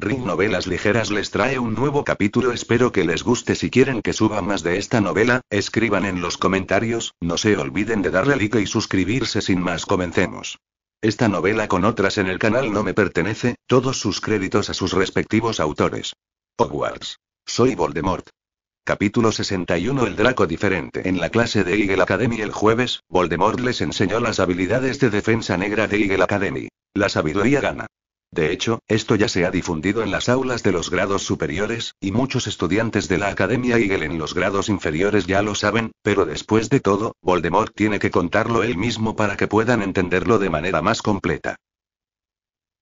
Ring Novelas Ligeras les trae un nuevo capítulo. Espero que les guste. Si quieren que suba más de esta novela, escriban en los comentarios. No se olviden de darle like y suscribirse. Sin más, comencemos. Esta novela con otras en el canal no me pertenece, todos sus créditos a sus respectivos autores. Hogwarts. Soy Voldemort. Capítulo 61 El Draco Diferente En la clase de Eagle Academy el jueves, Voldemort les enseñó las habilidades de defensa negra de Eagle Academy. La sabiduría gana. De hecho, esto ya se ha difundido en las aulas de los grados superiores, y muchos estudiantes de la Academia Eagle en los grados inferiores ya lo saben, pero después de todo, Voldemort tiene que contarlo él mismo para que puedan entenderlo de manera más completa.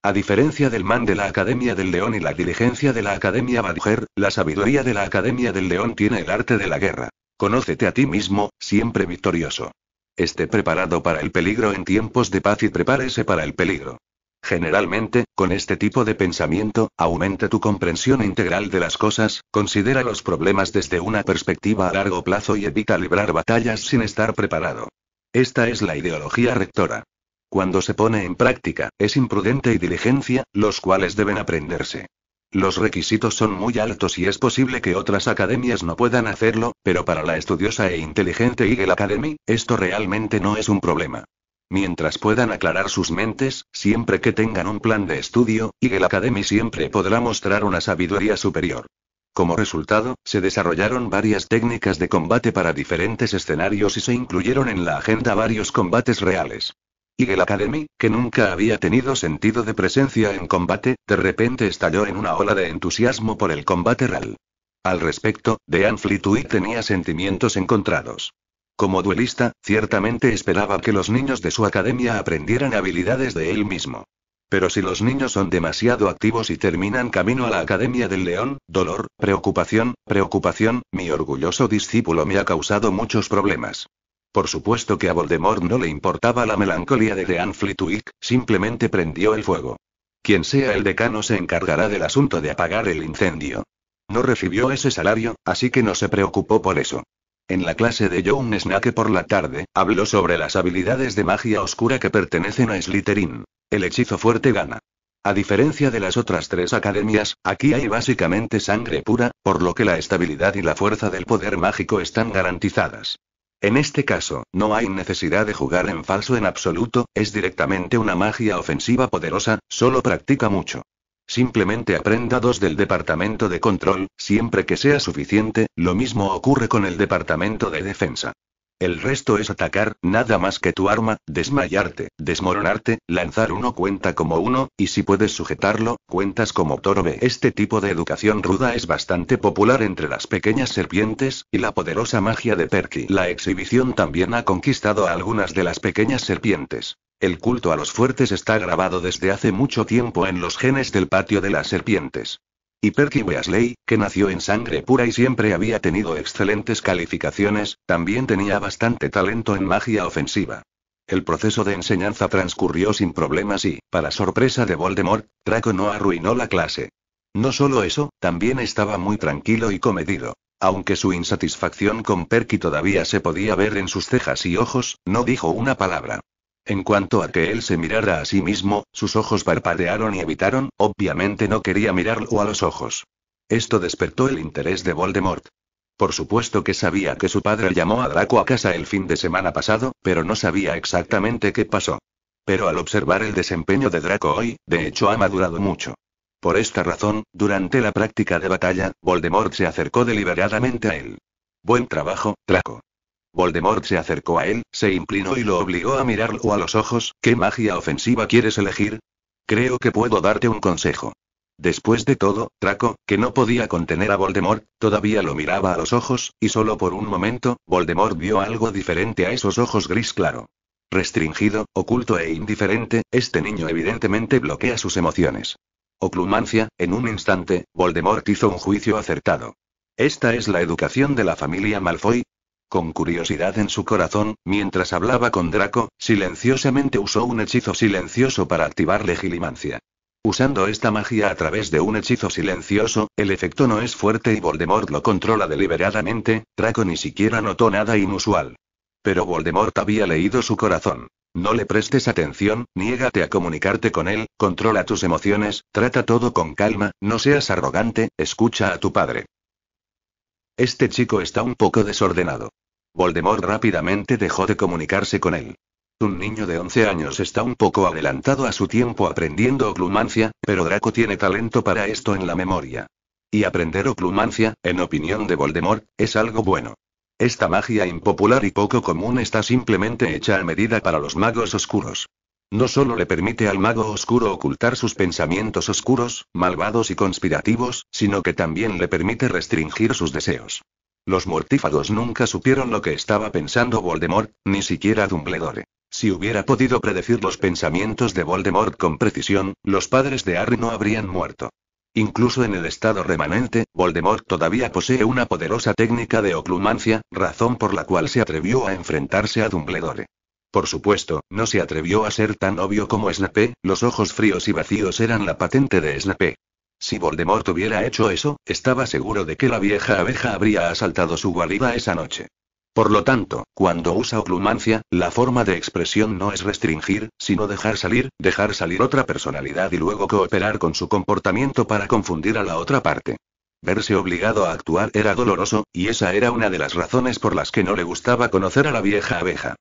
A diferencia del man de la Academia del León y la diligencia de la Academia Badger, la sabiduría de la Academia del León tiene el arte de la guerra. Conócete a ti mismo, siempre victorioso. Esté preparado para el peligro en tiempos de paz y prepárese para el peligro. Generalmente, con este tipo de pensamiento, aumenta tu comprensión integral de las cosas, considera los problemas desde una perspectiva a largo plazo y evita librar batallas sin estar preparado. Esta es la ideología rectora. Cuando se pone en práctica, es imprudente y diligencia, los cuales deben aprenderse. Los requisitos son muy altos y es posible que otras academias no puedan hacerlo, pero para la estudiosa e inteligente Eagle Academy, esto realmente no es un problema. Mientras puedan aclarar sus mentes, siempre que tengan un plan de estudio, y el Academy siempre podrá mostrar una sabiduría superior. Como resultado, se desarrollaron varias técnicas de combate para diferentes escenarios y se incluyeron en la agenda varios combates reales. Y el Academy, que nunca había tenido sentido de presencia en combate, de repente estalló en una ola de entusiasmo por el combate real. Al respecto, Dean Flitwick tenía sentimientos encontrados. Como duelista, ciertamente esperaba que los niños de su academia aprendieran habilidades de él mismo. Pero si los niños son demasiado activos y terminan camino a la Academia del León, dolor, preocupación, preocupación, mi orgulloso discípulo me ha causado muchos problemas. Por supuesto que a Voldemort no le importaba la melancolía de Dean Flitwick, simplemente prendió el fuego. Quien sea el decano se encargará del asunto de apagar el incendio. No recibió ese salario, así que no se preocupó por eso. En la clase de Young Snake por la tarde, habló sobre las habilidades de magia oscura que pertenecen a Slytherin. El hechizo fuerte gana. A diferencia de las otras tres academias, aquí hay básicamente sangre pura, por lo que la estabilidad y la fuerza del poder mágico están garantizadas. En este caso, no hay necesidad de jugar en falso en absoluto, es directamente una magia ofensiva poderosa, solo practica mucho. Simplemente aprenda dos del Departamento de Control, siempre que sea suficiente, lo mismo ocurre con el Departamento de Defensa. El resto es atacar, nada más que tu arma, desmayarte, desmoronarte, lanzar uno cuenta como uno, y si puedes sujetarlo, cuentas como toro B. Este tipo de educación ruda es bastante popular entre las pequeñas serpientes, y la poderosa magia de Perky. La exhibición también ha conquistado a algunas de las pequeñas serpientes. El culto a los fuertes está grabado desde hace mucho tiempo en los genes del patio de las serpientes. Y Perky Weasley, que nació en sangre pura y siempre había tenido excelentes calificaciones, también tenía bastante talento en magia ofensiva. El proceso de enseñanza transcurrió sin problemas y, para sorpresa de Voldemort, Draco no arruinó la clase. No solo eso, también estaba muy tranquilo y comedido. Aunque su insatisfacción con Perky todavía se podía ver en sus cejas y ojos, no dijo una palabra. En cuanto a que él se mirara a sí mismo, sus ojos parpadearon y evitaron, obviamente no quería mirarlo a los ojos. Esto despertó el interés de Voldemort. Por supuesto que sabía que su padre llamó a Draco a casa el fin de semana pasado, pero no sabía exactamente qué pasó. Pero al observar el desempeño de Draco hoy, de hecho ha madurado mucho. Por esta razón, durante la práctica de batalla, Voldemort se acercó deliberadamente a él. Buen trabajo, Draco. Voldemort se acercó a él, se inclinó y lo obligó a mirarlo a los ojos. ¿Qué magia ofensiva quieres elegir? Creo que puedo darte un consejo. Después de todo, Traco, que no podía contener a Voldemort, todavía lo miraba a los ojos, y solo por un momento, Voldemort vio algo diferente a esos ojos gris claro. Restringido, oculto e indiferente, este niño evidentemente bloquea sus emociones. Oclumancia, en un instante, Voldemort hizo un juicio acertado. Esta es la educación de la familia Malfoy, con curiosidad en su corazón, mientras hablaba con Draco, silenciosamente usó un hechizo silencioso para activar legilimancia. Usando esta magia a través de un hechizo silencioso, el efecto no es fuerte y Voldemort lo controla deliberadamente, Draco ni siquiera notó nada inusual. Pero Voldemort había leído su corazón. No le prestes atención, niégate a comunicarte con él, controla tus emociones, trata todo con calma, no seas arrogante, escucha a tu padre. Este chico está un poco desordenado. Voldemort rápidamente dejó de comunicarse con él. Un niño de 11 años está un poco adelantado a su tiempo aprendiendo oclumancia, pero Draco tiene talento para esto en la memoria. Y aprender oclumancia, en opinión de Voldemort, es algo bueno. Esta magia impopular y poco común está simplemente hecha a medida para los magos oscuros. No solo le permite al mago oscuro ocultar sus pensamientos oscuros, malvados y conspirativos, sino que también le permite restringir sus deseos. Los mortífagos nunca supieron lo que estaba pensando Voldemort, ni siquiera Dumbledore. Si hubiera podido predecir los pensamientos de Voldemort con precisión, los padres de Harry no habrían muerto. Incluso en el estado remanente, Voldemort todavía posee una poderosa técnica de oclumancia, razón por la cual se atrevió a enfrentarse a Dumbledore. Por supuesto, no se atrevió a ser tan obvio como Snape, los ojos fríos y vacíos eran la patente de Snape. Si Voldemort hubiera hecho eso, estaba seguro de que la vieja abeja habría asaltado su guarida esa noche. Por lo tanto, cuando usa oclumancia, la forma de expresión no es restringir, sino dejar salir, dejar salir otra personalidad y luego cooperar con su comportamiento para confundir a la otra parte. Verse obligado a actuar era doloroso, y esa era una de las razones por las que no le gustaba conocer a la vieja abeja.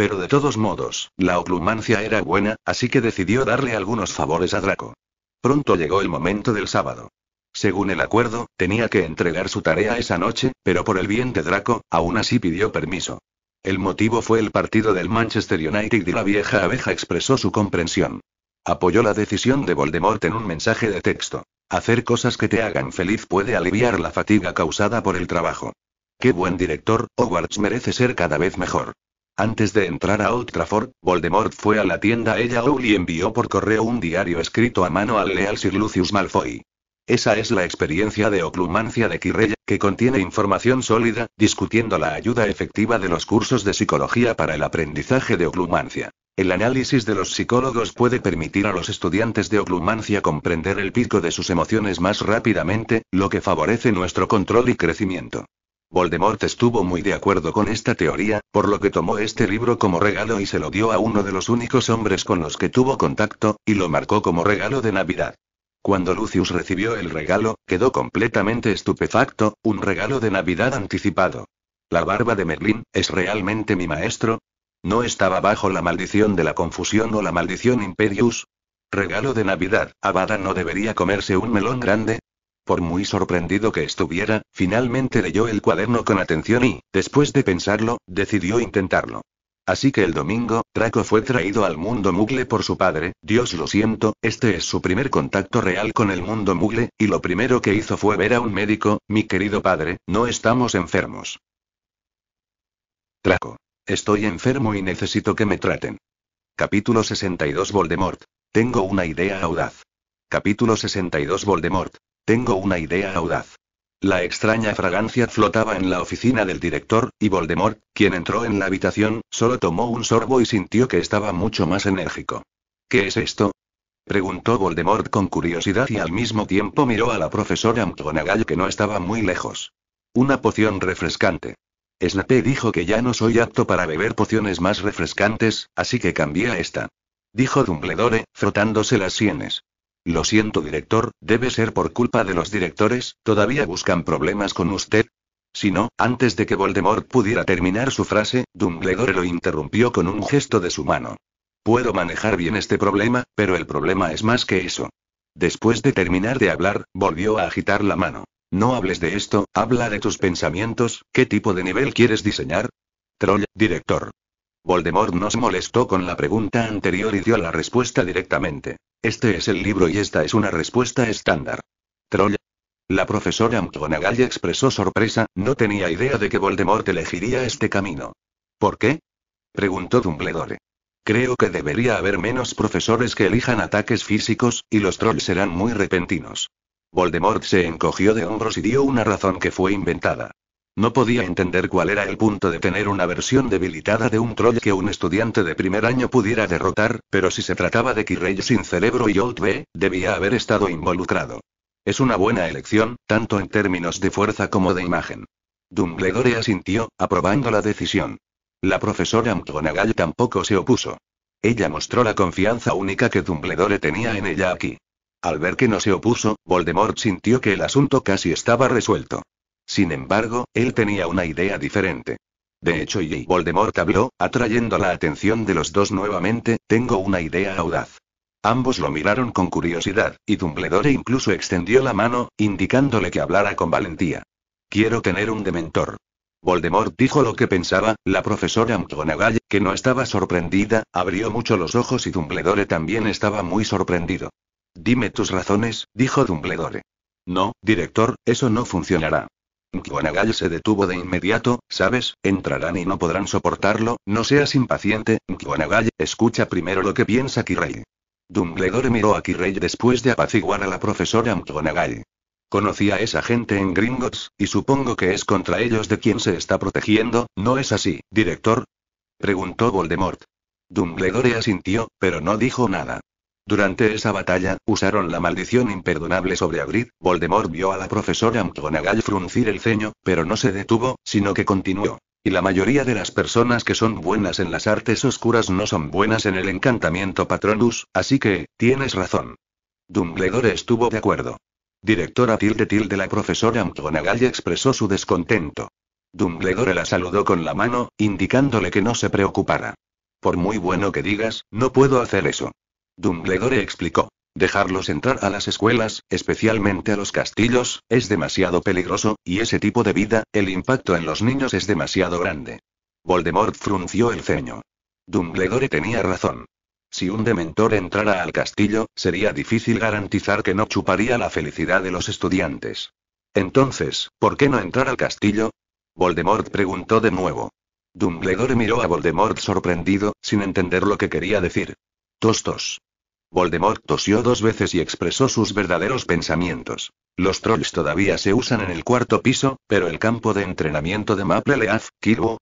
Pero de todos modos, la oclumancia era buena, así que decidió darle algunos favores a Draco. Pronto llegó el momento del sábado. Según el acuerdo, tenía que entregar su tarea esa noche, pero por el bien de Draco, aún así pidió permiso. El motivo fue el partido del Manchester United y la vieja abeja expresó su comprensión. Apoyó la decisión de Voldemort en un mensaje de texto. Hacer cosas que te hagan feliz puede aliviar la fatiga causada por el trabajo. Qué buen director, Hogwarts merece ser cada vez mejor. Antes de entrar a Old Voldemort fue a la tienda Ella Owl y envió por correo un diario escrito a mano al leal Sir Lucius Malfoy. Esa es la experiencia de oclumancia de Quirrell, que contiene información sólida, discutiendo la ayuda efectiva de los cursos de psicología para el aprendizaje de oclumancia. El análisis de los psicólogos puede permitir a los estudiantes de oclumancia comprender el pico de sus emociones más rápidamente, lo que favorece nuestro control y crecimiento. Voldemort estuvo muy de acuerdo con esta teoría, por lo que tomó este libro como regalo y se lo dio a uno de los únicos hombres con los que tuvo contacto, y lo marcó como regalo de Navidad. Cuando Lucius recibió el regalo, quedó completamente estupefacto, un regalo de Navidad anticipado. ¿La barba de Merlín, es realmente mi maestro? ¿No estaba bajo la maldición de la confusión o la maldición imperius? Regalo de Navidad, Avada no debería comerse un melón grande, por muy sorprendido que estuviera, finalmente leyó el cuaderno con atención y, después de pensarlo, decidió intentarlo. Así que el domingo, Draco fue traído al mundo mugle por su padre, Dios lo siento, este es su primer contacto real con el mundo mugle, y lo primero que hizo fue ver a un médico, mi querido padre, no estamos enfermos. Draco. Estoy enfermo y necesito que me traten. Capítulo 62 Voldemort. Tengo una idea audaz. Capítulo 62 Voldemort. Tengo una idea audaz. La extraña fragancia flotaba en la oficina del director, y Voldemort, quien entró en la habitación, solo tomó un sorbo y sintió que estaba mucho más enérgico. ¿Qué es esto? preguntó Voldemort con curiosidad y al mismo tiempo miró a la profesora McGonagall que no estaba muy lejos. Una poción refrescante. Snape dijo que ya no soy apto para beber pociones más refrescantes, así que cambié esta. Dijo Dumbledore, frotándose las sienes. Lo siento, director, debe ser por culpa de los directores, todavía buscan problemas con usted. Si no, antes de que Voldemort pudiera terminar su frase, Dumbledore lo interrumpió con un gesto de su mano. Puedo manejar bien este problema, pero el problema es más que eso. Después de terminar de hablar, volvió a agitar la mano. No hables de esto, habla de tus pensamientos, ¿qué tipo de nivel quieres diseñar? Troll, director. Voldemort nos molestó con la pregunta anterior y dio la respuesta directamente. Este es el libro y esta es una respuesta estándar. Troll. La profesora McGonagall expresó sorpresa, no tenía idea de que Voldemort elegiría este camino. ¿Por qué? preguntó Dumbledore. Creo que debería haber menos profesores que elijan ataques físicos, y los trolls serán muy repentinos. Voldemort se encogió de hombros y dio una razón que fue inventada. No podía entender cuál era el punto de tener una versión debilitada de un troll que un estudiante de primer año pudiera derrotar, pero si se trataba de Quirrell sin cerebro y Old B, debía haber estado involucrado. Es una buena elección, tanto en términos de fuerza como de imagen. Dumbledore asintió, aprobando la decisión. La profesora McGonagall tampoco se opuso. Ella mostró la confianza única que Dumbledore tenía en ella aquí. Al ver que no se opuso, Voldemort sintió que el asunto casi estaba resuelto. Sin embargo, él tenía una idea diferente. De hecho, y Voldemort habló, atrayendo la atención de los dos nuevamente, tengo una idea audaz. Ambos lo miraron con curiosidad, y Dumbledore incluso extendió la mano, indicándole que hablara con valentía. Quiero tener un dementor. Voldemort dijo lo que pensaba, la profesora McGonagall, que no estaba sorprendida, abrió mucho los ojos y Dumbledore también estaba muy sorprendido. Dime tus razones, dijo Dumbledore. No, director, eso no funcionará. McGonagall se detuvo de inmediato, ¿sabes? Entrarán y no podrán soportarlo, no seas impaciente, McGonagall, escucha primero lo que piensa Quirrell. Dumbledore miró a Quirrell después de apaciguar a la profesora McGonagall. Conocí a esa gente en Gringotts, y supongo que es contra ellos de quien se está protegiendo, ¿no es así, director? Preguntó Voldemort. Dumbledore asintió, pero no dijo nada. Durante esa batalla, usaron la maldición imperdonable sobre Agrid. Voldemort vio a la profesora McGonagall fruncir el ceño, pero no se detuvo, sino que continuó. Y la mayoría de las personas que son buenas en las artes oscuras no son buenas en el encantamiento patronus, así que, tienes razón. Dumbledore estuvo de acuerdo. Directora tilde tilde la profesora McGonagall expresó su descontento. Dumbledore la saludó con la mano, indicándole que no se preocupara. Por muy bueno que digas, no puedo hacer eso. Dumbledore explicó. Dejarlos entrar a las escuelas, especialmente a los castillos, es demasiado peligroso, y ese tipo de vida, el impacto en los niños es demasiado grande. Voldemort frunció el ceño. Dumbledore tenía razón. Si un dementor entrara al castillo, sería difícil garantizar que no chuparía la felicidad de los estudiantes. Entonces, ¿por qué no entrar al castillo? Voldemort preguntó de nuevo. Dumbledore miró a Voldemort sorprendido, sin entender lo que quería decir. Tostos. Voldemort tosió dos veces y expresó sus verdaderos pensamientos. Los trolls todavía se usan en el cuarto piso, pero el campo de entrenamiento de Maple Leaf,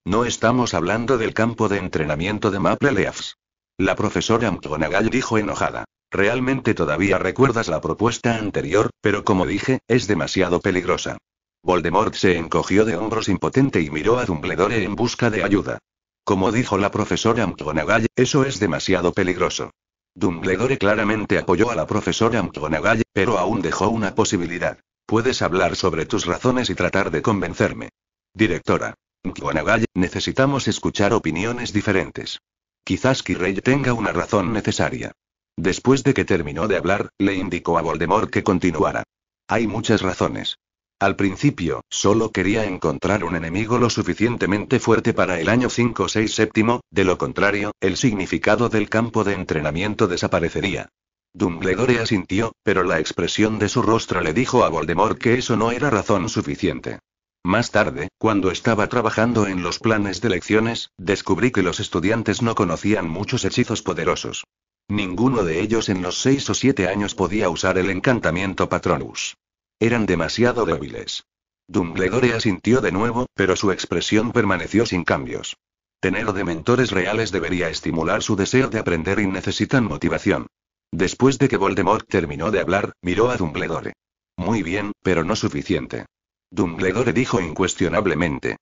no estamos hablando del campo de entrenamiento de Maple Leafs. La profesora McGonagall dijo enojada. Realmente todavía recuerdas la propuesta anterior, pero como dije, es demasiado peligrosa. Voldemort se encogió de hombros impotente y miró a Dumbledore en busca de ayuda. Como dijo la profesora McGonagall, eso es demasiado peligroso. Dumbledore claramente apoyó a la profesora McGonagall, pero aún dejó una posibilidad. Puedes hablar sobre tus razones y tratar de convencerme. Directora. McGonagall, necesitamos escuchar opiniones diferentes. Quizás Kirrey tenga una razón necesaria. Después de que terminó de hablar, le indicó a Voldemort que continuara. Hay muchas razones. Al principio, solo quería encontrar un enemigo lo suficientemente fuerte para el año 5-6 séptimo, de lo contrario, el significado del campo de entrenamiento desaparecería. Dumbledore asintió, pero la expresión de su rostro le dijo a Voldemort que eso no era razón suficiente. Más tarde, cuando estaba trabajando en los planes de lecciones, descubrí que los estudiantes no conocían muchos hechizos poderosos. Ninguno de ellos en los seis o siete años podía usar el encantamiento Patronus. Eran demasiado débiles. Dumbledore asintió de nuevo, pero su expresión permaneció sin cambios. Tener de mentores reales debería estimular su deseo de aprender y necesitan motivación. Después de que Voldemort terminó de hablar, miró a Dumbledore. Muy bien, pero no suficiente. Dumbledore dijo incuestionablemente.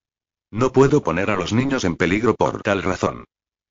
No puedo poner a los niños en peligro por tal razón.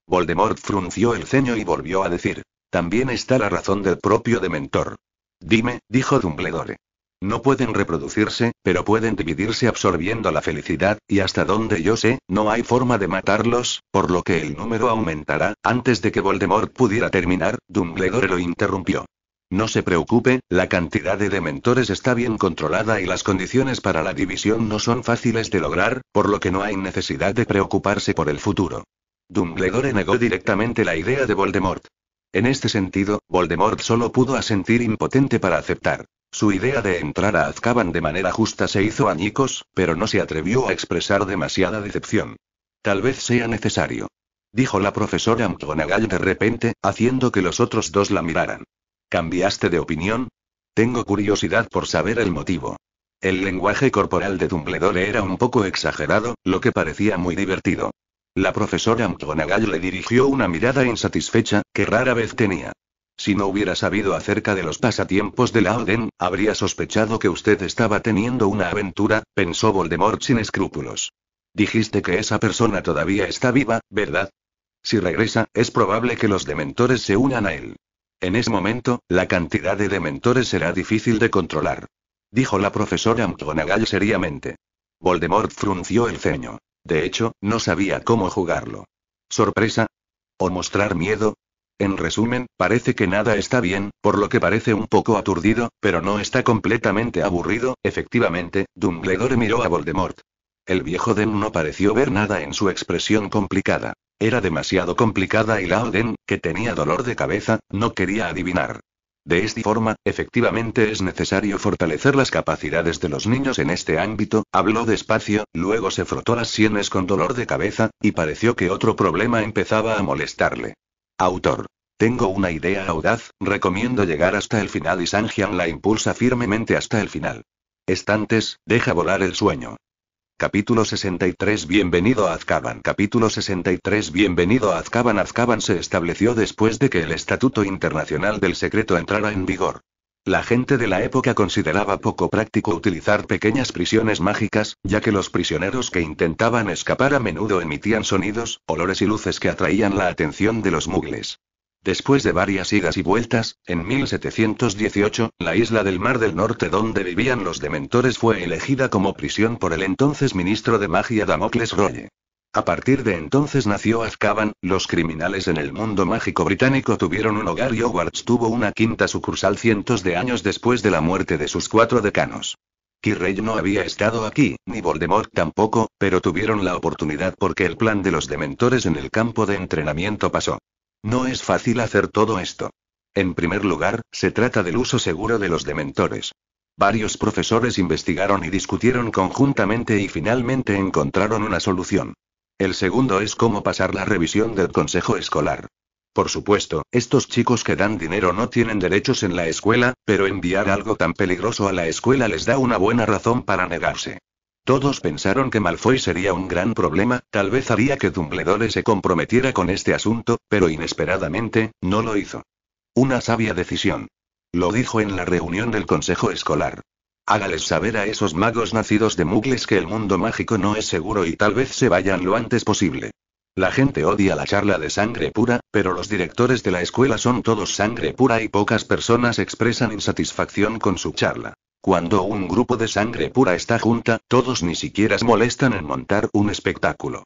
Voldemort frunció el ceño y volvió a decir. También está la razón del propio dementor. Dime, dijo Dumbledore. No pueden reproducirse, pero pueden dividirse absorbiendo la felicidad, y hasta donde yo sé, no hay forma de matarlos, por lo que el número aumentará. Antes de que Voldemort pudiera terminar, Dumbledore lo interrumpió. No se preocupe, la cantidad de dementores está bien controlada y las condiciones para la división no son fáciles de lograr, por lo que no hay necesidad de preocuparse por el futuro. Dumbledore negó directamente la idea de Voldemort. En este sentido, Voldemort solo pudo asentir impotente para aceptar. Su idea de entrar a Azkaban de manera justa se hizo añicos, pero no se atrevió a expresar demasiada decepción. Tal vez sea necesario. Dijo la profesora McGonagall de repente, haciendo que los otros dos la miraran. ¿Cambiaste de opinión? Tengo curiosidad por saber el motivo. El lenguaje corporal de Dumbledore era un poco exagerado, lo que parecía muy divertido. La profesora McGonagall le dirigió una mirada insatisfecha, que rara vez tenía. Si no hubiera sabido acerca de los pasatiempos de la Oden, habría sospechado que usted estaba teniendo una aventura, pensó Voldemort sin escrúpulos. Dijiste que esa persona todavía está viva, ¿verdad? Si regresa, es probable que los dementores se unan a él. En ese momento, la cantidad de dementores será difícil de controlar. Dijo la profesora McGonagall seriamente. Voldemort frunció el ceño. De hecho, no sabía cómo jugarlo. ¿Sorpresa? ¿O mostrar miedo? En resumen, parece que nada está bien, por lo que parece un poco aturdido, pero no está completamente aburrido. Efectivamente, Dumbledore miró a Voldemort. El viejo Den no pareció ver nada en su expresión complicada. Era demasiado complicada y Laoden, que tenía dolor de cabeza, no quería adivinar. De esta forma, efectivamente es necesario fortalecer las capacidades de los niños en este ámbito, habló despacio, luego se frotó las sienes con dolor de cabeza, y pareció que otro problema empezaba a molestarle. Autor. Tengo una idea audaz, recomiendo llegar hasta el final y Sanjian la impulsa firmemente hasta el final. Estantes, deja volar el sueño. Capítulo 63 Bienvenido a Azkaban Capítulo 63 Bienvenido a Azkaban Azkaban se estableció después de que el Estatuto Internacional del Secreto entrara en vigor. La gente de la época consideraba poco práctico utilizar pequeñas prisiones mágicas, ya que los prisioneros que intentaban escapar a menudo emitían sonidos, olores y luces que atraían la atención de los mugles. Después de varias idas y vueltas, en 1718, la isla del Mar del Norte donde vivían los dementores fue elegida como prisión por el entonces ministro de magia Damocles roy. A partir de entonces nació Azkaban, los criminales en el mundo mágico británico tuvieron un hogar y Hogwarts tuvo una quinta sucursal cientos de años después de la muerte de sus cuatro decanos. Kirrey no había estado aquí, ni Voldemort tampoco, pero tuvieron la oportunidad porque el plan de los dementores en el campo de entrenamiento pasó. No es fácil hacer todo esto. En primer lugar, se trata del uso seguro de los dementores. Varios profesores investigaron y discutieron conjuntamente y finalmente encontraron una solución. El segundo es cómo pasar la revisión del consejo escolar. Por supuesto, estos chicos que dan dinero no tienen derechos en la escuela, pero enviar algo tan peligroso a la escuela les da una buena razón para negarse. Todos pensaron que Malfoy sería un gran problema, tal vez haría que Dumbledore se comprometiera con este asunto, pero inesperadamente, no lo hizo. Una sabia decisión. Lo dijo en la reunión del consejo escolar. Hágales saber a esos magos nacidos de mugles que el mundo mágico no es seguro y tal vez se vayan lo antes posible. La gente odia la charla de sangre pura, pero los directores de la escuela son todos sangre pura y pocas personas expresan insatisfacción con su charla. Cuando un grupo de sangre pura está junta, todos ni siquiera se molestan en montar un espectáculo.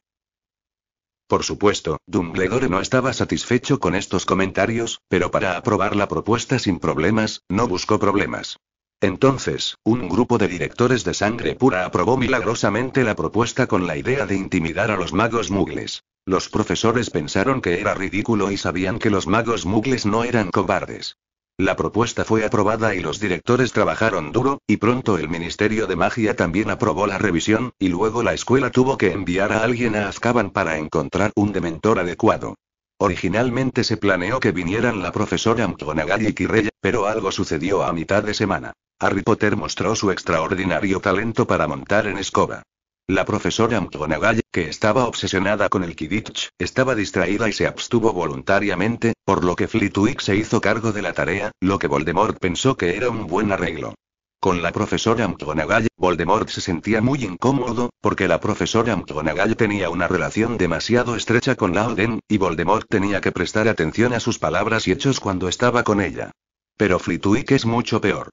Por supuesto, Dumbledore no estaba satisfecho con estos comentarios, pero para aprobar la propuesta sin problemas, no buscó problemas. Entonces, un grupo de directores de sangre pura aprobó milagrosamente la propuesta con la idea de intimidar a los magos mugles. Los profesores pensaron que era ridículo y sabían que los magos mugles no eran cobardes. La propuesta fue aprobada y los directores trabajaron duro, y pronto el Ministerio de Magia también aprobó la revisión, y luego la escuela tuvo que enviar a alguien a Azkaban para encontrar un dementor adecuado. Originalmente se planeó que vinieran la profesora McGonagall y Kirella, pero algo sucedió a mitad de semana. Harry Potter mostró su extraordinario talento para montar en escoba. La profesora McGonagall, que estaba obsesionada con el Kidditch, estaba distraída y se abstuvo voluntariamente, por lo que Flitwick se hizo cargo de la tarea, lo que Voldemort pensó que era un buen arreglo. Con la profesora McGonagall, Voldemort se sentía muy incómodo, porque la profesora McGonagall tenía una relación demasiado estrecha con la y Voldemort tenía que prestar atención a sus palabras y hechos cuando estaba con ella. Pero Flitwick es mucho peor.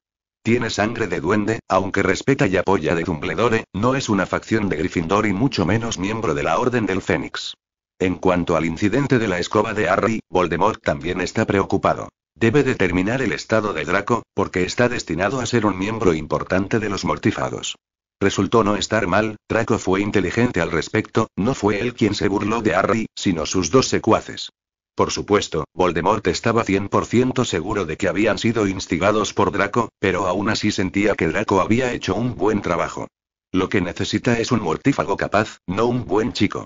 Tiene sangre de duende, aunque respeta y apoya de Dumbledore, no es una facción de Gryffindor y mucho menos miembro de la Orden del Fénix. En cuanto al incidente de la escoba de Harry, Voldemort también está preocupado. Debe determinar el estado de Draco, porque está destinado a ser un miembro importante de los mortífagos. Resultó no estar mal, Draco fue inteligente al respecto, no fue él quien se burló de Harry, sino sus dos secuaces. Por supuesto, Voldemort estaba 100% seguro de que habían sido instigados por Draco, pero aún así sentía que Draco había hecho un buen trabajo. Lo que necesita es un mortífago capaz, no un buen chico.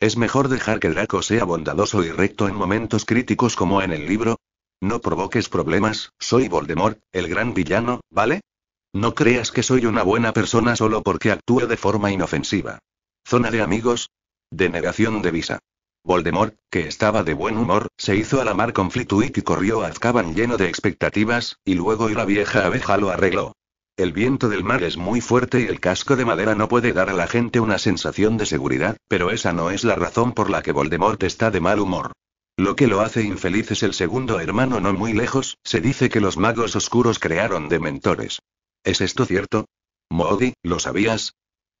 ¿Es mejor dejar que Draco sea bondadoso y recto en momentos críticos como en el libro? No provoques problemas, soy Voldemort, el gran villano, ¿vale? No creas que soy una buena persona solo porque actúe de forma inofensiva. Zona de amigos. Denegación de visa. Voldemort, que estaba de buen humor, se hizo a la mar con Flitwick y corrió a Azkaban lleno de expectativas, y luego y la vieja abeja lo arregló. El viento del mar es muy fuerte y el casco de madera no puede dar a la gente una sensación de seguridad, pero esa no es la razón por la que Voldemort está de mal humor. Lo que lo hace infeliz es el segundo hermano no muy lejos, se dice que los magos oscuros crearon dementores. ¿Es esto cierto? Modi, ¿lo sabías?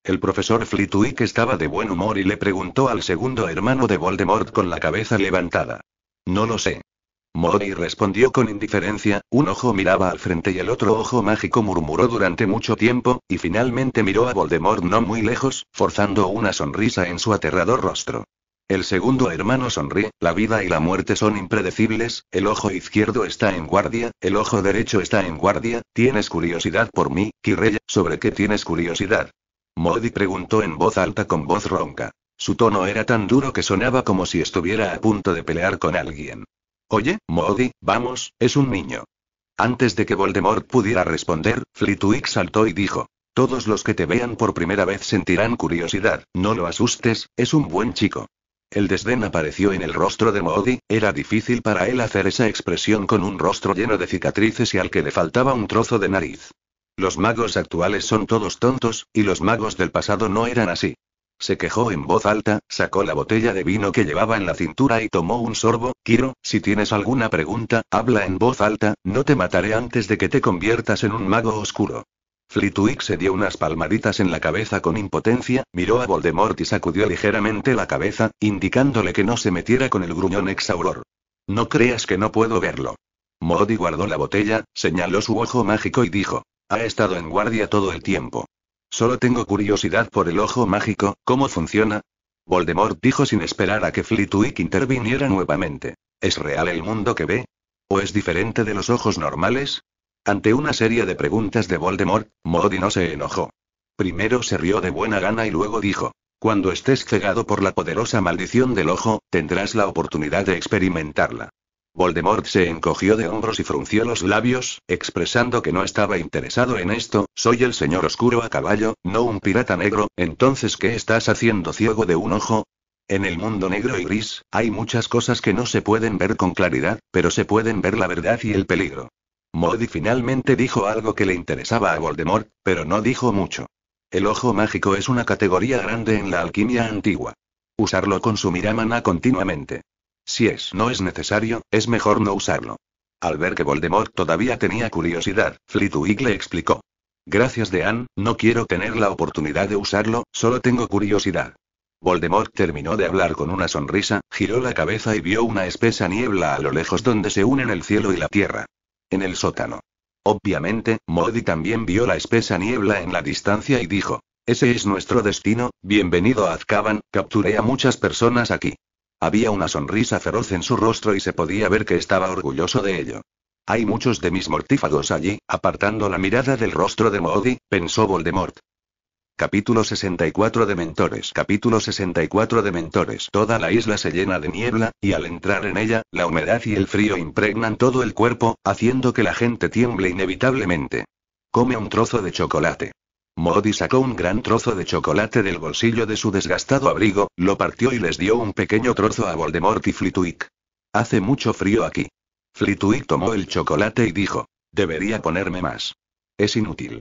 El profesor Flitwick estaba de buen humor y le preguntó al segundo hermano de Voldemort con la cabeza levantada. No lo sé. Mori respondió con indiferencia, un ojo miraba al frente y el otro ojo mágico murmuró durante mucho tiempo, y finalmente miró a Voldemort no muy lejos, forzando una sonrisa en su aterrador rostro. El segundo hermano sonríe, la vida y la muerte son impredecibles, el ojo izquierdo está en guardia, el ojo derecho está en guardia, tienes curiosidad por mí, Kirella, ¿sobre qué tienes curiosidad? Modi preguntó en voz alta con voz ronca. Su tono era tan duro que sonaba como si estuviera a punto de pelear con alguien. Oye, Modi, vamos, es un niño. Antes de que Voldemort pudiera responder, Flitwick saltó y dijo. Todos los que te vean por primera vez sentirán curiosidad, no lo asustes, es un buen chico. El desdén apareció en el rostro de Modi, era difícil para él hacer esa expresión con un rostro lleno de cicatrices y al que le faltaba un trozo de nariz. Los magos actuales son todos tontos, y los magos del pasado no eran así. Se quejó en voz alta, sacó la botella de vino que llevaba en la cintura y tomó un sorbo. Quiero, si tienes alguna pregunta, habla en voz alta, no te mataré antes de que te conviertas en un mago oscuro. Flitwick se dio unas palmaditas en la cabeza con impotencia, miró a Voldemort y sacudió ligeramente la cabeza, indicándole que no se metiera con el gruñón exauror. No creas que no puedo verlo. Modi guardó la botella, señaló su ojo mágico y dijo. Ha estado en guardia todo el tiempo. Solo tengo curiosidad por el ojo mágico, ¿cómo funciona? Voldemort dijo sin esperar a que Flitwick interviniera nuevamente. ¿Es real el mundo que ve? ¿O es diferente de los ojos normales? Ante una serie de preguntas de Voldemort, modi no se enojó. Primero se rió de buena gana y luego dijo, cuando estés cegado por la poderosa maldición del ojo, tendrás la oportunidad de experimentarla. Voldemort se encogió de hombros y frunció los labios, expresando que no estaba interesado en esto, soy el señor oscuro a caballo, no un pirata negro, entonces ¿qué estás haciendo ciego de un ojo? En el mundo negro y gris, hay muchas cosas que no se pueden ver con claridad, pero se pueden ver la verdad y el peligro. Modi finalmente dijo algo que le interesaba a Voldemort, pero no dijo mucho. El ojo mágico es una categoría grande en la alquimia antigua. Usarlo consumirá mana continuamente. Si es no es necesario, es mejor no usarlo. Al ver que Voldemort todavía tenía curiosidad, Flitwick le explicó. Gracias, Dean, no quiero tener la oportunidad de usarlo, solo tengo curiosidad. Voldemort terminó de hablar con una sonrisa, giró la cabeza y vio una espesa niebla a lo lejos donde se unen el cielo y la tierra. En el sótano. Obviamente, Modi también vio la espesa niebla en la distancia y dijo, ese es nuestro destino, bienvenido a Azkaban, capturé a muchas personas aquí. Había una sonrisa feroz en su rostro y se podía ver que estaba orgulloso de ello. Hay muchos de mis mortífagos allí, apartando la mirada del rostro de Moody, pensó Voldemort. Capítulo 64 de Mentores. Capítulo 64 de Mentores. Toda la isla se llena de niebla, y al entrar en ella, la humedad y el frío impregnan todo el cuerpo, haciendo que la gente tiemble inevitablemente. Come un trozo de chocolate. Modi sacó un gran trozo de chocolate del bolsillo de su desgastado abrigo, lo partió y les dio un pequeño trozo a Voldemort y Flitwick. Hace mucho frío aquí. Flitwick tomó el chocolate y dijo, debería ponerme más. Es inútil.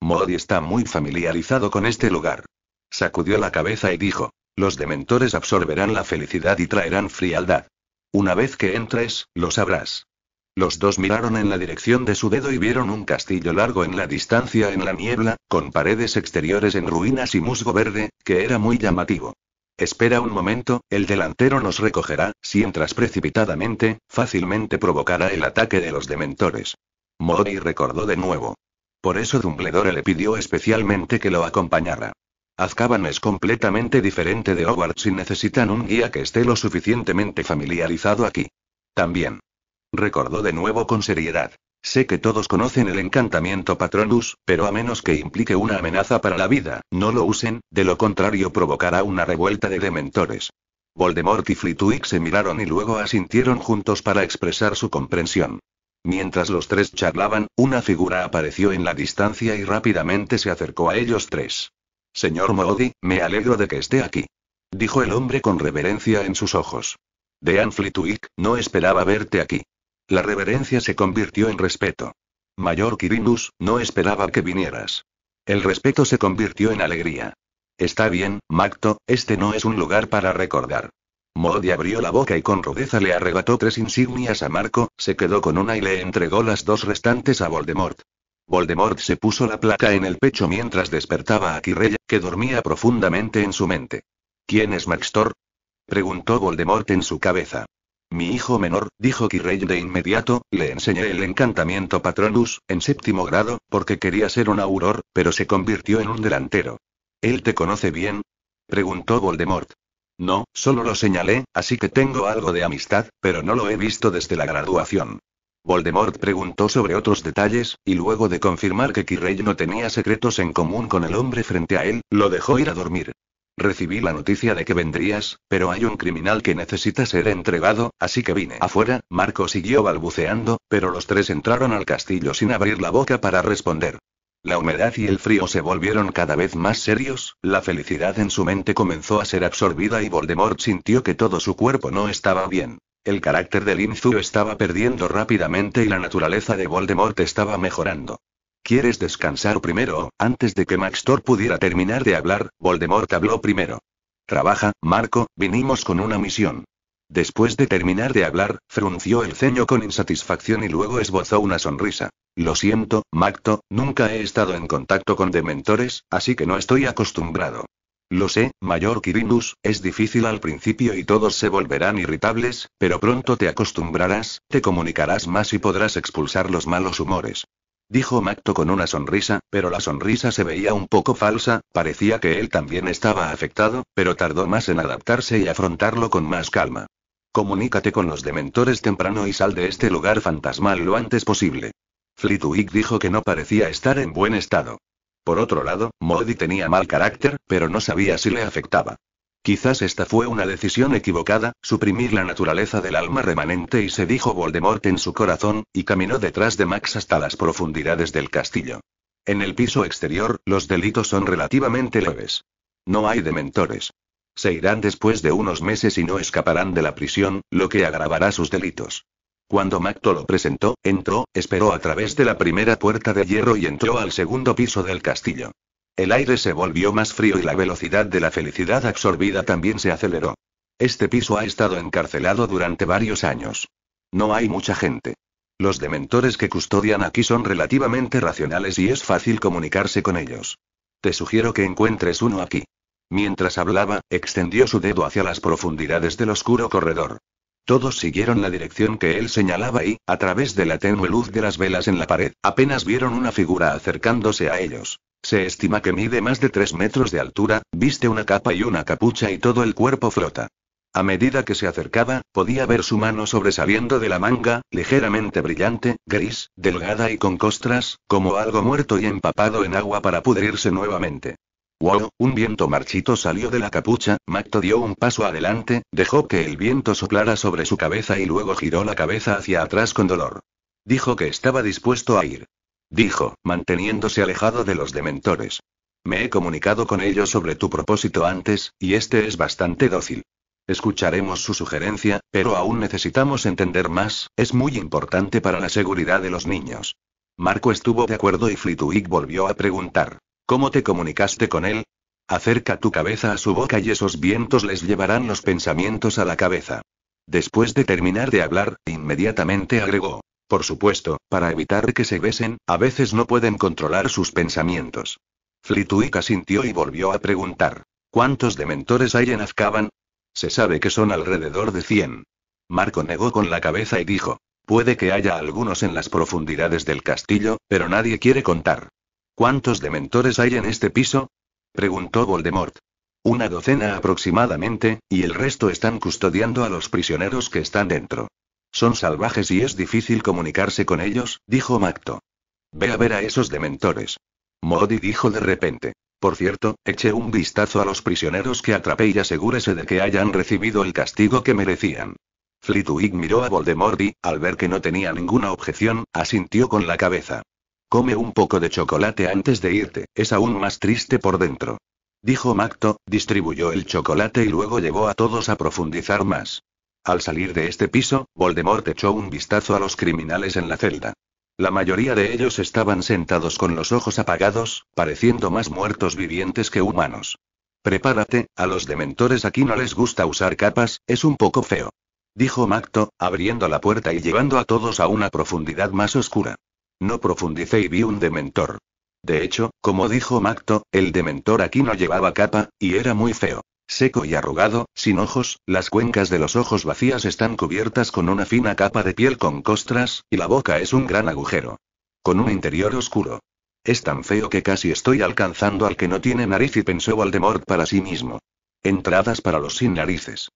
Modi está muy familiarizado con este lugar. Sacudió la cabeza y dijo, los dementores absorberán la felicidad y traerán frialdad. Una vez que entres, lo sabrás. Los dos miraron en la dirección de su dedo y vieron un castillo largo en la distancia en la niebla, con paredes exteriores en ruinas y musgo verde, que era muy llamativo. Espera un momento, el delantero nos recogerá, si entras precipitadamente, fácilmente provocará el ataque de los dementores. Mori recordó de nuevo. Por eso Dumbledore le pidió especialmente que lo acompañara. Azkaban es completamente diferente de Hogwarts y necesitan un guía que esté lo suficientemente familiarizado aquí. También recordó de nuevo con seriedad. Sé que todos conocen el encantamiento Patronus, pero a menos que implique una amenaza para la vida, no lo usen, de lo contrario provocará una revuelta de dementores. Voldemort y Flitwick se miraron y luego asintieron juntos para expresar su comprensión. Mientras los tres charlaban, una figura apareció en la distancia y rápidamente se acercó a ellos tres. Señor Moody, me alegro de que esté aquí. Dijo el hombre con reverencia en sus ojos. Dean Flitwick, no esperaba verte aquí. La reverencia se convirtió en respeto. Mayor Quirinus, no esperaba que vinieras. El respeto se convirtió en alegría. Está bien, Macto, este no es un lugar para recordar. Modi abrió la boca y con rudeza le arrebató tres insignias a Marco, se quedó con una y le entregó las dos restantes a Voldemort. Voldemort se puso la placa en el pecho mientras despertaba a Quirrell, que dormía profundamente en su mente. ¿Quién es Maxtor? preguntó Voldemort en su cabeza. Mi hijo menor, dijo Quirrell de inmediato, le enseñé el encantamiento Patronus, en séptimo grado, porque quería ser un auror, pero se convirtió en un delantero. ¿Él te conoce bien? preguntó Voldemort. No, solo lo señalé, así que tengo algo de amistad, pero no lo he visto desde la graduación. Voldemort preguntó sobre otros detalles, y luego de confirmar que Quirrell no tenía secretos en común con el hombre frente a él, lo dejó ir a dormir. Recibí la noticia de que vendrías, pero hay un criminal que necesita ser entregado, así que vine afuera, Marco siguió balbuceando, pero los tres entraron al castillo sin abrir la boca para responder. La humedad y el frío se volvieron cada vez más serios, la felicidad en su mente comenzó a ser absorbida y Voldemort sintió que todo su cuerpo no estaba bien. El carácter de Lin estaba perdiendo rápidamente y la naturaleza de Voldemort estaba mejorando. ¿Quieres descansar primero? Antes de que Maxtor pudiera terminar de hablar, Voldemort habló primero. Trabaja, Marco, vinimos con una misión. Después de terminar de hablar, frunció el ceño con insatisfacción y luego esbozó una sonrisa. Lo siento, Macto, nunca he estado en contacto con dementores, así que no estoy acostumbrado. Lo sé, mayor Quirinus, es difícil al principio y todos se volverán irritables, pero pronto te acostumbrarás, te comunicarás más y podrás expulsar los malos humores dijo Macto con una sonrisa, pero la sonrisa se veía un poco falsa, parecía que él también estaba afectado, pero tardó más en adaptarse y afrontarlo con más calma. Comunícate con los dementores temprano y sal de este lugar fantasmal lo antes posible. Flitwick dijo que no parecía estar en buen estado. Por otro lado, Modi tenía mal carácter, pero no sabía si le afectaba. Quizás esta fue una decisión equivocada, suprimir la naturaleza del alma remanente y se dijo Voldemort en su corazón, y caminó detrás de Max hasta las profundidades del castillo. En el piso exterior, los delitos son relativamente leves. No hay dementores. Se irán después de unos meses y no escaparán de la prisión, lo que agravará sus delitos. Cuando Macto lo presentó, entró, esperó a través de la primera puerta de hierro y entró al segundo piso del castillo. El aire se volvió más frío y la velocidad de la felicidad absorbida también se aceleró. Este piso ha estado encarcelado durante varios años. No hay mucha gente. Los dementores que custodian aquí son relativamente racionales y es fácil comunicarse con ellos. Te sugiero que encuentres uno aquí. Mientras hablaba, extendió su dedo hacia las profundidades del oscuro corredor. Todos siguieron la dirección que él señalaba y, a través de la tenue luz de las velas en la pared, apenas vieron una figura acercándose a ellos. Se estima que mide más de 3 metros de altura, viste una capa y una capucha y todo el cuerpo flota. A medida que se acercaba, podía ver su mano sobresaliendo de la manga, ligeramente brillante, gris, delgada y con costras, como algo muerto y empapado en agua para pudrirse nuevamente. Wow, un viento marchito salió de la capucha, Macto dio un paso adelante, dejó que el viento soplara sobre su cabeza y luego giró la cabeza hacia atrás con dolor. Dijo que estaba dispuesto a ir dijo, manteniéndose alejado de los dementores. Me he comunicado con ellos sobre tu propósito antes, y este es bastante dócil. Escucharemos su sugerencia, pero aún necesitamos entender más, es muy importante para la seguridad de los niños. Marco estuvo de acuerdo y Flitwick volvió a preguntar. ¿Cómo te comunicaste con él? Acerca tu cabeza a su boca y esos vientos les llevarán los pensamientos a la cabeza. Después de terminar de hablar, inmediatamente agregó. Por supuesto, para evitar que se besen, a veces no pueden controlar sus pensamientos. Flituica sintió y volvió a preguntar. ¿Cuántos dementores hay en Azkaban? Se sabe que son alrededor de 100. Marco negó con la cabeza y dijo. Puede que haya algunos en las profundidades del castillo, pero nadie quiere contar. ¿Cuántos dementores hay en este piso? preguntó Voldemort. Una docena aproximadamente, y el resto están custodiando a los prisioneros que están dentro. Son salvajes y es difícil comunicarse con ellos, dijo Macto. Ve a ver a esos dementores. Modi dijo de repente. Por cierto, eche un vistazo a los prisioneros que atrapé y asegúrese de que hayan recibido el castigo que merecían. Flitwick miró a Voldemort y, al ver que no tenía ninguna objeción, asintió con la cabeza. Come un poco de chocolate antes de irte, es aún más triste por dentro. Dijo Macto, distribuyó el chocolate y luego llevó a todos a profundizar más. Al salir de este piso, Voldemort echó un vistazo a los criminales en la celda. La mayoría de ellos estaban sentados con los ojos apagados, pareciendo más muertos vivientes que humanos. Prepárate, a los dementores aquí no les gusta usar capas, es un poco feo. Dijo Macto, abriendo la puerta y llevando a todos a una profundidad más oscura. No profundicé y vi un dementor. De hecho, como dijo Macto, el dementor aquí no llevaba capa, y era muy feo. Seco y arrugado, sin ojos, las cuencas de los ojos vacías están cubiertas con una fina capa de piel con costras, y la boca es un gran agujero. Con un interior oscuro. Es tan feo que casi estoy alcanzando al que no tiene nariz y pensó Voldemort para sí mismo. Entradas para los sin narices.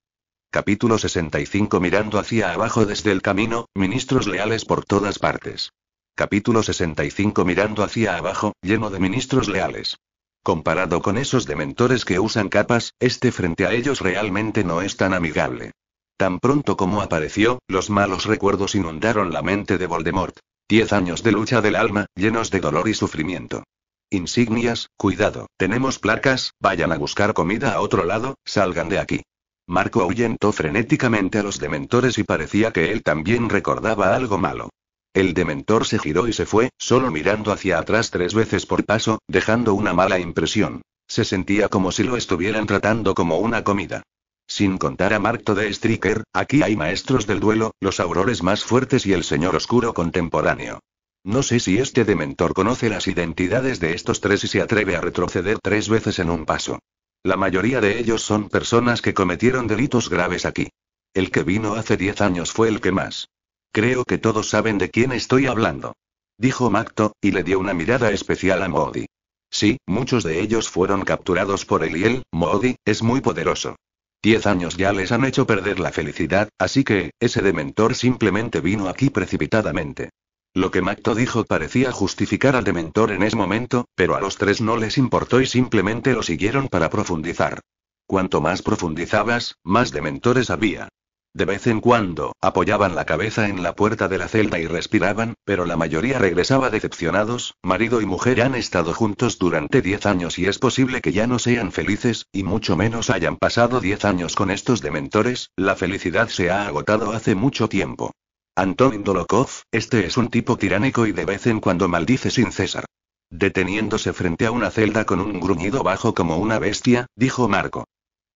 Capítulo 65 Mirando hacia abajo desde el camino, ministros leales por todas partes. Capítulo 65 Mirando hacia abajo, lleno de ministros leales. Comparado con esos dementores que usan capas, este frente a ellos realmente no es tan amigable. Tan pronto como apareció, los malos recuerdos inundaron la mente de Voldemort. Diez años de lucha del alma, llenos de dolor y sufrimiento. Insignias, cuidado, tenemos placas, vayan a buscar comida a otro lado, salgan de aquí. Marco ahuyentó frenéticamente a los dementores y parecía que él también recordaba algo malo. El dementor se giró y se fue, solo mirando hacia atrás tres veces por paso, dejando una mala impresión. Se sentía como si lo estuvieran tratando como una comida. Sin contar a Marto de Stricker, aquí hay maestros del duelo, los aurores más fuertes y el señor oscuro contemporáneo. No sé si este dementor conoce las identidades de estos tres y se atreve a retroceder tres veces en un paso. La mayoría de ellos son personas que cometieron delitos graves aquí. El que vino hace diez años fue el que más. Creo que todos saben de quién estoy hablando. Dijo Macto, y le dio una mirada especial a Modi. Sí, muchos de ellos fueron capturados por él y él, Modi, es muy poderoso. Diez años ya les han hecho perder la felicidad, así que, ese dementor simplemente vino aquí precipitadamente. Lo que Macto dijo parecía justificar al dementor en ese momento, pero a los tres no les importó y simplemente lo siguieron para profundizar. Cuanto más profundizabas, más dementores había. De vez en cuando, apoyaban la cabeza en la puerta de la celda y respiraban, pero la mayoría regresaba decepcionados, marido y mujer han estado juntos durante 10 años y es posible que ya no sean felices, y mucho menos hayan pasado diez años con estos dementores, la felicidad se ha agotado hace mucho tiempo. Anton Dolokov, este es un tipo tiránico y de vez en cuando maldice sin cesar. Deteniéndose frente a una celda con un gruñido bajo como una bestia, dijo Marco.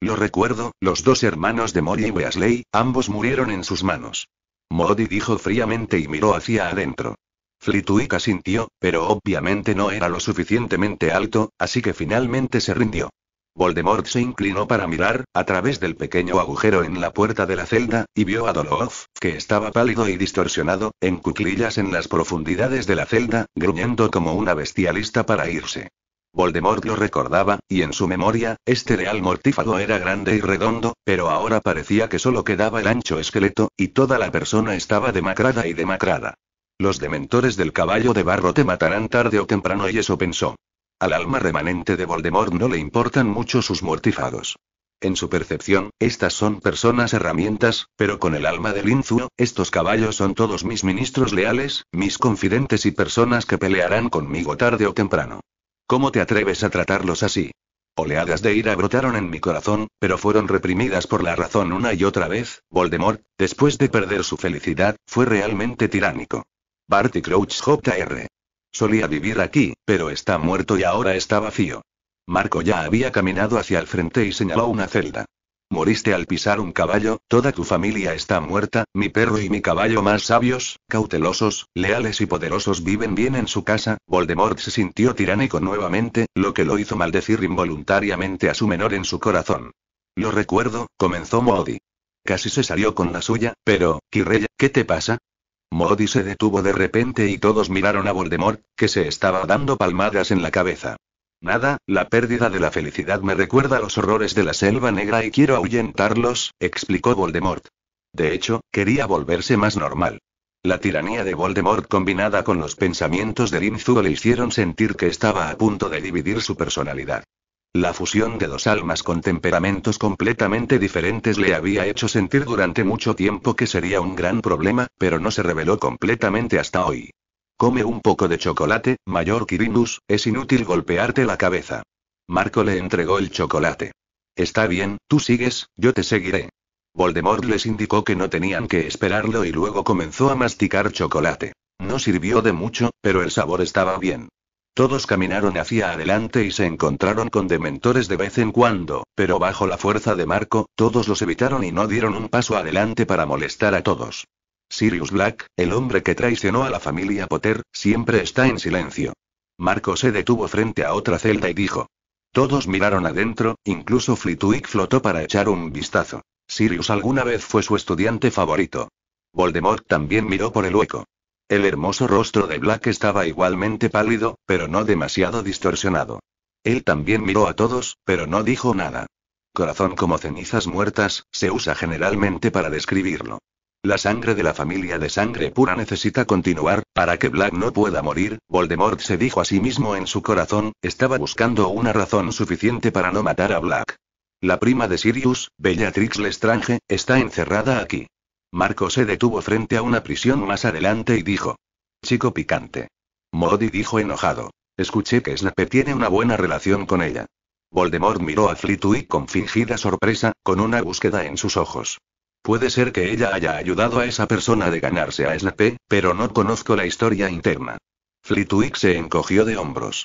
Lo recuerdo, los dos hermanos de Mori y Weasley, ambos murieron en sus manos. Modi dijo fríamente y miró hacia adentro. Flitwick asintió, pero obviamente no era lo suficientemente alto, así que finalmente se rindió. Voldemort se inclinó para mirar, a través del pequeño agujero en la puerta de la celda, y vio a Dolof, que estaba pálido y distorsionado, en cuclillas en las profundidades de la celda, gruñendo como una bestia lista para irse. Voldemort lo recordaba, y en su memoria, este real mortífago era grande y redondo, pero ahora parecía que solo quedaba el ancho esqueleto, y toda la persona estaba demacrada y demacrada. Los dementores del caballo de barro te matarán tarde o temprano y eso pensó. Al alma remanente de Voldemort no le importan mucho sus mortífagos. En su percepción, estas son personas herramientas, pero con el alma del Inzuo, estos caballos son todos mis ministros leales, mis confidentes y personas que pelearán conmigo tarde o temprano. ¿Cómo te atreves a tratarlos así? Oleadas de ira brotaron en mi corazón, pero fueron reprimidas por la razón una y otra vez. Voldemort, después de perder su felicidad, fue realmente tiránico. Barty Crouch Jr. Solía vivir aquí, pero está muerto y ahora está vacío. Marco ya había caminado hacia el frente y señaló una celda. Moriste al pisar un caballo, toda tu familia está muerta, mi perro y mi caballo más sabios, cautelosos, leales y poderosos viven bien en su casa, Voldemort se sintió tiránico nuevamente, lo que lo hizo maldecir involuntariamente a su menor en su corazón. Lo recuerdo, comenzó Modi. Casi se salió con la suya, pero, Kirreya, ¿qué te pasa? Modi se detuvo de repente y todos miraron a Voldemort, que se estaba dando palmadas en la cabeza. Nada, la pérdida de la felicidad me recuerda los horrores de la selva negra y quiero ahuyentarlos, explicó Voldemort. De hecho, quería volverse más normal. La tiranía de Voldemort combinada con los pensamientos de Lin le hicieron sentir que estaba a punto de dividir su personalidad. La fusión de dos almas con temperamentos completamente diferentes le había hecho sentir durante mucho tiempo que sería un gran problema, pero no se reveló completamente hasta hoy. Come un poco de chocolate, mayor Quirinus, es inútil golpearte la cabeza. Marco le entregó el chocolate. Está bien, tú sigues, yo te seguiré. Voldemort les indicó que no tenían que esperarlo y luego comenzó a masticar chocolate. No sirvió de mucho, pero el sabor estaba bien. Todos caminaron hacia adelante y se encontraron con dementores de vez en cuando, pero bajo la fuerza de Marco, todos los evitaron y no dieron un paso adelante para molestar a todos. Sirius Black, el hombre que traicionó a la familia Potter, siempre está en silencio. Marco se detuvo frente a otra celda y dijo. Todos miraron adentro, incluso Flitwick flotó para echar un vistazo. Sirius alguna vez fue su estudiante favorito. Voldemort también miró por el hueco. El hermoso rostro de Black estaba igualmente pálido, pero no demasiado distorsionado. Él también miró a todos, pero no dijo nada. Corazón como cenizas muertas, se usa generalmente para describirlo. La sangre de la familia de sangre pura necesita continuar, para que Black no pueda morir, Voldemort se dijo a sí mismo en su corazón, estaba buscando una razón suficiente para no matar a Black. La prima de Sirius, Bellatrix Lestrange, está encerrada aquí. Marco se detuvo frente a una prisión más adelante y dijo. Chico picante. Modi dijo enojado. Escuché que Snape tiene una buena relación con ella. Voldemort miró a Flitwick con fingida sorpresa, con una búsqueda en sus ojos. Puede ser que ella haya ayudado a esa persona de ganarse a Snape, pero no conozco la historia interna. Flitwick se encogió de hombros.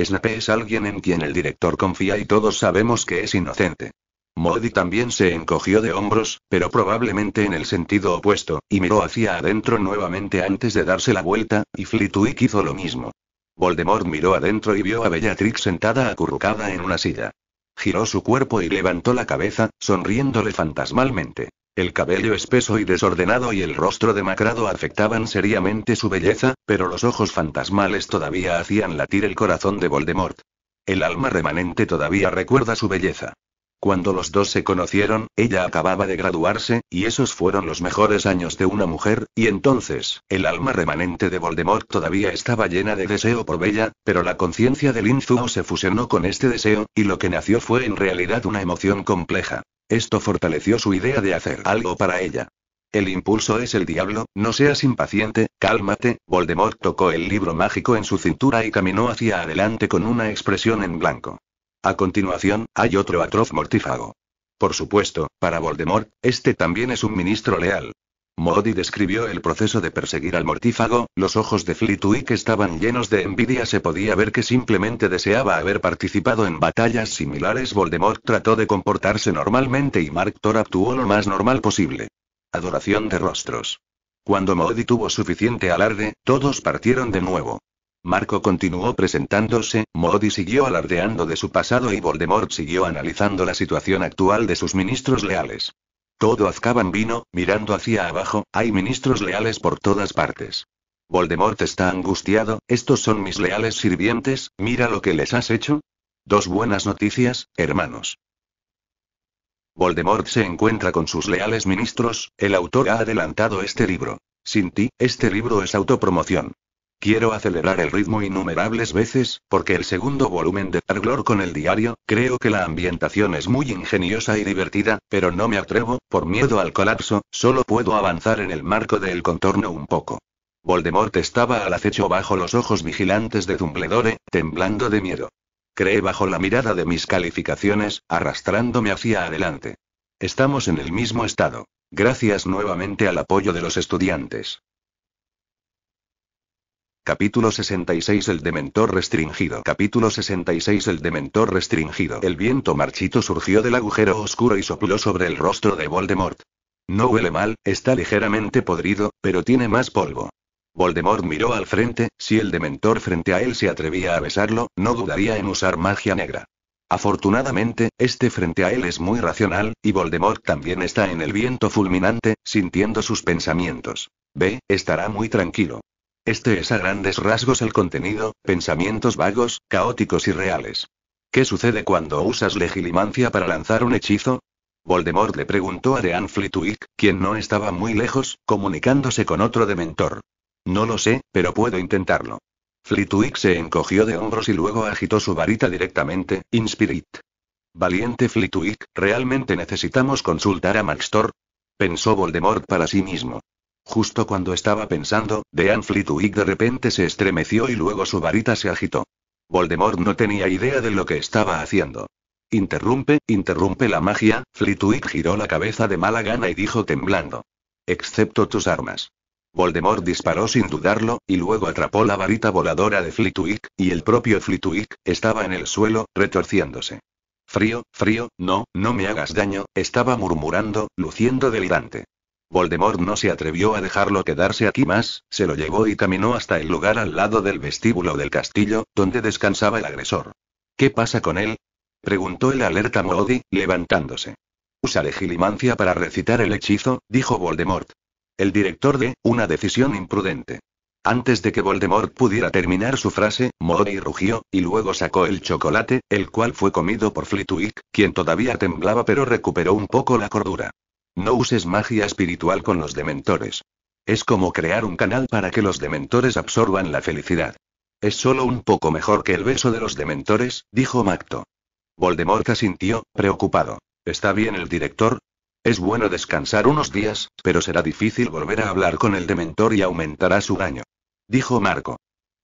Snape es alguien en quien el director confía y todos sabemos que es inocente. Modi también se encogió de hombros, pero probablemente en el sentido opuesto, y miró hacia adentro nuevamente antes de darse la vuelta, y Flitwick hizo lo mismo. Voldemort miró adentro y vio a Bellatrix sentada acurrucada en una silla. Giró su cuerpo y levantó la cabeza, sonriéndole fantasmalmente. El cabello espeso y desordenado y el rostro demacrado afectaban seriamente su belleza, pero los ojos fantasmales todavía hacían latir el corazón de Voldemort. El alma remanente todavía recuerda su belleza. Cuando los dos se conocieron, ella acababa de graduarse, y esos fueron los mejores años de una mujer, y entonces, el alma remanente de Voldemort todavía estaba llena de deseo por Bella, pero la conciencia de Lin se fusionó con este deseo, y lo que nació fue en realidad una emoción compleja. Esto fortaleció su idea de hacer algo para ella. El impulso es el diablo, no seas impaciente, cálmate. Voldemort tocó el libro mágico en su cintura y caminó hacia adelante con una expresión en blanco. A continuación, hay otro atroz mortífago. Por supuesto, para Voldemort, este también es un ministro leal. Moody describió el proceso de perseguir al mortífago, los ojos de Flitwick estaban llenos de envidia, se podía ver que simplemente deseaba haber participado en batallas similares. Voldemort trató de comportarse normalmente y Mark Thor actuó lo más normal posible. Adoración de rostros. Cuando Modi tuvo suficiente alarde, todos partieron de nuevo. Marco continuó presentándose, Moody siguió alardeando de su pasado y Voldemort siguió analizando la situación actual de sus ministros leales. Todo Azkaban vino, mirando hacia abajo, hay ministros leales por todas partes. Voldemort está angustiado, estos son mis leales sirvientes, mira lo que les has hecho. Dos buenas noticias, hermanos. Voldemort se encuentra con sus leales ministros, el autor ha adelantado este libro. Sin ti, este libro es autopromoción. Quiero acelerar el ritmo innumerables veces, porque el segundo volumen de Targlor con el diario, creo que la ambientación es muy ingeniosa y divertida, pero no me atrevo, por miedo al colapso, solo puedo avanzar en el marco del contorno un poco. Voldemort estaba al acecho bajo los ojos vigilantes de Dumbledore, temblando de miedo. Creé bajo la mirada de mis calificaciones, arrastrándome hacia adelante. Estamos en el mismo estado. Gracias nuevamente al apoyo de los estudiantes. Capítulo 66 El Dementor restringido. Capítulo 66 El Dementor restringido. El viento marchito surgió del agujero oscuro y sopló sobre el rostro de Voldemort. No huele mal, está ligeramente podrido, pero tiene más polvo. Voldemort miró al frente, si el dementor frente a él se atrevía a besarlo, no dudaría en usar magia negra. Afortunadamente, este frente a él es muy racional, y Voldemort también está en el viento fulminante, sintiendo sus pensamientos. B, estará muy tranquilo. Este es a grandes rasgos el contenido, pensamientos vagos, caóticos y reales. ¿Qué sucede cuando usas legilimancia para lanzar un hechizo? Voldemort le preguntó a Dean Flitwick, quien no estaba muy lejos, comunicándose con otro dementor. No lo sé, pero puedo intentarlo. Flitwick se encogió de hombros y luego agitó su varita directamente, Inspirit. Valiente Flitwick, ¿realmente necesitamos consultar a Maxtor? Pensó Voldemort para sí mismo. Justo cuando estaba pensando, Dean Flitwick de repente se estremeció y luego su varita se agitó. Voldemort no tenía idea de lo que estaba haciendo. Interrumpe, interrumpe la magia, Flitwick giró la cabeza de mala gana y dijo temblando. Excepto tus armas. Voldemort disparó sin dudarlo, y luego atrapó la varita voladora de Flitwick, y el propio Flitwick, estaba en el suelo, retorciéndose. Frío, frío, no, no me hagas daño, estaba murmurando, luciendo delirante. Voldemort no se atrevió a dejarlo quedarse aquí más, se lo llevó y caminó hasta el lugar al lado del vestíbulo del castillo, donde descansaba el agresor. ¿Qué pasa con él? preguntó el alerta Moody, levantándose. Usaré gilimancia para recitar el hechizo, dijo Voldemort. El director de, una decisión imprudente. Antes de que Voldemort pudiera terminar su frase, Moody rugió, y luego sacó el chocolate, el cual fue comido por Flitwick, quien todavía temblaba pero recuperó un poco la cordura. No uses magia espiritual con los dementores. Es como crear un canal para que los dementores absorban la felicidad. Es solo un poco mejor que el beso de los dementores, dijo Macto. Voldemort asintió, preocupado. ¿Está bien el director? Es bueno descansar unos días, pero será difícil volver a hablar con el dementor y aumentará su daño. Dijo Marco.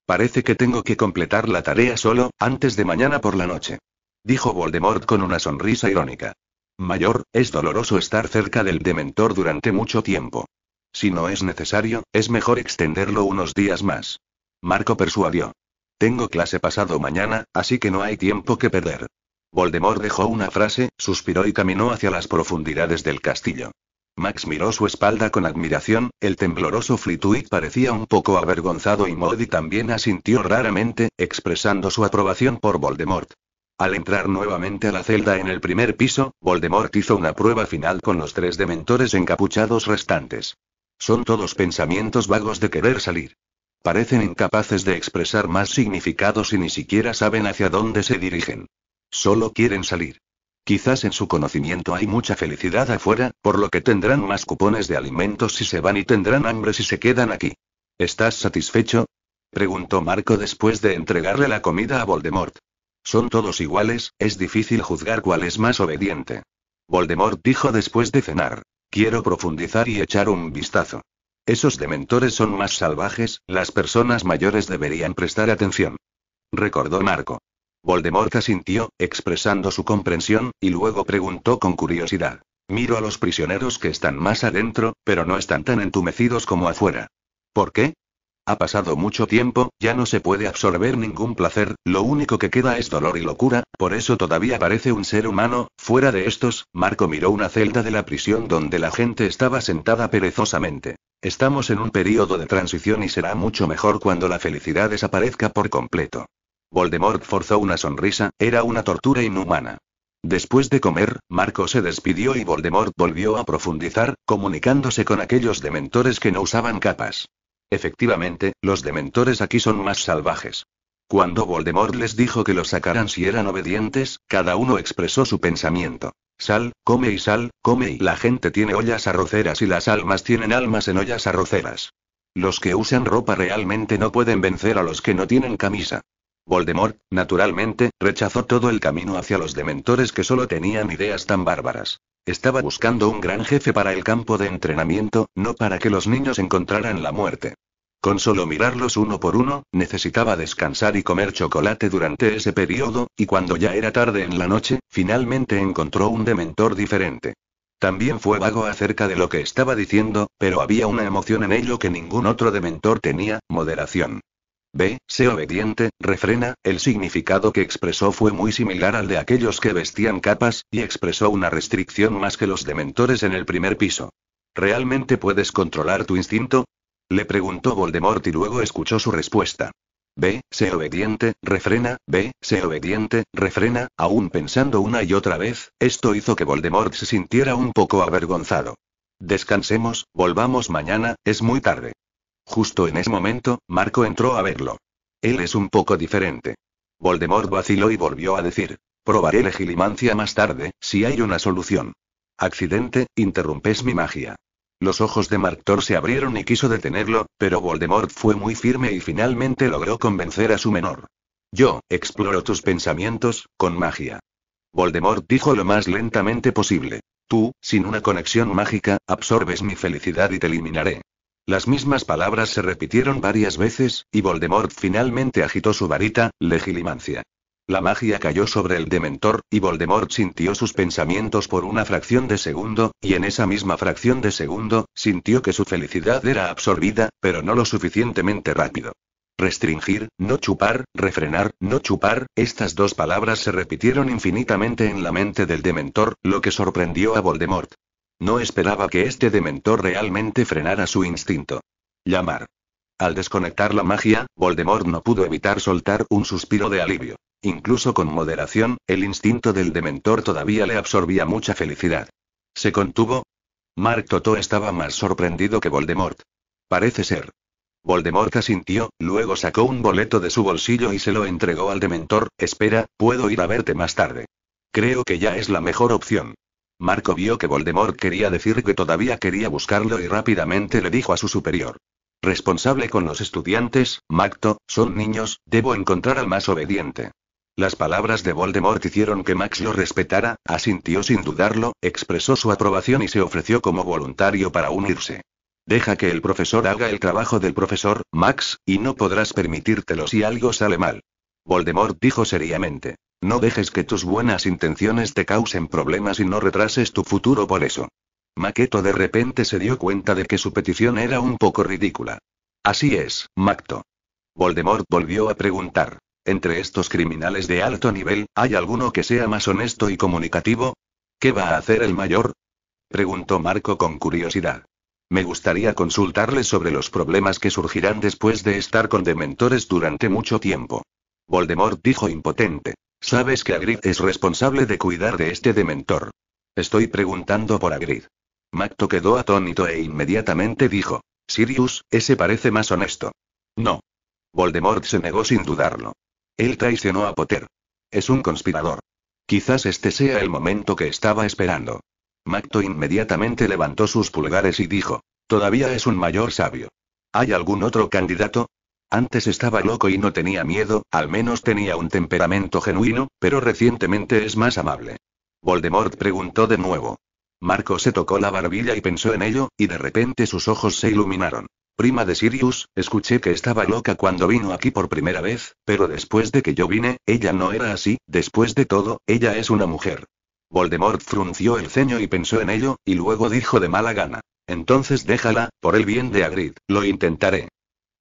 Parece que tengo que completar la tarea solo, antes de mañana por la noche. Dijo Voldemort con una sonrisa irónica mayor, es doloroso estar cerca del dementor durante mucho tiempo. Si no es necesario, es mejor extenderlo unos días más. Marco persuadió. Tengo clase pasado mañana, así que no hay tiempo que perder. Voldemort dejó una frase, suspiró y caminó hacia las profundidades del castillo. Max miró su espalda con admiración, el tembloroso Flitwick parecía un poco avergonzado y Modi también asintió raramente, expresando su aprobación por Voldemort. Al entrar nuevamente a la celda en el primer piso, Voldemort hizo una prueba final con los tres dementores encapuchados restantes. Son todos pensamientos vagos de querer salir. Parecen incapaces de expresar más significados y ni siquiera saben hacia dónde se dirigen. Solo quieren salir. Quizás en su conocimiento hay mucha felicidad afuera, por lo que tendrán más cupones de alimentos si se van y tendrán hambre si se quedan aquí. ¿Estás satisfecho? preguntó Marco después de entregarle la comida a Voldemort. Son todos iguales, es difícil juzgar cuál es más obediente. Voldemort dijo después de cenar. Quiero profundizar y echar un vistazo. Esos dementores son más salvajes, las personas mayores deberían prestar atención. Recordó Marco. Voldemort asintió, expresando su comprensión, y luego preguntó con curiosidad. Miro a los prisioneros que están más adentro, pero no están tan entumecidos como afuera. ¿Por qué? Ha pasado mucho tiempo, ya no se puede absorber ningún placer, lo único que queda es dolor y locura, por eso todavía parece un ser humano. Fuera de estos, Marco miró una celda de la prisión donde la gente estaba sentada perezosamente. Estamos en un periodo de transición y será mucho mejor cuando la felicidad desaparezca por completo. Voldemort forzó una sonrisa, era una tortura inhumana. Después de comer, Marco se despidió y Voldemort volvió a profundizar, comunicándose con aquellos dementores que no usaban capas. Efectivamente, los dementores aquí son más salvajes. Cuando Voldemort les dijo que los sacaran si eran obedientes, cada uno expresó su pensamiento. Sal, come y sal, come y la gente tiene ollas arroceras y las almas tienen almas en ollas arroceras. Los que usan ropa realmente no pueden vencer a los que no tienen camisa. Voldemort, naturalmente, rechazó todo el camino hacia los dementores que solo tenían ideas tan bárbaras. Estaba buscando un gran jefe para el campo de entrenamiento, no para que los niños encontraran la muerte. Con solo mirarlos uno por uno, necesitaba descansar y comer chocolate durante ese periodo, y cuando ya era tarde en la noche, finalmente encontró un dementor diferente. También fue vago acerca de lo que estaba diciendo, pero había una emoción en ello que ningún otro dementor tenía, moderación. B, sé obediente, refrena, el significado que expresó fue muy similar al de aquellos que vestían capas, y expresó una restricción más que los dementores en el primer piso. ¿Realmente puedes controlar tu instinto? Le preguntó Voldemort y luego escuchó su respuesta. Ve, sé obediente, refrena, ve, sé obediente, refrena, aún pensando una y otra vez, esto hizo que Voldemort se sintiera un poco avergonzado. Descansemos, volvamos mañana, es muy tarde. Justo en ese momento, Marco entró a verlo. Él es un poco diferente. Voldemort vaciló y volvió a decir. Probaré legilimancia más tarde, si hay una solución. Accidente, interrumpes mi magia. Los ojos de Martor se abrieron y quiso detenerlo, pero Voldemort fue muy firme y finalmente logró convencer a su menor. Yo, exploro tus pensamientos, con magia. Voldemort dijo lo más lentamente posible. Tú, sin una conexión mágica, absorbes mi felicidad y te eliminaré. Las mismas palabras se repitieron varias veces, y Voldemort finalmente agitó su varita, legilimancia. La magia cayó sobre el dementor, y Voldemort sintió sus pensamientos por una fracción de segundo, y en esa misma fracción de segundo, sintió que su felicidad era absorbida, pero no lo suficientemente rápido. Restringir, no chupar, refrenar, no chupar, estas dos palabras se repitieron infinitamente en la mente del dementor, lo que sorprendió a Voldemort. No esperaba que este dementor realmente frenara su instinto. Llamar. Al desconectar la magia, Voldemort no pudo evitar soltar un suspiro de alivio. Incluso con moderación, el instinto del dementor todavía le absorbía mucha felicidad. ¿Se contuvo? Mark Toto estaba más sorprendido que Voldemort. Parece ser. Voldemort asintió, luego sacó un boleto de su bolsillo y se lo entregó al dementor. Espera, puedo ir a verte más tarde. Creo que ya es la mejor opción. Marco vio que Voldemort quería decir que todavía quería buscarlo y rápidamente le dijo a su superior. Responsable con los estudiantes, Macto, son niños, debo encontrar al más obediente. Las palabras de Voldemort hicieron que Max lo respetara, asintió sin dudarlo, expresó su aprobación y se ofreció como voluntario para unirse. Deja que el profesor haga el trabajo del profesor, Max, y no podrás permitírtelo si algo sale mal. Voldemort dijo seriamente. No dejes que tus buenas intenciones te causen problemas y no retrases tu futuro por eso. Maqueto de repente se dio cuenta de que su petición era un poco ridícula. Así es, Macto. Voldemort volvió a preguntar. Entre estos criminales de alto nivel, ¿hay alguno que sea más honesto y comunicativo? ¿Qué va a hacer el mayor? Preguntó Marco con curiosidad. Me gustaría consultarle sobre los problemas que surgirán después de estar con dementores durante mucho tiempo. Voldemort dijo impotente. Sabes que Agrid es responsable de cuidar de este dementor. Estoy preguntando por Agrid. Macto quedó atónito e inmediatamente dijo: Sirius, ese parece más honesto. No. Voldemort se negó sin dudarlo. Él traicionó a Potter. Es un conspirador. Quizás este sea el momento que estaba esperando. Macto inmediatamente levantó sus pulgares y dijo: Todavía es un mayor sabio. ¿Hay algún otro candidato? Antes estaba loco y no tenía miedo, al menos tenía un temperamento genuino, pero recientemente es más amable. Voldemort preguntó de nuevo. Marco se tocó la barbilla y pensó en ello, y de repente sus ojos se iluminaron. Prima de Sirius, escuché que estaba loca cuando vino aquí por primera vez, pero después de que yo vine, ella no era así, después de todo, ella es una mujer. Voldemort frunció el ceño y pensó en ello, y luego dijo de mala gana. Entonces déjala, por el bien de Agrid, lo intentaré.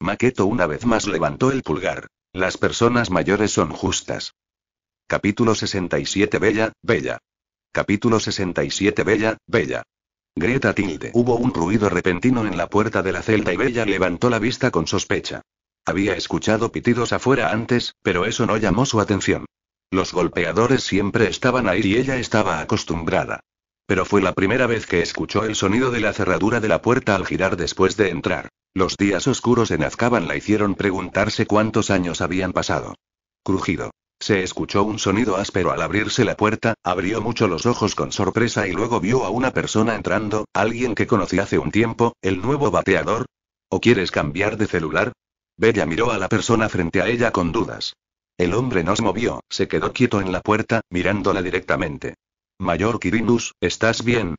Maqueto una vez más levantó el pulgar. Las personas mayores son justas. Capítulo 67 Bella, Bella. Capítulo 67 Bella, Bella. Greta tilde. Hubo un ruido repentino en la puerta de la celda y Bella levantó la vista con sospecha. Había escuchado pitidos afuera antes, pero eso no llamó su atención. Los golpeadores siempre estaban ahí y ella estaba acostumbrada. Pero fue la primera vez que escuchó el sonido de la cerradura de la puerta al girar después de entrar. Los días oscuros en Azkaban la hicieron preguntarse cuántos años habían pasado. Crujido. Se escuchó un sonido áspero al abrirse la puerta, abrió mucho los ojos con sorpresa y luego vio a una persona entrando, alguien que conocí hace un tiempo, el nuevo bateador. ¿O quieres cambiar de celular? Bella miró a la persona frente a ella con dudas. El hombre no se movió, se quedó quieto en la puerta, mirándola directamente. Mayor Quirinus, ¿estás bien?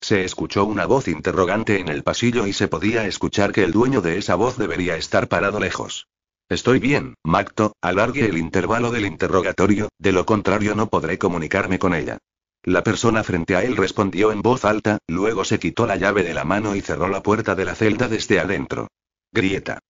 Se escuchó una voz interrogante en el pasillo y se podía escuchar que el dueño de esa voz debería estar parado lejos. Estoy bien, Macto, alargue el intervalo del interrogatorio, de lo contrario no podré comunicarme con ella. La persona frente a él respondió en voz alta, luego se quitó la llave de la mano y cerró la puerta de la celda desde adentro. Grieta.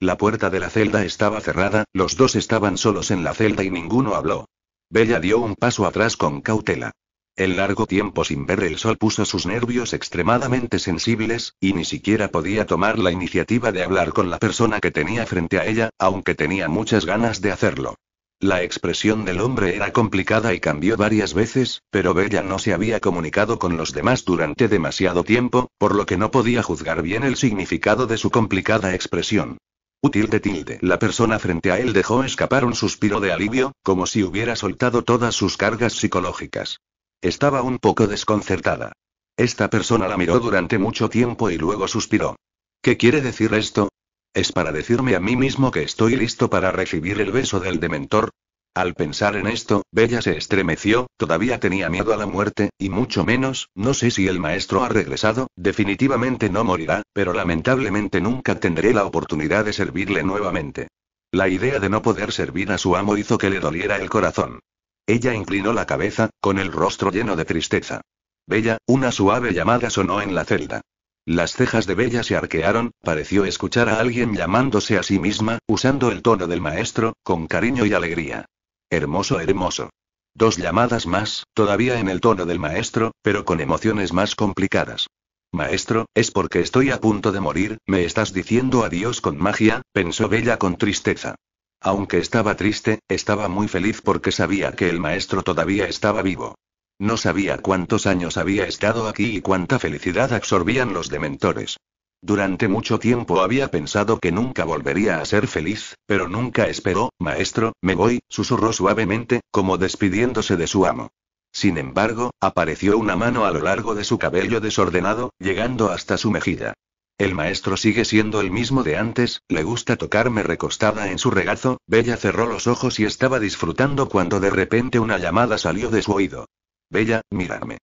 La puerta de la celda estaba cerrada, los dos estaban solos en la celda y ninguno habló. Bella dio un paso atrás con cautela. El largo tiempo sin ver el sol puso sus nervios extremadamente sensibles, y ni siquiera podía tomar la iniciativa de hablar con la persona que tenía frente a ella, aunque tenía muchas ganas de hacerlo. La expresión del hombre era complicada y cambió varias veces, pero Bella no se había comunicado con los demás durante demasiado tiempo, por lo que no podía juzgar bien el significado de su complicada expresión. Útil de tilde. La persona frente a él dejó escapar un suspiro de alivio, como si hubiera soltado todas sus cargas psicológicas. Estaba un poco desconcertada. Esta persona la miró durante mucho tiempo y luego suspiró. ¿Qué quiere decir esto? ¿Es para decirme a mí mismo que estoy listo para recibir el beso del dementor? Al pensar en esto, Bella se estremeció, todavía tenía miedo a la muerte, y mucho menos, no sé si el maestro ha regresado, definitivamente no morirá, pero lamentablemente nunca tendré la oportunidad de servirle nuevamente. La idea de no poder servir a su amo hizo que le doliera el corazón. Ella inclinó la cabeza, con el rostro lleno de tristeza. Bella, una suave llamada sonó en la celda. Las cejas de Bella se arquearon, pareció escuchar a alguien llamándose a sí misma, usando el tono del maestro, con cariño y alegría. Hermoso, hermoso. Dos llamadas más, todavía en el tono del maestro, pero con emociones más complicadas. Maestro, es porque estoy a punto de morir, me estás diciendo adiós con magia, pensó Bella con tristeza. Aunque estaba triste, estaba muy feliz porque sabía que el maestro todavía estaba vivo. No sabía cuántos años había estado aquí y cuánta felicidad absorbían los dementores. Durante mucho tiempo había pensado que nunca volvería a ser feliz, pero nunca esperó, maestro, me voy, susurró suavemente, como despidiéndose de su amo. Sin embargo, apareció una mano a lo largo de su cabello desordenado, llegando hasta su mejilla. El maestro sigue siendo el mismo de antes, le gusta tocarme recostada en su regazo, Bella cerró los ojos y estaba disfrutando cuando de repente una llamada salió de su oído. Bella, mírame.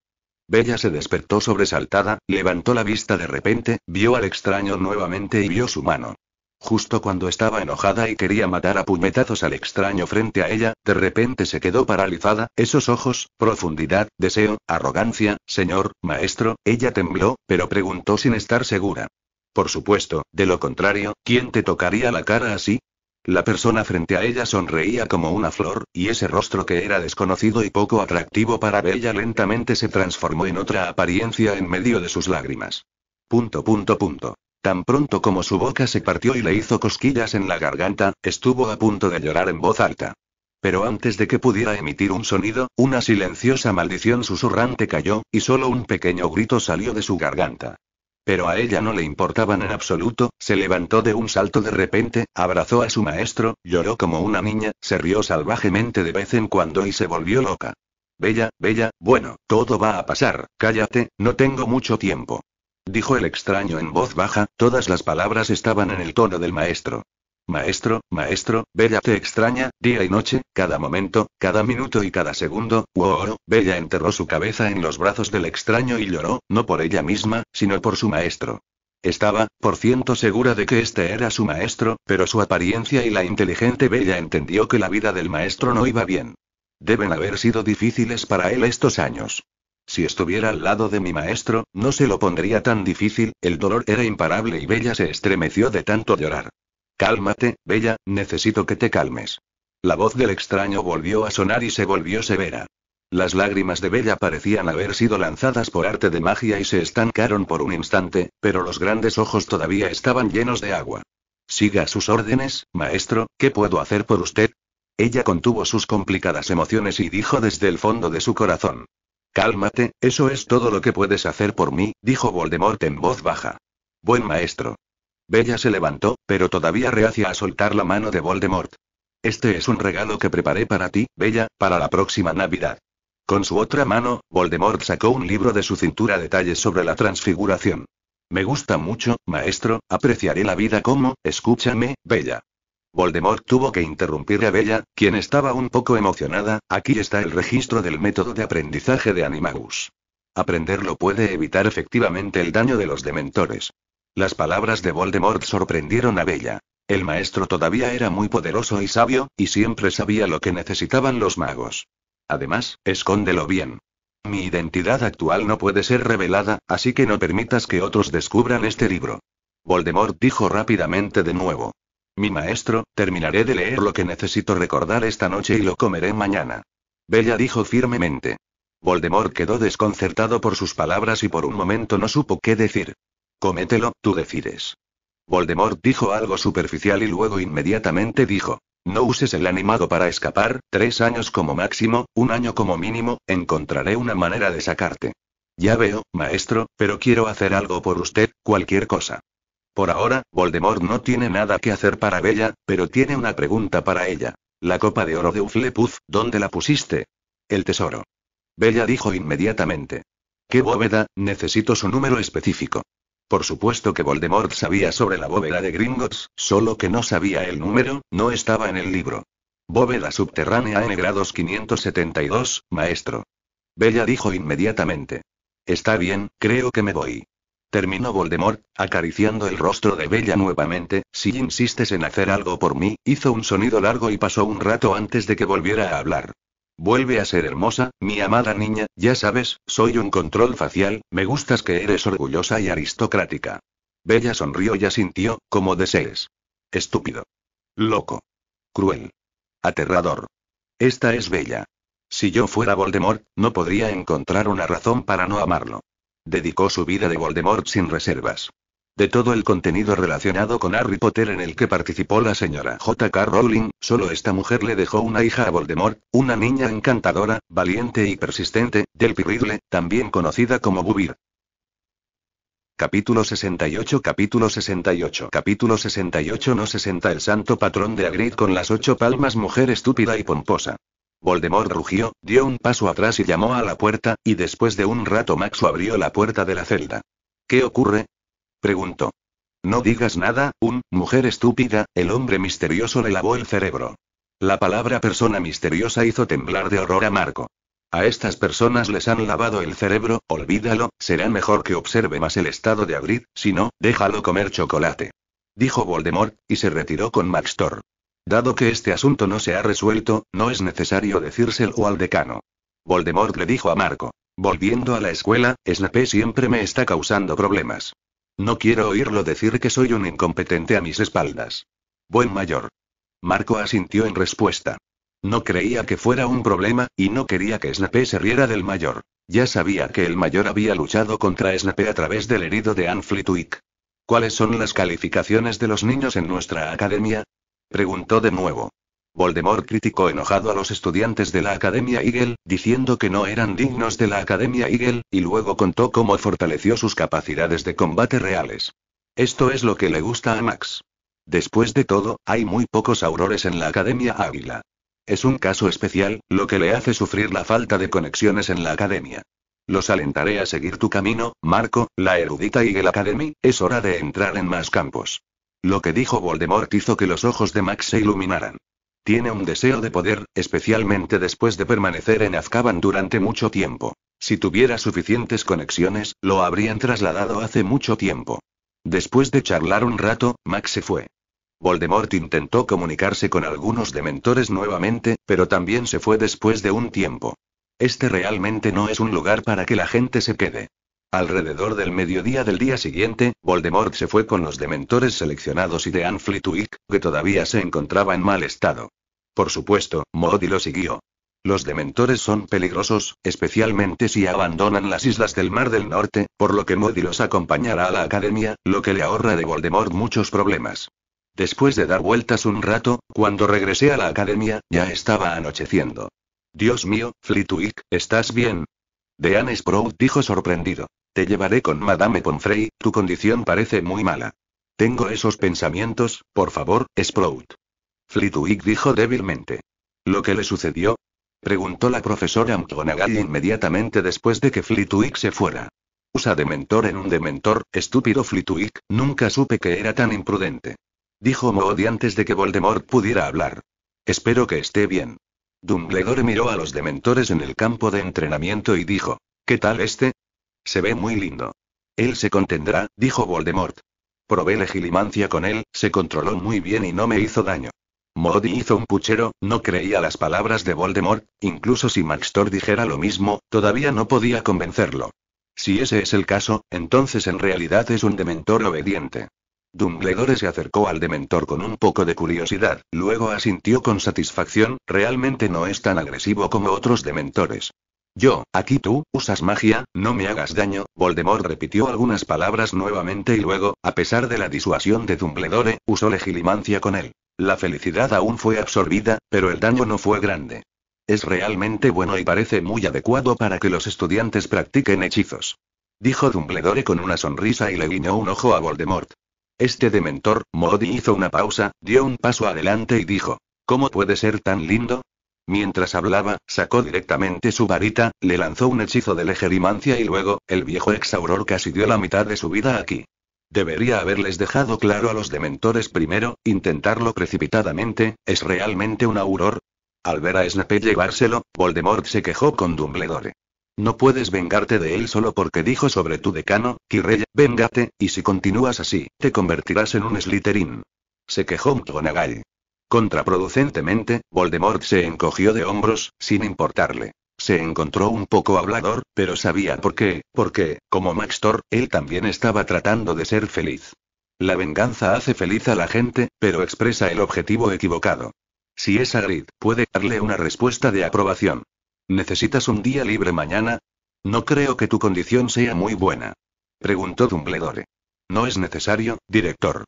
Bella se despertó sobresaltada, levantó la vista de repente, vio al extraño nuevamente y vio su mano. Justo cuando estaba enojada y quería matar a puñetazos al extraño frente a ella, de repente se quedó paralizada, esos ojos, profundidad, deseo, arrogancia, señor, maestro, ella tembló, pero preguntó sin estar segura. Por supuesto, de lo contrario, ¿quién te tocaría la cara así? La persona frente a ella sonreía como una flor, y ese rostro que era desconocido y poco atractivo para ella lentamente se transformó en otra apariencia en medio de sus lágrimas. Punto punto punto. Tan pronto como su boca se partió y le hizo cosquillas en la garganta, estuvo a punto de llorar en voz alta. Pero antes de que pudiera emitir un sonido, una silenciosa maldición susurrante cayó, y solo un pequeño grito salió de su garganta. Pero a ella no le importaban en absoluto, se levantó de un salto de repente, abrazó a su maestro, lloró como una niña, se rió salvajemente de vez en cuando y se volvió loca. Bella, bella, bueno, todo va a pasar, cállate, no tengo mucho tiempo. Dijo el extraño en voz baja, todas las palabras estaban en el tono del maestro. Maestro, maestro, Bella te extraña, día y noche, cada momento, cada minuto y cada segundo. uoro, Bella enterró su cabeza en los brazos del extraño y lloró, no por ella misma, sino por su maestro. Estaba, por ciento segura de que este era su maestro, pero su apariencia y la inteligente Bella entendió que la vida del maestro no iba bien. Deben haber sido difíciles para él estos años. Si estuviera al lado de mi maestro, no se lo pondría tan difícil, el dolor era imparable y Bella se estremeció de tanto llorar. Cálmate, Bella, necesito que te calmes. La voz del extraño volvió a sonar y se volvió severa. Las lágrimas de Bella parecían haber sido lanzadas por arte de magia y se estancaron por un instante, pero los grandes ojos todavía estaban llenos de agua. Siga sus órdenes, maestro, ¿qué puedo hacer por usted? Ella contuvo sus complicadas emociones y dijo desde el fondo de su corazón. Cálmate, eso es todo lo que puedes hacer por mí, dijo Voldemort en voz baja. Buen maestro. Bella se levantó, pero todavía reacia a soltar la mano de Voldemort. Este es un regalo que preparé para ti, Bella, para la próxima Navidad. Con su otra mano, Voldemort sacó un libro de su cintura detalles sobre la transfiguración. Me gusta mucho, maestro, apreciaré la vida como, escúchame, Bella. Voldemort tuvo que interrumpir a Bella, quien estaba un poco emocionada, aquí está el registro del método de aprendizaje de Animagus. Aprenderlo puede evitar efectivamente el daño de los dementores. Las palabras de Voldemort sorprendieron a Bella. El maestro todavía era muy poderoso y sabio, y siempre sabía lo que necesitaban los magos. Además, escóndelo bien. Mi identidad actual no puede ser revelada, así que no permitas que otros descubran este libro. Voldemort dijo rápidamente de nuevo. Mi maestro, terminaré de leer lo que necesito recordar esta noche y lo comeré mañana. Bella dijo firmemente. Voldemort quedó desconcertado por sus palabras y por un momento no supo qué decir. Comételo, tú decides. Voldemort dijo algo superficial y luego inmediatamente dijo. No uses el animado para escapar, tres años como máximo, un año como mínimo, encontraré una manera de sacarte. Ya veo, maestro, pero quiero hacer algo por usted, cualquier cosa. Por ahora, Voldemort no tiene nada que hacer para Bella, pero tiene una pregunta para ella. La copa de oro de Uflepuz, ¿dónde la pusiste? El tesoro. Bella dijo inmediatamente. ¿Qué bóveda? Necesito su número específico. Por supuesto que Voldemort sabía sobre la bóveda de Gringotts, solo que no sabía el número, no estaba en el libro. Bóveda subterránea N grados 572, maestro. Bella dijo inmediatamente. Está bien, creo que me voy. Terminó Voldemort, acariciando el rostro de Bella nuevamente, si insistes en hacer algo por mí, hizo un sonido largo y pasó un rato antes de que volviera a hablar. Vuelve a ser hermosa, mi amada niña, ya sabes, soy un control facial, me gustas que eres orgullosa y aristocrática. Bella sonrió y asintió, como desees. Estúpido. Loco. Cruel. Aterrador. Esta es Bella. Si yo fuera Voldemort, no podría encontrar una razón para no amarlo. Dedicó su vida de Voldemort sin reservas. De todo el contenido relacionado con Harry Potter en el que participó la señora J.K. Rowling, solo esta mujer le dejó una hija a Voldemort, una niña encantadora, valiente y persistente, del Ridley, también conocida como Bubir. Capítulo 68 Capítulo 68 Capítulo 68 No 60 El santo patrón de Hagrid con las ocho palmas mujer estúpida y pomposa. Voldemort rugió, dio un paso atrás y llamó a la puerta, y después de un rato Maxo abrió la puerta de la celda. ¿Qué ocurre? Preguntó. No digas nada, un, mujer estúpida, el hombre misterioso le lavó el cerebro. La palabra persona misteriosa hizo temblar de horror a Marco. A estas personas les han lavado el cerebro, olvídalo, será mejor que observe más el estado de Abrid, si no, déjalo comer chocolate. Dijo Voldemort, y se retiró con Maxtor. Dado que este asunto no se ha resuelto, no es necesario decírselo al decano. Voldemort le dijo a Marco. Volviendo a la escuela, Snape siempre me está causando problemas. No quiero oírlo decir que soy un incompetente a mis espaldas. Buen mayor. Marco asintió en respuesta. No creía que fuera un problema, y no quería que Snape se riera del mayor. Ya sabía que el mayor había luchado contra Snape a través del herido de Anne Flitwick. ¿Cuáles son las calificaciones de los niños en nuestra academia? Preguntó de nuevo. Voldemort criticó enojado a los estudiantes de la Academia Eagle, diciendo que no eran dignos de la Academia Eagle, y luego contó cómo fortaleció sus capacidades de combate reales. Esto es lo que le gusta a Max. Después de todo, hay muy pocos aurores en la Academia Águila. Es un caso especial, lo que le hace sufrir la falta de conexiones en la Academia. Los alentaré a seguir tu camino, Marco, la erudita Eagle Academy, es hora de entrar en más campos. Lo que dijo Voldemort hizo que los ojos de Max se iluminaran. Tiene un deseo de poder, especialmente después de permanecer en Azkaban durante mucho tiempo. Si tuviera suficientes conexiones, lo habrían trasladado hace mucho tiempo. Después de charlar un rato, Max se fue. Voldemort intentó comunicarse con algunos dementores nuevamente, pero también se fue después de un tiempo. Este realmente no es un lugar para que la gente se quede. Alrededor del mediodía del día siguiente, Voldemort se fue con los dementores seleccionados y de Anne Flitwick, que todavía se encontraba en mal estado. Por supuesto, Moody lo siguió. Los dementores son peligrosos, especialmente si abandonan las islas del Mar del Norte, por lo que Moody los acompañará a la academia, lo que le ahorra de Voldemort muchos problemas. Después de dar vueltas un rato, cuando regresé a la academia, ya estaba anocheciendo. Dios mío, Flitwick, ¿estás bien? Dean Sprout dijo sorprendido. Te llevaré con Madame Pomfrey, tu condición parece muy mala. Tengo esos pensamientos, por favor, Sprout. Flitwick dijo débilmente. ¿Lo que le sucedió? Preguntó la profesora McGonagall inmediatamente después de que Flitwick se fuera. Usa de mentor en un dementor, estúpido Flitwick, nunca supe que era tan imprudente. Dijo Moody antes de que Voldemort pudiera hablar. Espero que esté bien. Dumbledore miró a los dementores en el campo de entrenamiento y dijo, ¿qué tal este? Se ve muy lindo. Él se contendrá, dijo Voldemort. Probé legilimancia con él, se controló muy bien y no me hizo daño. Modi hizo un puchero, no creía las palabras de Voldemort, incluso si Maxtor dijera lo mismo, todavía no podía convencerlo. Si ese es el caso, entonces en realidad es un dementor obediente. Dumbledore se acercó al dementor con un poco de curiosidad, luego asintió con satisfacción, realmente no es tan agresivo como otros dementores. Yo, aquí tú, usas magia, no me hagas daño, Voldemort repitió algunas palabras nuevamente y luego, a pesar de la disuasión de Dumbledore, usó legilimancia con él. La felicidad aún fue absorbida, pero el daño no fue grande. Es realmente bueno y parece muy adecuado para que los estudiantes practiquen hechizos. Dijo Dumbledore con una sonrisa y le guiñó un ojo a Voldemort. Este dementor, Modi hizo una pausa, dio un paso adelante y dijo. ¿Cómo puede ser tan lindo? Mientras hablaba, sacó directamente su varita, le lanzó un hechizo de legerimancia y luego, el viejo exauror casi dio la mitad de su vida aquí. Debería haberles dejado claro a los dementores primero, intentarlo precipitadamente, es realmente un auror. Al ver a Snape llevárselo, Voldemort se quejó con Dumbledore. No puedes vengarte de él solo porque dijo sobre tu decano, Quirrell, vengate, y si continúas así, te convertirás en un Slytherin. Se quejó McGonagall. Contraproducentemente, Voldemort se encogió de hombros, sin importarle. Se encontró un poco hablador, pero sabía por qué, porque, como Maxtor, él también estaba tratando de ser feliz. La venganza hace feliz a la gente, pero expresa el objetivo equivocado. Si es Agrid, puede darle una respuesta de aprobación. ¿Necesitas un día libre mañana? No creo que tu condición sea muy buena. Preguntó Dumbledore. No es necesario, director.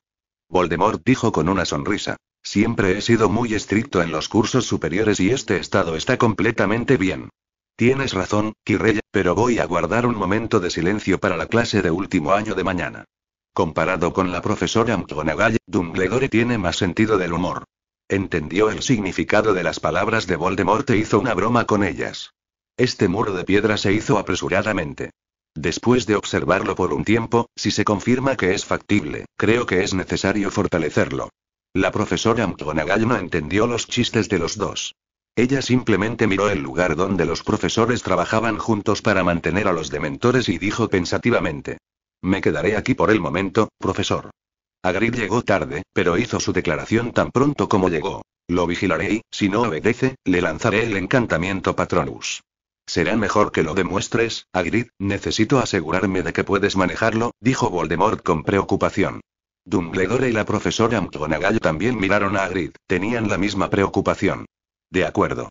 Voldemort dijo con una sonrisa. Siempre he sido muy estricto en los cursos superiores y este estado está completamente bien. Tienes razón, Kirella, pero voy a guardar un momento de silencio para la clase de último año de mañana. Comparado con la profesora McGonagall, Dumbledore tiene más sentido del humor. Entendió el significado de las palabras de Voldemort e hizo una broma con ellas. Este muro de piedra se hizo apresuradamente. Después de observarlo por un tiempo, si se confirma que es factible, creo que es necesario fortalecerlo. La profesora McGonagall no entendió los chistes de los dos. Ella simplemente miró el lugar donde los profesores trabajaban juntos para mantener a los dementores y dijo pensativamente. Me quedaré aquí por el momento, profesor. Hagrid llegó tarde, pero hizo su declaración tan pronto como llegó. Lo vigilaré y, si no obedece, le lanzaré el encantamiento Patronus. Será mejor que lo demuestres, Agrid. necesito asegurarme de que puedes manejarlo, dijo Voldemort con preocupación. Dumbledore y la profesora McGonagall también miraron a Agrid, tenían la misma preocupación. De acuerdo.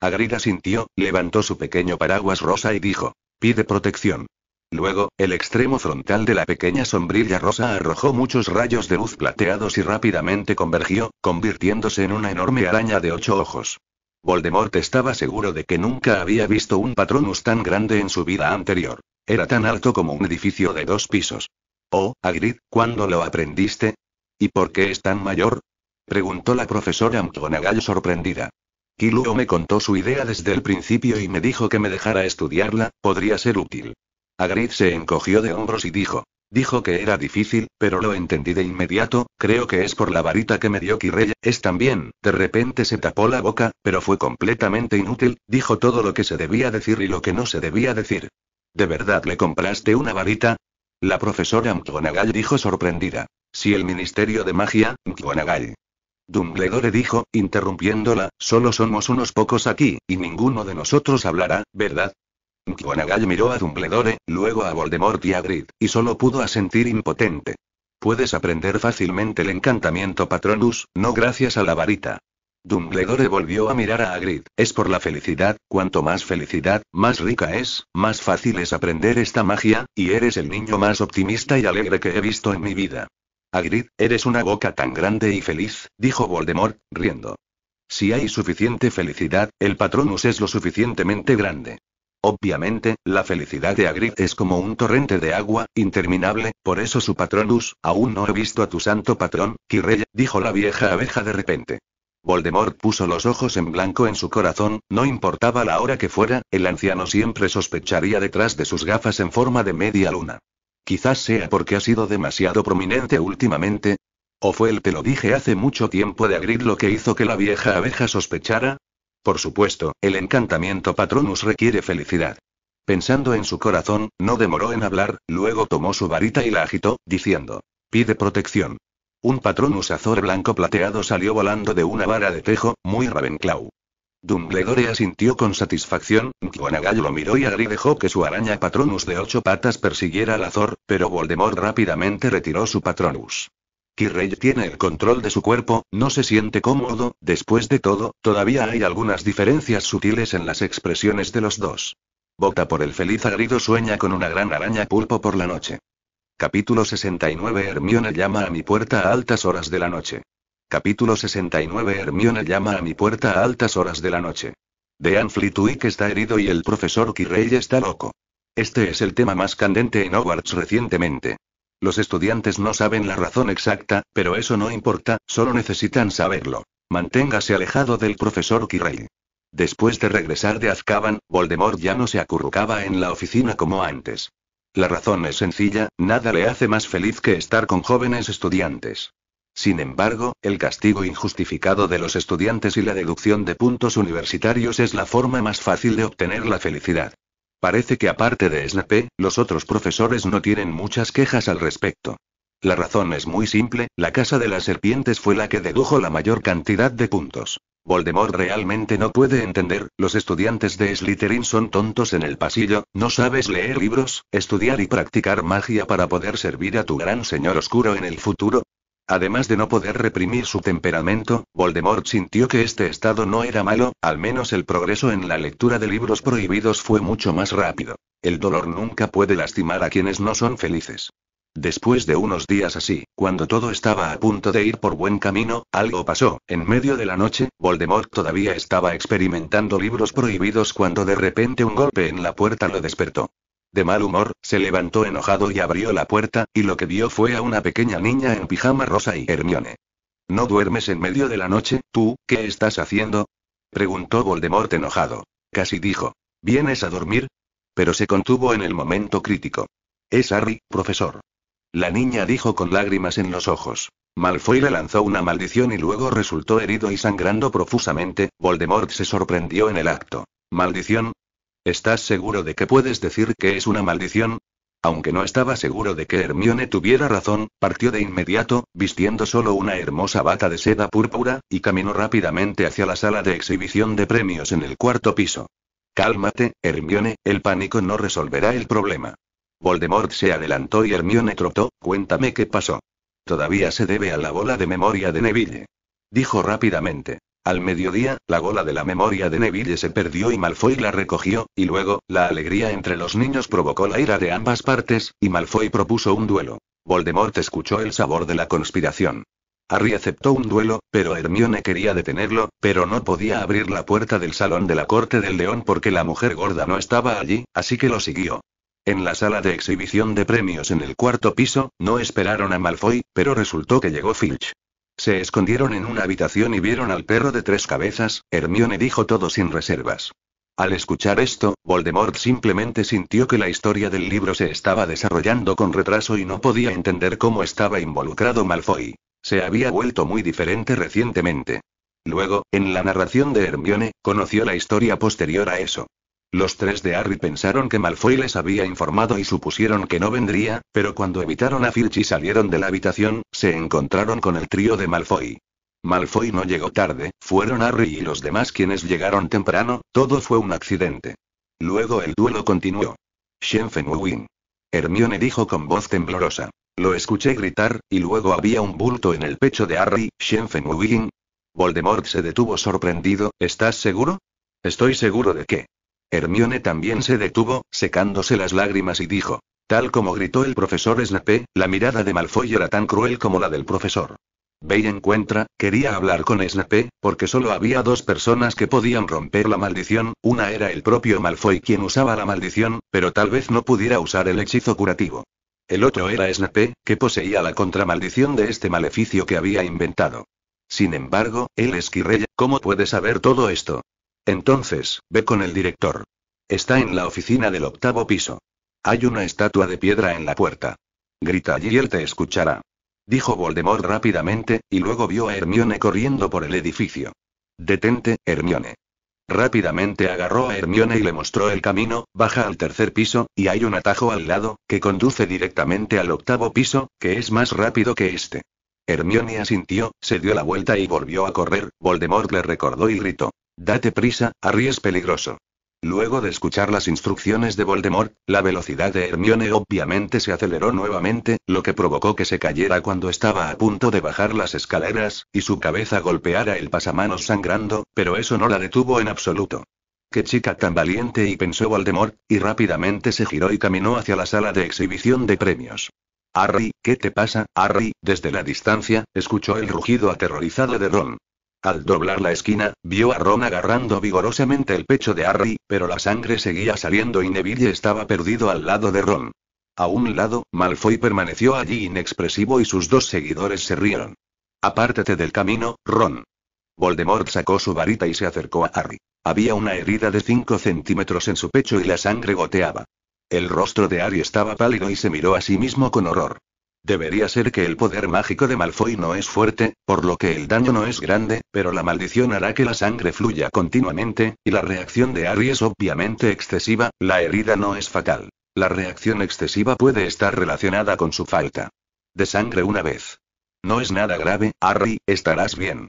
Agrid asintió, levantó su pequeño paraguas rosa y dijo: Pide protección. Luego, el extremo frontal de la pequeña sombrilla rosa arrojó muchos rayos de luz plateados y rápidamente convergió, convirtiéndose en una enorme araña de ocho ojos. Voldemort estaba seguro de que nunca había visto un patronus tan grande en su vida anterior. Era tan alto como un edificio de dos pisos. Oh, Agrid, ¿cuándo lo aprendiste? ¿Y por qué es tan mayor? Preguntó la profesora McGonagall sorprendida. Kiluo me contó su idea desde el principio y me dijo que me dejara estudiarla, podría ser útil. Agrid se encogió de hombros y dijo. Dijo que era difícil, pero lo entendí de inmediato, creo que es por la varita que me dio Kirrey, Es también, de repente se tapó la boca, pero fue completamente inútil, dijo todo lo que se debía decir y lo que no se debía decir. ¿De verdad le compraste una varita? La profesora McGonagall dijo sorprendida. Si el Ministerio de Magia, McGonagall. Dumbledore dijo, interrumpiéndola, solo somos unos pocos aquí, y ninguno de nosotros hablará, ¿verdad? McGonagall miró a Dumbledore, luego a Voldemort y a Grid, y solo pudo asentir impotente. Puedes aprender fácilmente el encantamiento Patronus, no gracias a la varita. Dumbledore volvió a mirar a Agrid Es por la felicidad, cuanto más felicidad, más rica es, más fácil es aprender esta magia, y eres el niño más optimista y alegre que he visto en mi vida. Agrid, eres una boca tan grande y feliz, dijo Voldemort, riendo. Si hay suficiente felicidad, el Patronus es lo suficientemente grande. Obviamente, la felicidad de Agrit es como un torrente de agua, interminable, por eso su Patronus, aún no he visto a tu santo patrón, Quirrell, dijo la vieja abeja de repente. Voldemort puso los ojos en blanco en su corazón, no importaba la hora que fuera, el anciano siempre sospecharía detrás de sus gafas en forma de media luna. Quizás sea porque ha sido demasiado prominente últimamente. ¿O fue el que lo dije hace mucho tiempo de Agrid lo que hizo que la vieja abeja sospechara? Por supuesto, el encantamiento Patronus requiere felicidad. Pensando en su corazón, no demoró en hablar, luego tomó su varita y la agitó, diciendo, pide protección. Un patronus azor blanco plateado salió volando de una vara de tejo, muy Ravenclaw. Dumbledore asintió con satisfacción, Guanagallo lo miró y Agri dejó que su araña patronus de ocho patas persiguiera al azor, pero Voldemort rápidamente retiró su patronus. Kirrey tiene el control de su cuerpo, no se siente cómodo, después de todo, todavía hay algunas diferencias sutiles en las expresiones de los dos. Bota por el feliz agrido sueña con una gran araña pulpo por la noche. Capítulo 69 Hermione llama a mi puerta a altas horas de la noche. Capítulo 69 Hermione llama a mi puerta a altas horas de la noche. Dean Flitwick está herido y el profesor Kirrey está loco. Este es el tema más candente en Hogwarts recientemente. Los estudiantes no saben la razón exacta, pero eso no importa, solo necesitan saberlo. Manténgase alejado del profesor Kirrey. Después de regresar de Azkaban, Voldemort ya no se acurrucaba en la oficina como antes. La razón es sencilla, nada le hace más feliz que estar con jóvenes estudiantes. Sin embargo, el castigo injustificado de los estudiantes y la deducción de puntos universitarios es la forma más fácil de obtener la felicidad. Parece que aparte de Snape, los otros profesores no tienen muchas quejas al respecto. La razón es muy simple, la casa de las serpientes fue la que dedujo la mayor cantidad de puntos. Voldemort realmente no puede entender, los estudiantes de Slytherin son tontos en el pasillo, no sabes leer libros, estudiar y practicar magia para poder servir a tu gran señor oscuro en el futuro. Además de no poder reprimir su temperamento, Voldemort sintió que este estado no era malo, al menos el progreso en la lectura de libros prohibidos fue mucho más rápido. El dolor nunca puede lastimar a quienes no son felices. Después de unos días así, cuando todo estaba a punto de ir por buen camino, algo pasó. En medio de la noche, Voldemort todavía estaba experimentando libros prohibidos cuando de repente un golpe en la puerta lo despertó. De mal humor, se levantó enojado y abrió la puerta, y lo que vio fue a una pequeña niña en pijama rosa y Hermione. ¿No duermes en medio de la noche, tú, qué estás haciendo? preguntó Voldemort enojado. Casi dijo. ¿Vienes a dormir? Pero se contuvo en el momento crítico. Es Harry, profesor. La niña dijo con lágrimas en los ojos. Malfoy le lanzó una maldición y luego resultó herido y sangrando profusamente. Voldemort se sorprendió en el acto. ¿Maldición? ¿Estás seguro de que puedes decir que es una maldición? Aunque no estaba seguro de que Hermione tuviera razón, partió de inmediato, vistiendo solo una hermosa bata de seda púrpura, y caminó rápidamente hacia la sala de exhibición de premios en el cuarto piso. Cálmate, Hermione, el pánico no resolverá el problema. Voldemort se adelantó y Hermione trotó, cuéntame qué pasó. Todavía se debe a la bola de memoria de Neville. Dijo rápidamente. Al mediodía, la bola de la memoria de Neville se perdió y Malfoy la recogió, y luego, la alegría entre los niños provocó la ira de ambas partes, y Malfoy propuso un duelo. Voldemort escuchó el sabor de la conspiración. Harry aceptó un duelo, pero Hermione quería detenerlo, pero no podía abrir la puerta del salón de la corte del león porque la mujer gorda no estaba allí, así que lo siguió. En la sala de exhibición de premios en el cuarto piso, no esperaron a Malfoy, pero resultó que llegó Filch. Se escondieron en una habitación y vieron al perro de tres cabezas, Hermione dijo todo sin reservas. Al escuchar esto, Voldemort simplemente sintió que la historia del libro se estaba desarrollando con retraso y no podía entender cómo estaba involucrado Malfoy. Se había vuelto muy diferente recientemente. Luego, en la narración de Hermione, conoció la historia posterior a eso. Los tres de Harry pensaron que Malfoy les había informado y supusieron que no vendría, pero cuando evitaron a Filch y salieron de la habitación, se encontraron con el trío de Malfoy. Malfoy no llegó tarde, fueron Harry y los demás quienes llegaron temprano, todo fue un accidente. Luego el duelo continuó. Shen Hermione dijo con voz temblorosa. Lo escuché gritar, y luego había un bulto en el pecho de Harry, Shen Voldemort se detuvo sorprendido, ¿estás seguro? Estoy seguro de que. Hermione también se detuvo, secándose las lágrimas y dijo. Tal como gritó el profesor Snape, la mirada de Malfoy era tan cruel como la del profesor. Bey encuentra, quería hablar con Snape, porque solo había dos personas que podían romper la maldición, una era el propio Malfoy quien usaba la maldición, pero tal vez no pudiera usar el hechizo curativo. El otro era Snape, que poseía la contramaldición de este maleficio que había inventado. Sin embargo, él es ¿cómo puede saber todo esto? Entonces, ve con el director. Está en la oficina del octavo piso. Hay una estatua de piedra en la puerta. Grita allí y él te escuchará. Dijo Voldemort rápidamente, y luego vio a Hermione corriendo por el edificio. Detente, Hermione. Rápidamente agarró a Hermione y le mostró el camino, baja al tercer piso, y hay un atajo al lado, que conduce directamente al octavo piso, que es más rápido que este. Hermione asintió, se dio la vuelta y volvió a correr, Voldemort le recordó y gritó. Date prisa, Harry es peligroso. Luego de escuchar las instrucciones de Voldemort, la velocidad de Hermione obviamente se aceleró nuevamente, lo que provocó que se cayera cuando estaba a punto de bajar las escaleras, y su cabeza golpeara el pasamanos sangrando, pero eso no la detuvo en absoluto. ¡Qué chica tan valiente! y pensó Voldemort, y rápidamente se giró y caminó hacia la sala de exhibición de premios. Harry, ¿qué te pasa, Harry? Desde la distancia, escuchó el rugido aterrorizado de Ron. Al doblar la esquina, vio a Ron agarrando vigorosamente el pecho de Harry, pero la sangre seguía saliendo y Neville estaba perdido al lado de Ron. A un lado, Malfoy permaneció allí inexpresivo y sus dos seguidores se rieron. Apártate del camino, Ron. Voldemort sacó su varita y se acercó a Harry. Había una herida de 5 centímetros en su pecho y la sangre goteaba. El rostro de Harry estaba pálido y se miró a sí mismo con horror. Debería ser que el poder mágico de Malfoy no es fuerte, por lo que el daño no es grande, pero la maldición hará que la sangre fluya continuamente, y la reacción de Harry es obviamente excesiva, la herida no es fatal. La reacción excesiva puede estar relacionada con su falta de sangre una vez. No es nada grave, Harry, estarás bien.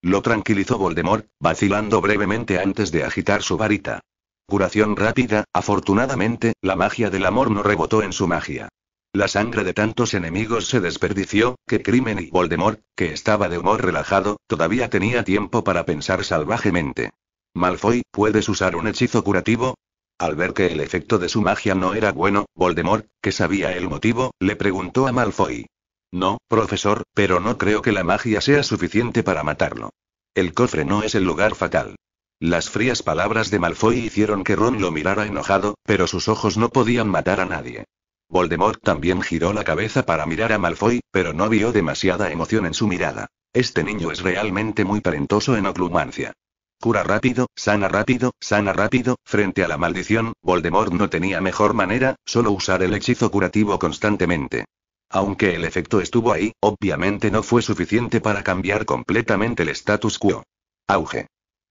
Lo tranquilizó Voldemort, vacilando brevemente antes de agitar su varita. Curación rápida, afortunadamente, la magia del amor no rebotó en su magia. La sangre de tantos enemigos se desperdició, que Crimen y Voldemort, que estaba de humor relajado, todavía tenía tiempo para pensar salvajemente. Malfoy, ¿puedes usar un hechizo curativo? Al ver que el efecto de su magia no era bueno, Voldemort, que sabía el motivo, le preguntó a Malfoy. No, profesor, pero no creo que la magia sea suficiente para matarlo. El cofre no es el lugar fatal. Las frías palabras de Malfoy hicieron que Ron lo mirara enojado, pero sus ojos no podían matar a nadie. Voldemort también giró la cabeza para mirar a Malfoy, pero no vio demasiada emoción en su mirada. Este niño es realmente muy talentoso en oclumancia. Cura rápido, sana rápido, sana rápido, frente a la maldición, Voldemort no tenía mejor manera, solo usar el hechizo curativo constantemente. Aunque el efecto estuvo ahí, obviamente no fue suficiente para cambiar completamente el status quo. Auge.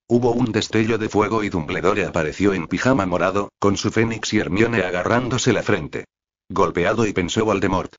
Hubo un destello de fuego y Dumbledore apareció en pijama morado, con su fénix y Hermione agarrándose la frente. Golpeado y pensó Voldemort.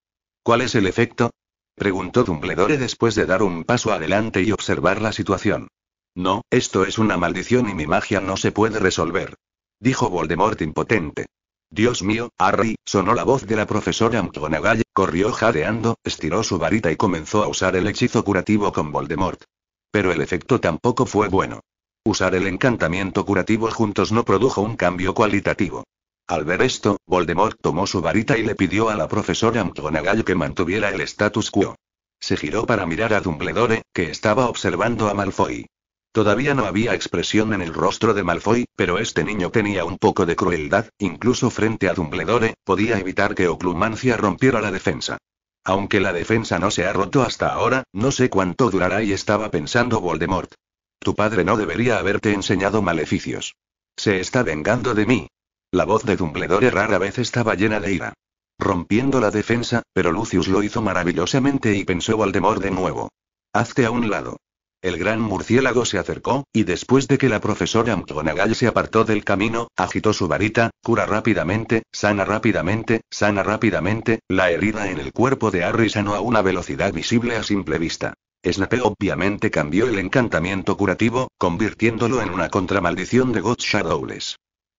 ¿Cuál es el efecto? Preguntó Dumbledore después de dar un paso adelante y observar la situación. No, esto es una maldición y mi magia no se puede resolver. Dijo Voldemort impotente. Dios mío, Harry, sonó la voz de la profesora McGonagall, corrió jadeando, estiró su varita y comenzó a usar el hechizo curativo con Voldemort. Pero el efecto tampoco fue bueno. Usar el encantamiento curativo juntos no produjo un cambio cualitativo. Al ver esto, Voldemort tomó su varita y le pidió a la profesora McGonagall que mantuviera el status quo. Se giró para mirar a Dumbledore, que estaba observando a Malfoy. Todavía no había expresión en el rostro de Malfoy, pero este niño tenía un poco de crueldad, incluso frente a Dumbledore, podía evitar que Oclumancia rompiera la defensa. Aunque la defensa no se ha roto hasta ahora, no sé cuánto durará y estaba pensando Voldemort. Tu padre no debería haberte enseñado maleficios. Se está vengando de mí, la voz de Dumbledore rara vez estaba llena de ira. Rompiendo la defensa, pero Lucius lo hizo maravillosamente y pensó Voldemort de nuevo. Hazte a un lado. El gran murciélago se acercó, y después de que la profesora McGonagall se apartó del camino, agitó su varita, cura rápidamente, sana rápidamente, sana rápidamente, la herida en el cuerpo de Harry sanó a una velocidad visible a simple vista. Snape obviamente cambió el encantamiento curativo, convirtiéndolo en una contramaldición de God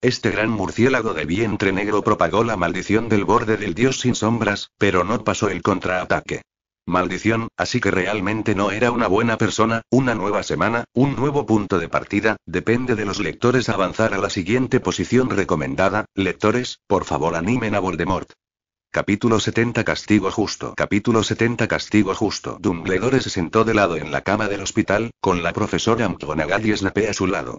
este gran murciélago de vientre negro propagó la maldición del borde del dios sin sombras, pero no pasó el contraataque. Maldición, así que realmente no era una buena persona, una nueva semana, un nuevo punto de partida, depende de los lectores avanzar a la siguiente posición recomendada, lectores, por favor animen a Voldemort. Capítulo 70 Castigo Justo Capítulo 70 Castigo Justo Dumbledore se sentó de lado en la cama del hospital, con la profesora McGonagall y Snape a su lado.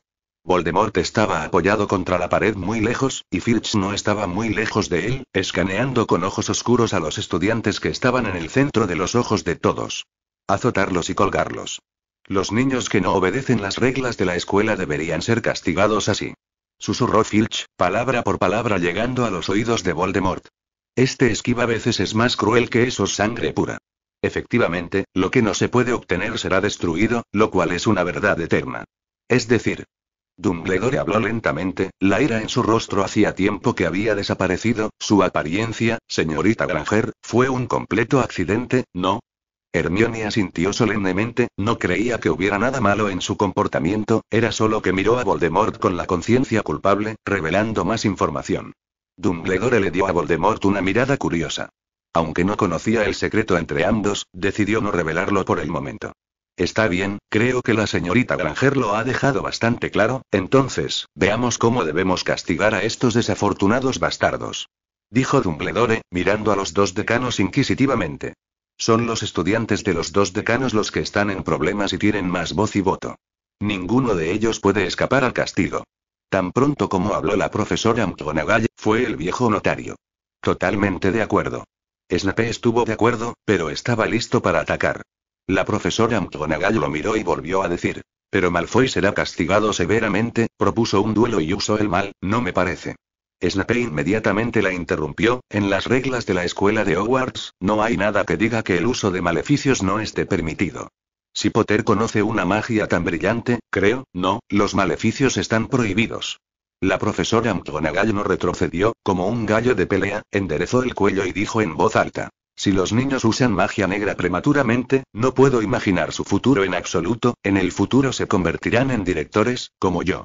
Voldemort estaba apoyado contra la pared muy lejos, y Filch no estaba muy lejos de él, escaneando con ojos oscuros a los estudiantes que estaban en el centro de los ojos de todos. Azotarlos y colgarlos. Los niños que no obedecen las reglas de la escuela deberían ser castigados así. Susurró Filch, palabra por palabra llegando a los oídos de Voldemort. Este esquiva a veces es más cruel que esos sangre pura. Efectivamente, lo que no se puede obtener será destruido, lo cual es una verdad eterna. Es decir, Dumbledore habló lentamente, la ira en su rostro hacía tiempo que había desaparecido, su apariencia, señorita Granger, fue un completo accidente, ¿no? Hermione asintió solemnemente, no creía que hubiera nada malo en su comportamiento, era solo que miró a Voldemort con la conciencia culpable, revelando más información. Dumbledore le dio a Voldemort una mirada curiosa. Aunque no conocía el secreto entre ambos, decidió no revelarlo por el momento. Está bien, creo que la señorita Granger lo ha dejado bastante claro, entonces, veamos cómo debemos castigar a estos desafortunados bastardos. Dijo Dumbledore, mirando a los dos decanos inquisitivamente. Son los estudiantes de los dos decanos los que están en problemas y tienen más voz y voto. Ninguno de ellos puede escapar al castigo. Tan pronto como habló la profesora McGonagall, fue el viejo notario. Totalmente de acuerdo. Snape estuvo de acuerdo, pero estaba listo para atacar. La profesora McGonagall lo miró y volvió a decir. Pero Malfoy será castigado severamente, propuso un duelo y usó el mal, no me parece. Snape inmediatamente la interrumpió, en las reglas de la escuela de Hogwarts, no hay nada que diga que el uso de maleficios no esté permitido. Si Potter conoce una magia tan brillante, creo, no, los maleficios están prohibidos. La profesora McGonagall no retrocedió, como un gallo de pelea, enderezó el cuello y dijo en voz alta. Si los niños usan magia negra prematuramente, no puedo imaginar su futuro en absoluto, en el futuro se convertirán en directores, como yo.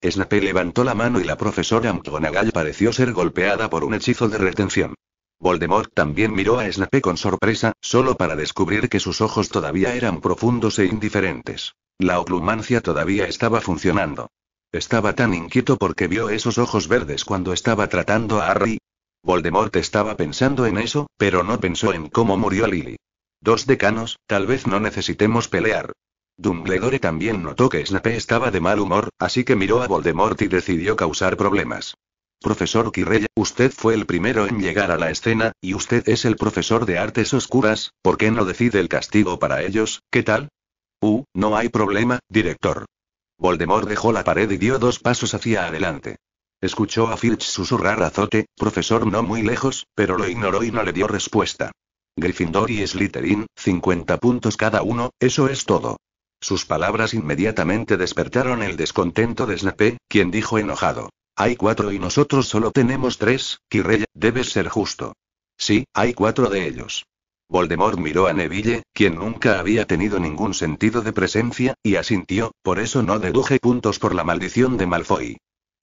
Snape levantó la mano y la profesora McGonagall pareció ser golpeada por un hechizo de retención. Voldemort también miró a Snape con sorpresa, solo para descubrir que sus ojos todavía eran profundos e indiferentes. La oclumancia todavía estaba funcionando. Estaba tan inquieto porque vio esos ojos verdes cuando estaba tratando a Harry, Voldemort estaba pensando en eso, pero no pensó en cómo murió Lily. Dos decanos, tal vez no necesitemos pelear. Dumbledore también notó que Snape estaba de mal humor, así que miró a Voldemort y decidió causar problemas. Profesor Quirrell, usted fue el primero en llegar a la escena, y usted es el profesor de artes oscuras, ¿por qué no decide el castigo para ellos? ¿Qué tal? Uh, no hay problema, director. Voldemort dejó la pared y dio dos pasos hacia adelante. Escuchó a Filch susurrar azote profesor no muy lejos, pero lo ignoró y no le dio respuesta. Gryffindor y Slytherin, 50 puntos cada uno, eso es todo. Sus palabras inmediatamente despertaron el descontento de Snape, quien dijo enojado. Hay cuatro y nosotros solo tenemos tres, Kirrey, debes ser justo. Sí, hay cuatro de ellos. Voldemort miró a Neville, quien nunca había tenido ningún sentido de presencia, y asintió, por eso no deduje puntos por la maldición de Malfoy.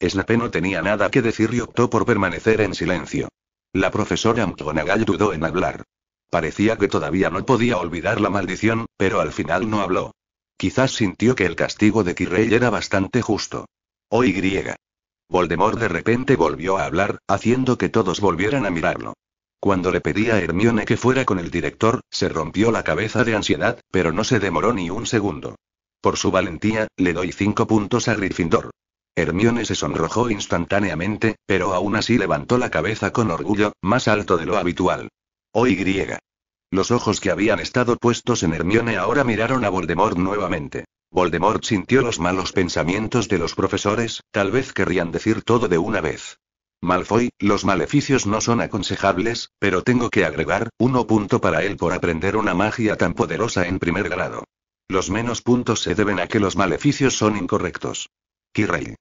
Snape no tenía nada que decir y optó por permanecer en silencio. La profesora McGonagall dudó en hablar. Parecía que todavía no podía olvidar la maldición, pero al final no habló. Quizás sintió que el castigo de Kirrey era bastante justo. Hoy oh, Y. Voldemort de repente volvió a hablar, haciendo que todos volvieran a mirarlo. Cuando le pedí a Hermione que fuera con el director, se rompió la cabeza de ansiedad, pero no se demoró ni un segundo. Por su valentía, le doy cinco puntos a Gryffindor. Hermione se sonrojó instantáneamente, pero aún así levantó la cabeza con orgullo, más alto de lo habitual. Hoy griega. Los ojos que habían estado puestos en Hermione ahora miraron a Voldemort nuevamente. Voldemort sintió los malos pensamientos de los profesores, tal vez querrían decir todo de una vez. Malfoy, los maleficios no son aconsejables, pero tengo que agregar, uno punto para él por aprender una magia tan poderosa en primer grado. Los menos puntos se deben a que los maleficios son incorrectos. Kirrell.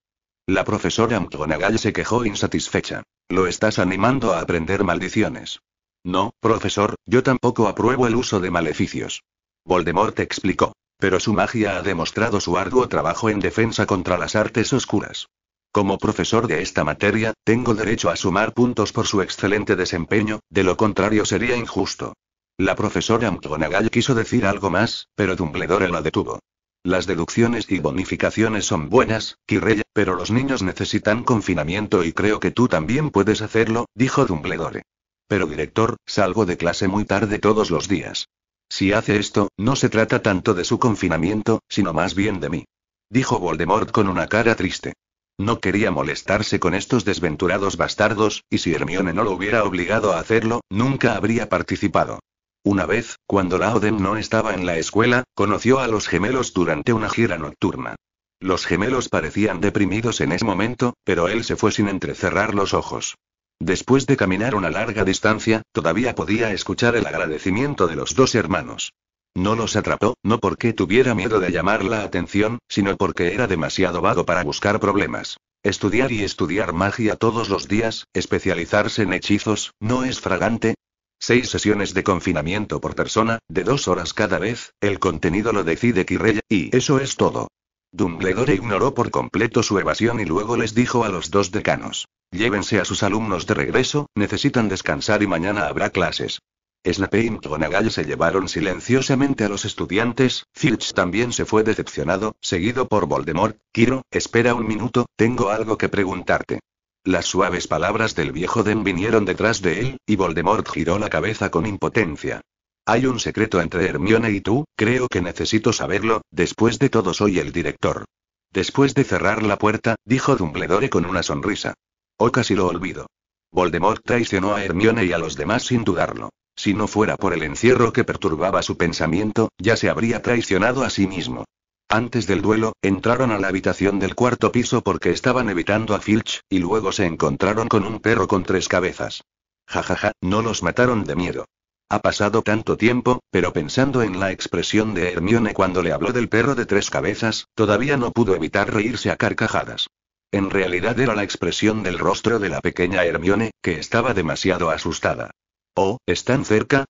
La profesora McGonagall se quejó insatisfecha. Lo estás animando a aprender maldiciones. No, profesor, yo tampoco apruebo el uso de maleficios. Voldemort explicó. Pero su magia ha demostrado su arduo trabajo en defensa contra las artes oscuras. Como profesor de esta materia, tengo derecho a sumar puntos por su excelente desempeño, de lo contrario sería injusto. La profesora McGonagall quiso decir algo más, pero Dumbledore la detuvo. Las deducciones y bonificaciones son buenas, Kirrey, pero los niños necesitan confinamiento y creo que tú también puedes hacerlo, dijo Dumbledore. Pero director, salgo de clase muy tarde todos los días. Si hace esto, no se trata tanto de su confinamiento, sino más bien de mí. Dijo Voldemort con una cara triste. No quería molestarse con estos desventurados bastardos, y si Hermione no lo hubiera obligado a hacerlo, nunca habría participado. Una vez, cuando Laoden no estaba en la escuela, conoció a los gemelos durante una gira nocturna. Los gemelos parecían deprimidos en ese momento, pero él se fue sin entrecerrar los ojos. Después de caminar una larga distancia, todavía podía escuchar el agradecimiento de los dos hermanos. No los atrapó, no porque tuviera miedo de llamar la atención, sino porque era demasiado vago para buscar problemas. Estudiar y estudiar magia todos los días, especializarse en hechizos, ¿no es fragante? Seis sesiones de confinamiento por persona, de dos horas cada vez, el contenido lo decide Kirella, y eso es todo. Dumbledore ignoró por completo su evasión y luego les dijo a los dos decanos. Llévense a sus alumnos de regreso, necesitan descansar y mañana habrá clases. Snape y McGonagall se llevaron silenciosamente a los estudiantes, Filch también se fue decepcionado, seguido por Voldemort. Kiro, espera un minuto, tengo algo que preguntarte. Las suaves palabras del viejo Den vinieron detrás de él, y Voldemort giró la cabeza con impotencia. Hay un secreto entre Hermione y tú, creo que necesito saberlo, después de todo soy el director. Después de cerrar la puerta, dijo Dumbledore con una sonrisa. O casi lo olvido. Voldemort traicionó a Hermione y a los demás sin dudarlo. Si no fuera por el encierro que perturbaba su pensamiento, ya se habría traicionado a sí mismo. Antes del duelo, entraron a la habitación del cuarto piso porque estaban evitando a Filch, y luego se encontraron con un perro con tres cabezas. Jajaja, no los mataron de miedo. Ha pasado tanto tiempo, pero pensando en la expresión de Hermione cuando le habló del perro de tres cabezas, todavía no pudo evitar reírse a carcajadas. En realidad era la expresión del rostro de la pequeña Hermione, que estaba demasiado asustada. Oh, ¿están cerca?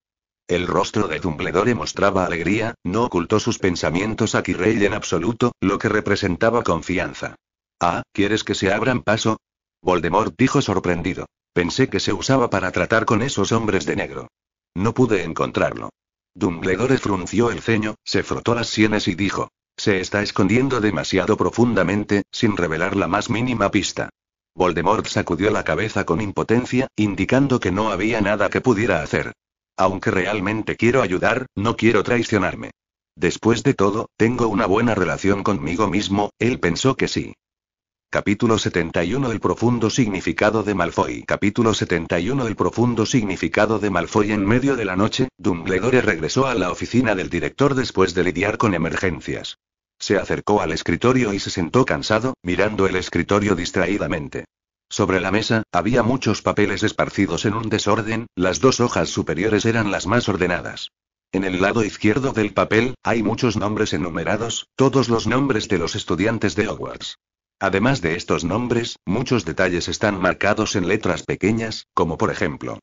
El rostro de Dumbledore mostraba alegría, no ocultó sus pensamientos a rey en absoluto, lo que representaba confianza. Ah, ¿quieres que se abran paso? Voldemort dijo sorprendido. Pensé que se usaba para tratar con esos hombres de negro. No pude encontrarlo. Dumbledore frunció el ceño, se frotó las sienes y dijo. Se está escondiendo demasiado profundamente, sin revelar la más mínima pista. Voldemort sacudió la cabeza con impotencia, indicando que no había nada que pudiera hacer. Aunque realmente quiero ayudar, no quiero traicionarme. Después de todo, tengo una buena relación conmigo mismo, él pensó que sí. Capítulo 71 El profundo significado de Malfoy Capítulo 71 El profundo significado de Malfoy En medio de la noche, Dumbledore regresó a la oficina del director después de lidiar con emergencias. Se acercó al escritorio y se sentó cansado, mirando el escritorio distraídamente. Sobre la mesa, había muchos papeles esparcidos en un desorden, las dos hojas superiores eran las más ordenadas. En el lado izquierdo del papel, hay muchos nombres enumerados, todos los nombres de los estudiantes de Hogwarts. Además de estos nombres, muchos detalles están marcados en letras pequeñas, como por ejemplo,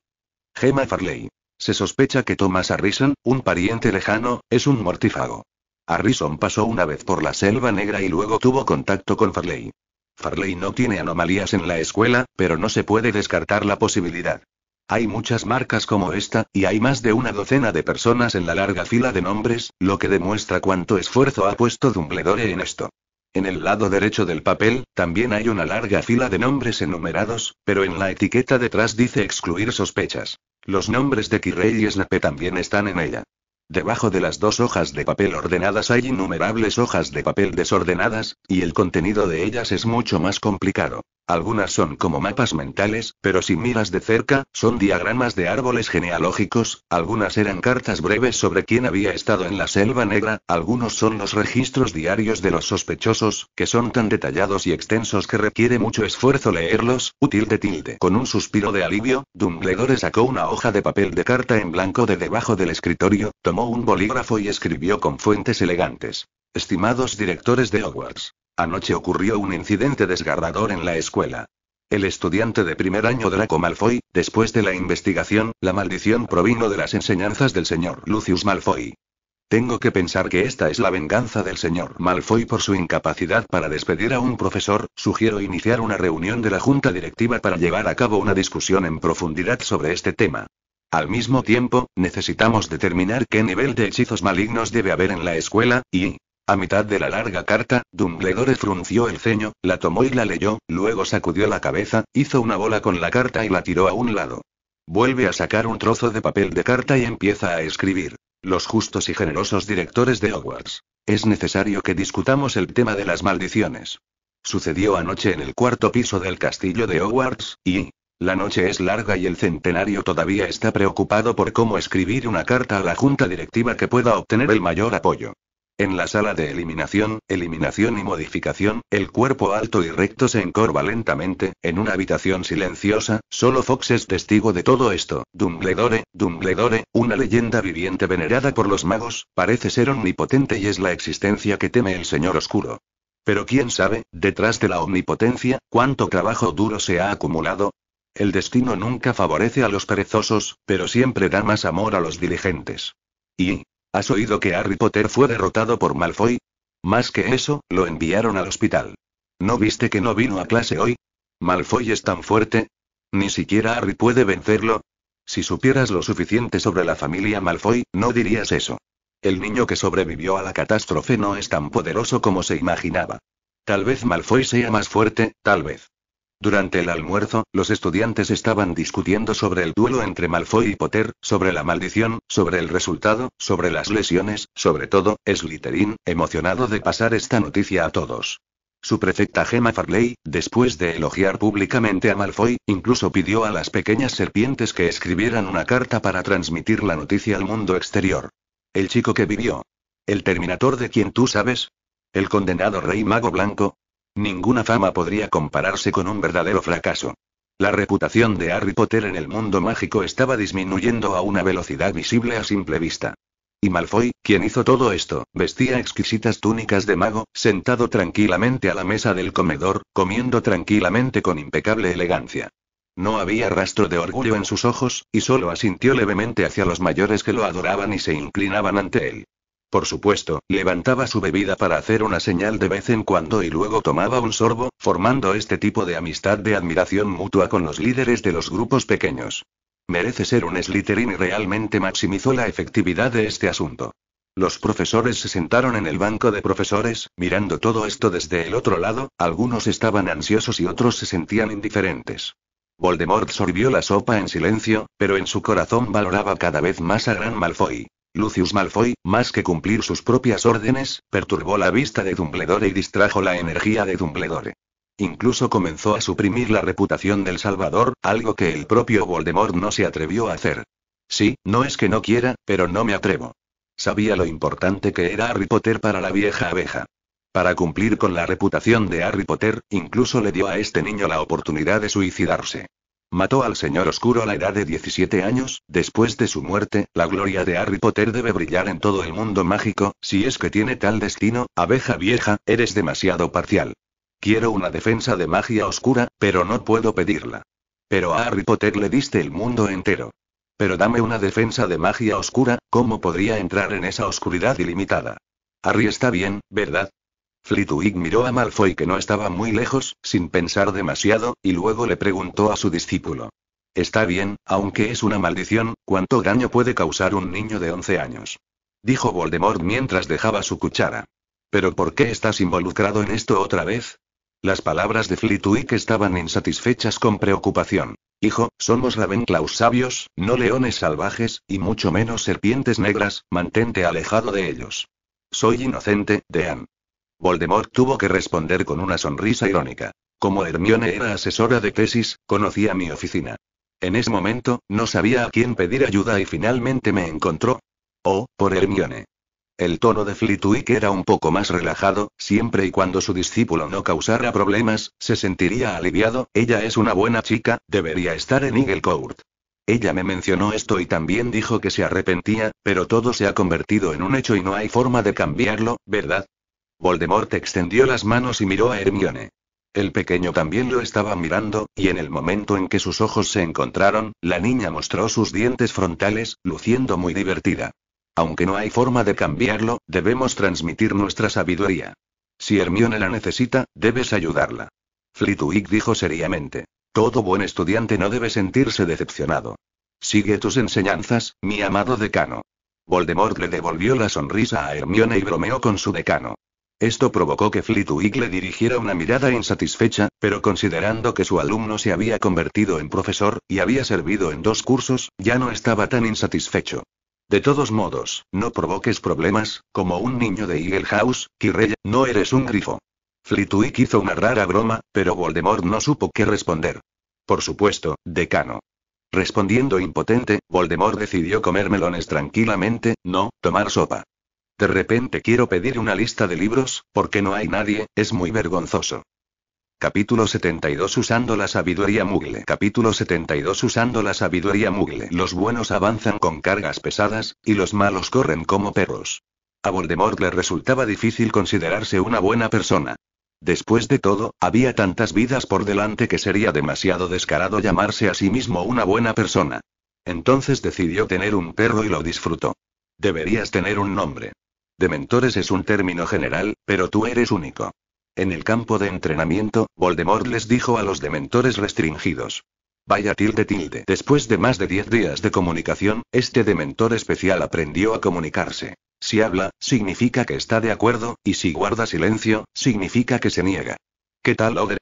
Gemma Farley. Se sospecha que Thomas Harrison, un pariente lejano, es un mortífago. Harrison pasó una vez por la Selva Negra y luego tuvo contacto con Farley. Farley no tiene anomalías en la escuela, pero no se puede descartar la posibilidad. Hay muchas marcas como esta, y hay más de una docena de personas en la larga fila de nombres, lo que demuestra cuánto esfuerzo ha puesto Dumbledore en esto. En el lado derecho del papel, también hay una larga fila de nombres enumerados, pero en la etiqueta detrás dice excluir sospechas. Los nombres de Kirrey y Snape también están en ella. Debajo de las dos hojas de papel ordenadas hay innumerables hojas de papel desordenadas, y el contenido de ellas es mucho más complicado. Algunas son como mapas mentales, pero si miras de cerca, son diagramas de árboles genealógicos, algunas eran cartas breves sobre quién había estado en la selva negra, algunos son los registros diarios de los sospechosos, que son tan detallados y extensos que requiere mucho esfuerzo leerlos, útil de tilde. Con un suspiro de alivio, Dumbledore sacó una hoja de papel de carta en blanco de debajo del escritorio, tomó un bolígrafo y escribió con fuentes elegantes. Estimados directores de Hogwarts. Anoche ocurrió un incidente desgarrador en la escuela. El estudiante de primer año Draco Malfoy, después de la investigación, la maldición provino de las enseñanzas del señor Lucius Malfoy. Tengo que pensar que esta es la venganza del señor Malfoy por su incapacidad para despedir a un profesor, sugiero iniciar una reunión de la junta directiva para llevar a cabo una discusión en profundidad sobre este tema. Al mismo tiempo, necesitamos determinar qué nivel de hechizos malignos debe haber en la escuela, y, a mitad de la larga carta, Dumbledore frunció el ceño, la tomó y la leyó, luego sacudió la cabeza, hizo una bola con la carta y la tiró a un lado. Vuelve a sacar un trozo de papel de carta y empieza a escribir. Los justos y generosos directores de Hogwarts. Es necesario que discutamos el tema de las maldiciones. Sucedió anoche en el cuarto piso del castillo de Hogwarts, y... La noche es larga y el centenario todavía está preocupado por cómo escribir una carta a la junta directiva que pueda obtener el mayor apoyo. En la sala de eliminación, eliminación y modificación, el cuerpo alto y recto se encorva lentamente, en una habitación silenciosa, solo Fox es testigo de todo esto. Dumbledore, Dumbledore, una leyenda viviente venerada por los magos, parece ser omnipotente y es la existencia que teme el Señor Oscuro. Pero quién sabe, detrás de la omnipotencia, cuánto trabajo duro se ha acumulado. El destino nunca favorece a los perezosos, pero siempre da más amor a los diligentes. Y, ¿Has oído que Harry Potter fue derrotado por Malfoy? Más que eso, lo enviaron al hospital. ¿No viste que no vino a clase hoy? Malfoy es tan fuerte. Ni siquiera Harry puede vencerlo. Si supieras lo suficiente sobre la familia Malfoy, no dirías eso. El niño que sobrevivió a la catástrofe no es tan poderoso como se imaginaba. Tal vez Malfoy sea más fuerte, tal vez. Durante el almuerzo, los estudiantes estaban discutiendo sobre el duelo entre Malfoy y Potter, sobre la maldición, sobre el resultado, sobre las lesiones, sobre todo, Slytherin, emocionado de pasar esta noticia a todos. Su prefecta Gemma Farley, después de elogiar públicamente a Malfoy, incluso pidió a las pequeñas serpientes que escribieran una carta para transmitir la noticia al mundo exterior. El chico que vivió. El Terminator de quien tú sabes. El condenado rey mago blanco, Ninguna fama podría compararse con un verdadero fracaso. La reputación de Harry Potter en el mundo mágico estaba disminuyendo a una velocidad visible a simple vista. Y Malfoy, quien hizo todo esto, vestía exquisitas túnicas de mago, sentado tranquilamente a la mesa del comedor, comiendo tranquilamente con impecable elegancia. No había rastro de orgullo en sus ojos, y solo asintió levemente hacia los mayores que lo adoraban y se inclinaban ante él. Por supuesto, levantaba su bebida para hacer una señal de vez en cuando y luego tomaba un sorbo, formando este tipo de amistad de admiración mutua con los líderes de los grupos pequeños. Merece ser un Slytherin y realmente maximizó la efectividad de este asunto. Los profesores se sentaron en el banco de profesores, mirando todo esto desde el otro lado, algunos estaban ansiosos y otros se sentían indiferentes. Voldemort sorbió la sopa en silencio, pero en su corazón valoraba cada vez más a Gran Malfoy. Lucius Malfoy, más que cumplir sus propias órdenes, perturbó la vista de Dumbledore y distrajo la energía de Dumbledore. Incluso comenzó a suprimir la reputación del Salvador, algo que el propio Voldemort no se atrevió a hacer. Sí, no es que no quiera, pero no me atrevo. Sabía lo importante que era Harry Potter para la vieja abeja. Para cumplir con la reputación de Harry Potter, incluso le dio a este niño la oportunidad de suicidarse. Mató al señor oscuro a la edad de 17 años, después de su muerte, la gloria de Harry Potter debe brillar en todo el mundo mágico, si es que tiene tal destino, abeja vieja, eres demasiado parcial. Quiero una defensa de magia oscura, pero no puedo pedirla. Pero a Harry Potter le diste el mundo entero. Pero dame una defensa de magia oscura, ¿cómo podría entrar en esa oscuridad ilimitada? Harry está bien, ¿verdad? Flitwick miró a Malfoy que no estaba muy lejos, sin pensar demasiado, y luego le preguntó a su discípulo. Está bien, aunque es una maldición, ¿cuánto daño puede causar un niño de 11 años? Dijo Voldemort mientras dejaba su cuchara. ¿Pero por qué estás involucrado en esto otra vez? Las palabras de Flitwick estaban insatisfechas con preocupación. Hijo, somos Ravenclaws sabios, no leones salvajes, y mucho menos serpientes negras, mantente alejado de ellos. Soy inocente, Dean. Voldemort tuvo que responder con una sonrisa irónica. Como Hermione era asesora de tesis, conocía mi oficina. En ese momento, no sabía a quién pedir ayuda y finalmente me encontró. Oh, por Hermione. El tono de Flitwick era un poco más relajado, siempre y cuando su discípulo no causara problemas, se sentiría aliviado, ella es una buena chica, debería estar en Eagle Court. Ella me mencionó esto y también dijo que se arrepentía, pero todo se ha convertido en un hecho y no hay forma de cambiarlo, ¿verdad? Voldemort extendió las manos y miró a Hermione. El pequeño también lo estaba mirando, y en el momento en que sus ojos se encontraron, la niña mostró sus dientes frontales, luciendo muy divertida. Aunque no hay forma de cambiarlo, debemos transmitir nuestra sabiduría. Si Hermione la necesita, debes ayudarla. Flitwick dijo seriamente. Todo buen estudiante no debe sentirse decepcionado. Sigue tus enseñanzas, mi amado decano. Voldemort le devolvió la sonrisa a Hermione y bromeó con su decano. Esto provocó que Flitwick le dirigiera una mirada insatisfecha, pero considerando que su alumno se había convertido en profesor, y había servido en dos cursos, ya no estaba tan insatisfecho. De todos modos, no provoques problemas, como un niño de Eagle House, Kirrell, no eres un grifo. Flitwick hizo una rara broma, pero Voldemort no supo qué responder. Por supuesto, decano. Respondiendo impotente, Voldemort decidió comer melones tranquilamente, no, tomar sopa. De repente quiero pedir una lista de libros, porque no hay nadie, es muy vergonzoso. Capítulo 72 Usando la sabiduría mugle. Capítulo 72 Usando la sabiduría mugle. Los buenos avanzan con cargas pesadas, y los malos corren como perros. A Voldemort le resultaba difícil considerarse una buena persona. Después de todo, había tantas vidas por delante que sería demasiado descarado llamarse a sí mismo una buena persona. Entonces decidió tener un perro y lo disfrutó. Deberías tener un nombre. Dementores es un término general, pero tú eres único. En el campo de entrenamiento, Voldemort les dijo a los dementores restringidos. Vaya tilde tilde. Después de más de 10 días de comunicación, este dementor especial aprendió a comunicarse. Si habla, significa que está de acuerdo, y si guarda silencio, significa que se niega. ¿Qué tal, Ogre?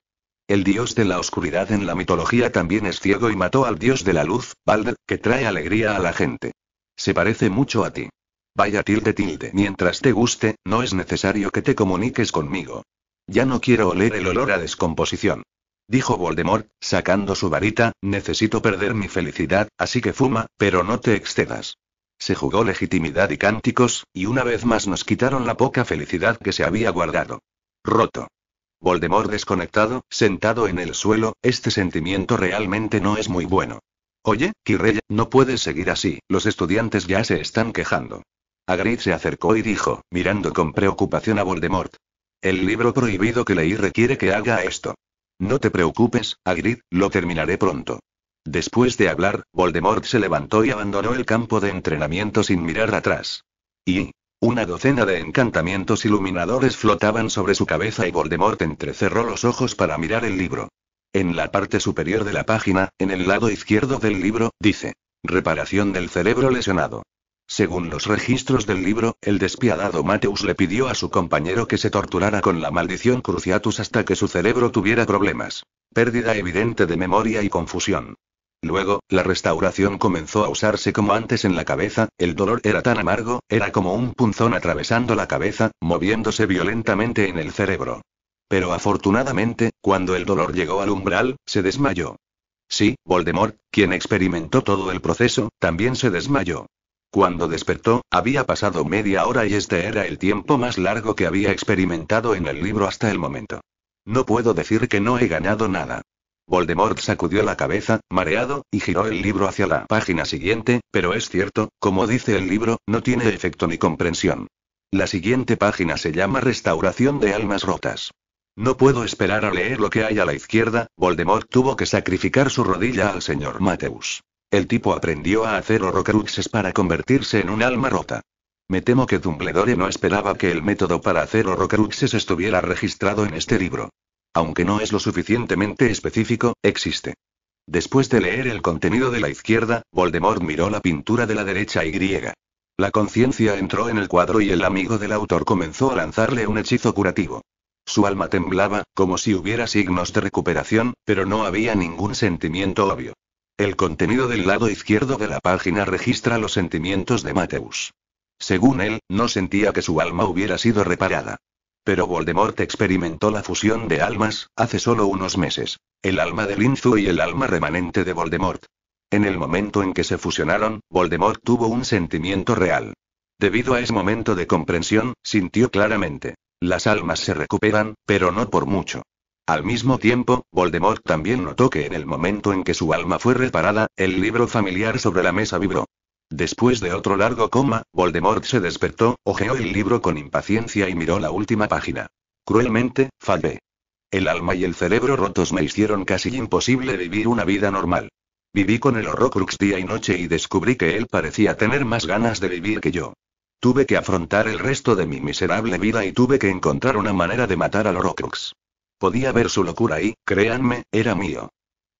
El dios de la oscuridad en la mitología también es ciego y mató al dios de la luz, Balder, que trae alegría a la gente. Se parece mucho a ti. Vaya tilde tilde. Mientras te guste, no es necesario que te comuniques conmigo. Ya no quiero oler el olor a descomposición. Dijo Voldemort, sacando su varita, necesito perder mi felicidad, así que fuma, pero no te excedas. Se jugó legitimidad y cánticos, y una vez más nos quitaron la poca felicidad que se había guardado. Roto. Voldemort desconectado, sentado en el suelo, este sentimiento realmente no es muy bueno. Oye, Kirrey, no puedes seguir así, los estudiantes ya se están quejando. Hagrid se acercó y dijo, mirando con preocupación a Voldemort. El libro prohibido que leí requiere que haga esto. No te preocupes, Hagrid, lo terminaré pronto. Después de hablar, Voldemort se levantó y abandonó el campo de entrenamiento sin mirar atrás. Y... Una docena de encantamientos iluminadores flotaban sobre su cabeza y Voldemort entrecerró los ojos para mirar el libro. En la parte superior de la página, en el lado izquierdo del libro, dice. Reparación del cerebro lesionado. Según los registros del libro, el despiadado Mateus le pidió a su compañero que se torturara con la maldición Cruciatus hasta que su cerebro tuviera problemas. Pérdida evidente de memoria y confusión. Luego, la restauración comenzó a usarse como antes en la cabeza, el dolor era tan amargo, era como un punzón atravesando la cabeza, moviéndose violentamente en el cerebro. Pero afortunadamente, cuando el dolor llegó al umbral, se desmayó. Sí, Voldemort, quien experimentó todo el proceso, también se desmayó. Cuando despertó, había pasado media hora y este era el tiempo más largo que había experimentado en el libro hasta el momento. No puedo decir que no he ganado nada. Voldemort sacudió la cabeza, mareado, y giró el libro hacia la página siguiente, pero es cierto, como dice el libro, no tiene efecto ni comprensión. La siguiente página se llama Restauración de Almas Rotas. No puedo esperar a leer lo que hay a la izquierda, Voldemort tuvo que sacrificar su rodilla al señor Mateus. El tipo aprendió a hacer horrocruxes para convertirse en un alma rota. Me temo que Dumbledore no esperaba que el método para hacer horrocruxes estuviera registrado en este libro. Aunque no es lo suficientemente específico, existe. Después de leer el contenido de la izquierda, Voldemort miró la pintura de la derecha y griega. La conciencia entró en el cuadro y el amigo del autor comenzó a lanzarle un hechizo curativo. Su alma temblaba, como si hubiera signos de recuperación, pero no había ningún sentimiento obvio. El contenido del lado izquierdo de la página registra los sentimientos de Mateus. Según él, no sentía que su alma hubiera sido reparada. Pero Voldemort experimentó la fusión de almas, hace solo unos meses. El alma de Linzu y el alma remanente de Voldemort. En el momento en que se fusionaron, Voldemort tuvo un sentimiento real. Debido a ese momento de comprensión, sintió claramente. Las almas se recuperan, pero no por mucho. Al mismo tiempo, Voldemort también notó que en el momento en que su alma fue reparada, el libro familiar sobre la mesa vibró. Después de otro largo coma, Voldemort se despertó, hojeó el libro con impaciencia y miró la última página. Cruelmente, fallé. El alma y el cerebro rotos me hicieron casi imposible vivir una vida normal. Viví con el Horrocrux día y noche y descubrí que él parecía tener más ganas de vivir que yo. Tuve que afrontar el resto de mi miserable vida y tuve que encontrar una manera de matar al Horrocrux. Podía ver su locura y, créanme, era mío.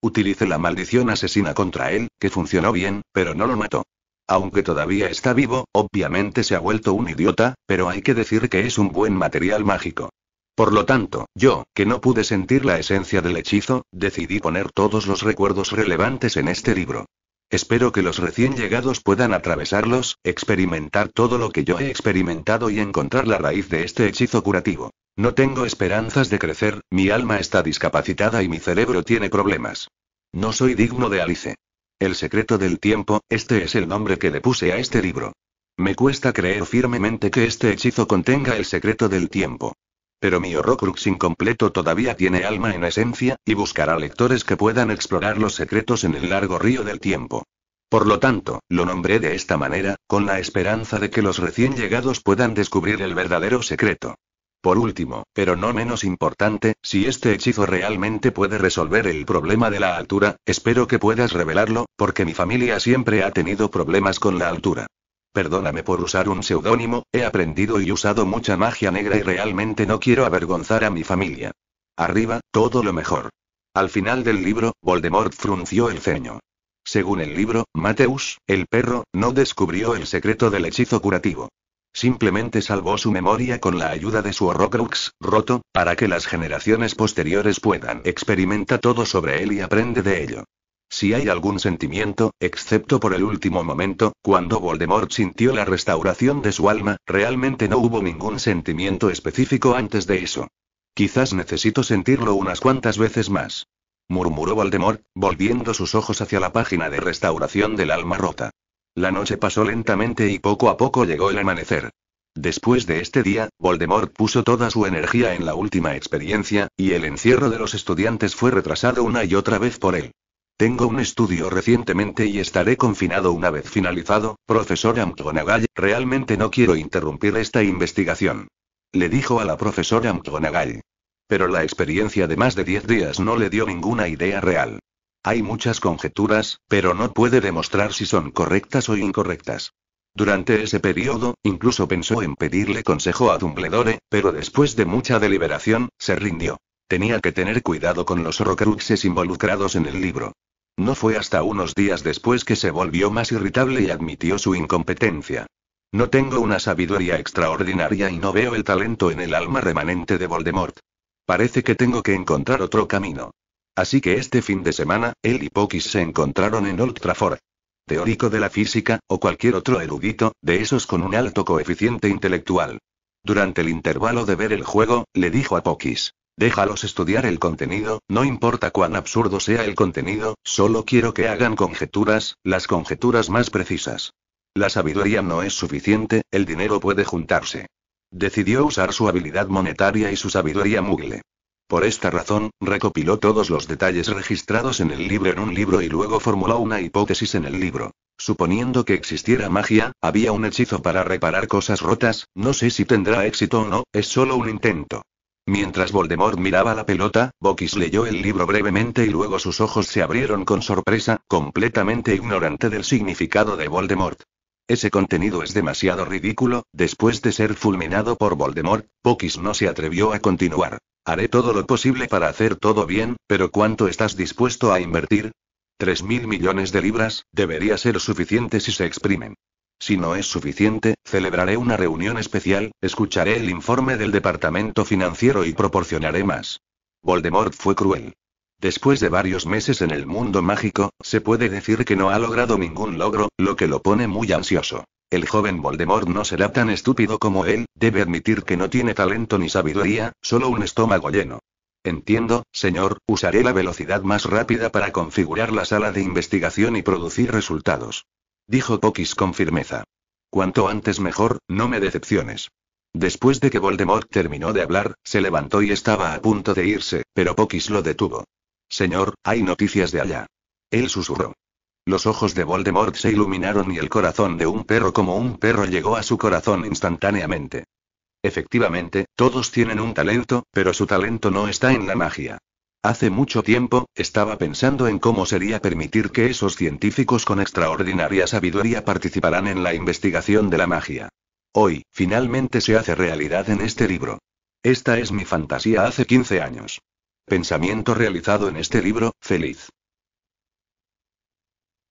Utilicé la maldición asesina contra él, que funcionó bien, pero no lo mató. Aunque todavía está vivo, obviamente se ha vuelto un idiota, pero hay que decir que es un buen material mágico. Por lo tanto, yo, que no pude sentir la esencia del hechizo, decidí poner todos los recuerdos relevantes en este libro. Espero que los recién llegados puedan atravesarlos, experimentar todo lo que yo he experimentado y encontrar la raíz de este hechizo curativo. No tengo esperanzas de crecer, mi alma está discapacitada y mi cerebro tiene problemas. No soy digno de Alice. El secreto del tiempo, este es el nombre que le puse a este libro. Me cuesta creer firmemente que este hechizo contenga el secreto del tiempo. Pero mi Horrocrux incompleto todavía tiene alma en esencia, y buscará lectores que puedan explorar los secretos en el largo río del tiempo. Por lo tanto, lo nombré de esta manera, con la esperanza de que los recién llegados puedan descubrir el verdadero secreto. Por último, pero no menos importante, si este hechizo realmente puede resolver el problema de la altura, espero que puedas revelarlo, porque mi familia siempre ha tenido problemas con la altura. Perdóname por usar un seudónimo, he aprendido y usado mucha magia negra y realmente no quiero avergonzar a mi familia. Arriba, todo lo mejor. Al final del libro, Voldemort frunció el ceño. Según el libro, Mateus, el perro, no descubrió el secreto del hechizo curativo. Simplemente salvó su memoria con la ayuda de su Horrocrux, roto, para que las generaciones posteriores puedan experimenta todo sobre él y aprende de ello. Si hay algún sentimiento, excepto por el último momento, cuando Voldemort sintió la restauración de su alma, realmente no hubo ningún sentimiento específico antes de eso. Quizás necesito sentirlo unas cuantas veces más. Murmuró Voldemort, volviendo sus ojos hacia la página de restauración del alma rota. La noche pasó lentamente y poco a poco llegó el amanecer. Después de este día, Voldemort puso toda su energía en la última experiencia, y el encierro de los estudiantes fue retrasado una y otra vez por él. Tengo un estudio recientemente y estaré confinado una vez finalizado, profesor McGonagall, realmente no quiero interrumpir esta investigación. Le dijo a la profesora McGonagall. Pero la experiencia de más de diez días no le dio ninguna idea real. Hay muchas conjeturas, pero no puede demostrar si son correctas o incorrectas. Durante ese periodo, incluso pensó en pedirle consejo a Dumbledore, pero después de mucha deliberación, se rindió. Tenía que tener cuidado con los horrocruxes involucrados en el libro. No fue hasta unos días después que se volvió más irritable y admitió su incompetencia. No tengo una sabiduría extraordinaria y no veo el talento en el alma remanente de Voldemort. Parece que tengo que encontrar otro camino. Así que este fin de semana, él y Pokis se encontraron en Old Teórico de la física, o cualquier otro erudito, de esos con un alto coeficiente intelectual. Durante el intervalo de ver el juego, le dijo a Pokis. Déjalos estudiar el contenido, no importa cuán absurdo sea el contenido, solo quiero que hagan conjeturas, las conjeturas más precisas. La sabiduría no es suficiente, el dinero puede juntarse. Decidió usar su habilidad monetaria y su sabiduría mugle. Por esta razón, recopiló todos los detalles registrados en el libro en un libro y luego formuló una hipótesis en el libro. Suponiendo que existiera magia, había un hechizo para reparar cosas rotas, no sé si tendrá éxito o no, es solo un intento. Mientras Voldemort miraba la pelota, Bokis leyó el libro brevemente y luego sus ojos se abrieron con sorpresa, completamente ignorante del significado de Voldemort. Ese contenido es demasiado ridículo, después de ser fulminado por Voldemort, Bokis no se atrevió a continuar. Haré todo lo posible para hacer todo bien, pero ¿cuánto estás dispuesto a invertir? Tres mil millones de libras, debería ser suficiente si se exprimen. Si no es suficiente, celebraré una reunión especial, escucharé el informe del departamento financiero y proporcionaré más. Voldemort fue cruel. Después de varios meses en el mundo mágico, se puede decir que no ha logrado ningún logro, lo que lo pone muy ansioso. El joven Voldemort no será tan estúpido como él, debe admitir que no tiene talento ni sabiduría, solo un estómago lleno. Entiendo, señor, usaré la velocidad más rápida para configurar la sala de investigación y producir resultados. Dijo Pokis con firmeza. Cuanto antes mejor, no me decepciones. Después de que Voldemort terminó de hablar, se levantó y estaba a punto de irse, pero Pokis lo detuvo. Señor, hay noticias de allá. Él susurró. Los ojos de Voldemort se iluminaron y el corazón de un perro como un perro llegó a su corazón instantáneamente. Efectivamente, todos tienen un talento, pero su talento no está en la magia. Hace mucho tiempo, estaba pensando en cómo sería permitir que esos científicos con extraordinaria sabiduría participaran en la investigación de la magia. Hoy, finalmente se hace realidad en este libro. Esta es mi fantasía hace 15 años. Pensamiento realizado en este libro, feliz.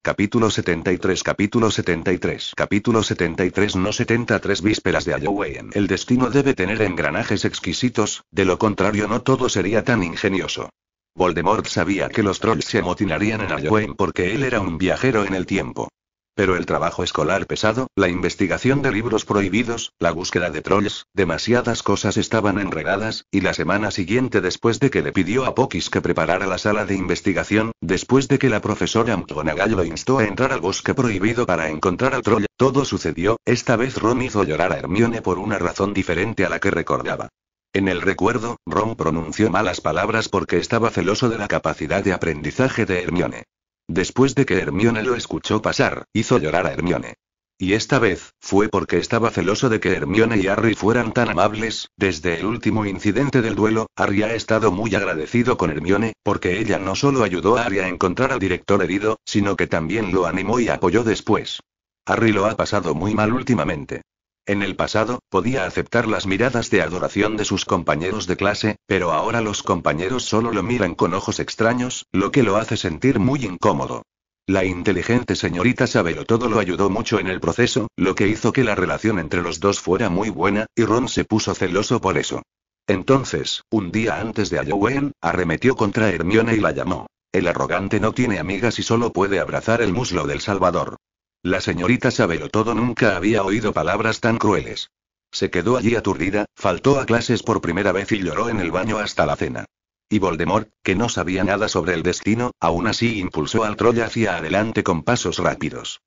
Capítulo 73 Capítulo 73 Capítulo 73 No 73 Vísperas de Halloween El destino debe tener engranajes exquisitos, de lo contrario no todo sería tan ingenioso. Voldemort sabía que los trolls se amotinarían en Halloween porque él era un viajero en el tiempo. Pero el trabajo escolar pesado, la investigación de libros prohibidos, la búsqueda de trolls, demasiadas cosas estaban enredadas, y la semana siguiente después de que le pidió a Pokis que preparara la sala de investigación, después de que la profesora McGonagall lo instó a entrar al bosque prohibido para encontrar al troll, todo sucedió, esta vez Ron hizo llorar a Hermione por una razón diferente a la que recordaba. En el recuerdo, Ron pronunció malas palabras porque estaba celoso de la capacidad de aprendizaje de Hermione. Después de que Hermione lo escuchó pasar, hizo llorar a Hermione. Y esta vez, fue porque estaba celoso de que Hermione y Harry fueran tan amables, desde el último incidente del duelo, Harry ha estado muy agradecido con Hermione, porque ella no solo ayudó a Harry a encontrar al director herido, sino que también lo animó y apoyó después. Harry lo ha pasado muy mal últimamente. En el pasado, podía aceptar las miradas de adoración de sus compañeros de clase, pero ahora los compañeros solo lo miran con ojos extraños, lo que lo hace sentir muy incómodo. La inteligente señorita Sabelo todo lo ayudó mucho en el proceso, lo que hizo que la relación entre los dos fuera muy buena, y Ron se puso celoso por eso. Entonces, un día antes de Halloween, arremetió contra Hermione y la llamó. El arrogante no tiene amigas y solo puede abrazar el muslo del Salvador. La señorita Sabelotodo nunca había oído palabras tan crueles. Se quedó allí aturdida, faltó a clases por primera vez y lloró en el baño hasta la cena. Y Voldemort, que no sabía nada sobre el destino, aún así impulsó al Troya hacia adelante con pasos rápidos.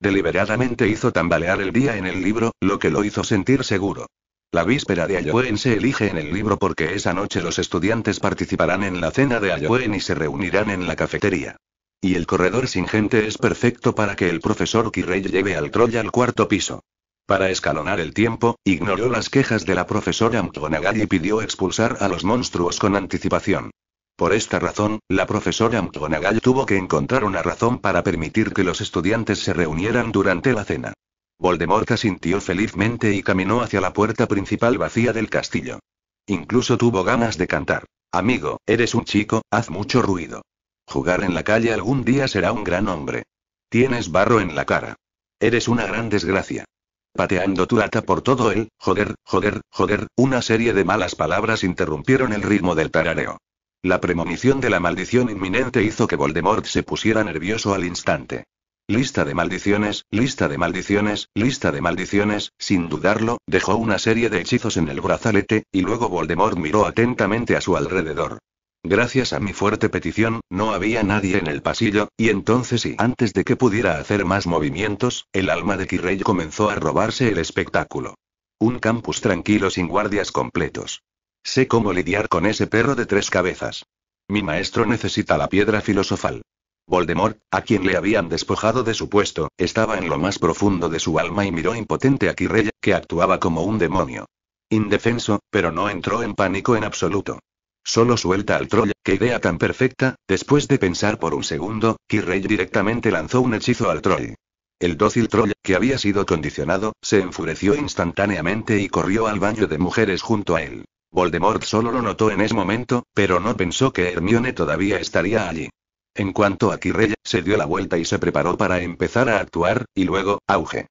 Deliberadamente hizo tambalear el día en el libro, lo que lo hizo sentir seguro. La víspera de Ayoen se elige en el libro porque esa noche los estudiantes participarán en la cena de Ayoen y se reunirán en la cafetería. Y el corredor sin gente es perfecto para que el profesor Kirrey lleve al Troya al cuarto piso. Para escalonar el tiempo, ignoró las quejas de la profesora McGonagall y pidió expulsar a los monstruos con anticipación. Por esta razón, la profesora McGonagall tuvo que encontrar una razón para permitir que los estudiantes se reunieran durante la cena. Voldemort sintió felizmente y caminó hacia la puerta principal vacía del castillo. Incluso tuvo ganas de cantar. Amigo, eres un chico, haz mucho ruido. Jugar en la calle algún día será un gran hombre. Tienes barro en la cara. Eres una gran desgracia. Pateando tu lata por todo el, joder, joder, joder, una serie de malas palabras interrumpieron el ritmo del tarareo. La premonición de la maldición inminente hizo que Voldemort se pusiera nervioso al instante. Lista de maldiciones, lista de maldiciones, lista de maldiciones, sin dudarlo, dejó una serie de hechizos en el brazalete, y luego Voldemort miró atentamente a su alrededor. Gracias a mi fuerte petición, no había nadie en el pasillo, y entonces y antes de que pudiera hacer más movimientos, el alma de Quirrell comenzó a robarse el espectáculo. Un campus tranquilo sin guardias completos. Sé cómo lidiar con ese perro de tres cabezas. Mi maestro necesita la piedra filosofal. Voldemort, a quien le habían despojado de su puesto, estaba en lo más profundo de su alma y miró impotente a Quirrell, que actuaba como un demonio. Indefenso, pero no entró en pánico en absoluto. Solo suelta al troll, qué idea tan perfecta, después de pensar por un segundo, Kirrey directamente lanzó un hechizo al troll. El dócil troll, que había sido condicionado, se enfureció instantáneamente y corrió al baño de mujeres junto a él. Voldemort solo lo notó en ese momento, pero no pensó que Hermione todavía estaría allí. En cuanto a Kirrey, se dio la vuelta y se preparó para empezar a actuar, y luego, auge.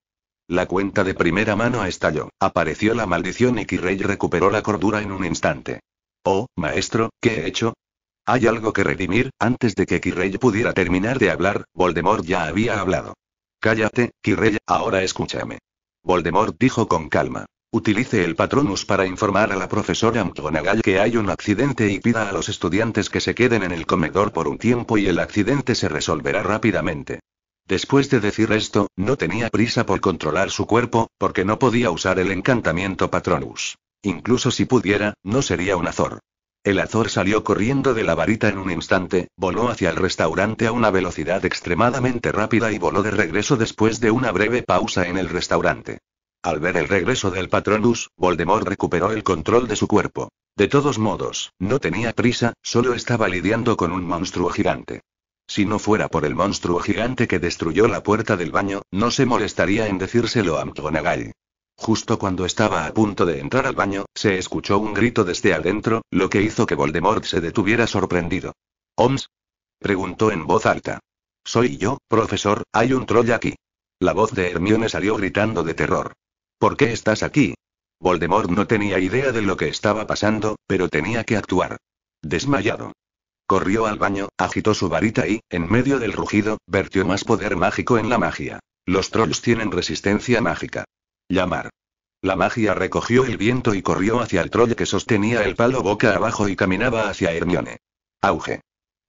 La cuenta de primera mano estalló, apareció la maldición y Kirrey recuperó la cordura en un instante. Oh, maestro, ¿qué he hecho? Hay algo que redimir, antes de que Kirrey pudiera terminar de hablar, Voldemort ya había hablado. Cállate, Kirrey, ahora escúchame. Voldemort dijo con calma. Utilice el Patronus para informar a la profesora McGonagall que hay un accidente y pida a los estudiantes que se queden en el comedor por un tiempo y el accidente se resolverá rápidamente. Después de decir esto, no tenía prisa por controlar su cuerpo, porque no podía usar el encantamiento Patronus. Incluso si pudiera, no sería un Azor. El Azor salió corriendo de la varita en un instante, voló hacia el restaurante a una velocidad extremadamente rápida y voló de regreso después de una breve pausa en el restaurante. Al ver el regreso del Patronus, Voldemort recuperó el control de su cuerpo. De todos modos, no tenía prisa, solo estaba lidiando con un monstruo gigante. Si no fuera por el monstruo gigante que destruyó la puerta del baño, no se molestaría en decírselo a McGonagall. Justo cuando estaba a punto de entrar al baño, se escuchó un grito desde adentro, lo que hizo que Voldemort se detuviera sorprendido. —¿Oms? preguntó en voz alta. Soy yo, profesor, hay un troll aquí. La voz de Hermione salió gritando de terror. ¿Por qué estás aquí? Voldemort no tenía idea de lo que estaba pasando, pero tenía que actuar. Desmayado. Corrió al baño, agitó su varita y, en medio del rugido, vertió más poder mágico en la magia. Los trolls tienen resistencia mágica. Llamar. La magia recogió el viento y corrió hacia el troll que sostenía el palo boca abajo y caminaba hacia Hermione. Auge.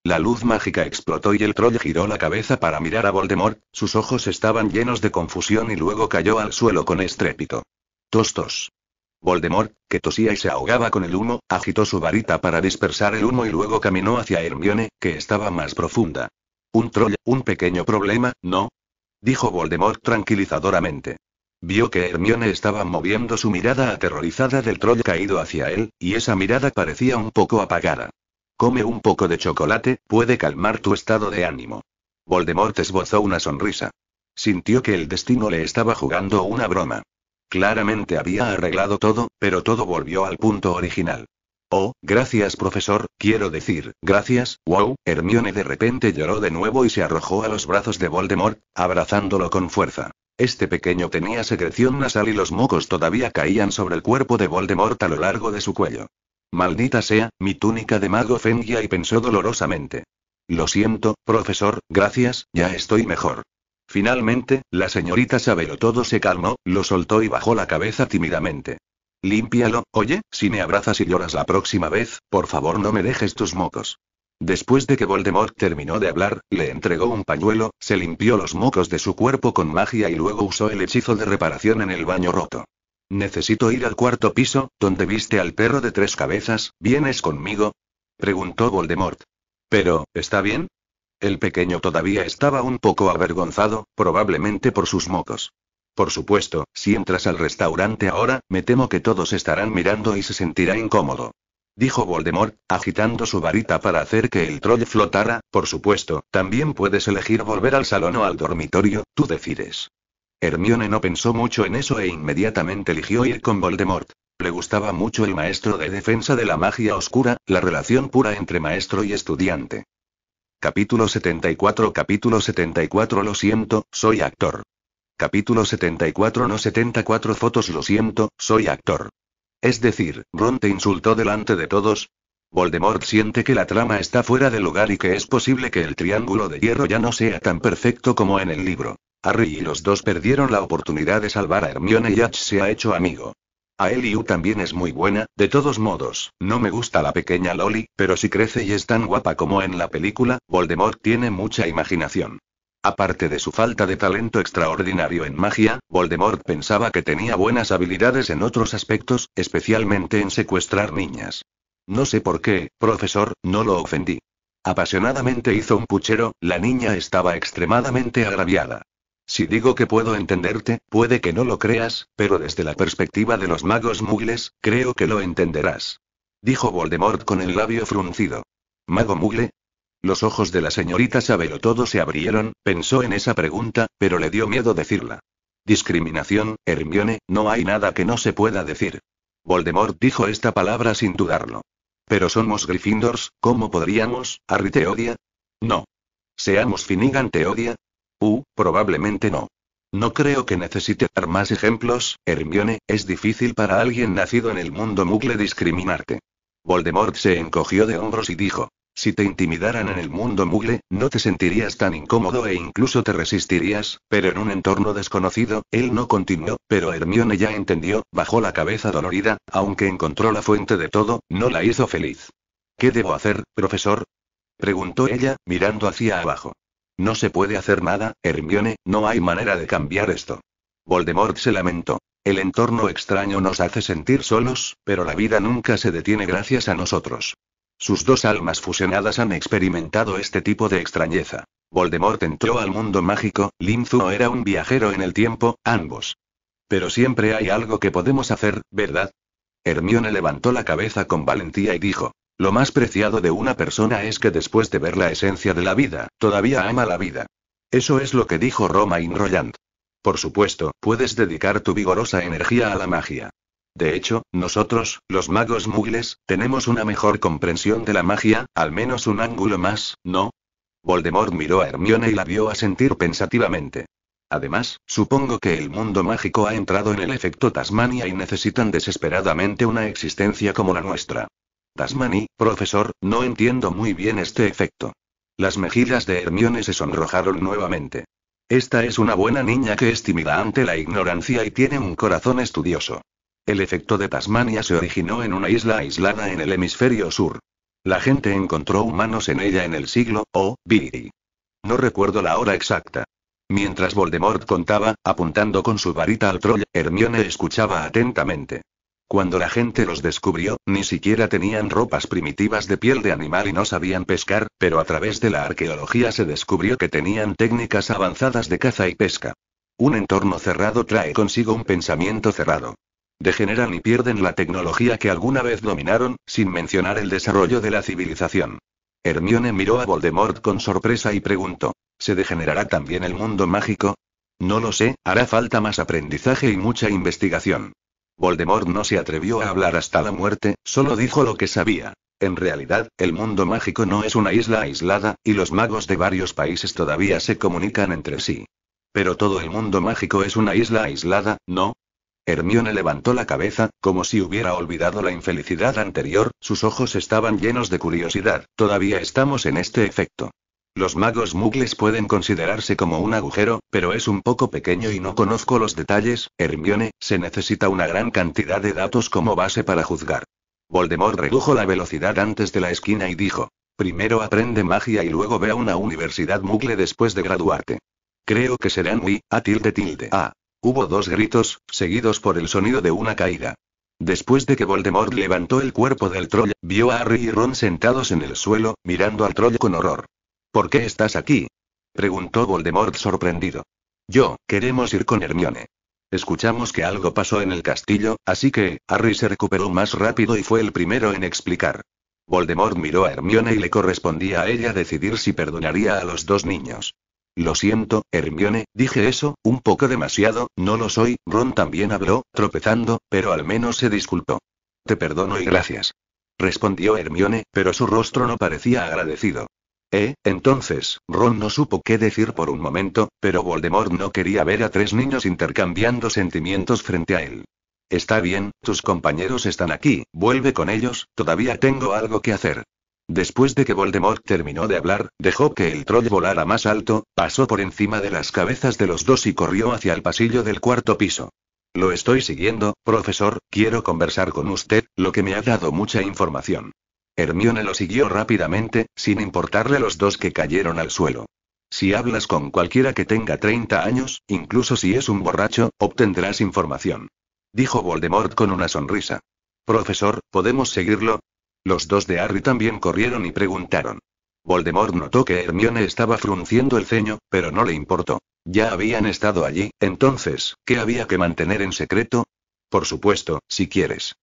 La luz mágica explotó y el troll giró la cabeza para mirar a Voldemort, sus ojos estaban llenos de confusión y luego cayó al suelo con estrépito. Tostos. Voldemort, que tosía y se ahogaba con el humo, agitó su varita para dispersar el humo y luego caminó hacia Hermione, que estaba más profunda. Un troll, un pequeño problema, ¿no? dijo Voldemort tranquilizadoramente. Vio que Hermione estaba moviendo su mirada aterrorizada del troll caído hacia él, y esa mirada parecía un poco apagada. Come un poco de chocolate, puede calmar tu estado de ánimo. Voldemort esbozó una sonrisa. Sintió que el destino le estaba jugando una broma. Claramente había arreglado todo, pero todo volvió al punto original. Oh, gracias profesor, quiero decir, gracias, wow, Hermione de repente lloró de nuevo y se arrojó a los brazos de Voldemort, abrazándolo con fuerza. Este pequeño tenía secreción nasal y los mocos todavía caían sobre el cuerpo de Voldemort a lo largo de su cuello. Maldita sea, mi túnica de mago fengia y pensó dolorosamente. Lo siento, profesor, gracias, ya estoy mejor. Finalmente, la señorita Sabelo todo se calmó, lo soltó y bajó la cabeza tímidamente. Límpialo, oye, si me abrazas y lloras la próxima vez, por favor no me dejes tus mocos. Después de que Voldemort terminó de hablar, le entregó un pañuelo, se limpió los mocos de su cuerpo con magia y luego usó el hechizo de reparación en el baño roto. Necesito ir al cuarto piso, donde viste al perro de tres cabezas, ¿vienes conmigo? preguntó Voldemort. Pero, ¿está bien? El pequeño todavía estaba un poco avergonzado, probablemente por sus mocos. Por supuesto, si entras al restaurante ahora, me temo que todos estarán mirando y se sentirá incómodo dijo Voldemort, agitando su varita para hacer que el troll flotara, por supuesto, también puedes elegir volver al salón o al dormitorio, tú decides. Hermione no pensó mucho en eso e inmediatamente eligió ir con Voldemort. Le gustaba mucho el maestro de defensa de la magia oscura, la relación pura entre maestro y estudiante. Capítulo 74 Capítulo 74 Lo siento, soy actor. Capítulo 74 No 74 Fotos Lo siento, soy actor. Es decir, Ron te insultó delante de todos. Voldemort siente que la trama está fuera de lugar y que es posible que el triángulo de hierro ya no sea tan perfecto como en el libro. Harry y los dos perdieron la oportunidad de salvar a Hermione y Hatch se ha hecho amigo. A Eliu también es muy buena, de todos modos, no me gusta la pequeña Loli, pero si crece y es tan guapa como en la película, Voldemort tiene mucha imaginación. Aparte de su falta de talento extraordinario en magia, Voldemort pensaba que tenía buenas habilidades en otros aspectos, especialmente en secuestrar niñas. No sé por qué, profesor, no lo ofendí. Apasionadamente hizo un puchero, la niña estaba extremadamente agraviada. Si digo que puedo entenderte, puede que no lo creas, pero desde la perspectiva de los magos mugles, creo que lo entenderás. Dijo Voldemort con el labio fruncido. Mago mugle, los ojos de la señorita todo se abrieron, pensó en esa pregunta, pero le dio miedo decirla. Discriminación, Hermione, no hay nada que no se pueda decir. Voldemort dijo esta palabra sin dudarlo. Pero somos Gryffindors, ¿cómo podríamos? ¿Harry te odia? No. ¿Seamos Finnegan te odia? Uh, probablemente no. No creo que necesite dar más ejemplos, Hermione, es difícil para alguien nacido en el mundo mugle discriminarte. Voldemort se encogió de hombros y dijo. Si te intimidaran en el mundo mugle, no te sentirías tan incómodo e incluso te resistirías, pero en un entorno desconocido, él no continuó, pero Hermione ya entendió, bajó la cabeza dolorida, aunque encontró la fuente de todo, no la hizo feliz. ¿Qué debo hacer, profesor? preguntó ella, mirando hacia abajo. No se puede hacer nada, Hermione, no hay manera de cambiar esto. Voldemort se lamentó. El entorno extraño nos hace sentir solos, pero la vida nunca se detiene gracias a nosotros. Sus dos almas fusionadas han experimentado este tipo de extrañeza. Voldemort entró al mundo mágico, Linzu era un viajero en el tiempo, ambos. Pero siempre hay algo que podemos hacer, ¿verdad? Hermione levantó la cabeza con valentía y dijo, lo más preciado de una persona es que después de ver la esencia de la vida, todavía ama la vida. Eso es lo que dijo Romain Rolland. Por supuesto, puedes dedicar tu vigorosa energía a la magia. De hecho, nosotros, los magos mugles, tenemos una mejor comprensión de la magia, al menos un ángulo más, ¿no? Voldemort miró a Hermione y la vio asentir pensativamente. Además, supongo que el mundo mágico ha entrado en el efecto Tasmania y necesitan desesperadamente una existencia como la nuestra. Tasmani, profesor, no entiendo muy bien este efecto. Las mejillas de Hermione se sonrojaron nuevamente. Esta es una buena niña que es tímida ante la ignorancia y tiene un corazón estudioso. El efecto de Tasmania se originó en una isla aislada en el hemisferio sur. La gente encontró humanos en ella en el siglo O. B. No recuerdo la hora exacta. Mientras Voldemort contaba, apuntando con su varita al troll, Hermione escuchaba atentamente. Cuando la gente los descubrió, ni siquiera tenían ropas primitivas de piel de animal y no sabían pescar, pero a través de la arqueología se descubrió que tenían técnicas avanzadas de caza y pesca. Un entorno cerrado trae consigo un pensamiento cerrado degeneran y pierden la tecnología que alguna vez dominaron, sin mencionar el desarrollo de la civilización. Hermione miró a Voldemort con sorpresa y preguntó, ¿se degenerará también el mundo mágico? No lo sé, hará falta más aprendizaje y mucha investigación. Voldemort no se atrevió a hablar hasta la muerte, solo dijo lo que sabía. En realidad, el mundo mágico no es una isla aislada, y los magos de varios países todavía se comunican entre sí. Pero todo el mundo mágico es una isla aislada, ¿no? Hermione levantó la cabeza, como si hubiera olvidado la infelicidad anterior, sus ojos estaban llenos de curiosidad, todavía estamos en este efecto. Los magos mugles pueden considerarse como un agujero, pero es un poco pequeño y no conozco los detalles, Hermione, se necesita una gran cantidad de datos como base para juzgar. Voldemort redujo la velocidad antes de la esquina y dijo, primero aprende magia y luego ve a una universidad mugle después de graduarte. Creo que serán muy, a tilde tilde a. Hubo dos gritos, seguidos por el sonido de una caída. Después de que Voldemort levantó el cuerpo del troll, vio a Harry y Ron sentados en el suelo, mirando al troll con horror. ¿Por qué estás aquí? preguntó Voldemort sorprendido. Yo, queremos ir con Hermione. Escuchamos que algo pasó en el castillo, así que, Harry se recuperó más rápido y fue el primero en explicar. Voldemort miró a Hermione y le correspondía a ella decidir si perdonaría a los dos niños. Lo siento, Hermione, dije eso, un poco demasiado, no lo soy, Ron también habló, tropezando, pero al menos se disculpó. Te perdono y gracias. Respondió Hermione, pero su rostro no parecía agradecido. Eh, entonces, Ron no supo qué decir por un momento, pero Voldemort no quería ver a tres niños intercambiando sentimientos frente a él. Está bien, tus compañeros están aquí, vuelve con ellos, todavía tengo algo que hacer. Después de que Voldemort terminó de hablar, dejó que el troll volara más alto, pasó por encima de las cabezas de los dos y corrió hacia el pasillo del cuarto piso. Lo estoy siguiendo, profesor, quiero conversar con usted, lo que me ha dado mucha información. Hermione lo siguió rápidamente, sin importarle los dos que cayeron al suelo. Si hablas con cualquiera que tenga 30 años, incluso si es un borracho, obtendrás información. Dijo Voldemort con una sonrisa. Profesor, ¿podemos seguirlo? Los dos de Harry también corrieron y preguntaron. Voldemort notó que Hermione estaba frunciendo el ceño, pero no le importó. Ya habían estado allí, entonces, ¿qué había que mantener en secreto? Por supuesto, si quieres.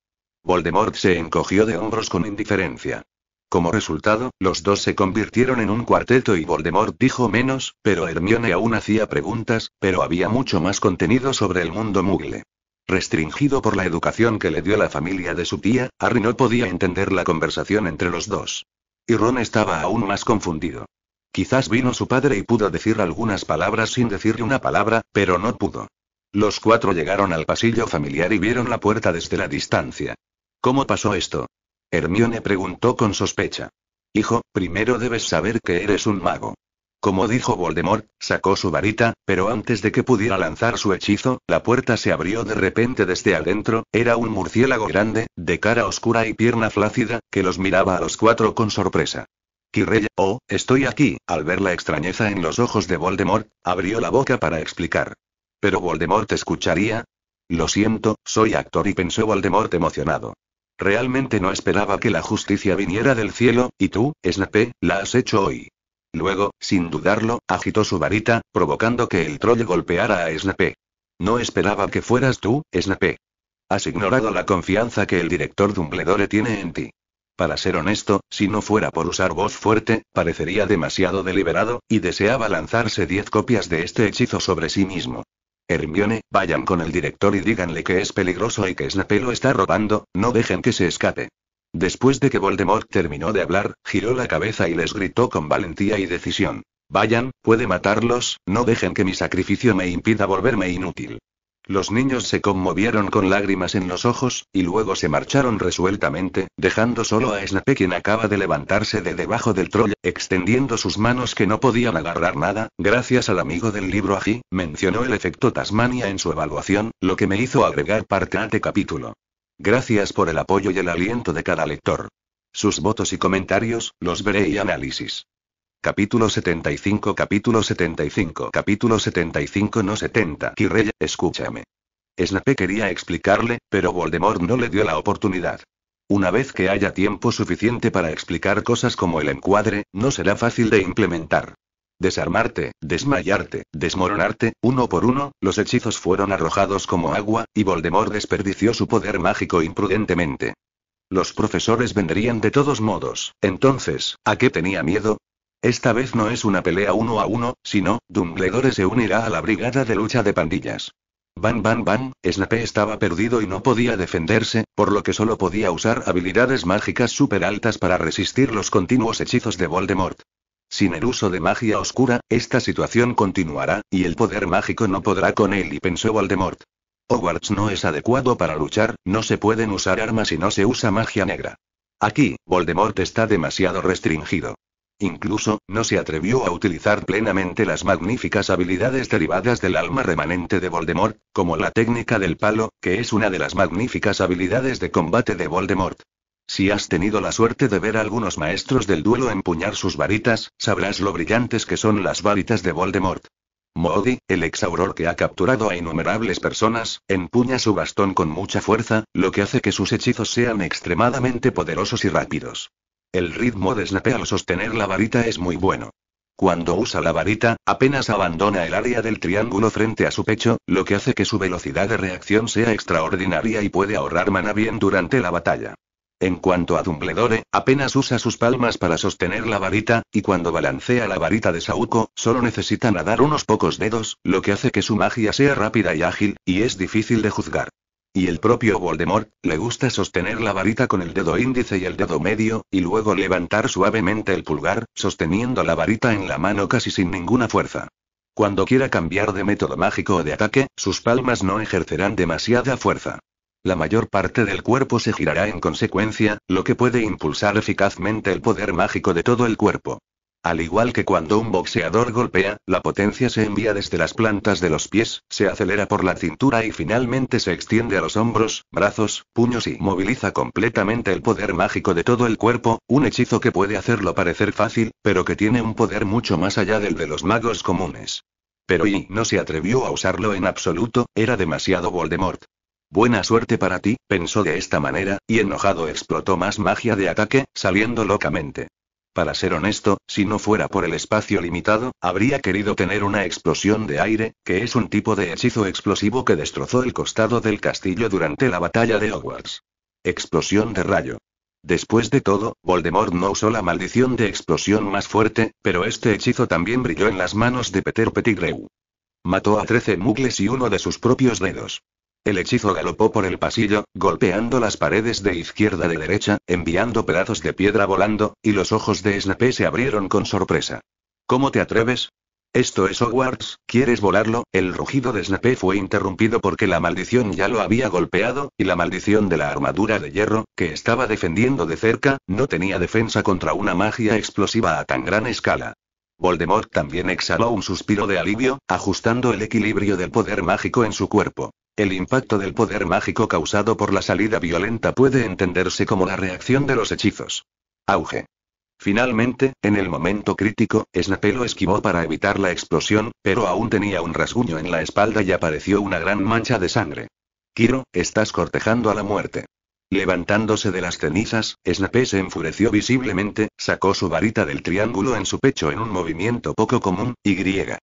Voldemort se encogió de hombros con indiferencia. Como resultado, los dos se convirtieron en un cuarteto y Voldemort dijo menos, pero Hermione aún hacía preguntas, pero había mucho más contenido sobre el mundo mugle. Restringido por la educación que le dio la familia de su tía, Harry no podía entender la conversación entre los dos. Y Ron estaba aún más confundido. Quizás vino su padre y pudo decir algunas palabras sin decirle una palabra, pero no pudo. Los cuatro llegaron al pasillo familiar y vieron la puerta desde la distancia. ¿Cómo pasó esto? Hermione preguntó con sospecha. Hijo, primero debes saber que eres un mago. Como dijo Voldemort, sacó su varita, pero antes de que pudiera lanzar su hechizo, la puerta se abrió de repente desde adentro, era un murciélago grande, de cara oscura y pierna flácida, que los miraba a los cuatro con sorpresa. Kirreya, oh, estoy aquí, al ver la extrañeza en los ojos de Voldemort, abrió la boca para explicar. Pero Voldemort te escucharía. Lo siento, soy actor y pensó Voldemort emocionado. Realmente no esperaba que la justicia viniera del cielo, y tú, Snape, la has hecho hoy. Luego, sin dudarlo, agitó su varita, provocando que el troll golpeara a Snape. No esperaba que fueras tú, Snape. Has ignorado la confianza que el director Dumbledore tiene en ti. Para ser honesto, si no fuera por usar voz fuerte, parecería demasiado deliberado, y deseaba lanzarse diez copias de este hechizo sobre sí mismo. Hermione, vayan con el director y díganle que es peligroso y que Snape lo está robando, no dejen que se escape. Después de que Voldemort terminó de hablar, giró la cabeza y les gritó con valentía y decisión. Vayan, puede matarlos, no dejen que mi sacrificio me impida volverme inútil. Los niños se conmovieron con lágrimas en los ojos, y luego se marcharon resueltamente, dejando solo a Snape quien acaba de levantarse de debajo del troll, extendiendo sus manos que no podían agarrar nada, gracias al amigo del libro Aji, mencionó el efecto Tasmania en su evaluación, lo que me hizo agregar parte a capítulo. Gracias por el apoyo y el aliento de cada lector. Sus votos y comentarios, los veré y análisis. Capítulo 75 Capítulo 75 Capítulo 75 No 70 Kirreya, escúchame. Snape quería explicarle, pero Voldemort no le dio la oportunidad. Una vez que haya tiempo suficiente para explicar cosas como el encuadre, no será fácil de implementar. Desarmarte, desmayarte, desmoronarte, uno por uno, los hechizos fueron arrojados como agua, y Voldemort desperdició su poder mágico imprudentemente. Los profesores vendrían de todos modos, entonces, ¿a qué tenía miedo? Esta vez no es una pelea uno a uno, sino, Dumbledore se unirá a la brigada de lucha de pandillas. Van Van Van, Snape estaba perdido y no podía defenderse, por lo que solo podía usar habilidades mágicas super altas para resistir los continuos hechizos de Voldemort. Sin el uso de magia oscura, esta situación continuará, y el poder mágico no podrá con él, y pensó Voldemort. Hogwarts no es adecuado para luchar, no se pueden usar armas y no se usa magia negra. Aquí, Voldemort está demasiado restringido. Incluso, no se atrevió a utilizar plenamente las magníficas habilidades derivadas del alma remanente de Voldemort, como la técnica del palo, que es una de las magníficas habilidades de combate de Voldemort. Si has tenido la suerte de ver a algunos maestros del duelo empuñar sus varitas, sabrás lo brillantes que son las varitas de Voldemort. Modi, el exauror que ha capturado a innumerables personas, empuña su bastón con mucha fuerza, lo que hace que sus hechizos sean extremadamente poderosos y rápidos. El ritmo de Snape al sostener la varita es muy bueno. Cuando usa la varita, apenas abandona el área del triángulo frente a su pecho, lo que hace que su velocidad de reacción sea extraordinaria y puede ahorrar mana bien durante la batalla. En cuanto a Dumbledore, apenas usa sus palmas para sostener la varita, y cuando balancea la varita de Saúco, solo necesita nadar unos pocos dedos, lo que hace que su magia sea rápida y ágil, y es difícil de juzgar. Y el propio Voldemort, le gusta sostener la varita con el dedo índice y el dedo medio, y luego levantar suavemente el pulgar, sosteniendo la varita en la mano casi sin ninguna fuerza. Cuando quiera cambiar de método mágico o de ataque, sus palmas no ejercerán demasiada fuerza. La mayor parte del cuerpo se girará en consecuencia, lo que puede impulsar eficazmente el poder mágico de todo el cuerpo. Al igual que cuando un boxeador golpea, la potencia se envía desde las plantas de los pies, se acelera por la cintura y finalmente se extiende a los hombros, brazos, puños y moviliza completamente el poder mágico de todo el cuerpo, un hechizo que puede hacerlo parecer fácil, pero que tiene un poder mucho más allá del de los magos comunes. Pero y no se atrevió a usarlo en absoluto, era demasiado Voldemort. Buena suerte para ti, pensó de esta manera, y enojado explotó más magia de ataque, saliendo locamente. Para ser honesto, si no fuera por el espacio limitado, habría querido tener una explosión de aire, que es un tipo de hechizo explosivo que destrozó el costado del castillo durante la batalla de Hogwarts. Explosión de rayo. Después de todo, Voldemort no usó la maldición de explosión más fuerte, pero este hechizo también brilló en las manos de Peter Pettigrew. Mató a 13 mugles y uno de sus propios dedos. El hechizo galopó por el pasillo, golpeando las paredes de izquierda de derecha, enviando pedazos de piedra volando, y los ojos de Snape se abrieron con sorpresa. ¿Cómo te atreves? Esto es Hogwarts, ¿quieres volarlo? El rugido de Snape fue interrumpido porque la maldición ya lo había golpeado, y la maldición de la armadura de hierro, que estaba defendiendo de cerca, no tenía defensa contra una magia explosiva a tan gran escala. Voldemort también exhaló un suspiro de alivio, ajustando el equilibrio del poder mágico en su cuerpo. El impacto del poder mágico causado por la salida violenta puede entenderse como la reacción de los hechizos. Auge. Finalmente, en el momento crítico, Snape lo esquivó para evitar la explosión, pero aún tenía un rasguño en la espalda y apareció una gran mancha de sangre. Kiro, estás cortejando a la muerte. Levantándose de las cenizas, Snape se enfureció visiblemente, sacó su varita del triángulo en su pecho en un movimiento poco común, y griega.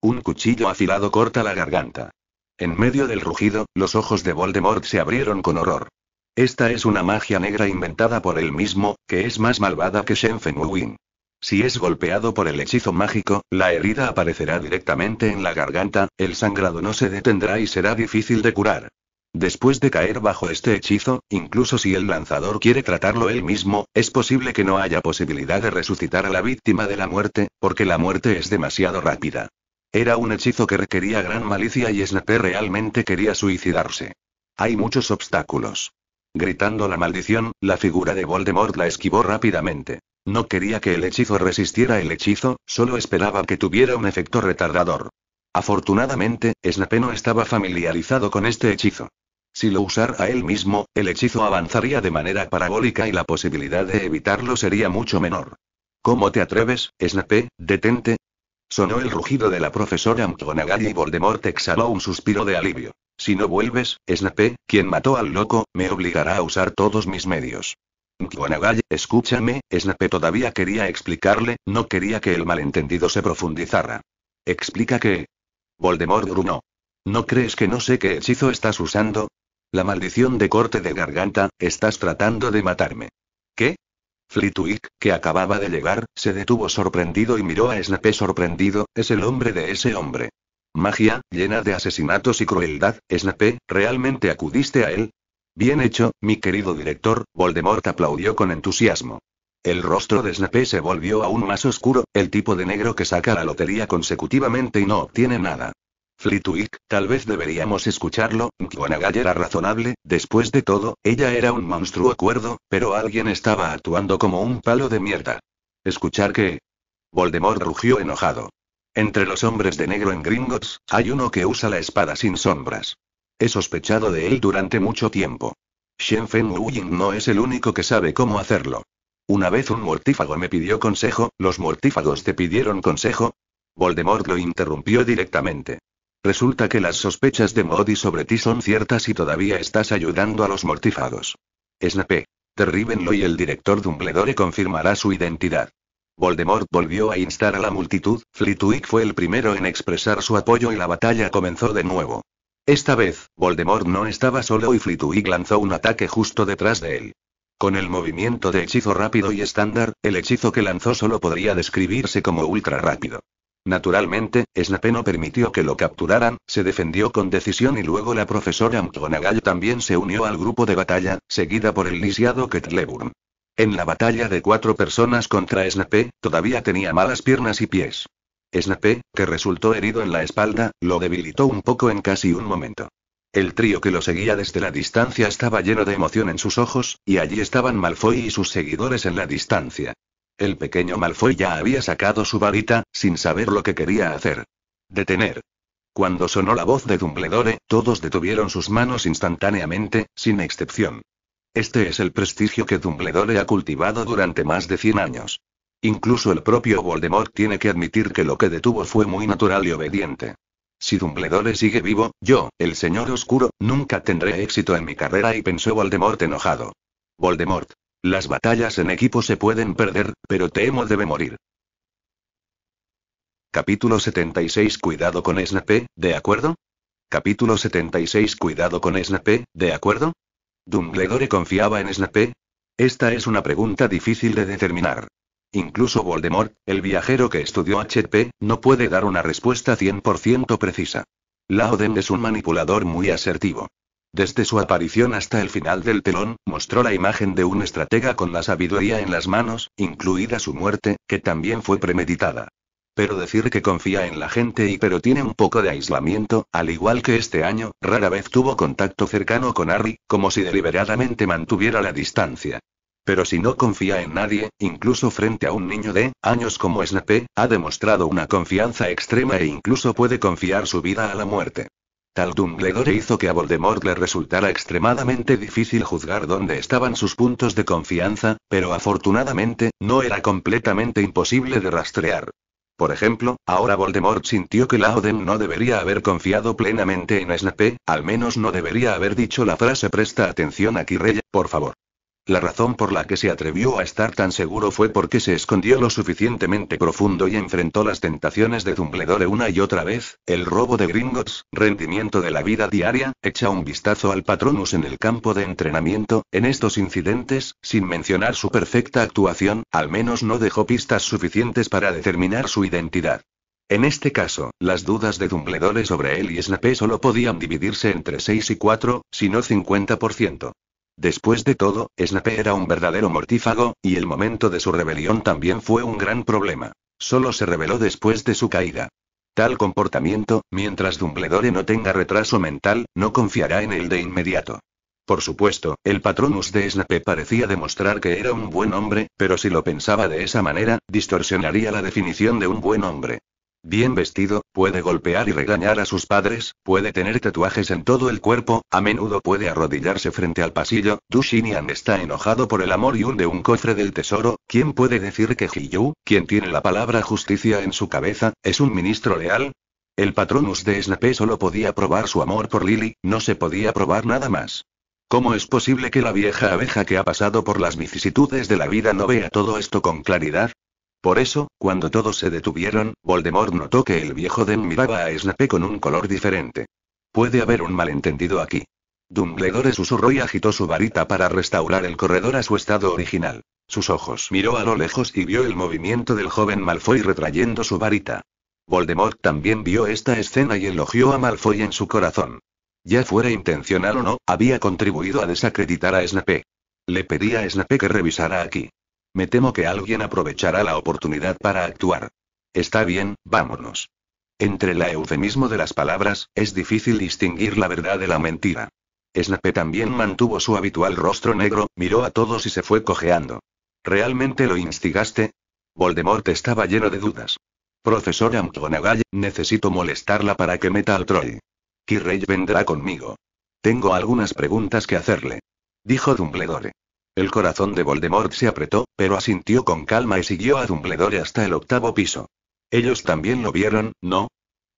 Un cuchillo afilado corta la garganta. En medio del rugido, los ojos de Voldemort se abrieron con horror. Esta es una magia negra inventada por él mismo, que es más malvada que Shenfenwin. Si es golpeado por el hechizo mágico, la herida aparecerá directamente en la garganta, el sangrado no se detendrá y será difícil de curar. Después de caer bajo este hechizo, incluso si el lanzador quiere tratarlo él mismo, es posible que no haya posibilidad de resucitar a la víctima de la muerte, porque la muerte es demasiado rápida. Era un hechizo que requería gran malicia y Snape realmente quería suicidarse. Hay muchos obstáculos. Gritando la maldición, la figura de Voldemort la esquivó rápidamente. No quería que el hechizo resistiera el hechizo, solo esperaba que tuviera un efecto retardador. Afortunadamente, Snape no estaba familiarizado con este hechizo. Si lo usara él mismo, el hechizo avanzaría de manera parabólica y la posibilidad de evitarlo sería mucho menor. ¿Cómo te atreves, Snape? Detente. Sonó el rugido de la profesora McGonagall y Voldemort exhaló un suspiro de alivio. Si no vuelves, Snape, quien mató al loco, me obligará a usar todos mis medios. McGonagall, escúchame, Snape todavía quería explicarle, no quería que el malentendido se profundizara. Explica que... Voldemort grunó. ¿No crees que no sé qué hechizo estás usando? La maldición de corte de garganta, estás tratando de matarme. ¿Qué? Flitwick, que acababa de llegar, se detuvo sorprendido y miró a Snape sorprendido, es el hombre de ese hombre. Magia, llena de asesinatos y crueldad, Snape, ¿realmente acudiste a él? Bien hecho, mi querido director, Voldemort aplaudió con entusiasmo. El rostro de Snape se volvió aún más oscuro, el tipo de negro que saca la lotería consecutivamente y no obtiene nada. Flitwick, tal vez deberíamos escucharlo, McGonagall era razonable, después de todo, ella era un monstruo cuerdo, pero alguien estaba actuando como un palo de mierda. ¿Escuchar qué? Voldemort rugió enojado. Entre los hombres de negro en Gringotts, hay uno que usa la espada sin sombras. He sospechado de él durante mucho tiempo. Shen Fen no es el único que sabe cómo hacerlo. Una vez un mortífago me pidió consejo, ¿los mortífagos te pidieron consejo? Voldemort lo interrumpió directamente. Resulta que las sospechas de Modi sobre ti son ciertas y todavía estás ayudando a los mortifados. Snape. Terribenlo y el director Dumbledore confirmará su identidad. Voldemort volvió a instar a la multitud, Flitwick fue el primero en expresar su apoyo y la batalla comenzó de nuevo. Esta vez, Voldemort no estaba solo y Flitwick lanzó un ataque justo detrás de él. Con el movimiento de hechizo rápido y estándar, el hechizo que lanzó solo podría describirse como ultra rápido. Naturalmente, Snape no permitió que lo capturaran, se defendió con decisión y luego la profesora McGonagall también se unió al grupo de batalla, seguida por el lisiado Ketleburn. En la batalla de cuatro personas contra Snape, todavía tenía malas piernas y pies. Snape, que resultó herido en la espalda, lo debilitó un poco en casi un momento. El trío que lo seguía desde la distancia estaba lleno de emoción en sus ojos, y allí estaban Malfoy y sus seguidores en la distancia. El pequeño Malfoy ya había sacado su varita, sin saber lo que quería hacer. Detener. Cuando sonó la voz de Dumbledore, todos detuvieron sus manos instantáneamente, sin excepción. Este es el prestigio que Dumbledore ha cultivado durante más de 100 años. Incluso el propio Voldemort tiene que admitir que lo que detuvo fue muy natural y obediente. Si Dumbledore sigue vivo, yo, el señor oscuro, nunca tendré éxito en mi carrera y pensó Voldemort enojado. Voldemort. Las batallas en equipo se pueden perder, pero Temo debe morir. Capítulo 76 Cuidado con Snape, ¿de acuerdo? Capítulo 76 Cuidado con Snape, ¿de acuerdo? ¿Dumbledore confiaba en Snape? Esta es una pregunta difícil de determinar. Incluso Voldemort, el viajero que estudió HP, no puede dar una respuesta 100% precisa. Laoden es un manipulador muy asertivo. Desde su aparición hasta el final del telón, mostró la imagen de un estratega con la sabiduría en las manos, incluida su muerte, que también fue premeditada. Pero decir que confía en la gente y pero tiene un poco de aislamiento, al igual que este año, rara vez tuvo contacto cercano con Harry, como si deliberadamente mantuviera la distancia. Pero si no confía en nadie, incluso frente a un niño de años como Snape, ha demostrado una confianza extrema e incluso puede confiar su vida a la muerte. Tal Dumbledore hizo que a Voldemort le resultara extremadamente difícil juzgar dónde estaban sus puntos de confianza, pero afortunadamente, no era completamente imposible de rastrear. Por ejemplo, ahora Voldemort sintió que Laodem no debería haber confiado plenamente en Snape, al menos no debería haber dicho la frase presta atención aquí rey, por favor. La razón por la que se atrevió a estar tan seguro fue porque se escondió lo suficientemente profundo y enfrentó las tentaciones de Dumbledore una y otra vez, el robo de gringos, rendimiento de la vida diaria, echa un vistazo al Patronus en el campo de entrenamiento, en estos incidentes, sin mencionar su perfecta actuación, al menos no dejó pistas suficientes para determinar su identidad. En este caso, las dudas de Dumbledore sobre él y Snape solo podían dividirse entre 6 y 4, si no 50%. Después de todo, Snape era un verdadero mortífago, y el momento de su rebelión también fue un gran problema. Solo se reveló después de su caída. Tal comportamiento, mientras Dumbledore no tenga retraso mental, no confiará en él de inmediato. Por supuesto, el patronus de Snape parecía demostrar que era un buen hombre, pero si lo pensaba de esa manera, distorsionaría la definición de un buen hombre bien vestido, puede golpear y regañar a sus padres, puede tener tatuajes en todo el cuerpo, a menudo puede arrodillarse frente al pasillo, Dushinian está enojado por el amor y hunde un cofre del tesoro, ¿quién puede decir que Yu, quien tiene la palabra justicia en su cabeza, es un ministro leal? El patronus de Snape solo podía probar su amor por Lily, no se podía probar nada más. ¿Cómo es posible que la vieja abeja que ha pasado por las vicisitudes de la vida no vea todo esto con claridad? Por eso, cuando todos se detuvieron, Voldemort notó que el viejo Den miraba a Snape con un color diferente. Puede haber un malentendido aquí. Dumbledore susurró y agitó su varita para restaurar el corredor a su estado original. Sus ojos miró a lo lejos y vio el movimiento del joven Malfoy retrayendo su varita. Voldemort también vio esta escena y elogió a Malfoy en su corazón. Ya fuera intencional o no, había contribuido a desacreditar a Snape. Le pedía a Snape que revisara aquí. Me temo que alguien aprovechará la oportunidad para actuar. Está bien, vámonos. Entre el eufemismo de las palabras, es difícil distinguir la verdad de la mentira. Snape también mantuvo su habitual rostro negro, miró a todos y se fue cojeando. ¿Realmente lo instigaste? Voldemort estaba lleno de dudas. Profesor McGonagall, necesito molestarla para que meta al Troy. Kirrey vendrá conmigo. Tengo algunas preguntas que hacerle. Dijo Dumbledore. El corazón de Voldemort se apretó, pero asintió con calma y siguió a Dumbledore hasta el octavo piso. ¿Ellos también lo vieron, no?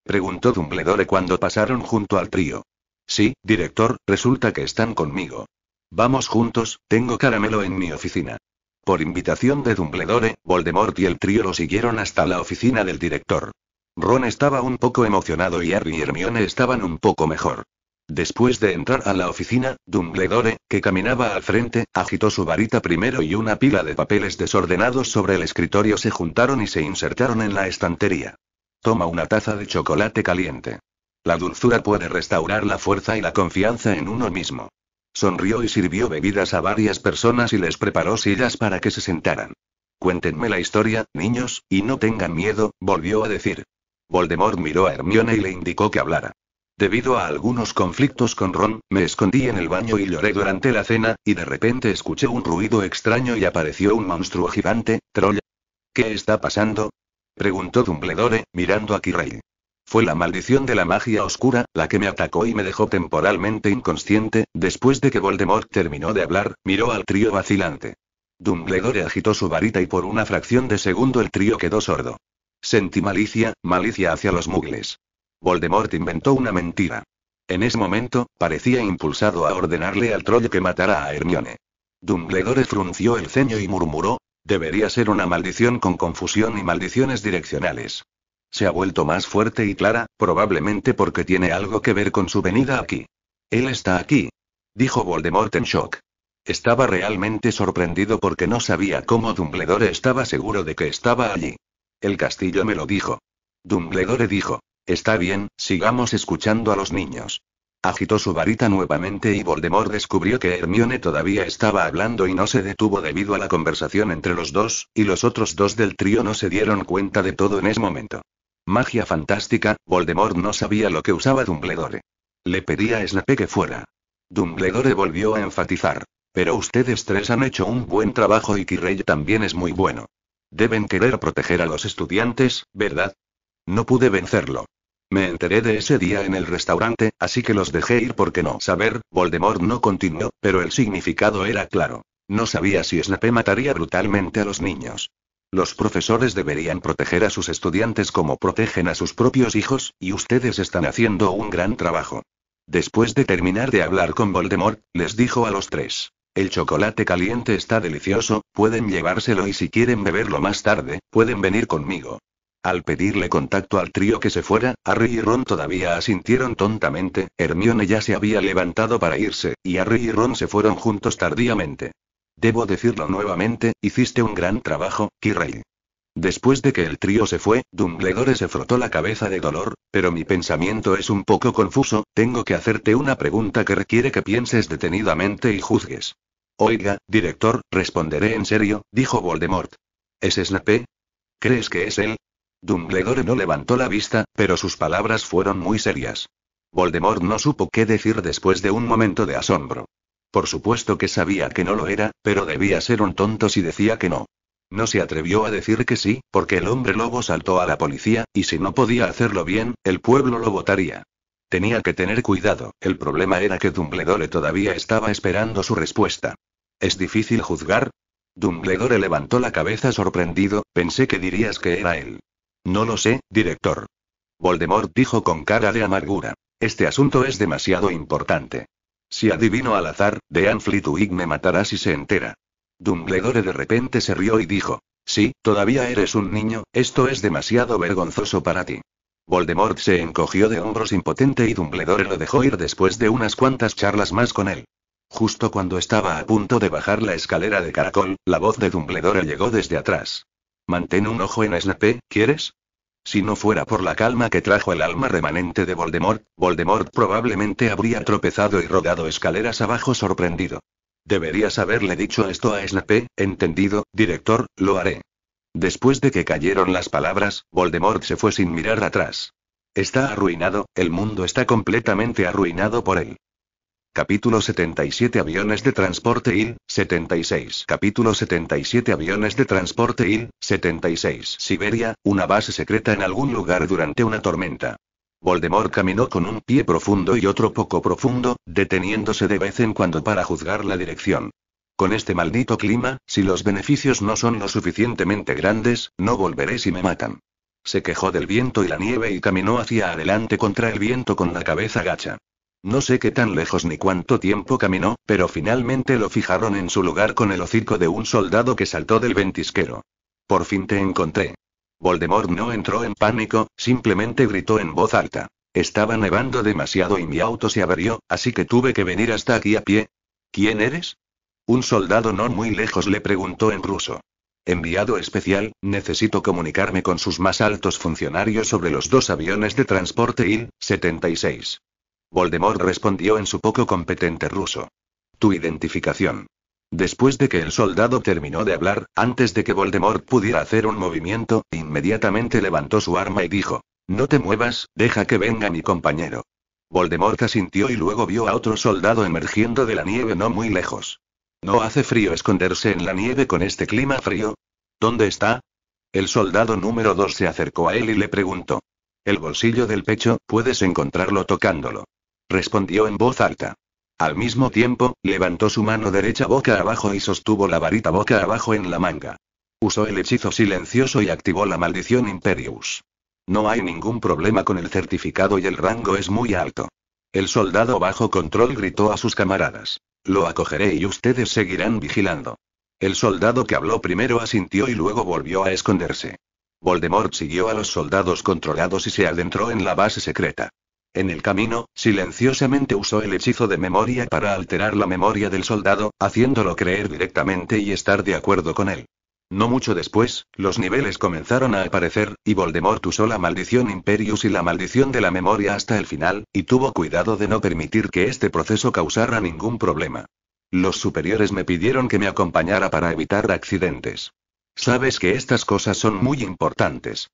preguntó Dumbledore cuando pasaron junto al trío. Sí, director, resulta que están conmigo. Vamos juntos, tengo caramelo en mi oficina. Por invitación de Dumbledore, Voldemort y el trío lo siguieron hasta la oficina del director. Ron estaba un poco emocionado y Harry y Hermione estaban un poco mejor. Después de entrar a la oficina, Dumbledore, que caminaba al frente, agitó su varita primero y una pila de papeles desordenados sobre el escritorio se juntaron y se insertaron en la estantería. Toma una taza de chocolate caliente. La dulzura puede restaurar la fuerza y la confianza en uno mismo. Sonrió y sirvió bebidas a varias personas y les preparó sillas para que se sentaran. Cuéntenme la historia, niños, y no tengan miedo, volvió a decir. Voldemort miró a Hermione y le indicó que hablara. Debido a algunos conflictos con Ron, me escondí en el baño y lloré durante la cena, y de repente escuché un ruido extraño y apareció un monstruo gigante, Troll. ¿Qué está pasando? preguntó Dumbledore, mirando a Kirrell. Fue la maldición de la magia oscura, la que me atacó y me dejó temporalmente inconsciente, después de que Voldemort terminó de hablar, miró al trío vacilante. Dumbledore agitó su varita y por una fracción de segundo el trío quedó sordo. Sentí malicia, malicia hacia los mugles. Voldemort inventó una mentira. En ese momento, parecía impulsado a ordenarle al troll que matara a Hermione. Dumbledore frunció el ceño y murmuró, debería ser una maldición con confusión y maldiciones direccionales. Se ha vuelto más fuerte y clara, probablemente porque tiene algo que ver con su venida aquí. Él está aquí. Dijo Voldemort en shock. Estaba realmente sorprendido porque no sabía cómo Dumbledore estaba seguro de que estaba allí. El castillo me lo dijo. Dumbledore dijo. Está bien, sigamos escuchando a los niños. Agitó su varita nuevamente y Voldemort descubrió que Hermione todavía estaba hablando y no se detuvo debido a la conversación entre los dos, y los otros dos del trío no se dieron cuenta de todo en ese momento. Magia fantástica, Voldemort no sabía lo que usaba Dumbledore. Le pedía a Snape que fuera. Dumbledore volvió a enfatizar. Pero ustedes tres han hecho un buen trabajo y Quirrell también es muy bueno. Deben querer proteger a los estudiantes, ¿verdad? No pude vencerlo. Me enteré de ese día en el restaurante, así que los dejé ir porque no saber, Voldemort no continuó, pero el significado era claro. No sabía si Snape mataría brutalmente a los niños. Los profesores deberían proteger a sus estudiantes como protegen a sus propios hijos, y ustedes están haciendo un gran trabajo. Después de terminar de hablar con Voldemort, les dijo a los tres. El chocolate caliente está delicioso, pueden llevárselo y si quieren beberlo más tarde, pueden venir conmigo. Al pedirle contacto al trío que se fuera, Harry y Ron todavía asintieron tontamente, Hermione ya se había levantado para irse, y Harry y Ron se fueron juntos tardíamente. Debo decirlo nuevamente, hiciste un gran trabajo, Kirrey. Después de que el trío se fue, Dumbledore se frotó la cabeza de dolor, pero mi pensamiento es un poco confuso, tengo que hacerte una pregunta que requiere que pienses detenidamente y juzgues. Oiga, director, responderé en serio, dijo Voldemort. ¿Es Snape? ¿Crees que es él? Dumbledore no levantó la vista, pero sus palabras fueron muy serias. Voldemort no supo qué decir después de un momento de asombro. Por supuesto que sabía que no lo era, pero debía ser un tonto si decía que no. No se atrevió a decir que sí, porque el hombre lobo saltó a la policía, y si no podía hacerlo bien, el pueblo lo votaría. Tenía que tener cuidado, el problema era que Dumbledore todavía estaba esperando su respuesta. ¿Es difícil juzgar? Dumbledore levantó la cabeza sorprendido, pensé que dirías que era él. No lo sé, director. Voldemort dijo con cara de amargura. Este asunto es demasiado importante. Si adivino al azar, de Fleetwick me matará si se entera. Dumbledore de repente se rió y dijo. Sí, todavía eres un niño, esto es demasiado vergonzoso para ti. Voldemort se encogió de hombros impotente y Dumbledore lo dejó ir después de unas cuantas charlas más con él. Justo cuando estaba a punto de bajar la escalera de caracol, la voz de Dumbledore llegó desde atrás. Mantén un ojo en Snape, ¿quieres? Si no fuera por la calma que trajo el alma remanente de Voldemort, Voldemort probablemente habría tropezado y rodado escaleras abajo sorprendido. Deberías haberle dicho esto a Snape, entendido, director, lo haré. Después de que cayeron las palabras, Voldemort se fue sin mirar atrás. Está arruinado, el mundo está completamente arruinado por él. Capítulo 77 Aviones de transporte IN, 76. Capítulo 77 Aviones de transporte IN, 76. Siberia, una base secreta en algún lugar durante una tormenta. Voldemort caminó con un pie profundo y otro poco profundo, deteniéndose de vez en cuando para juzgar la dirección. Con este maldito clima, si los beneficios no son lo suficientemente grandes, no volveré si me matan. Se quejó del viento y la nieve y caminó hacia adelante contra el viento con la cabeza gacha. No sé qué tan lejos ni cuánto tiempo caminó, pero finalmente lo fijaron en su lugar con el hocico de un soldado que saltó del ventisquero. Por fin te encontré. Voldemort no entró en pánico, simplemente gritó en voz alta. Estaba nevando demasiado y mi auto se averió, así que tuve que venir hasta aquí a pie. ¿Quién eres? Un soldado no muy lejos le preguntó en ruso. Enviado especial, necesito comunicarme con sus más altos funcionarios sobre los dos aviones de transporte IL-76. Voldemort respondió en su poco competente ruso. Tu identificación. Después de que el soldado terminó de hablar, antes de que Voldemort pudiera hacer un movimiento, inmediatamente levantó su arma y dijo, No te muevas, deja que venga mi compañero. Voldemort asintió y luego vio a otro soldado emergiendo de la nieve no muy lejos. ¿No hace frío esconderse en la nieve con este clima frío? ¿Dónde está? El soldado número 2 se acercó a él y le preguntó. El bolsillo del pecho, puedes encontrarlo tocándolo respondió en voz alta. Al mismo tiempo, levantó su mano derecha boca abajo y sostuvo la varita boca abajo en la manga. Usó el hechizo silencioso y activó la maldición Imperius. No hay ningún problema con el certificado y el rango es muy alto. El soldado bajo control gritó a sus camaradas. Lo acogeré y ustedes seguirán vigilando. El soldado que habló primero asintió y luego volvió a esconderse. Voldemort siguió a los soldados controlados y se adentró en la base secreta. En el camino, silenciosamente usó el hechizo de memoria para alterar la memoria del soldado, haciéndolo creer directamente y estar de acuerdo con él. No mucho después, los niveles comenzaron a aparecer, y Voldemort usó la maldición Imperius y la maldición de la memoria hasta el final, y tuvo cuidado de no permitir que este proceso causara ningún problema. Los superiores me pidieron que me acompañara para evitar accidentes. Sabes que estas cosas son muy importantes.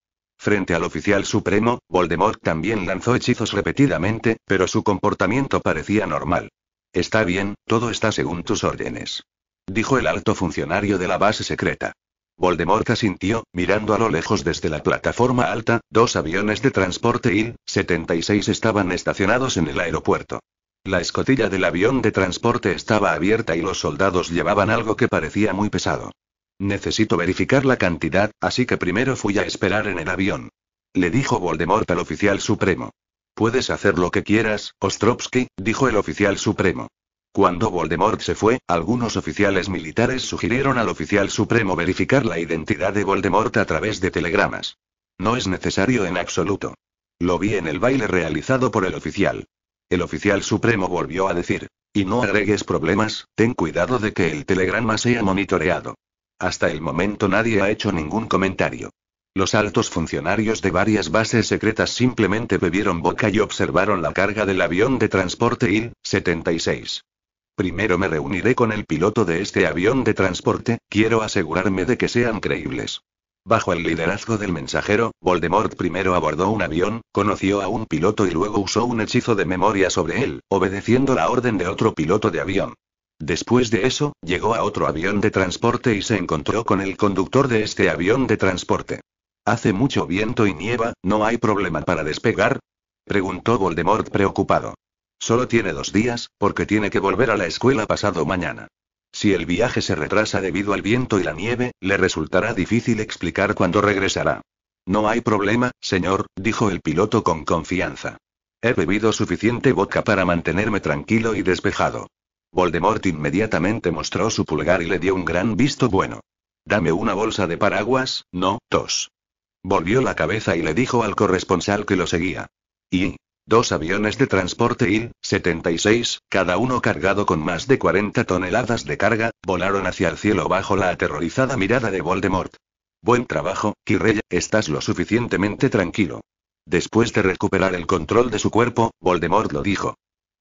Frente al oficial supremo, Voldemort también lanzó hechizos repetidamente, pero su comportamiento parecía normal. Está bien, todo está según tus órdenes. Dijo el alto funcionario de la base secreta. Voldemort asintió, mirando a lo lejos desde la plataforma alta, dos aviones de transporte IL-76 estaban estacionados en el aeropuerto. La escotilla del avión de transporte estaba abierta y los soldados llevaban algo que parecía muy pesado. Necesito verificar la cantidad, así que primero fui a esperar en el avión. Le dijo Voldemort al oficial supremo. Puedes hacer lo que quieras, Ostrovsky, dijo el oficial supremo. Cuando Voldemort se fue, algunos oficiales militares sugirieron al oficial supremo verificar la identidad de Voldemort a través de telegramas. No es necesario en absoluto. Lo vi en el baile realizado por el oficial. El oficial supremo volvió a decir, y no agregues problemas, ten cuidado de que el telegrama sea monitoreado. Hasta el momento nadie ha hecho ningún comentario. Los altos funcionarios de varias bases secretas simplemente bebieron boca y observaron la carga del avión de transporte IL-76. Primero me reuniré con el piloto de este avión de transporte, quiero asegurarme de que sean creíbles. Bajo el liderazgo del mensajero, Voldemort primero abordó un avión, conoció a un piloto y luego usó un hechizo de memoria sobre él, obedeciendo la orden de otro piloto de avión. Después de eso, llegó a otro avión de transporte y se encontró con el conductor de este avión de transporte. Hace mucho viento y nieva, ¿no hay problema para despegar? preguntó Voldemort preocupado. Solo tiene dos días, porque tiene que volver a la escuela pasado mañana. Si el viaje se retrasa debido al viento y la nieve, le resultará difícil explicar cuándo regresará. No hay problema, señor, dijo el piloto con confianza. He bebido suficiente vodka para mantenerme tranquilo y despejado. Voldemort inmediatamente mostró su pulgar y le dio un gran visto bueno. Dame una bolsa de paraguas, no, dos. Volvió la cabeza y le dijo al corresponsal que lo seguía. Y, Dos aviones de transporte y 76 cada uno cargado con más de 40 toneladas de carga, volaron hacia el cielo bajo la aterrorizada mirada de Voldemort. Buen trabajo, Kirrey, estás lo suficientemente tranquilo. Después de recuperar el control de su cuerpo, Voldemort lo dijo.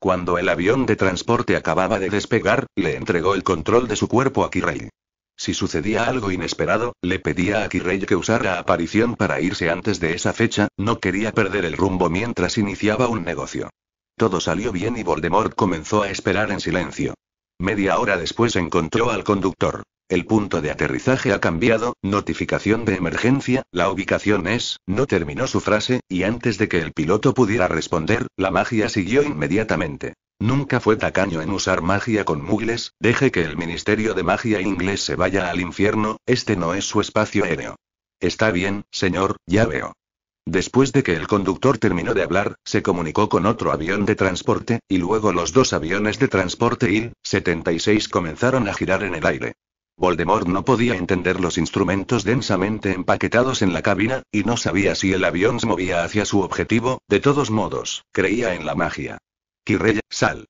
Cuando el avión de transporte acababa de despegar, le entregó el control de su cuerpo a Quirrell. Si sucedía algo inesperado, le pedía a Quirrell que usara aparición para irse antes de esa fecha, no quería perder el rumbo mientras iniciaba un negocio. Todo salió bien y Voldemort comenzó a esperar en silencio. Media hora después encontró al conductor. El punto de aterrizaje ha cambiado, notificación de emergencia, la ubicación es, no terminó su frase, y antes de que el piloto pudiera responder, la magia siguió inmediatamente. Nunca fue tacaño en usar magia con mugles, deje que el Ministerio de Magia inglés se vaya al infierno, este no es su espacio aéreo. Está bien, señor, ya veo. Después de que el conductor terminó de hablar, se comunicó con otro avión de transporte, y luego los dos aviones de transporte i 76 comenzaron a girar en el aire. Voldemort no podía entender los instrumentos densamente empaquetados en la cabina, y no sabía si el avión se movía hacia su objetivo, de todos modos, creía en la magia. Quirrell, sal.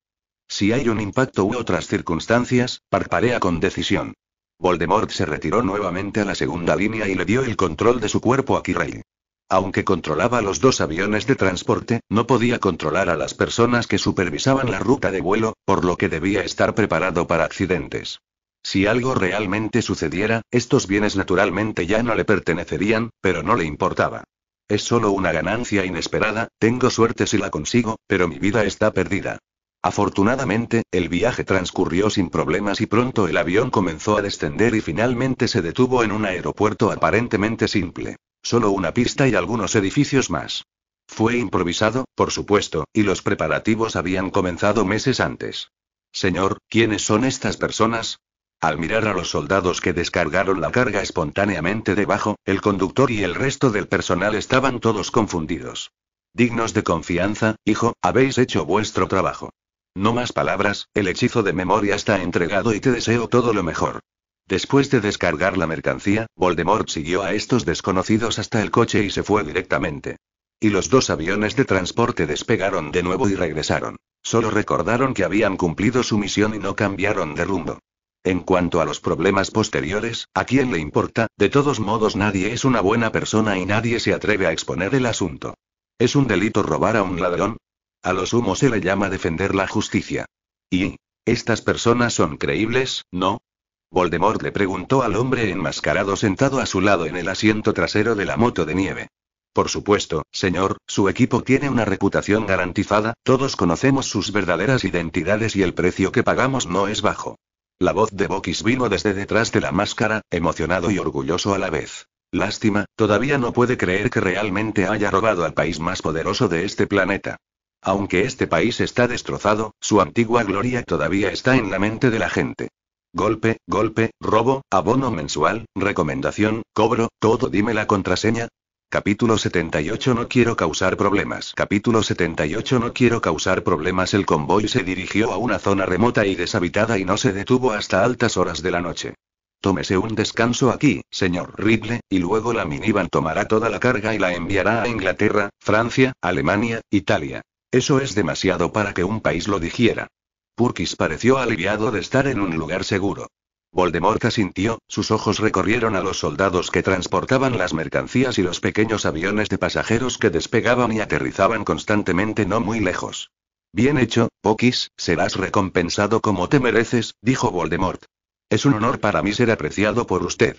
Si hay un impacto u otras circunstancias, parparea con decisión. Voldemort se retiró nuevamente a la segunda línea y le dio el control de su cuerpo a Kirrey. Aunque controlaba los dos aviones de transporte, no podía controlar a las personas que supervisaban la ruta de vuelo, por lo que debía estar preparado para accidentes. Si algo realmente sucediera, estos bienes naturalmente ya no le pertenecerían, pero no le importaba. Es solo una ganancia inesperada, tengo suerte si la consigo, pero mi vida está perdida. Afortunadamente, el viaje transcurrió sin problemas y pronto el avión comenzó a descender y finalmente se detuvo en un aeropuerto aparentemente simple. Solo una pista y algunos edificios más. Fue improvisado, por supuesto, y los preparativos habían comenzado meses antes. Señor, ¿quiénes son estas personas? Al mirar a los soldados que descargaron la carga espontáneamente debajo, el conductor y el resto del personal estaban todos confundidos. Dignos de confianza, hijo, habéis hecho vuestro trabajo. No más palabras, el hechizo de memoria está entregado y te deseo todo lo mejor. Después de descargar la mercancía, Voldemort siguió a estos desconocidos hasta el coche y se fue directamente. Y los dos aviones de transporte despegaron de nuevo y regresaron. Solo recordaron que habían cumplido su misión y no cambiaron de rumbo. En cuanto a los problemas posteriores, ¿a quién le importa? De todos modos nadie es una buena persona y nadie se atreve a exponer el asunto. ¿Es un delito robar a un ladrón? A lo sumo se le llama defender la justicia. ¿Y? ¿Estas personas son creíbles, no? Voldemort le preguntó al hombre enmascarado sentado a su lado en el asiento trasero de la moto de nieve. Por supuesto, señor, su equipo tiene una reputación garantizada, todos conocemos sus verdaderas identidades y el precio que pagamos no es bajo. La voz de Bokis vino desde detrás de la máscara, emocionado y orgulloso a la vez. Lástima, todavía no puede creer que realmente haya robado al país más poderoso de este planeta. Aunque este país está destrozado, su antigua gloria todavía está en la mente de la gente. Golpe, golpe, robo, abono mensual, recomendación, cobro, todo dime la contraseña, Capítulo 78 No quiero causar problemas. Capítulo 78 No quiero causar problemas. El convoy se dirigió a una zona remota y deshabitada y no se detuvo hasta altas horas de la noche. Tómese un descanso aquí, señor Ripley, y luego la minivan tomará toda la carga y la enviará a Inglaterra, Francia, Alemania, Italia. Eso es demasiado para que un país lo dijera. Purkis pareció aliviado de estar en un lugar seguro. Voldemort asintió, sus ojos recorrieron a los soldados que transportaban las mercancías y los pequeños aviones de pasajeros que despegaban y aterrizaban constantemente no muy lejos. Bien hecho, Pokis, serás recompensado como te mereces, dijo Voldemort. Es un honor para mí ser apreciado por usted.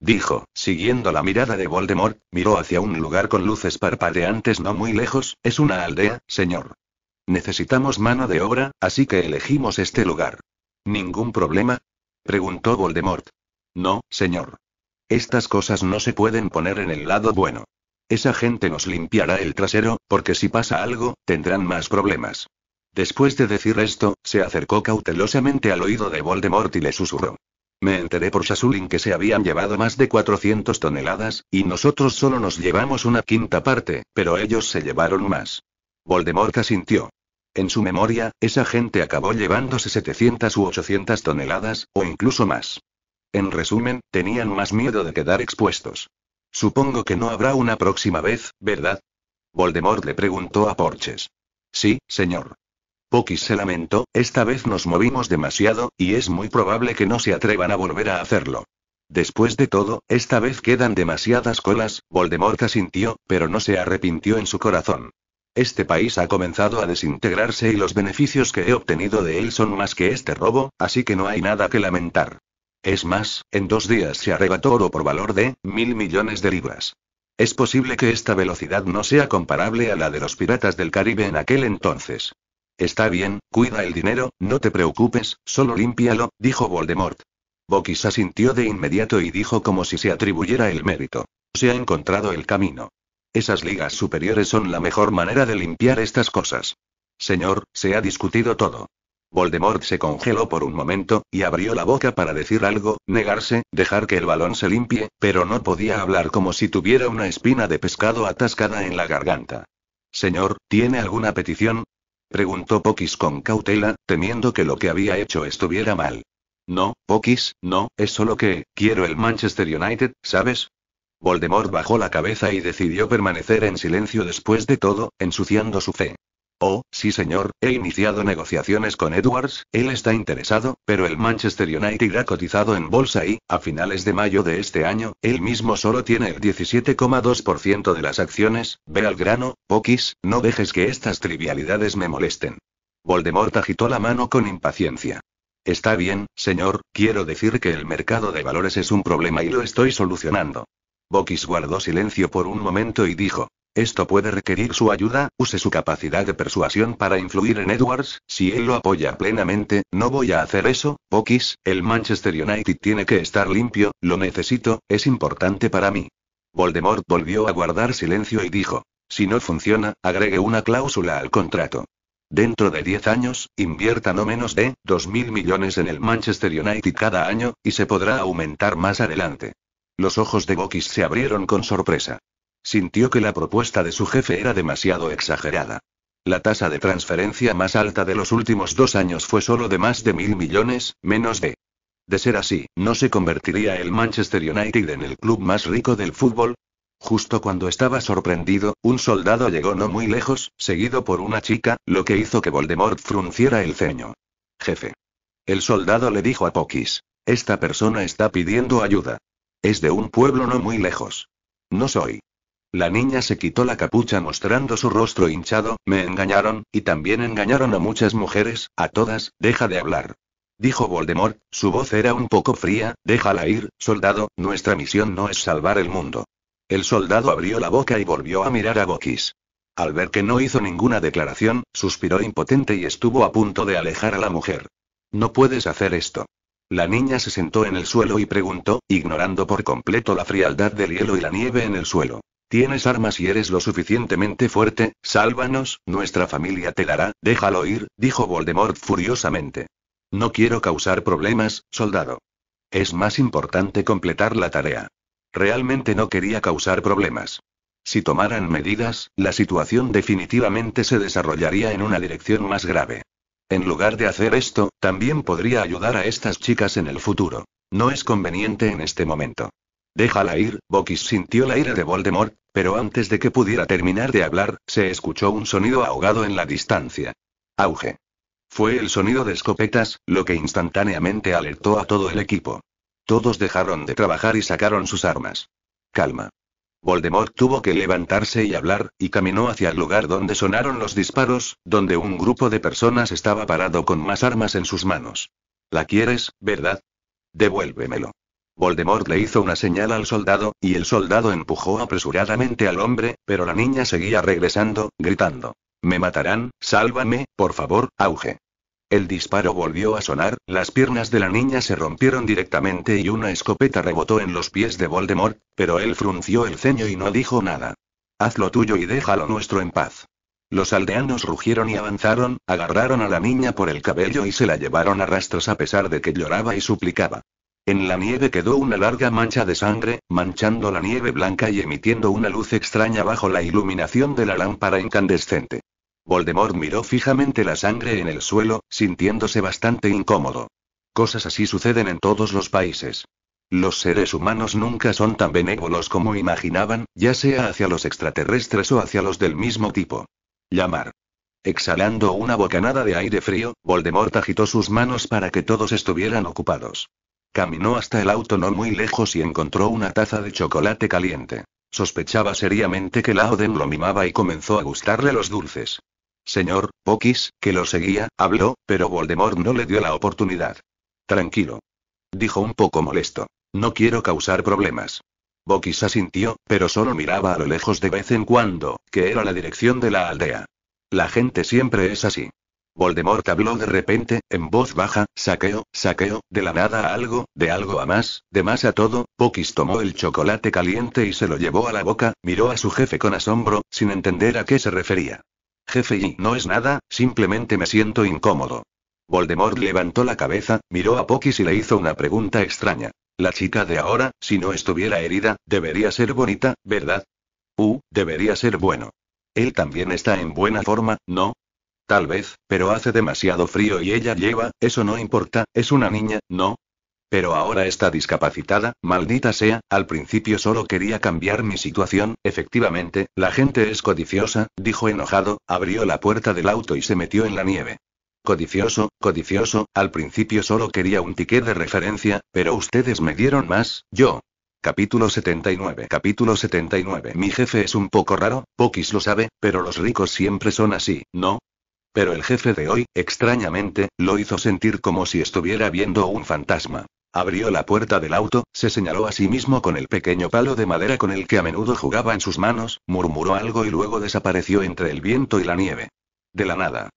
Dijo, siguiendo la mirada de Voldemort, miró hacia un lugar con luces parpadeantes no muy lejos, es una aldea, señor. Necesitamos mano de obra, así que elegimos este lugar. ¿Ningún problema? preguntó Voldemort. No, señor. Estas cosas no se pueden poner en el lado bueno. Esa gente nos limpiará el trasero, porque si pasa algo, tendrán más problemas. Después de decir esto, se acercó cautelosamente al oído de Voldemort y le susurró. Me enteré por Shazulin que se habían llevado más de 400 toneladas, y nosotros solo nos llevamos una quinta parte, pero ellos se llevaron más. Voldemort asintió. En su memoria, esa gente acabó llevándose 700 u 800 toneladas, o incluso más. En resumen, tenían más miedo de quedar expuestos. Supongo que no habrá una próxima vez, ¿verdad? Voldemort le preguntó a Porches. Sí, señor. Pokis se lamentó, esta vez nos movimos demasiado, y es muy probable que no se atrevan a volver a hacerlo. Después de todo, esta vez quedan demasiadas colas, Voldemort asintió, pero no se arrepintió en su corazón. Este país ha comenzado a desintegrarse y los beneficios que he obtenido de él son más que este robo, así que no hay nada que lamentar. Es más, en dos días se arrebató oro por valor de mil millones de libras. Es posible que esta velocidad no sea comparable a la de los piratas del Caribe en aquel entonces. Está bien, cuida el dinero, no te preocupes, solo límpialo, dijo Voldemort. Bokis sintió de inmediato y dijo como si se atribuyera el mérito. Se ha encontrado el camino. Esas ligas superiores son la mejor manera de limpiar estas cosas. Señor, se ha discutido todo. Voldemort se congeló por un momento, y abrió la boca para decir algo, negarse, dejar que el balón se limpie, pero no podía hablar como si tuviera una espina de pescado atascada en la garganta. Señor, ¿tiene alguna petición? preguntó Pokis con cautela, temiendo que lo que había hecho estuviera mal. No, Pokis, no, es solo que, quiero el Manchester United, ¿sabes? Voldemort bajó la cabeza y decidió permanecer en silencio después de todo, ensuciando su fe. Oh, sí señor, he iniciado negociaciones con Edwards, él está interesado, pero el Manchester United ha cotizado en bolsa y, a finales de mayo de este año, él mismo solo tiene el 17,2% de las acciones, ve al grano, Pokis, no dejes que estas trivialidades me molesten. Voldemort agitó la mano con impaciencia. Está bien, señor, quiero decir que el mercado de valores es un problema y lo estoy solucionando. Bokis guardó silencio por un momento y dijo. Esto puede requerir su ayuda, use su capacidad de persuasión para influir en Edwards, si él lo apoya plenamente, no voy a hacer eso, Bokis, el Manchester United tiene que estar limpio, lo necesito, es importante para mí. Voldemort volvió a guardar silencio y dijo, si no funciona, agregue una cláusula al contrato. Dentro de 10 años, invierta no menos de mil millones en el Manchester United cada año, y se podrá aumentar más adelante. Los ojos de Bokis se abrieron con sorpresa. Sintió que la propuesta de su jefe era demasiado exagerada. La tasa de transferencia más alta de los últimos dos años fue solo de más de mil millones, menos de. De ser así, ¿no se convertiría el Manchester United en el club más rico del fútbol? Justo cuando estaba sorprendido, un soldado llegó no muy lejos, seguido por una chica, lo que hizo que Voldemort frunciera el ceño. Jefe. El soldado le dijo a Pokis. Esta persona está pidiendo ayuda. Es de un pueblo no muy lejos. No soy. La niña se quitó la capucha mostrando su rostro hinchado, me engañaron, y también engañaron a muchas mujeres, a todas, deja de hablar. Dijo Voldemort, su voz era un poco fría, déjala ir, soldado, nuestra misión no es salvar el mundo. El soldado abrió la boca y volvió a mirar a Bokis. Al ver que no hizo ninguna declaración, suspiró impotente y estuvo a punto de alejar a la mujer. No puedes hacer esto. La niña se sentó en el suelo y preguntó, ignorando por completo la frialdad del hielo y la nieve en el suelo. Tienes armas y eres lo suficientemente fuerte, sálvanos, nuestra familia te dará, déjalo ir, dijo Voldemort furiosamente. No quiero causar problemas, soldado. Es más importante completar la tarea. Realmente no quería causar problemas. Si tomaran medidas, la situación definitivamente se desarrollaría en una dirección más grave. En lugar de hacer esto, también podría ayudar a estas chicas en el futuro. No es conveniente en este momento. Déjala ir, Bokis sintió la ira de Voldemort, pero antes de que pudiera terminar de hablar, se escuchó un sonido ahogado en la distancia. Auge. Fue el sonido de escopetas, lo que instantáneamente alertó a todo el equipo. Todos dejaron de trabajar y sacaron sus armas. Calma. Voldemort tuvo que levantarse y hablar, y caminó hacia el lugar donde sonaron los disparos, donde un grupo de personas estaba parado con más armas en sus manos. ¿La quieres, verdad? Devuélvemelo. Voldemort le hizo una señal al soldado, y el soldado empujó apresuradamente al hombre, pero la niña seguía regresando, gritando. Me matarán, sálvame, por favor, auge. El disparo volvió a sonar, las piernas de la niña se rompieron directamente y una escopeta rebotó en los pies de Voldemort, pero él frunció el ceño y no dijo nada. Haz lo tuyo y déjalo nuestro en paz. Los aldeanos rugieron y avanzaron, agarraron a la niña por el cabello y se la llevaron a rastros a pesar de que lloraba y suplicaba. En la nieve quedó una larga mancha de sangre, manchando la nieve blanca y emitiendo una luz extraña bajo la iluminación de la lámpara incandescente. Voldemort miró fijamente la sangre en el suelo, sintiéndose bastante incómodo. Cosas así suceden en todos los países. Los seres humanos nunca son tan benévolos como imaginaban, ya sea hacia los extraterrestres o hacia los del mismo tipo. Llamar. Exhalando una bocanada de aire frío, Voldemort agitó sus manos para que todos estuvieran ocupados. Caminó hasta el auto no muy lejos y encontró una taza de chocolate caliente. Sospechaba seriamente que la Oden lo mimaba y comenzó a gustarle los dulces. Señor, Pokis, que lo seguía, habló, pero Voldemort no le dio la oportunidad. Tranquilo. Dijo un poco molesto. No quiero causar problemas. Bokis asintió, pero solo miraba a lo lejos de vez en cuando, que era la dirección de la aldea. La gente siempre es así. Voldemort habló de repente, en voz baja, saqueo, saqueo, de la nada a algo, de algo a más, de más a todo, Pokis tomó el chocolate caliente y se lo llevó a la boca, miró a su jefe con asombro, sin entender a qué se refería. Jefe y no es nada, simplemente me siento incómodo. Voldemort levantó la cabeza, miró a Pokis y le hizo una pregunta extraña. La chica de ahora, si no estuviera herida, debería ser bonita, ¿verdad? Uh, debería ser bueno. Él también está en buena forma, ¿no? Tal vez, pero hace demasiado frío y ella lleva, eso no importa, es una niña, ¿no? Pero ahora está discapacitada, maldita sea, al principio solo quería cambiar mi situación, efectivamente, la gente es codiciosa, dijo enojado, abrió la puerta del auto y se metió en la nieve. Codicioso, codicioso, al principio solo quería un ticket de referencia, pero ustedes me dieron más, yo, Capítulo 79 Capítulo 79 Mi jefe es un poco raro, Pokis lo sabe, pero los ricos siempre son así, ¿no? Pero el jefe de hoy, extrañamente, lo hizo sentir como si estuviera viendo un fantasma. Abrió la puerta del auto, se señaló a sí mismo con el pequeño palo de madera con el que a menudo jugaba en sus manos, murmuró algo y luego desapareció entre el viento y la nieve. De la nada.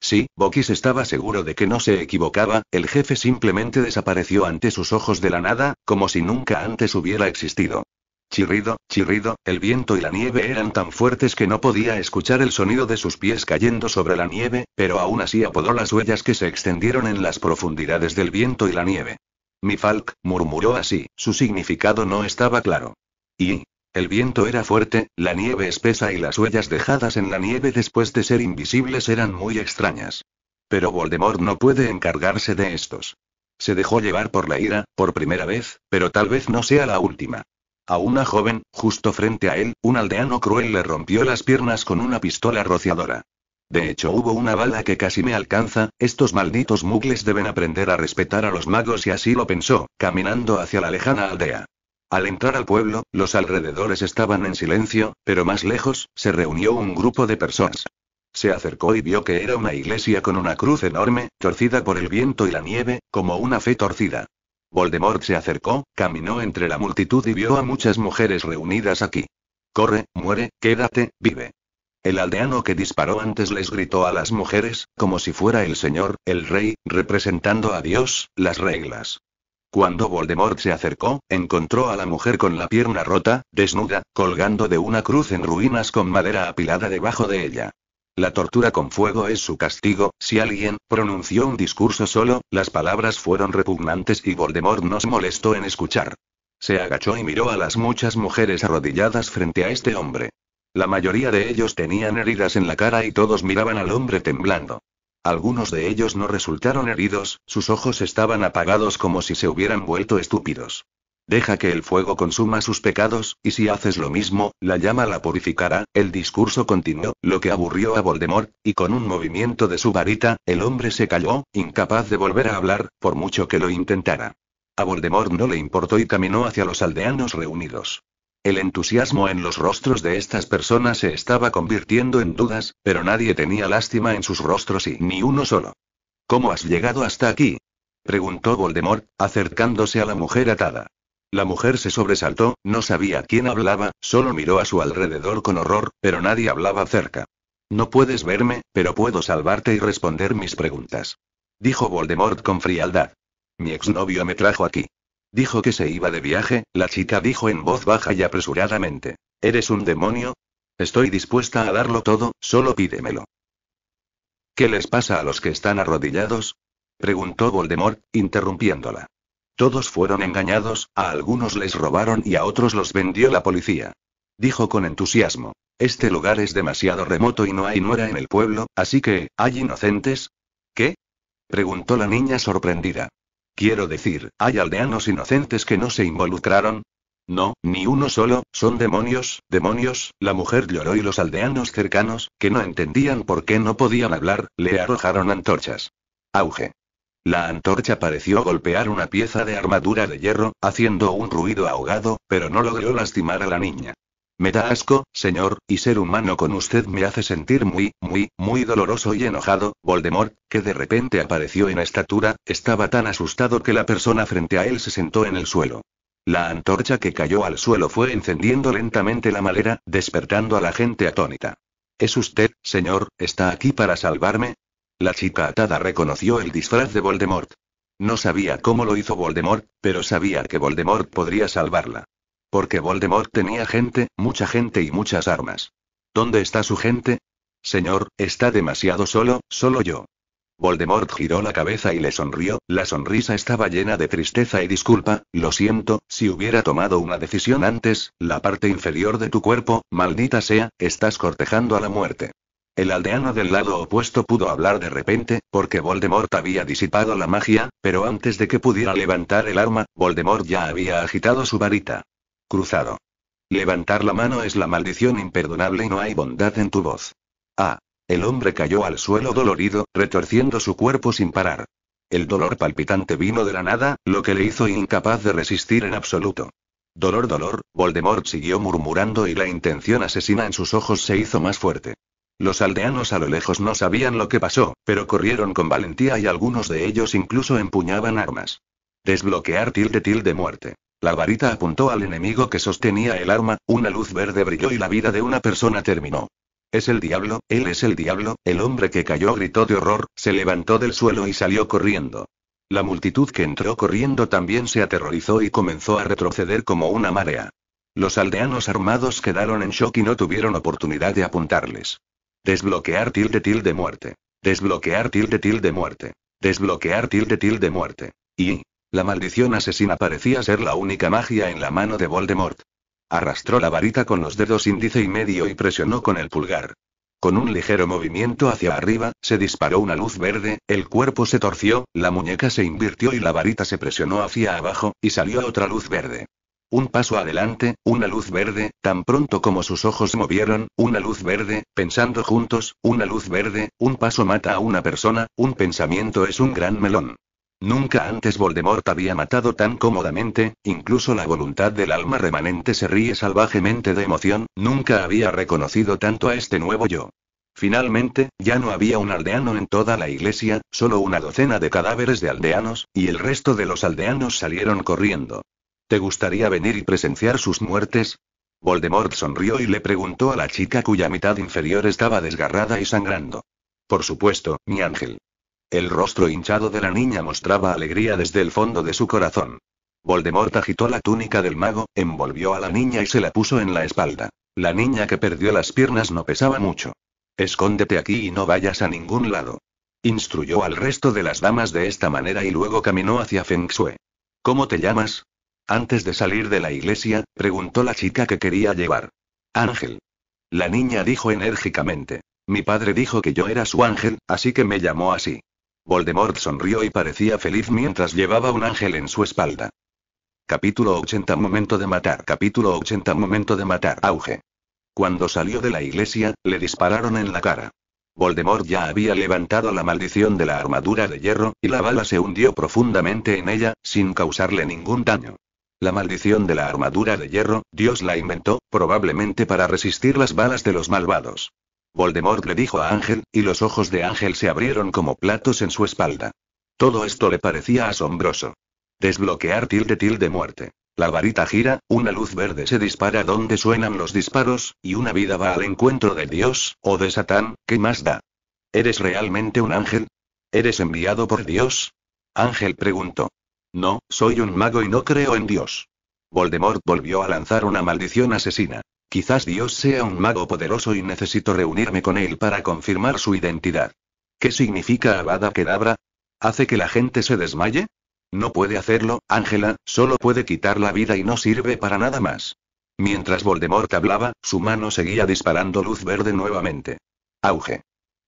Sí, Bokis estaba seguro de que no se equivocaba, el jefe simplemente desapareció ante sus ojos de la nada, como si nunca antes hubiera existido. Chirrido, chirrido, el viento y la nieve eran tan fuertes que no podía escuchar el sonido de sus pies cayendo sobre la nieve, pero aún así apodó las huellas que se extendieron en las profundidades del viento y la nieve. Mi Falk, murmuró así, su significado no estaba claro. Y. El viento era fuerte, la nieve espesa y las huellas dejadas en la nieve después de ser invisibles eran muy extrañas. Pero Voldemort no puede encargarse de estos. Se dejó llevar por la ira, por primera vez, pero tal vez no sea la última. A una joven, justo frente a él, un aldeano cruel le rompió las piernas con una pistola rociadora. De hecho hubo una bala que casi me alcanza, estos malditos mugles deben aprender a respetar a los magos y así lo pensó, caminando hacia la lejana aldea. Al entrar al pueblo, los alrededores estaban en silencio, pero más lejos, se reunió un grupo de personas. Se acercó y vio que era una iglesia con una cruz enorme, torcida por el viento y la nieve, como una fe torcida. Voldemort se acercó, caminó entre la multitud y vio a muchas mujeres reunidas aquí. Corre, muere, quédate, vive. El aldeano que disparó antes les gritó a las mujeres, como si fuera el señor, el rey, representando a Dios, las reglas. Cuando Voldemort se acercó, encontró a la mujer con la pierna rota, desnuda, colgando de una cruz en ruinas con madera apilada debajo de ella. La tortura con fuego es su castigo, si alguien pronunció un discurso solo, las palabras fueron repugnantes y Voldemort no se molestó en escuchar. Se agachó y miró a las muchas mujeres arrodilladas frente a este hombre. La mayoría de ellos tenían heridas en la cara y todos miraban al hombre temblando. Algunos de ellos no resultaron heridos, sus ojos estaban apagados como si se hubieran vuelto estúpidos. Deja que el fuego consuma sus pecados, y si haces lo mismo, la llama la purificará. El discurso continuó, lo que aburrió a Voldemort, y con un movimiento de su varita, el hombre se calló, incapaz de volver a hablar, por mucho que lo intentara. A Voldemort no le importó y caminó hacia los aldeanos reunidos. El entusiasmo en los rostros de estas personas se estaba convirtiendo en dudas, pero nadie tenía lástima en sus rostros y ni uno solo. ¿Cómo has llegado hasta aquí? preguntó Voldemort, acercándose a la mujer atada. La mujer se sobresaltó, no sabía quién hablaba, solo miró a su alrededor con horror, pero nadie hablaba cerca. No puedes verme, pero puedo salvarte y responder mis preguntas. Dijo Voldemort con frialdad. Mi exnovio me trajo aquí. Dijo que se iba de viaje, la chica dijo en voz baja y apresuradamente. ¿Eres un demonio? Estoy dispuesta a darlo todo, solo pídemelo. ¿Qué les pasa a los que están arrodillados? preguntó Voldemort, interrumpiéndola. Todos fueron engañados, a algunos les robaron y a otros los vendió la policía. Dijo con entusiasmo. Este lugar es demasiado remoto y no hay nuera en el pueblo, así que, ¿hay inocentes? ¿Qué? preguntó la niña sorprendida. Quiero decir, ¿hay aldeanos inocentes que no se involucraron? No, ni uno solo, son demonios, demonios, la mujer lloró y los aldeanos cercanos, que no entendían por qué no podían hablar, le arrojaron antorchas. Auge. La antorcha pareció golpear una pieza de armadura de hierro, haciendo un ruido ahogado, pero no logró lastimar a la niña. Me da asco, señor, y ser humano con usted me hace sentir muy, muy, muy doloroso y enojado. Voldemort, que de repente apareció en estatura, estaba tan asustado que la persona frente a él se sentó en el suelo. La antorcha que cayó al suelo fue encendiendo lentamente la madera, despertando a la gente atónita. ¿Es usted, señor, está aquí para salvarme? La chica atada reconoció el disfraz de Voldemort. No sabía cómo lo hizo Voldemort, pero sabía que Voldemort podría salvarla. Porque Voldemort tenía gente, mucha gente y muchas armas. ¿Dónde está su gente? Señor, está demasiado solo, solo yo. Voldemort giró la cabeza y le sonrió, la sonrisa estaba llena de tristeza y disculpa, lo siento, si hubiera tomado una decisión antes, la parte inferior de tu cuerpo, maldita sea, estás cortejando a la muerte. El aldeano del lado opuesto pudo hablar de repente, porque Voldemort había disipado la magia, pero antes de que pudiera levantar el arma, Voldemort ya había agitado su varita. Cruzado. Levantar la mano es la maldición imperdonable y no hay bondad en tu voz. Ah. El hombre cayó al suelo dolorido, retorciendo su cuerpo sin parar. El dolor palpitante vino de la nada, lo que le hizo incapaz de resistir en absoluto. Dolor, dolor, Voldemort siguió murmurando y la intención asesina en sus ojos se hizo más fuerte. Los aldeanos a lo lejos no sabían lo que pasó, pero corrieron con valentía y algunos de ellos incluso empuñaban armas. Desbloquear tilde tilde muerte. La varita apuntó al enemigo que sostenía el arma, una luz verde brilló y la vida de una persona terminó. Es el diablo, él es el diablo, el hombre que cayó gritó de horror, se levantó del suelo y salió corriendo. La multitud que entró corriendo también se aterrorizó y comenzó a retroceder como una marea. Los aldeanos armados quedaron en shock y no tuvieron oportunidad de apuntarles. Desbloquear tilde tilde muerte. Desbloquear tilde tilde muerte. Desbloquear tilde tilde muerte. Y, la maldición asesina parecía ser la única magia en la mano de Voldemort. Arrastró la varita con los dedos índice y medio y presionó con el pulgar. Con un ligero movimiento hacia arriba, se disparó una luz verde, el cuerpo se torció, la muñeca se invirtió y la varita se presionó hacia abajo, y salió otra luz verde. Un paso adelante, una luz verde, tan pronto como sus ojos movieron, una luz verde, pensando juntos, una luz verde, un paso mata a una persona, un pensamiento es un gran melón. Nunca antes Voldemort había matado tan cómodamente, incluso la voluntad del alma remanente se ríe salvajemente de emoción, nunca había reconocido tanto a este nuevo yo. Finalmente, ya no había un aldeano en toda la iglesia, solo una docena de cadáveres de aldeanos, y el resto de los aldeanos salieron corriendo. ¿Te gustaría venir y presenciar sus muertes? Voldemort sonrió y le preguntó a la chica cuya mitad inferior estaba desgarrada y sangrando. Por supuesto, mi ángel. El rostro hinchado de la niña mostraba alegría desde el fondo de su corazón. Voldemort agitó la túnica del mago, envolvió a la niña y se la puso en la espalda. La niña que perdió las piernas no pesaba mucho. Escóndete aquí y no vayas a ningún lado. Instruyó al resto de las damas de esta manera y luego caminó hacia Feng Shui. ¿Cómo te llamas? Antes de salir de la iglesia, preguntó la chica que quería llevar. Ángel. La niña dijo enérgicamente. Mi padre dijo que yo era su ángel, así que me llamó así. Voldemort sonrió y parecía feliz mientras llevaba un ángel en su espalda. Capítulo 80 Momento de matar. Capítulo 80 Momento de matar. Auge. Cuando salió de la iglesia, le dispararon en la cara. Voldemort ya había levantado la maldición de la armadura de hierro, y la bala se hundió profundamente en ella, sin causarle ningún daño. La maldición de la armadura de hierro, Dios la inventó, probablemente para resistir las balas de los malvados. Voldemort le dijo a Ángel, y los ojos de Ángel se abrieron como platos en su espalda. Todo esto le parecía asombroso. Desbloquear tilde tilde muerte. La varita gira, una luz verde se dispara donde suenan los disparos, y una vida va al encuentro de Dios, o oh de Satán, ¿qué más da? ¿Eres realmente un ángel? ¿Eres enviado por Dios? Ángel preguntó. No, soy un mago y no creo en Dios. Voldemort volvió a lanzar una maldición asesina. Quizás Dios sea un mago poderoso y necesito reunirme con él para confirmar su identidad. ¿Qué significa Avada Quedabra? ¿Hace que la gente se desmaye? No puede hacerlo, Ángela, solo puede quitar la vida y no sirve para nada más. Mientras Voldemort hablaba, su mano seguía disparando luz verde nuevamente. Auge.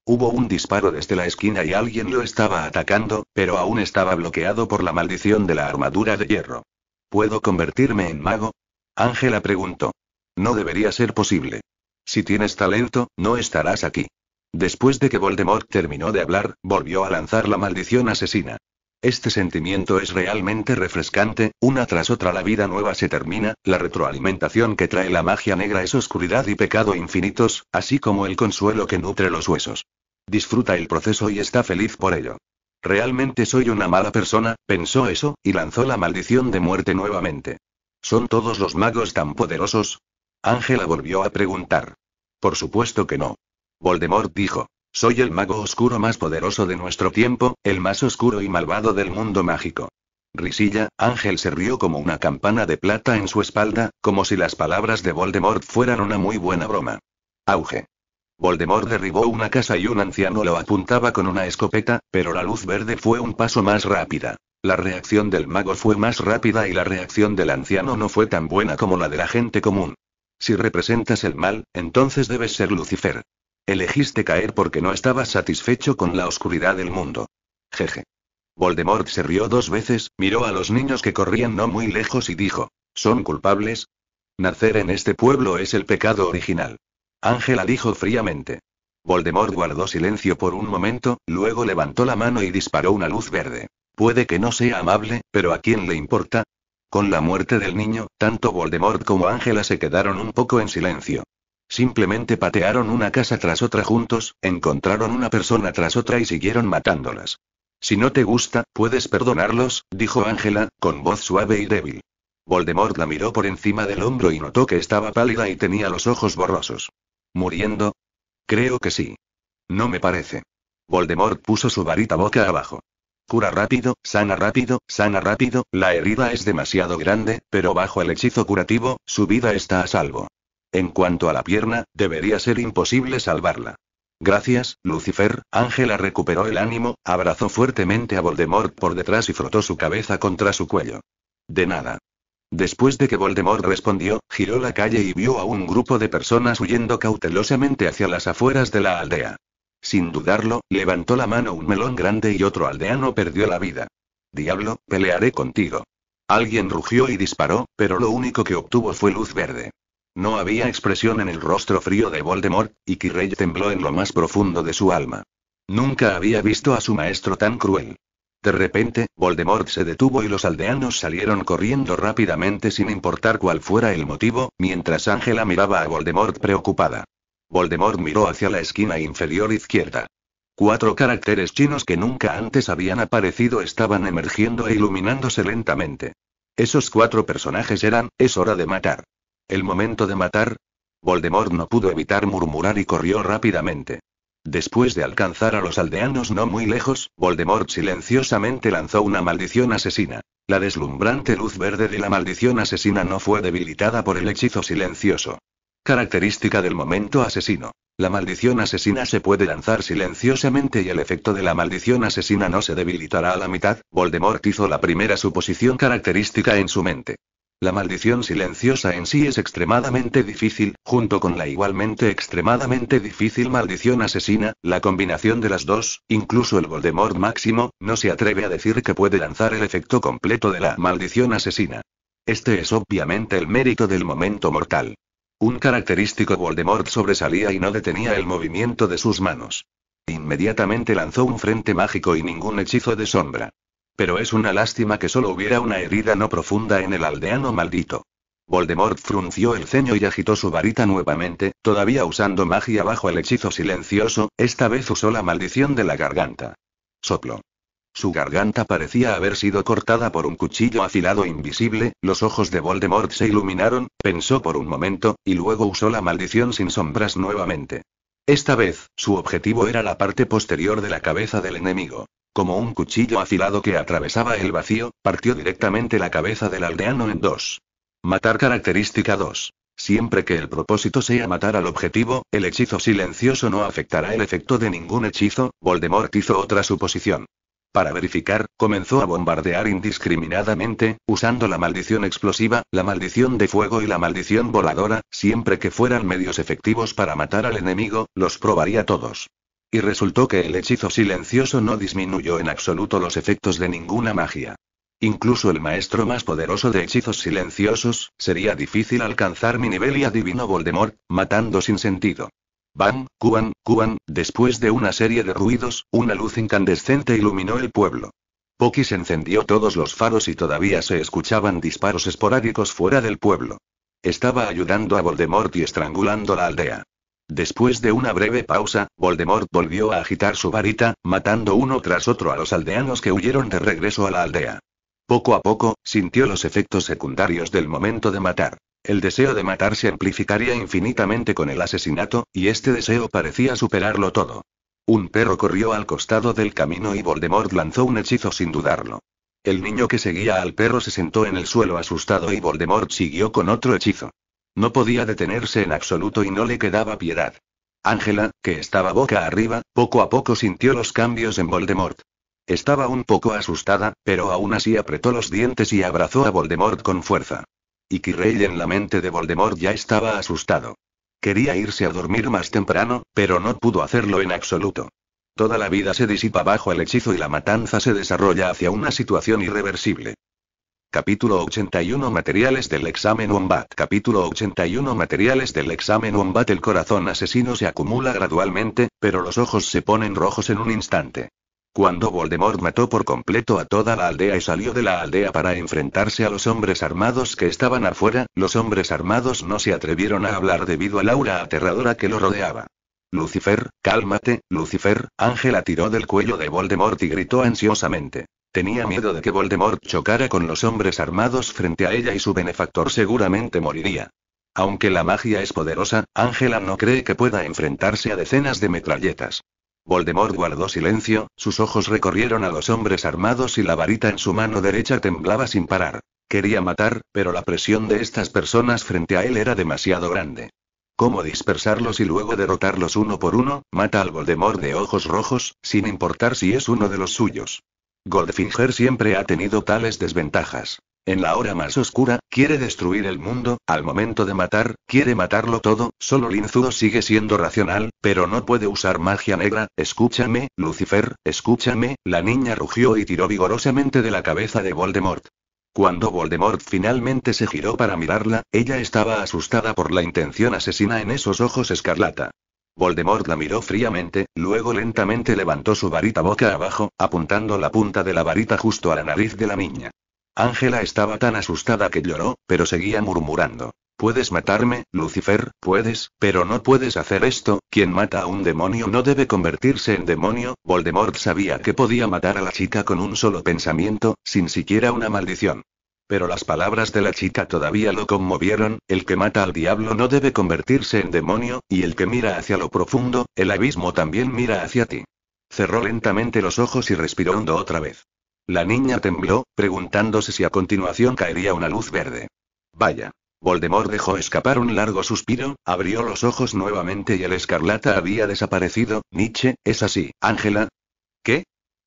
Hubo un disparo desde la esquina y alguien lo estaba atacando, pero aún estaba bloqueado por la maldición de la armadura de hierro. ¿Puedo convertirme en mago? Ángela preguntó. No debería ser posible. Si tienes talento, no estarás aquí. Después de que Voldemort terminó de hablar, volvió a lanzar la maldición asesina. Este sentimiento es realmente refrescante, una tras otra la vida nueva se termina, la retroalimentación que trae la magia negra es oscuridad y pecado infinitos, así como el consuelo que nutre los huesos. Disfruta el proceso y está feliz por ello. Realmente soy una mala persona, pensó eso, y lanzó la maldición de muerte nuevamente. ¿Son todos los magos tan poderosos? Ángela volvió a preguntar. Por supuesto que no. Voldemort dijo. Soy el mago oscuro más poderoso de nuestro tiempo, el más oscuro y malvado del mundo mágico. Risilla, Ángel se rió como una campana de plata en su espalda, como si las palabras de Voldemort fueran una muy buena broma. Auge. Voldemort derribó una casa y un anciano lo apuntaba con una escopeta, pero la luz verde fue un paso más rápida. La reacción del mago fue más rápida y la reacción del anciano no fue tan buena como la de la gente común. Si representas el mal, entonces debes ser Lucifer. Elegiste caer porque no estabas satisfecho con la oscuridad del mundo. Jeje. Voldemort se rió dos veces, miró a los niños que corrían no muy lejos y dijo, ¿son culpables? Nacer en este pueblo es el pecado original. Ángela dijo fríamente. Voldemort guardó silencio por un momento, luego levantó la mano y disparó una luz verde. Puede que no sea amable, pero ¿a quién le importa? Con la muerte del niño, tanto Voldemort como Ángela se quedaron un poco en silencio. Simplemente patearon una casa tras otra juntos, encontraron una persona tras otra y siguieron matándolas. Si no te gusta, puedes perdonarlos, dijo Ángela, con voz suave y débil. Voldemort la miró por encima del hombro y notó que estaba pálida y tenía los ojos borrosos. ¿Muriendo? Creo que sí. No me parece. Voldemort puso su varita boca abajo. Cura rápido, sana rápido, sana rápido, la herida es demasiado grande, pero bajo el hechizo curativo, su vida está a salvo. En cuanto a la pierna, debería ser imposible salvarla. Gracias, Lucifer, Ángela recuperó el ánimo, abrazó fuertemente a Voldemort por detrás y frotó su cabeza contra su cuello. De nada. Después de que Voldemort respondió, giró la calle y vio a un grupo de personas huyendo cautelosamente hacia las afueras de la aldea. Sin dudarlo, levantó la mano un melón grande y otro aldeano perdió la vida. Diablo, pelearé contigo. Alguien rugió y disparó, pero lo único que obtuvo fue luz verde. No había expresión en el rostro frío de Voldemort, y Quirrell tembló en lo más profundo de su alma. Nunca había visto a su maestro tan cruel. De repente, Voldemort se detuvo y los aldeanos salieron corriendo rápidamente sin importar cuál fuera el motivo, mientras Ángela miraba a Voldemort preocupada. Voldemort miró hacia la esquina inferior izquierda. Cuatro caracteres chinos que nunca antes habían aparecido estaban emergiendo e iluminándose lentamente. Esos cuatro personajes eran, es hora de matar. ¿El momento de matar? Voldemort no pudo evitar murmurar y corrió rápidamente. Después de alcanzar a los aldeanos no muy lejos, Voldemort silenciosamente lanzó una maldición asesina. La deslumbrante luz verde de la maldición asesina no fue debilitada por el hechizo silencioso. Característica del momento asesino. La maldición asesina se puede lanzar silenciosamente y el efecto de la maldición asesina no se debilitará a la mitad. Voldemort hizo la primera suposición característica en su mente. La maldición silenciosa en sí es extremadamente difícil, junto con la igualmente extremadamente difícil maldición asesina, la combinación de las dos, incluso el Voldemort máximo, no se atreve a decir que puede lanzar el efecto completo de la maldición asesina. Este es obviamente el mérito del momento mortal. Un característico Voldemort sobresalía y no detenía el movimiento de sus manos. Inmediatamente lanzó un frente mágico y ningún hechizo de sombra. Pero es una lástima que solo hubiera una herida no profunda en el aldeano maldito. Voldemort frunció el ceño y agitó su varita nuevamente, todavía usando magia bajo el hechizo silencioso, esta vez usó la maldición de la garganta. Soplo. Su garganta parecía haber sido cortada por un cuchillo afilado invisible, los ojos de Voldemort se iluminaron, pensó por un momento, y luego usó la maldición sin sombras nuevamente. Esta vez, su objetivo era la parte posterior de la cabeza del enemigo. Como un cuchillo afilado que atravesaba el vacío, partió directamente la cabeza del aldeano en dos. Matar característica 2. Siempre que el propósito sea matar al objetivo, el hechizo silencioso no afectará el efecto de ningún hechizo, Voldemort hizo otra suposición. Para verificar, comenzó a bombardear indiscriminadamente, usando la maldición explosiva, la maldición de fuego y la maldición voladora, siempre que fueran medios efectivos para matar al enemigo, los probaría todos. Y resultó que el hechizo silencioso no disminuyó en absoluto los efectos de ninguna magia. Incluso el maestro más poderoso de hechizos silenciosos, sería difícil alcanzar mi nivel y adivino Voldemort, matando sin sentido. Bam, cuan, cuan, después de una serie de ruidos, una luz incandescente iluminó el pueblo. Pokis encendió todos los faros y todavía se escuchaban disparos esporádicos fuera del pueblo. Estaba ayudando a Voldemort y estrangulando la aldea. Después de una breve pausa, Voldemort volvió a agitar su varita, matando uno tras otro a los aldeanos que huyeron de regreso a la aldea. Poco a poco, sintió los efectos secundarios del momento de matar el deseo de matar se amplificaría infinitamente con el asesinato, y este deseo parecía superarlo todo. Un perro corrió al costado del camino y Voldemort lanzó un hechizo sin dudarlo. El niño que seguía al perro se sentó en el suelo asustado y Voldemort siguió con otro hechizo. No podía detenerse en absoluto y no le quedaba piedad. Ángela, que estaba boca arriba, poco a poco sintió los cambios en Voldemort. Estaba un poco asustada, pero aún así apretó los dientes y abrazó a Voldemort con fuerza. Y Kirrey en la mente de Voldemort ya estaba asustado. Quería irse a dormir más temprano, pero no pudo hacerlo en absoluto. Toda la vida se disipa bajo el hechizo y la matanza se desarrolla hacia una situación irreversible. Capítulo 81 Materiales del examen Wombat Capítulo 81 Materiales del examen Wombat El corazón asesino se acumula gradualmente, pero los ojos se ponen rojos en un instante. Cuando Voldemort mató por completo a toda la aldea y salió de la aldea para enfrentarse a los hombres armados que estaban afuera, los hombres armados no se atrevieron a hablar debido al aura aterradora que lo rodeaba. Lucifer, cálmate, Lucifer, Ángela tiró del cuello de Voldemort y gritó ansiosamente. Tenía miedo de que Voldemort chocara con los hombres armados frente a ella y su benefactor seguramente moriría. Aunque la magia es poderosa, Ángela no cree que pueda enfrentarse a decenas de metralletas. Voldemort guardó silencio, sus ojos recorrieron a los hombres armados y la varita en su mano derecha temblaba sin parar. Quería matar, pero la presión de estas personas frente a él era demasiado grande. ¿Cómo dispersarlos y luego derrotarlos uno por uno? Mata al Voldemort de ojos rojos, sin importar si es uno de los suyos. Goldfinger siempre ha tenido tales desventajas. En la hora más oscura, quiere destruir el mundo, al momento de matar, quiere matarlo todo, solo Linzudo sigue siendo racional, pero no puede usar magia negra, escúchame, Lucifer, escúchame, la niña rugió y tiró vigorosamente de la cabeza de Voldemort. Cuando Voldemort finalmente se giró para mirarla, ella estaba asustada por la intención asesina en esos ojos escarlata. Voldemort la miró fríamente, luego lentamente levantó su varita boca abajo, apuntando la punta de la varita justo a la nariz de la niña. Ángela estaba tan asustada que lloró, pero seguía murmurando. Puedes matarme, Lucifer, puedes, pero no puedes hacer esto, quien mata a un demonio no debe convertirse en demonio, Voldemort sabía que podía matar a la chica con un solo pensamiento, sin siquiera una maldición. Pero las palabras de la chica todavía lo conmovieron, el que mata al diablo no debe convertirse en demonio, y el que mira hacia lo profundo, el abismo también mira hacia ti. Cerró lentamente los ojos y respiró hondo otra vez. La niña tembló, preguntándose si a continuación caería una luz verde. Vaya. Voldemort dejó escapar un largo suspiro, abrió los ojos nuevamente y el escarlata había desaparecido. Nietzsche, es así, Ángela. ¿Qué?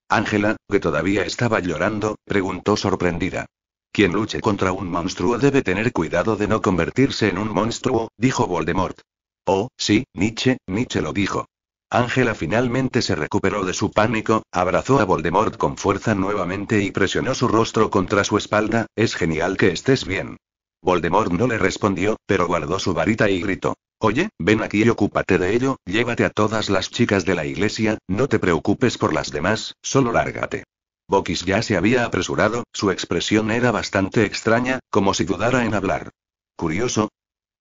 Ángela, que todavía estaba llorando, preguntó sorprendida. Quien luche contra un monstruo debe tener cuidado de no convertirse en un monstruo, dijo Voldemort. Oh, sí, Nietzsche, Nietzsche lo dijo. Ángela finalmente se recuperó de su pánico, abrazó a Voldemort con fuerza nuevamente y presionó su rostro contra su espalda, es genial que estés bien. Voldemort no le respondió, pero guardó su varita y gritó. Oye, ven aquí y ocúpate de ello, llévate a todas las chicas de la iglesia, no te preocupes por las demás, solo lárgate. Bokis ya se había apresurado, su expresión era bastante extraña, como si dudara en hablar. Curioso,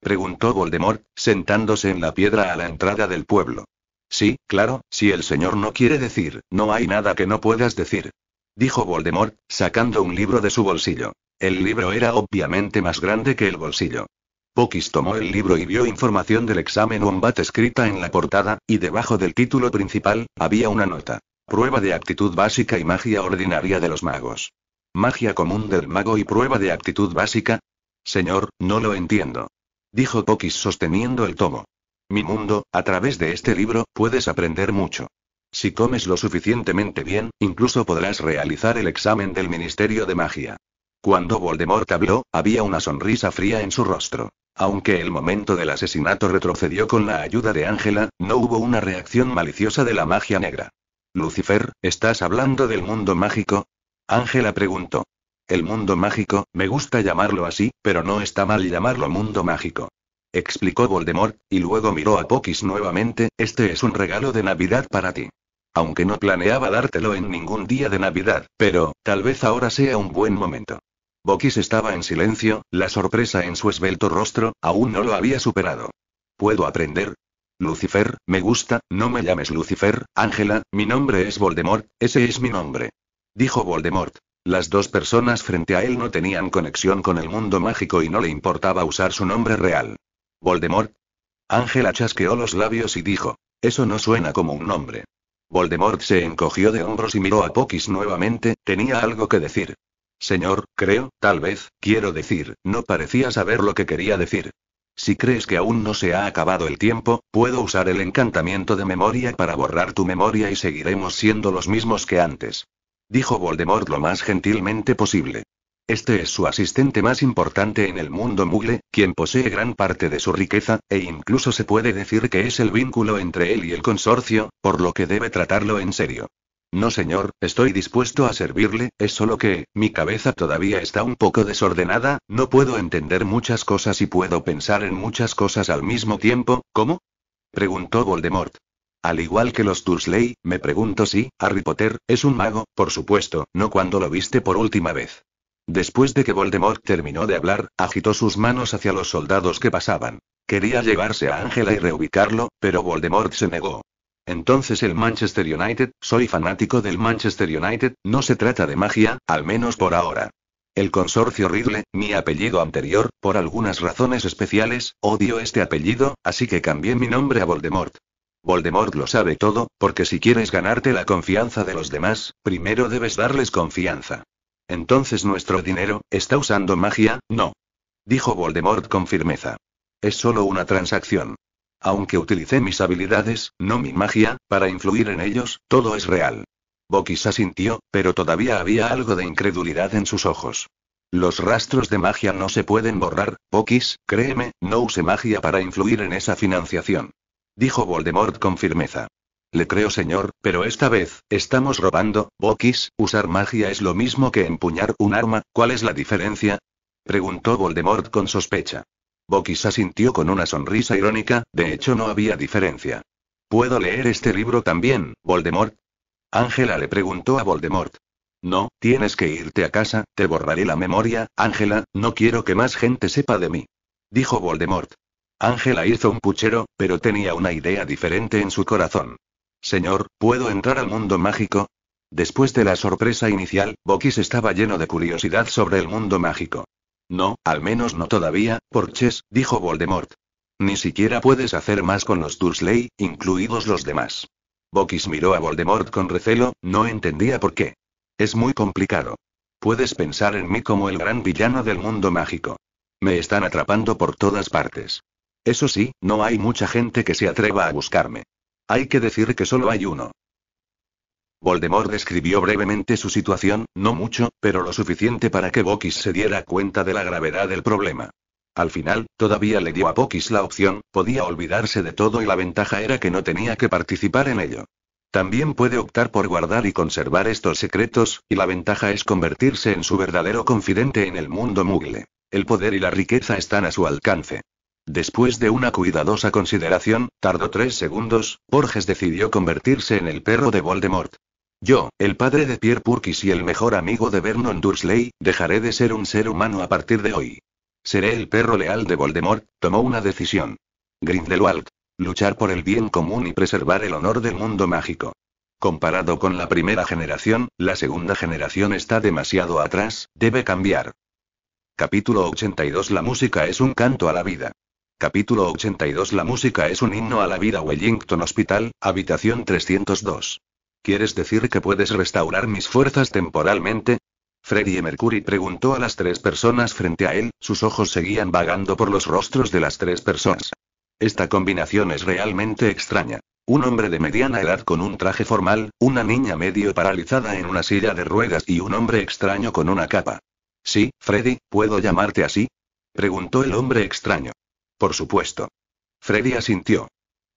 preguntó Voldemort, sentándose en la piedra a la entrada del pueblo. Sí, claro, si el señor no quiere decir, no hay nada que no puedas decir. Dijo Voldemort, sacando un libro de su bolsillo. El libro era obviamente más grande que el bolsillo. Pokis tomó el libro y vio información del examen Wombat escrita en la portada, y debajo del título principal, había una nota. Prueba de aptitud básica y magia ordinaria de los magos. Magia común del mago y prueba de aptitud básica. Señor, no lo entiendo. Dijo Pokis sosteniendo el tomo. Mi mundo, a través de este libro, puedes aprender mucho. Si comes lo suficientemente bien, incluso podrás realizar el examen del Ministerio de Magia. Cuando Voldemort habló, había una sonrisa fría en su rostro. Aunque el momento del asesinato retrocedió con la ayuda de Ángela, no hubo una reacción maliciosa de la magia negra. Lucifer, ¿estás hablando del mundo mágico? Ángela preguntó. El mundo mágico, me gusta llamarlo así, pero no está mal llamarlo mundo mágico explicó Voldemort, y luego miró a Pokis nuevamente, este es un regalo de Navidad para ti. Aunque no planeaba dártelo en ningún día de Navidad, pero, tal vez ahora sea un buen momento. Pokis estaba en silencio, la sorpresa en su esbelto rostro, aún no lo había superado. ¿Puedo aprender? Lucifer, me gusta, no me llames Lucifer, Ángela, mi nombre es Voldemort, ese es mi nombre. Dijo Voldemort. Las dos personas frente a él no tenían conexión con el mundo mágico y no le importaba usar su nombre real. ¿Voldemort? Ángela chasqueó los labios y dijo, eso no suena como un nombre. Voldemort se encogió de hombros y miró a Pokis nuevamente, tenía algo que decir. Señor, creo, tal vez, quiero decir, no parecía saber lo que quería decir. Si crees que aún no se ha acabado el tiempo, puedo usar el encantamiento de memoria para borrar tu memoria y seguiremos siendo los mismos que antes. Dijo Voldemort lo más gentilmente posible. Este es su asistente más importante en el mundo mugle, quien posee gran parte de su riqueza, e incluso se puede decir que es el vínculo entre él y el consorcio, por lo que debe tratarlo en serio. No señor, estoy dispuesto a servirle, es solo que, mi cabeza todavía está un poco desordenada, no puedo entender muchas cosas y puedo pensar en muchas cosas al mismo tiempo, ¿cómo? preguntó Voldemort. Al igual que los Dursley, me pregunto si, Harry Potter, es un mago, por supuesto, no cuando lo viste por última vez. Después de que Voldemort terminó de hablar, agitó sus manos hacia los soldados que pasaban. Quería llevarse a Ángela y reubicarlo, pero Voldemort se negó. Entonces el Manchester United, soy fanático del Manchester United, no se trata de magia, al menos por ahora. El consorcio Ridley, mi apellido anterior, por algunas razones especiales, odio este apellido, así que cambié mi nombre a Voldemort. Voldemort lo sabe todo, porque si quieres ganarte la confianza de los demás, primero debes darles confianza. Entonces nuestro dinero, ¿está usando magia? No. Dijo Voldemort con firmeza. Es solo una transacción. Aunque utilicé mis habilidades, no mi magia, para influir en ellos, todo es real. Bokis asintió, pero todavía había algo de incredulidad en sus ojos. Los rastros de magia no se pueden borrar, Bokis, créeme, no use magia para influir en esa financiación. Dijo Voldemort con firmeza. Le creo, señor, pero esta vez, estamos robando, Bokis, usar magia es lo mismo que empuñar un arma, ¿cuál es la diferencia? Preguntó Voldemort con sospecha. Bokis asintió con una sonrisa irónica, de hecho no había diferencia. ¿Puedo leer este libro también, Voldemort? Ángela le preguntó a Voldemort. No, tienes que irte a casa, te borraré la memoria, Ángela, no quiero que más gente sepa de mí. Dijo Voldemort. Ángela hizo un puchero, pero tenía una idea diferente en su corazón. Señor, ¿puedo entrar al mundo mágico? Después de la sorpresa inicial, Bokis estaba lleno de curiosidad sobre el mundo mágico. No, al menos no todavía, Porches, dijo Voldemort. Ni siquiera puedes hacer más con los Dursley, incluidos los demás. Bokis miró a Voldemort con recelo, no entendía por qué. Es muy complicado. Puedes pensar en mí como el gran villano del mundo mágico. Me están atrapando por todas partes. Eso sí, no hay mucha gente que se atreva a buscarme. Hay que decir que solo hay uno. Voldemort describió brevemente su situación, no mucho, pero lo suficiente para que Bokis se diera cuenta de la gravedad del problema. Al final, todavía le dio a Bokis la opción, podía olvidarse de todo y la ventaja era que no tenía que participar en ello. También puede optar por guardar y conservar estos secretos, y la ventaja es convertirse en su verdadero confidente en el mundo mugle. El poder y la riqueza están a su alcance. Después de una cuidadosa consideración, tardó tres segundos, Borges decidió convertirse en el perro de Voldemort. Yo, el padre de Pierre Purkis y el mejor amigo de Vernon Dursley, dejaré de ser un ser humano a partir de hoy. Seré el perro leal de Voldemort, tomó una decisión. Grindelwald. Luchar por el bien común y preservar el honor del mundo mágico. Comparado con la primera generación, la segunda generación está demasiado atrás, debe cambiar. Capítulo 82 La música es un canto a la vida. Capítulo 82 La música es un himno a la vida Wellington Hospital, habitación 302. ¿Quieres decir que puedes restaurar mis fuerzas temporalmente? Freddy Mercury preguntó a las tres personas frente a él, sus ojos seguían vagando por los rostros de las tres personas. Esta combinación es realmente extraña. Un hombre de mediana edad con un traje formal, una niña medio paralizada en una silla de ruedas y un hombre extraño con una capa. Sí, Freddy, ¿puedo llamarte así? preguntó el hombre extraño. Por supuesto. Freddy asintió.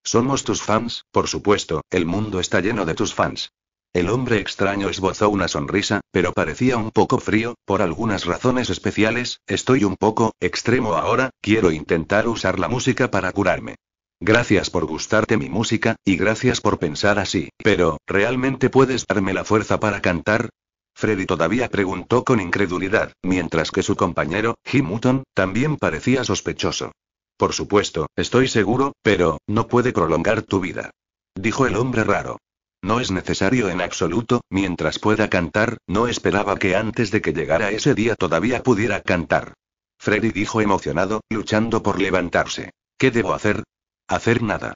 Somos tus fans, por supuesto, el mundo está lleno de tus fans. El hombre extraño esbozó una sonrisa, pero parecía un poco frío, por algunas razones especiales, estoy un poco extremo ahora, quiero intentar usar la música para curarme. Gracias por gustarte mi música, y gracias por pensar así, pero, ¿realmente puedes darme la fuerza para cantar? Freddy todavía preguntó con incredulidad, mientras que su compañero, Jim también parecía sospechoso. Por supuesto, estoy seguro, pero, no puede prolongar tu vida. Dijo el hombre raro. No es necesario en absoluto, mientras pueda cantar, no esperaba que antes de que llegara ese día todavía pudiera cantar. Freddy dijo emocionado, luchando por levantarse. ¿Qué debo hacer? Hacer nada.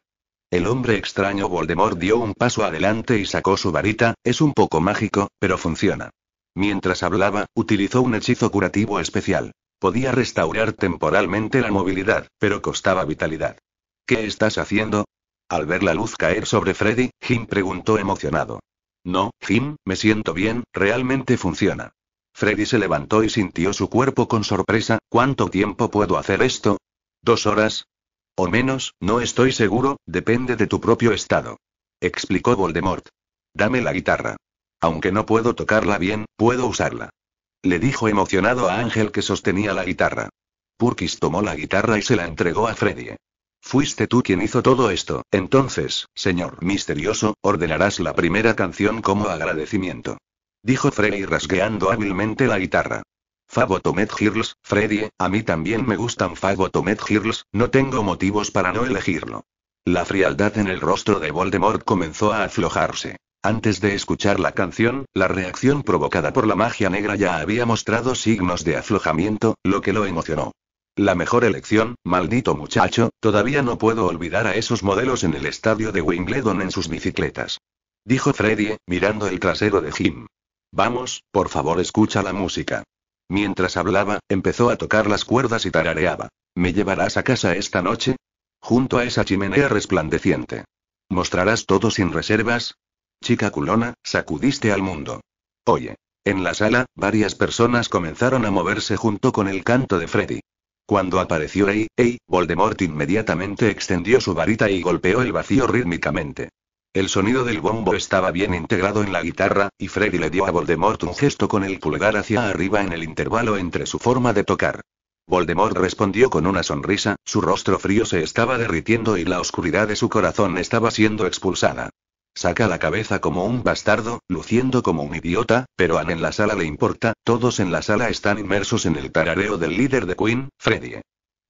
El hombre extraño Voldemort dio un paso adelante y sacó su varita, es un poco mágico, pero funciona. Mientras hablaba, utilizó un hechizo curativo especial. Podía restaurar temporalmente la movilidad, pero costaba vitalidad. ¿Qué estás haciendo? Al ver la luz caer sobre Freddy, Jim preguntó emocionado. No, Jim, me siento bien, realmente funciona. Freddy se levantó y sintió su cuerpo con sorpresa. ¿Cuánto tiempo puedo hacer esto? ¿Dos horas? O menos, no estoy seguro, depende de tu propio estado. Explicó Voldemort. Dame la guitarra. Aunque no puedo tocarla bien, puedo usarla le dijo emocionado a Ángel que sostenía la guitarra. Purkis tomó la guitarra y se la entregó a Freddy. Fuiste tú quien hizo todo esto, entonces, señor misterioso, ordenarás la primera canción como agradecimiento. Dijo Freddy rasgueando hábilmente la guitarra. Tomet Girls, Freddy, a mí también me gustan Tomet Girls, no tengo motivos para no elegirlo. La frialdad en el rostro de Voldemort comenzó a aflojarse. Antes de escuchar la canción, la reacción provocada por la magia negra ya había mostrado signos de aflojamiento, lo que lo emocionó. La mejor elección, maldito muchacho, todavía no puedo olvidar a esos modelos en el estadio de Wingledon en sus bicicletas. Dijo Freddy, mirando el trasero de Jim. Vamos, por favor escucha la música. Mientras hablaba, empezó a tocar las cuerdas y tarareaba. ¿Me llevarás a casa esta noche? Junto a esa chimenea resplandeciente. ¿Mostrarás todo sin reservas? Chica culona, sacudiste al mundo. Oye. En la sala, varias personas comenzaron a moverse junto con el canto de Freddy. Cuando apareció Ey, Ey, Voldemort inmediatamente extendió su varita y golpeó el vacío rítmicamente. El sonido del bombo estaba bien integrado en la guitarra, y Freddy le dio a Voldemort un gesto con el pulgar hacia arriba en el intervalo entre su forma de tocar. Voldemort respondió con una sonrisa, su rostro frío se estaba derritiendo y la oscuridad de su corazón estaba siendo expulsada. Saca la cabeza como un bastardo, luciendo como un idiota, pero a en la sala le importa, todos en la sala están inmersos en el tarareo del líder de Queen, Freddy.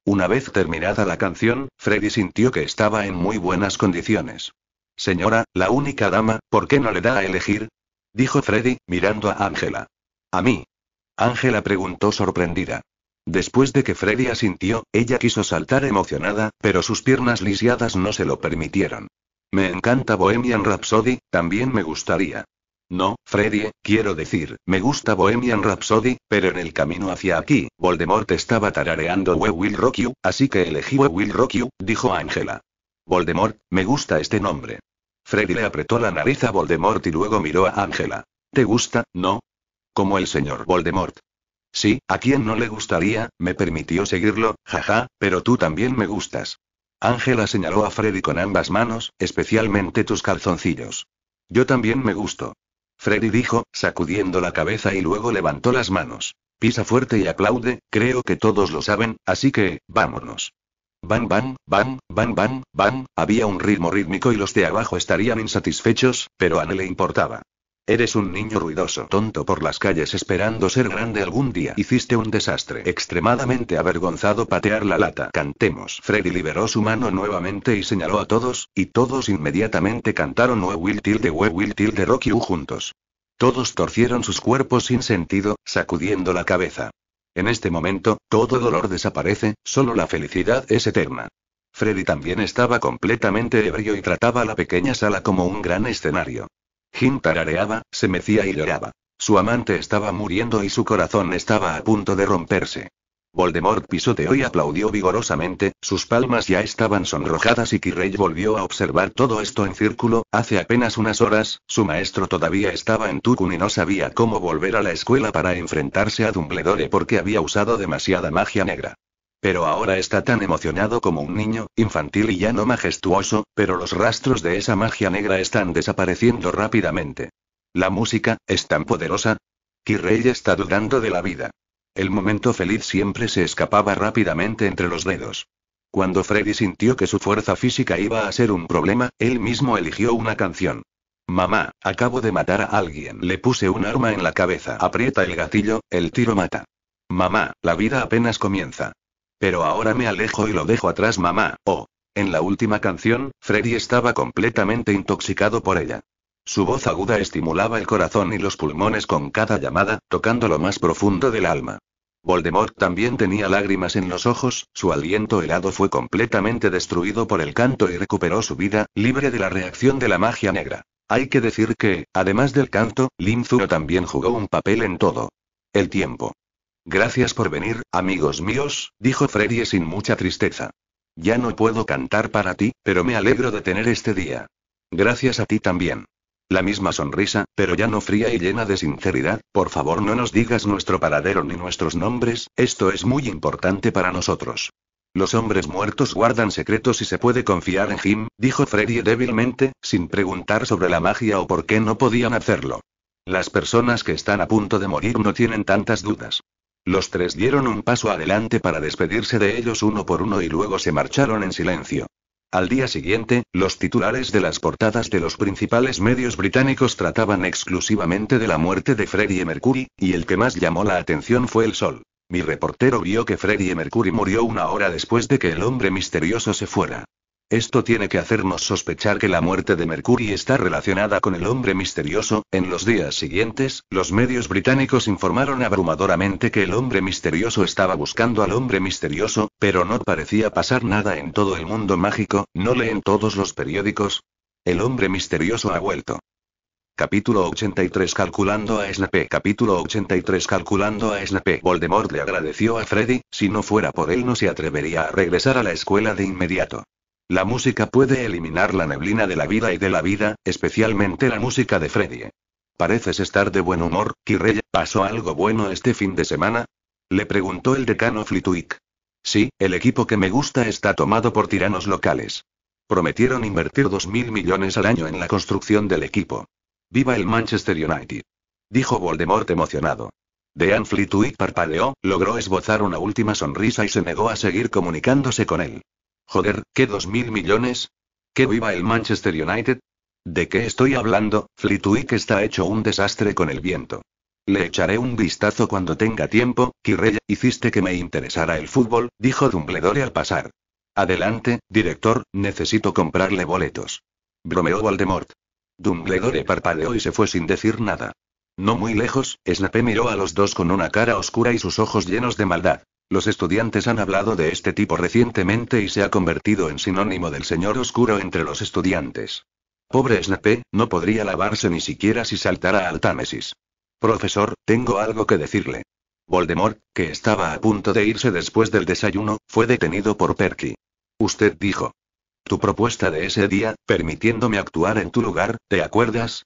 Una vez terminada la canción, Freddy sintió que estaba en muy buenas condiciones. Señora, la única dama, ¿por qué no le da a elegir? dijo Freddy, mirando a Ángela. A mí. Ángela preguntó sorprendida. Después de que Freddy asintió, ella quiso saltar emocionada, pero sus piernas lisiadas no se lo permitieron. Me encanta Bohemian Rhapsody, también me gustaría. No, Freddy, quiero decir, me gusta Bohemian Rhapsody, pero en el camino hacia aquí, Voldemort estaba tarareando We Will Rock You, así que elegí We Will Rock You, dijo Angela. Voldemort, me gusta este nombre. Freddy le apretó la nariz a Voldemort y luego miró a Angela. ¿Te gusta, no? Como el señor Voldemort. Sí, a quien no le gustaría, me permitió seguirlo, jaja, pero tú también me gustas. Ángela señaló a Freddy con ambas manos, especialmente tus calzoncillos. Yo también me gusto. Freddy dijo, sacudiendo la cabeza y luego levantó las manos. Pisa fuerte y aplaude, creo que todos lo saben, así que, vámonos. Bam, bam, bam, bam, bam, bam. había un ritmo rítmico y los de abajo estarían insatisfechos, pero a no le importaba. Eres un niño ruidoso, tonto por las calles esperando ser grande algún día. Hiciste un desastre. Extremadamente avergonzado patear la lata. Cantemos. Freddy liberó su mano nuevamente y señaló a todos, y todos inmediatamente cantaron We Will Tilde We Will Tilde Rocky U juntos. Todos torcieron sus cuerpos sin sentido, sacudiendo la cabeza. En este momento, todo dolor desaparece, solo la felicidad es eterna. Freddy también estaba completamente ebrio y trataba la pequeña sala como un gran escenario. Gin tarareaba, se mecía y lloraba. Su amante estaba muriendo y su corazón estaba a punto de romperse. Voldemort pisoteó y aplaudió vigorosamente, sus palmas ya estaban sonrojadas y Kirrey volvió a observar todo esto en círculo, hace apenas unas horas, su maestro todavía estaba en Tukun y no sabía cómo volver a la escuela para enfrentarse a Dumbledore porque había usado demasiada magia negra. Pero ahora está tan emocionado como un niño, infantil y ya no majestuoso, pero los rastros de esa magia negra están desapareciendo rápidamente. La música, es tan poderosa. Rey está dudando de la vida. El momento feliz siempre se escapaba rápidamente entre los dedos. Cuando Freddy sintió que su fuerza física iba a ser un problema, él mismo eligió una canción. Mamá, acabo de matar a alguien. Le puse un arma en la cabeza. Aprieta el gatillo, el tiro mata. Mamá, la vida apenas comienza. Pero ahora me alejo y lo dejo atrás, mamá. Oh. En la última canción, Freddy estaba completamente intoxicado por ella. Su voz aguda estimulaba el corazón y los pulmones con cada llamada, tocando lo más profundo del alma. Voldemort también tenía lágrimas en los ojos, su aliento helado fue completamente destruido por el canto y recuperó su vida, libre de la reacción de la magia negra. Hay que decir que, además del canto, Limzura también jugó un papel en todo. El tiempo. Gracias por venir, amigos míos, dijo Freddy sin mucha tristeza. Ya no puedo cantar para ti, pero me alegro de tener este día. Gracias a ti también. La misma sonrisa, pero ya no fría y llena de sinceridad, por favor no nos digas nuestro paradero ni nuestros nombres, esto es muy importante para nosotros. Los hombres muertos guardan secretos y se puede confiar en Jim, dijo Freddy débilmente, sin preguntar sobre la magia o por qué no podían hacerlo. Las personas que están a punto de morir no tienen tantas dudas. Los tres dieron un paso adelante para despedirse de ellos uno por uno y luego se marcharon en silencio. Al día siguiente, los titulares de las portadas de los principales medios británicos trataban exclusivamente de la muerte de Freddie Mercury, y el que más llamó la atención fue el Sol. Mi reportero vio que Freddie Mercury murió una hora después de que el hombre misterioso se fuera. Esto tiene que hacernos sospechar que la muerte de Mercury está relacionada con el hombre misterioso. En los días siguientes, los medios británicos informaron abrumadoramente que el hombre misterioso estaba buscando al hombre misterioso, pero no parecía pasar nada en todo el mundo mágico, no leen todos los periódicos. El hombre misterioso ha vuelto. Capítulo 83 Calculando a Snape Capítulo 83 Calculando a Snape Voldemort le agradeció a Freddy, si no fuera por él no se atrevería a regresar a la escuela de inmediato. La música puede eliminar la neblina de la vida y de la vida, especialmente la música de Freddy. Pareces estar de buen humor, Kirrey, ¿Pasó algo bueno este fin de semana? Le preguntó el decano Flitwick. Sí, el equipo que me gusta está tomado por tiranos locales. Prometieron invertir 2.000 millones al año en la construcción del equipo. ¡Viva el Manchester United! Dijo Voldemort emocionado. Dean Flitwick parpadeó, logró esbozar una última sonrisa y se negó a seguir comunicándose con él. Joder, ¿qué dos mil millones? ¿Qué viva el Manchester United? ¿De qué estoy hablando? Flitwick está hecho un desastre con el viento. Le echaré un vistazo cuando tenga tiempo, Kirreya, hiciste que me interesara el fútbol, dijo Dumbledore al pasar. Adelante, director, necesito comprarle boletos. Bromeó Voldemort. Dumbledore parpadeó y se fue sin decir nada. No muy lejos, Snape miró a los dos con una cara oscura y sus ojos llenos de maldad. Los estudiantes han hablado de este tipo recientemente y se ha convertido en sinónimo del señor oscuro entre los estudiantes. Pobre Snape, no podría lavarse ni siquiera si saltara al Támesis. Profesor, tengo algo que decirle. Voldemort, que estaba a punto de irse después del desayuno, fue detenido por Perky. Usted dijo. Tu propuesta de ese día, permitiéndome actuar en tu lugar, ¿te acuerdas?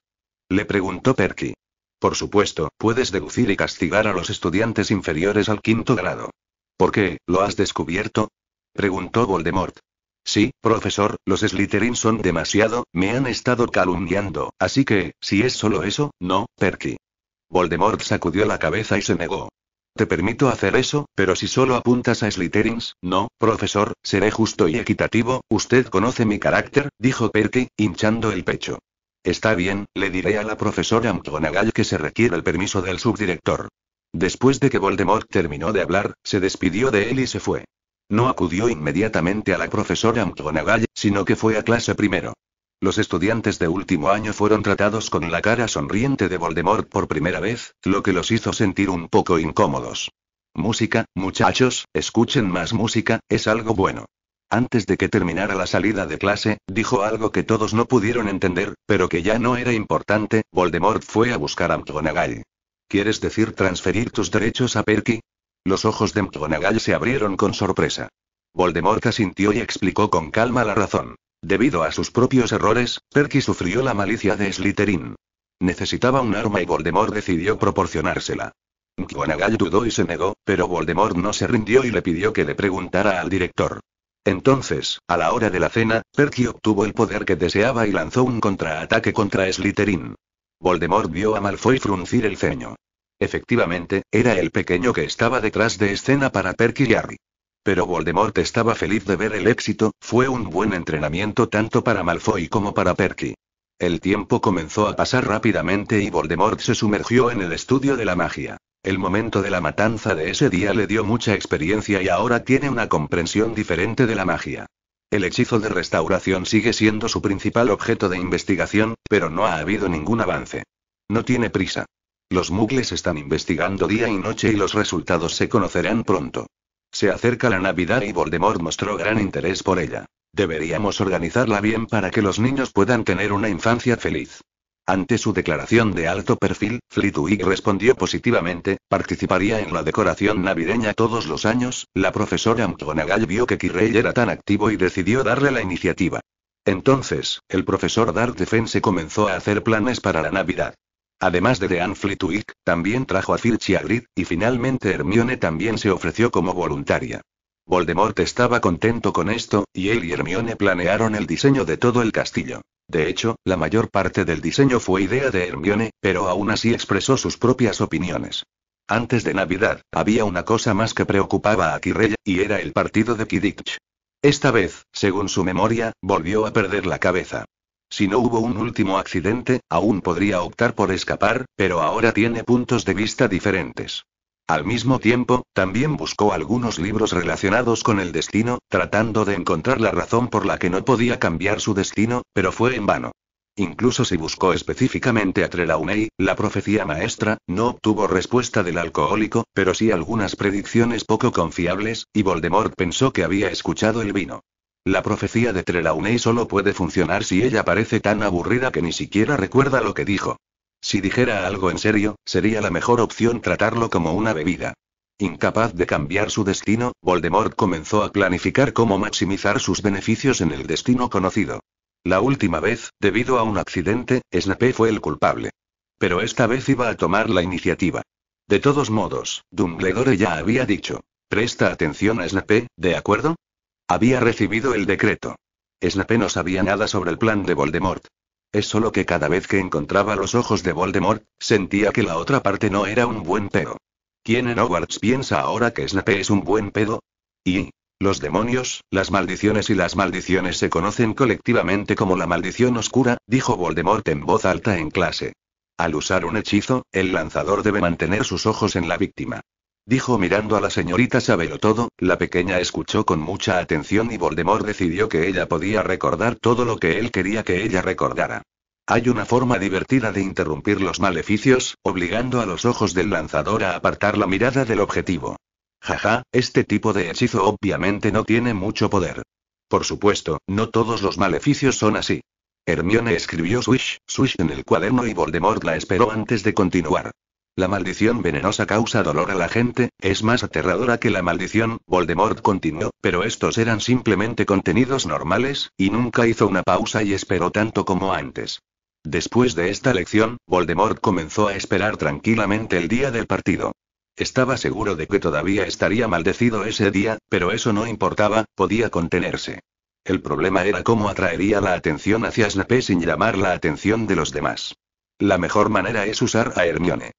Le preguntó Perky. Por supuesto, puedes deducir y castigar a los estudiantes inferiores al quinto grado. ¿Por qué? ¿Lo has descubierto? preguntó Voldemort. Sí, profesor, los Slytherin son demasiado, me han estado calumniando, así que, si es solo eso, no, Perky. Voldemort sacudió la cabeza y se negó. Te permito hacer eso, pero si solo apuntas a Slytherins, no, profesor, seré justo y equitativo, usted conoce mi carácter, dijo Perky, hinchando el pecho. Está bien, le diré a la profesora McGonagall que se requiere el permiso del subdirector. Después de que Voldemort terminó de hablar, se despidió de él y se fue. No acudió inmediatamente a la profesora McGonagall, sino que fue a clase primero. Los estudiantes de último año fueron tratados con la cara sonriente de Voldemort por primera vez, lo que los hizo sentir un poco incómodos. Música, muchachos, escuchen más música, es algo bueno. Antes de que terminara la salida de clase, dijo algo que todos no pudieron entender, pero que ya no era importante, Voldemort fue a buscar a McGonagall. ¿Quieres decir transferir tus derechos a Perky? Los ojos de McGonagall se abrieron con sorpresa. Voldemort asintió y explicó con calma la razón. Debido a sus propios errores, Perky sufrió la malicia de Slytherin. Necesitaba un arma y Voldemort decidió proporcionársela. McGonagall dudó y se negó, pero Voldemort no se rindió y le pidió que le preguntara al director. Entonces, a la hora de la cena, Perky obtuvo el poder que deseaba y lanzó un contraataque contra Slytherin. Voldemort vio a Malfoy fruncir el ceño. Efectivamente, era el pequeño que estaba detrás de escena para Perky y Harry. Pero Voldemort estaba feliz de ver el éxito, fue un buen entrenamiento tanto para Malfoy como para Perky. El tiempo comenzó a pasar rápidamente y Voldemort se sumergió en el estudio de la magia. El momento de la matanza de ese día le dio mucha experiencia y ahora tiene una comprensión diferente de la magia. El hechizo de restauración sigue siendo su principal objeto de investigación, pero no ha habido ningún avance. No tiene prisa. Los mugles están investigando día y noche y los resultados se conocerán pronto. Se acerca la Navidad y Voldemort mostró gran interés por ella. Deberíamos organizarla bien para que los niños puedan tener una infancia feliz. Ante su declaración de alto perfil, Flitwick respondió positivamente, participaría en la decoración navideña todos los años, la profesora McGonagall vio que Kirrey era tan activo y decidió darle la iniciativa. Entonces, el profesor Dark Defense comenzó a hacer planes para la Navidad. Además de Dean Flitwick, también trajo a Filch y y finalmente Hermione también se ofreció como voluntaria. Voldemort estaba contento con esto, y él y Hermione planearon el diseño de todo el castillo. De hecho, la mayor parte del diseño fue idea de Hermione, pero aún así expresó sus propias opiniones. Antes de Navidad, había una cosa más que preocupaba a Quirrell y era el partido de Kidditch. Esta vez, según su memoria, volvió a perder la cabeza. Si no hubo un último accidente, aún podría optar por escapar, pero ahora tiene puntos de vista diferentes. Al mismo tiempo, también buscó algunos libros relacionados con el destino, tratando de encontrar la razón por la que no podía cambiar su destino, pero fue en vano. Incluso si buscó específicamente a Trelawney, la profecía maestra, no obtuvo respuesta del alcohólico, pero sí algunas predicciones poco confiables, y Voldemort pensó que había escuchado el vino. La profecía de Trelawney solo puede funcionar si ella parece tan aburrida que ni siquiera recuerda lo que dijo. Si dijera algo en serio, sería la mejor opción tratarlo como una bebida. Incapaz de cambiar su destino, Voldemort comenzó a planificar cómo maximizar sus beneficios en el destino conocido. La última vez, debido a un accidente, Snape fue el culpable. Pero esta vez iba a tomar la iniciativa. De todos modos, Dumbledore ya había dicho, presta atención a Snape, ¿de acuerdo? Había recibido el decreto. Snape no sabía nada sobre el plan de Voldemort. Es solo que cada vez que encontraba los ojos de Voldemort, sentía que la otra parte no era un buen pedo. ¿Quién en Hogwarts piensa ahora que Snape es un buen pedo? Y... Los demonios, las maldiciones y las maldiciones se conocen colectivamente como la maldición oscura, dijo Voldemort en voz alta en clase. Al usar un hechizo, el lanzador debe mantener sus ojos en la víctima dijo mirando a la señorita todo, la pequeña escuchó con mucha atención y Voldemort decidió que ella podía recordar todo lo que él quería que ella recordara. Hay una forma divertida de interrumpir los maleficios, obligando a los ojos del lanzador a apartar la mirada del objetivo. Jaja, este tipo de hechizo obviamente no tiene mucho poder. Por supuesto, no todos los maleficios son así. Hermione escribió swish, swish en el cuaderno y Voldemort la esperó antes de continuar. La maldición venenosa causa dolor a la gente, es más aterradora que la maldición, Voldemort continuó, pero estos eran simplemente contenidos normales, y nunca hizo una pausa y esperó tanto como antes. Después de esta lección, Voldemort comenzó a esperar tranquilamente el día del partido. Estaba seguro de que todavía estaría maldecido ese día, pero eso no importaba, podía contenerse. El problema era cómo atraería la atención hacia Snape sin llamar la atención de los demás. La mejor manera es usar a Hermione.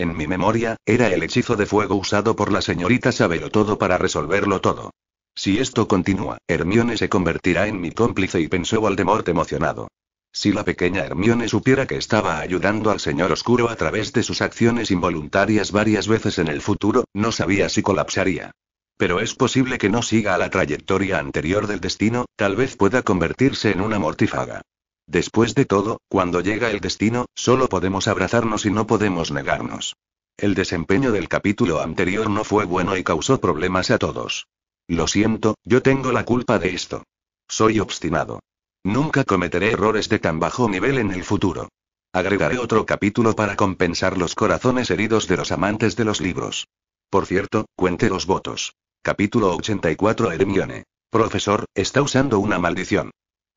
En mi memoria, era el hechizo de fuego usado por la señorita todo para resolverlo todo. Si esto continúa, Hermione se convertirá en mi cómplice y pensó Voldemort emocionado. Si la pequeña Hermione supiera que estaba ayudando al señor oscuro a través de sus acciones involuntarias varias veces en el futuro, no sabía si colapsaría. Pero es posible que no siga a la trayectoria anterior del destino, tal vez pueda convertirse en una mortífaga. Después de todo, cuando llega el destino, solo podemos abrazarnos y no podemos negarnos. El desempeño del capítulo anterior no fue bueno y causó problemas a todos. Lo siento, yo tengo la culpa de esto. Soy obstinado. Nunca cometeré errores de tan bajo nivel en el futuro. Agregaré otro capítulo para compensar los corazones heridos de los amantes de los libros. Por cierto, cuente los votos. Capítulo 84 Hermione. Profesor, está usando una maldición.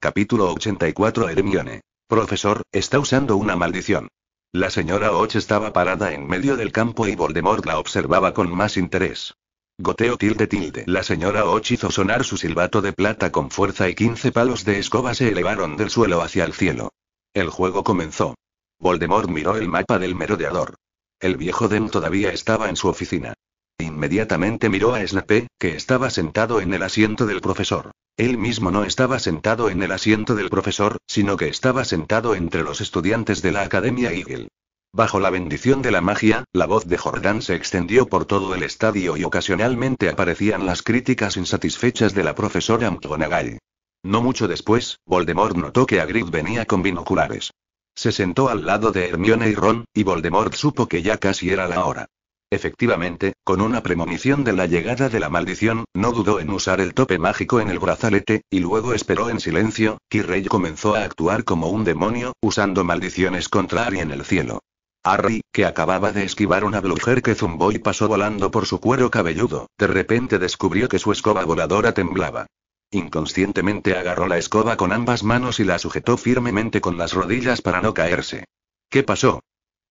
Capítulo 84 Hermione. Profesor, está usando una maldición. La señora Och estaba parada en medio del campo y Voldemort la observaba con más interés. Goteo tilde tilde. La señora Och hizo sonar su silbato de plata con fuerza y 15 palos de escoba se elevaron del suelo hacia el cielo. El juego comenzó. Voldemort miró el mapa del merodeador. El viejo Dem todavía estaba en su oficina. Inmediatamente miró a Snape, que estaba sentado en el asiento del profesor. Él mismo no estaba sentado en el asiento del profesor, sino que estaba sentado entre los estudiantes de la Academia Eagle. Bajo la bendición de la magia, la voz de Jordán se extendió por todo el estadio y ocasionalmente aparecían las críticas insatisfechas de la profesora McGonagall. No mucho después, Voldemort notó que Hagrid venía con binoculares. Se sentó al lado de Hermione y Ron, y Voldemort supo que ya casi era la hora. Efectivamente, con una premonición de la llegada de la maldición, no dudó en usar el tope mágico en el brazalete, y luego esperó en silencio, Kirrey comenzó a actuar como un demonio, usando maldiciones contra Ari en el cielo. Harry, que acababa de esquivar una blujer que zumbó y pasó volando por su cuero cabelludo, de repente descubrió que su escoba voladora temblaba. Inconscientemente agarró la escoba con ambas manos y la sujetó firmemente con las rodillas para no caerse. ¿Qué pasó?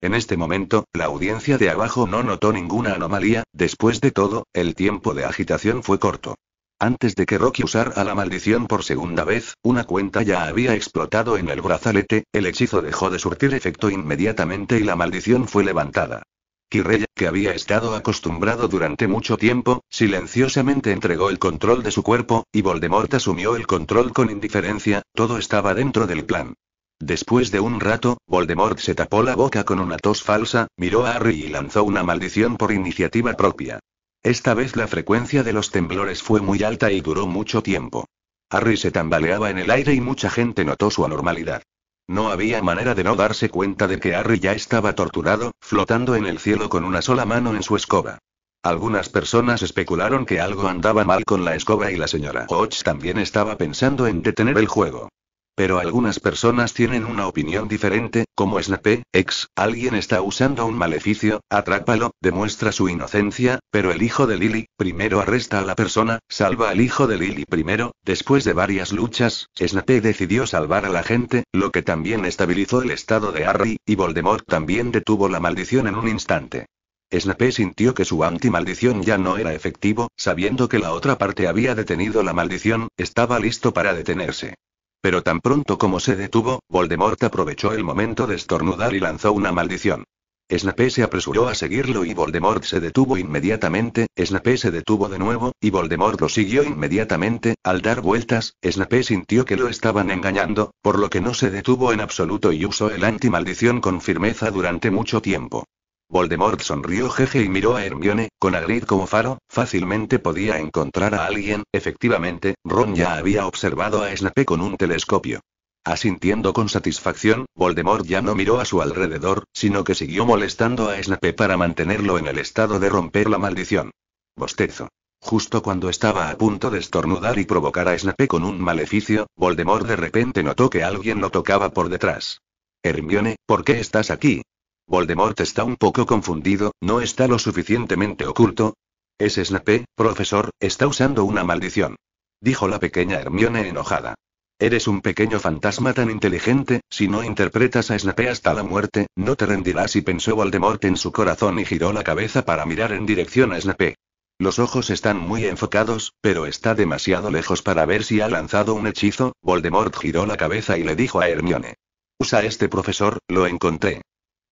En este momento, la audiencia de abajo no notó ninguna anomalía, después de todo, el tiempo de agitación fue corto. Antes de que Rocky usara la maldición por segunda vez, una cuenta ya había explotado en el brazalete, el hechizo dejó de surtir efecto inmediatamente y la maldición fue levantada. Kirella, que había estado acostumbrado durante mucho tiempo, silenciosamente entregó el control de su cuerpo, y Voldemort asumió el control con indiferencia, todo estaba dentro del plan. Después de un rato, Voldemort se tapó la boca con una tos falsa, miró a Harry y lanzó una maldición por iniciativa propia. Esta vez la frecuencia de los temblores fue muy alta y duró mucho tiempo. Harry se tambaleaba en el aire y mucha gente notó su anormalidad. No había manera de no darse cuenta de que Harry ya estaba torturado, flotando en el cielo con una sola mano en su escoba. Algunas personas especularon que algo andaba mal con la escoba y la señora Hodge también estaba pensando en detener el juego. Pero algunas personas tienen una opinión diferente, como Snape, ex, alguien está usando un maleficio, atrápalo, demuestra su inocencia, pero el hijo de Lily, primero arresta a la persona, salva al hijo de Lily primero, después de varias luchas, Snape decidió salvar a la gente, lo que también estabilizó el estado de Harry, y Voldemort también detuvo la maldición en un instante. Snape sintió que su antimaldición ya no era efectivo, sabiendo que la otra parte había detenido la maldición, estaba listo para detenerse. Pero tan pronto como se detuvo, Voldemort aprovechó el momento de estornudar y lanzó una maldición. Snape se apresuró a seguirlo y Voldemort se detuvo inmediatamente, Snape se detuvo de nuevo, y Voldemort lo siguió inmediatamente, al dar vueltas, Snape sintió que lo estaban engañando, por lo que no se detuvo en absoluto y usó el anti-maldición con firmeza durante mucho tiempo. Voldemort sonrió jeje y miró a Hermione, con agrid como faro, fácilmente podía encontrar a alguien, efectivamente, Ron ya había observado a Snape con un telescopio. Asintiendo con satisfacción, Voldemort ya no miró a su alrededor, sino que siguió molestando a Snape para mantenerlo en el estado de romper la maldición. Bostezo. Justo cuando estaba a punto de estornudar y provocar a Snape con un maleficio, Voldemort de repente notó que alguien lo tocaba por detrás. Hermione, ¿por qué estás aquí? Voldemort está un poco confundido, no está lo suficientemente oculto. Es Snape, profesor, está usando una maldición. Dijo la pequeña Hermione enojada. Eres un pequeño fantasma tan inteligente, si no interpretas a Snape hasta la muerte, no te rendirás y pensó Voldemort en su corazón y giró la cabeza para mirar en dirección a Snape. Los ojos están muy enfocados, pero está demasiado lejos para ver si ha lanzado un hechizo, Voldemort giró la cabeza y le dijo a Hermione. Usa este profesor, lo encontré.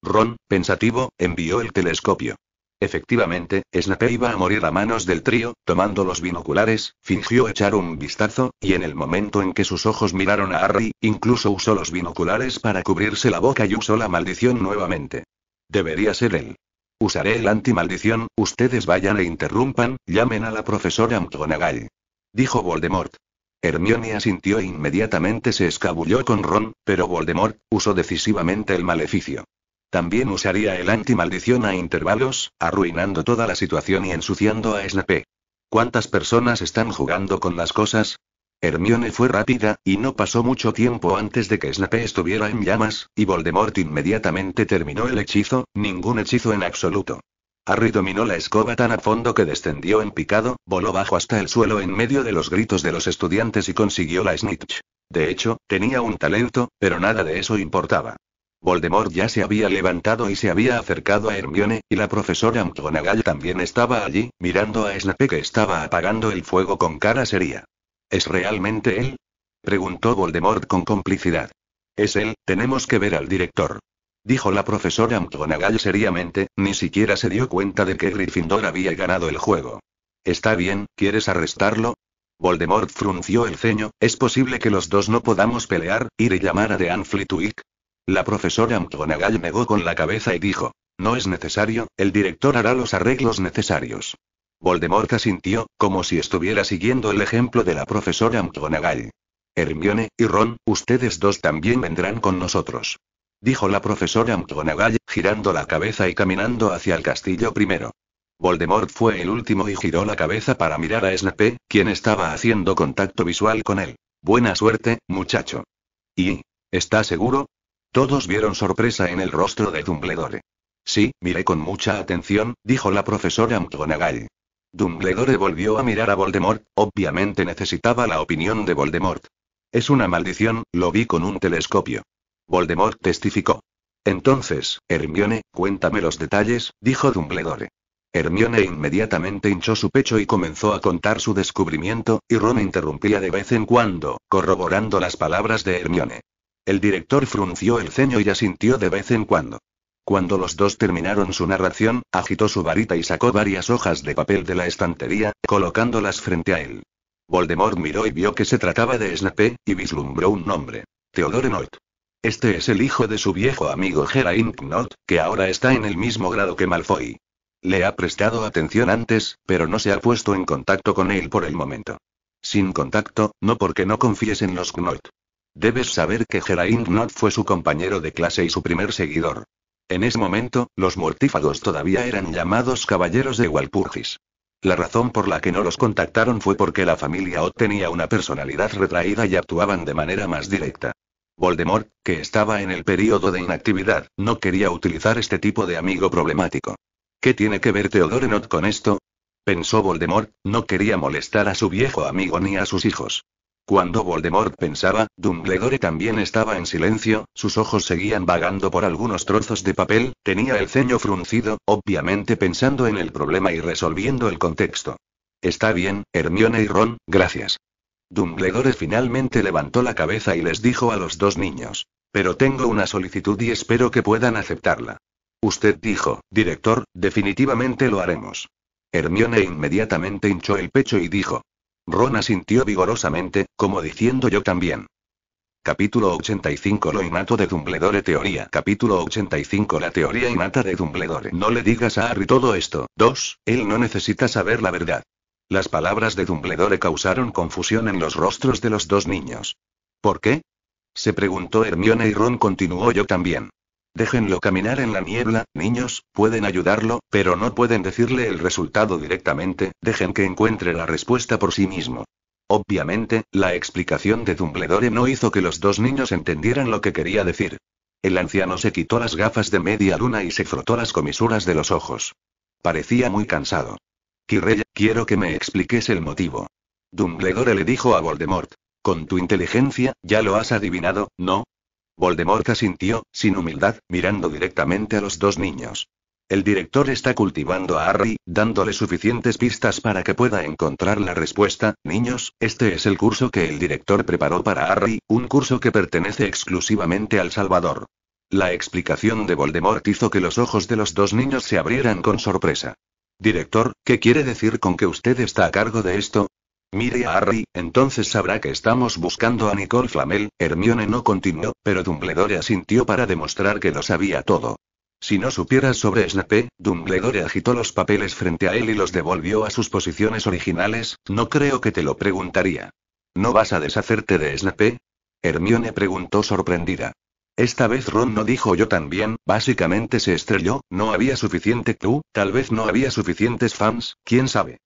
Ron, pensativo, envió el telescopio. Efectivamente, Snape iba a morir a manos del trío, tomando los binoculares, fingió echar un vistazo, y en el momento en que sus ojos miraron a Harry, incluso usó los binoculares para cubrirse la boca y usó la maldición nuevamente. Debería ser él. Usaré el antimaldición, ustedes vayan e interrumpan, llamen a la profesora McGonagall. Dijo Voldemort. Hermione asintió e inmediatamente se escabulló con Ron, pero Voldemort, usó decisivamente el maleficio. También usaría el anti-maldición a intervalos, arruinando toda la situación y ensuciando a Snape. ¿Cuántas personas están jugando con las cosas? Hermione fue rápida, y no pasó mucho tiempo antes de que Snape estuviera en llamas, y Voldemort inmediatamente terminó el hechizo, ningún hechizo en absoluto. Harry dominó la escoba tan a fondo que descendió en picado, voló bajo hasta el suelo en medio de los gritos de los estudiantes y consiguió la snitch. De hecho, tenía un talento, pero nada de eso importaba. Voldemort ya se había levantado y se había acercado a Hermione, y la profesora McGonagall también estaba allí, mirando a Snape que estaba apagando el fuego con cara seria. ¿Es realmente él? preguntó Voldemort con complicidad. Es él, tenemos que ver al director. Dijo la profesora McGonagall seriamente, ni siquiera se dio cuenta de que Gryffindor había ganado el juego. Está bien, ¿quieres arrestarlo? Voldemort frunció el ceño, es posible que los dos no podamos pelear, ir y llamar a Dean Flitwick, la profesora McGonagall negó con la cabeza y dijo, no es necesario, el director hará los arreglos necesarios. Voldemort asintió, como si estuviera siguiendo el ejemplo de la profesora McGonagall. Hermione y Ron, ustedes dos también vendrán con nosotros. Dijo la profesora McGonagall, girando la cabeza y caminando hacia el castillo primero. Voldemort fue el último y giró la cabeza para mirar a Snape, quien estaba haciendo contacto visual con él. Buena suerte, muchacho. ¿Y? ¿Está seguro? Todos vieron sorpresa en el rostro de Dumbledore. Sí, miré con mucha atención, dijo la profesora McGonagall. Dumbledore volvió a mirar a Voldemort, obviamente necesitaba la opinión de Voldemort. Es una maldición, lo vi con un telescopio. Voldemort testificó. Entonces, Hermione, cuéntame los detalles, dijo Dumbledore. Hermione inmediatamente hinchó su pecho y comenzó a contar su descubrimiento, y Ron interrumpía de vez en cuando, corroborando las palabras de Hermione. El director frunció el ceño y asintió de vez en cuando. Cuando los dos terminaron su narración, agitó su varita y sacó varias hojas de papel de la estantería, colocándolas frente a él. Voldemort miró y vio que se trataba de Snape, y vislumbró un nombre. Theodore Knott. Este es el hijo de su viejo amigo Geraint Knott, que ahora está en el mismo grado que Malfoy. Le ha prestado atención antes, pero no se ha puesto en contacto con él por el momento. Sin contacto, no porque no confíes en los Knott. Debes saber que Geraint Knott fue su compañero de clase y su primer seguidor. En ese momento, los mortífagos todavía eran llamados caballeros de Walpurgis. La razón por la que no los contactaron fue porque la familia O tenía una personalidad retraída y actuaban de manera más directa. Voldemort, que estaba en el período de inactividad, no quería utilizar este tipo de amigo problemático. ¿Qué tiene que ver Theodore Not con esto? Pensó Voldemort, no quería molestar a su viejo amigo ni a sus hijos. Cuando Voldemort pensaba, Dumbledore también estaba en silencio, sus ojos seguían vagando por algunos trozos de papel, tenía el ceño fruncido, obviamente pensando en el problema y resolviendo el contexto. Está bien, Hermione y Ron, gracias. Dumbledore finalmente levantó la cabeza y les dijo a los dos niños. Pero tengo una solicitud y espero que puedan aceptarla. Usted dijo, director, definitivamente lo haremos. Hermione inmediatamente hinchó el pecho y dijo, Ron asintió vigorosamente, como diciendo yo también. Capítulo 85 Lo innato de Dumbledore Teoría Capítulo 85 La teoría innata de Dumbledore No le digas a Harry todo esto, dos, él no necesita saber la verdad. Las palabras de Dumbledore causaron confusión en los rostros de los dos niños. ¿Por qué? Se preguntó Hermione y Ron continuó yo también. Déjenlo caminar en la niebla, niños, pueden ayudarlo, pero no pueden decirle el resultado directamente, dejen que encuentre la respuesta por sí mismo. Obviamente, la explicación de Dumbledore no hizo que los dos niños entendieran lo que quería decir. El anciano se quitó las gafas de media luna y se frotó las comisuras de los ojos. Parecía muy cansado. Kirreya, quiero que me expliques el motivo. Dumbledore le dijo a Voldemort. Con tu inteligencia, ya lo has adivinado, ¿no? Voldemort asintió, sin humildad, mirando directamente a los dos niños. El director está cultivando a Harry, dándole suficientes pistas para que pueda encontrar la respuesta. Niños, este es el curso que el director preparó para Harry, un curso que pertenece exclusivamente al Salvador. La explicación de Voldemort hizo que los ojos de los dos niños se abrieran con sorpresa. Director, ¿qué quiere decir con que usted está a cargo de esto? Mire a Harry, entonces sabrá que estamos buscando a Nicole Flamel. Hermione no continuó, pero Dumbledore asintió para demostrar que lo sabía todo. Si no supieras sobre Snape, Dumbledore agitó los papeles frente a él y los devolvió a sus posiciones originales, no creo que te lo preguntaría. ¿No vas a deshacerte de Snape? Hermione preguntó sorprendida. Esta vez Ron no dijo yo también, básicamente se estrelló, no había suficiente clú, tal vez no había suficientes fans, quién sabe.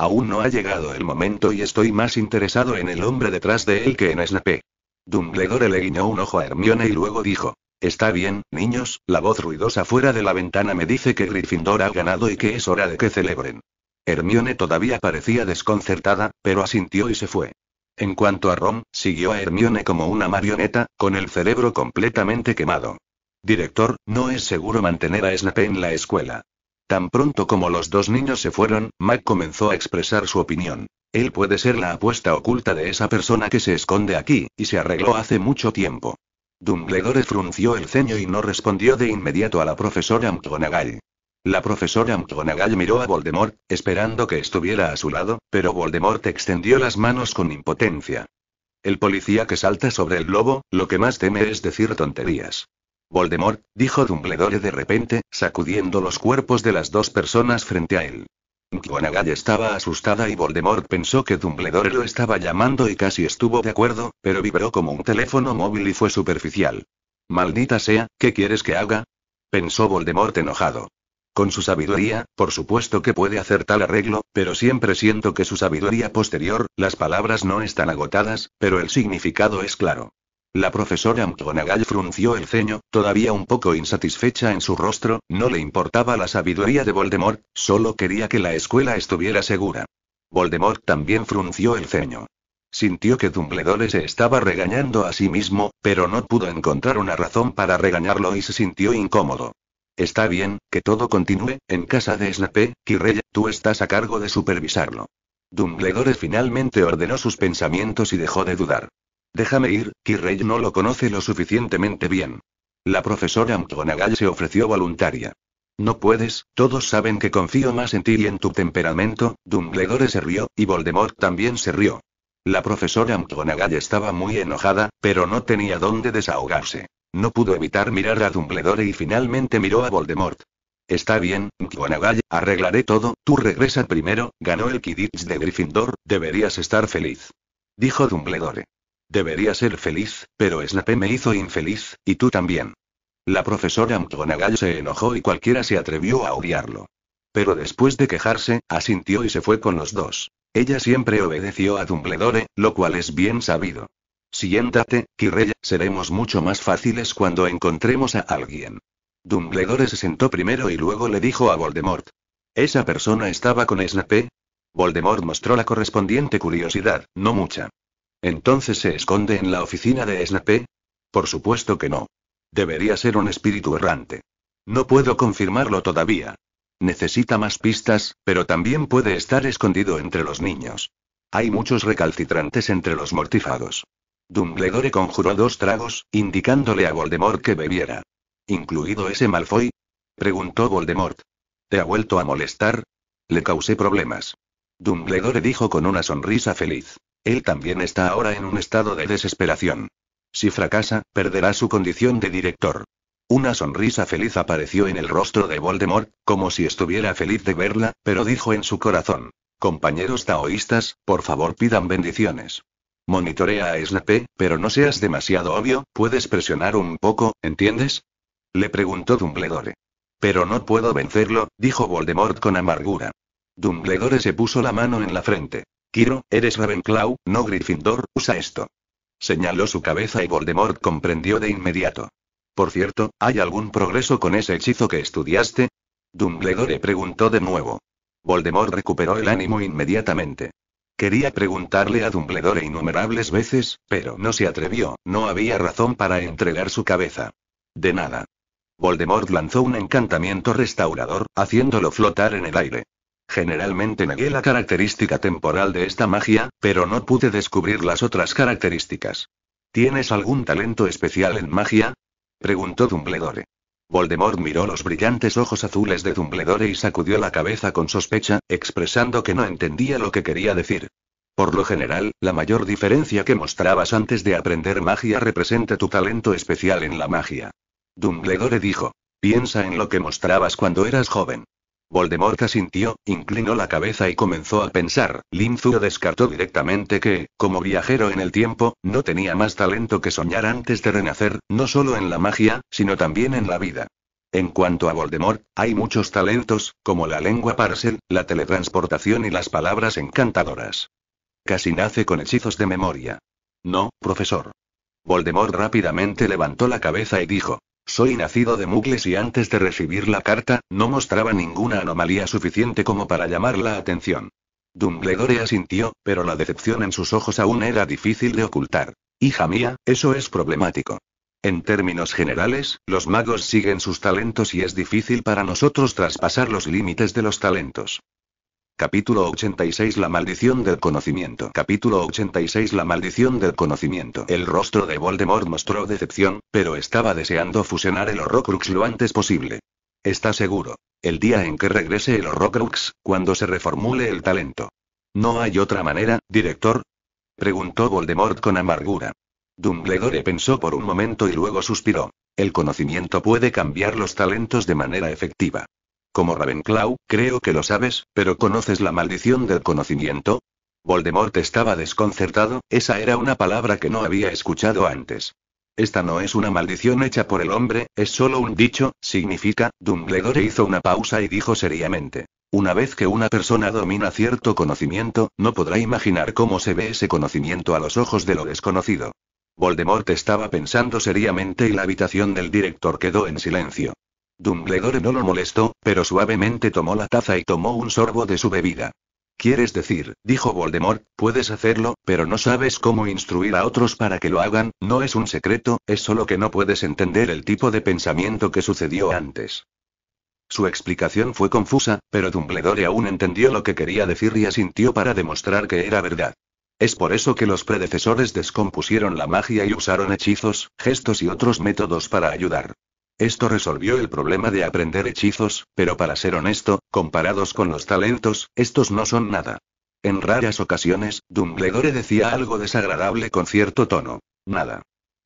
Aún no ha llegado el momento y estoy más interesado en el hombre detrás de él que en Snape. Dumbledore le guiñó un ojo a Hermione y luego dijo: Está bien, niños, la voz ruidosa fuera de la ventana me dice que Gryffindor ha ganado y que es hora de que celebren. Hermione todavía parecía desconcertada, pero asintió y se fue. En cuanto a Ron, siguió a Hermione como una marioneta, con el cerebro completamente quemado. Director, no es seguro mantener a Snape en la escuela. Tan pronto como los dos niños se fueron, Mac comenzó a expresar su opinión. Él puede ser la apuesta oculta de esa persona que se esconde aquí, y se arregló hace mucho tiempo. Dumbledore frunció el ceño y no respondió de inmediato a la profesora McGonagall. La profesora McGonagall miró a Voldemort, esperando que estuviera a su lado, pero Voldemort extendió las manos con impotencia. El policía que salta sobre el globo, lo que más teme es decir tonterías. Voldemort, dijo Dumbledore de repente, sacudiendo los cuerpos de las dos personas frente a él. McGonagall estaba asustada y Voldemort pensó que Dumbledore lo estaba llamando y casi estuvo de acuerdo, pero vibró como un teléfono móvil y fue superficial. Maldita sea, ¿qué quieres que haga? pensó Voldemort enojado. Con su sabiduría, por supuesto que puede hacer tal arreglo, pero siempre siento que su sabiduría posterior, las palabras no están agotadas, pero el significado es claro. La profesora McGonagall frunció el ceño, todavía un poco insatisfecha en su rostro, no le importaba la sabiduría de Voldemort, solo quería que la escuela estuviera segura. Voldemort también frunció el ceño. Sintió que Dumbledore se estaba regañando a sí mismo, pero no pudo encontrar una razón para regañarlo y se sintió incómodo. Está bien, que todo continúe, en casa de Snape, Kirrell, tú estás a cargo de supervisarlo. Dumbledore finalmente ordenó sus pensamientos y dejó de dudar. Déjame ir, Kirrey no lo conoce lo suficientemente bien. La profesora McGonagall se ofreció voluntaria. No puedes, todos saben que confío más en ti y en tu temperamento, Dumbledore se rió, y Voldemort también se rió. La profesora McGonagall estaba muy enojada, pero no tenía dónde desahogarse. No pudo evitar mirar a Dumbledore y finalmente miró a Voldemort. Está bien, McGonagall, arreglaré todo, tú regresa primero, ganó el Quidditch de Gryffindor, deberías estar feliz. Dijo Dumbledore. Debería ser feliz, pero Snape me hizo infeliz, y tú también. La profesora McGonagall se enojó y cualquiera se atrevió a odiarlo. Pero después de quejarse, asintió y se fue con los dos. Ella siempre obedeció a Dumbledore, lo cual es bien sabido. Siéntate, Kirreya, seremos mucho más fáciles cuando encontremos a alguien. Dumbledore se sentó primero y luego le dijo a Voldemort. ¿Esa persona estaba con Snape? Voldemort mostró la correspondiente curiosidad, no mucha. ¿Entonces se esconde en la oficina de Snape? Por supuesto que no. Debería ser un espíritu errante. No puedo confirmarlo todavía. Necesita más pistas, pero también puede estar escondido entre los niños. Hay muchos recalcitrantes entre los mortifados. Dumbledore conjuró dos tragos, indicándole a Voldemort que bebiera. ¿Incluido ese Malfoy? preguntó Voldemort. ¿Te ha vuelto a molestar? Le causé problemas. Dumbledore dijo con una sonrisa feliz. Él también está ahora en un estado de desesperación. Si fracasa, perderá su condición de director. Una sonrisa feliz apareció en el rostro de Voldemort, como si estuviera feliz de verla, pero dijo en su corazón. Compañeros taoístas, por favor pidan bendiciones. Monitorea a Snape, pero no seas demasiado obvio, puedes presionar un poco, ¿entiendes? Le preguntó Dumbledore. Pero no puedo vencerlo, dijo Voldemort con amargura. Dumbledore se puso la mano en la frente. Kiro, eres Ravenclaw, no Gryffindor, usa esto. Señaló su cabeza y Voldemort comprendió de inmediato. Por cierto, ¿hay algún progreso con ese hechizo que estudiaste? Dumbledore preguntó de nuevo. Voldemort recuperó el ánimo inmediatamente. Quería preguntarle a Dumbledore innumerables veces, pero no se atrevió, no había razón para entregar su cabeza. De nada. Voldemort lanzó un encantamiento restaurador, haciéndolo flotar en el aire. Generalmente negué la característica temporal de esta magia, pero no pude descubrir las otras características. ¿Tienes algún talento especial en magia? preguntó Dumbledore. Voldemort miró los brillantes ojos azules de Dumbledore y sacudió la cabeza con sospecha, expresando que no entendía lo que quería decir. Por lo general, la mayor diferencia que mostrabas antes de aprender magia representa tu talento especial en la magia. Dumbledore dijo. Piensa en lo que mostrabas cuando eras joven. Voldemort asintió, inclinó la cabeza y comenzó a pensar. Limzo descartó directamente que, como viajero en el tiempo, no tenía más talento que soñar antes de renacer, no solo en la magia, sino también en la vida. En cuanto a Voldemort, hay muchos talentos, como la lengua parcel, la teletransportación y las palabras encantadoras. Casi nace con hechizos de memoria. No, profesor. Voldemort rápidamente levantó la cabeza y dijo, soy nacido de Mugles y antes de recibir la carta, no mostraba ninguna anomalía suficiente como para llamar la atención. Dumbledore asintió, pero la decepción en sus ojos aún era difícil de ocultar. Hija mía, eso es problemático. En términos generales, los magos siguen sus talentos y es difícil para nosotros traspasar los límites de los talentos. Capítulo 86 La maldición del conocimiento. Capítulo 86 La maldición del conocimiento. El rostro de Voldemort mostró decepción, pero estaba deseando fusionar el Horrocrux lo antes posible. Está seguro. El día en que regrese el Horrocrux, cuando se reformule el talento. ¿No hay otra manera, director? Preguntó Voldemort con amargura. Dumbledore pensó por un momento y luego suspiró. El conocimiento puede cambiar los talentos de manera efectiva. Como Ravenclaw, creo que lo sabes, pero ¿conoces la maldición del conocimiento? Voldemort estaba desconcertado, esa era una palabra que no había escuchado antes. Esta no es una maldición hecha por el hombre, es solo un dicho, significa, Dumbledore hizo una pausa y dijo seriamente. Una vez que una persona domina cierto conocimiento, no podrá imaginar cómo se ve ese conocimiento a los ojos de lo desconocido. Voldemort estaba pensando seriamente y la habitación del director quedó en silencio. Dumbledore no lo molestó, pero suavemente tomó la taza y tomó un sorbo de su bebida. Quieres decir, dijo Voldemort, puedes hacerlo, pero no sabes cómo instruir a otros para que lo hagan, no es un secreto, es solo que no puedes entender el tipo de pensamiento que sucedió antes. Su explicación fue confusa, pero Dumbledore aún entendió lo que quería decir y asintió para demostrar que era verdad. Es por eso que los predecesores descompusieron la magia y usaron hechizos, gestos y otros métodos para ayudar. Esto resolvió el problema de aprender hechizos, pero para ser honesto, comparados con los talentos, estos no son nada. En raras ocasiones, Dumbledore decía algo desagradable con cierto tono. Nada.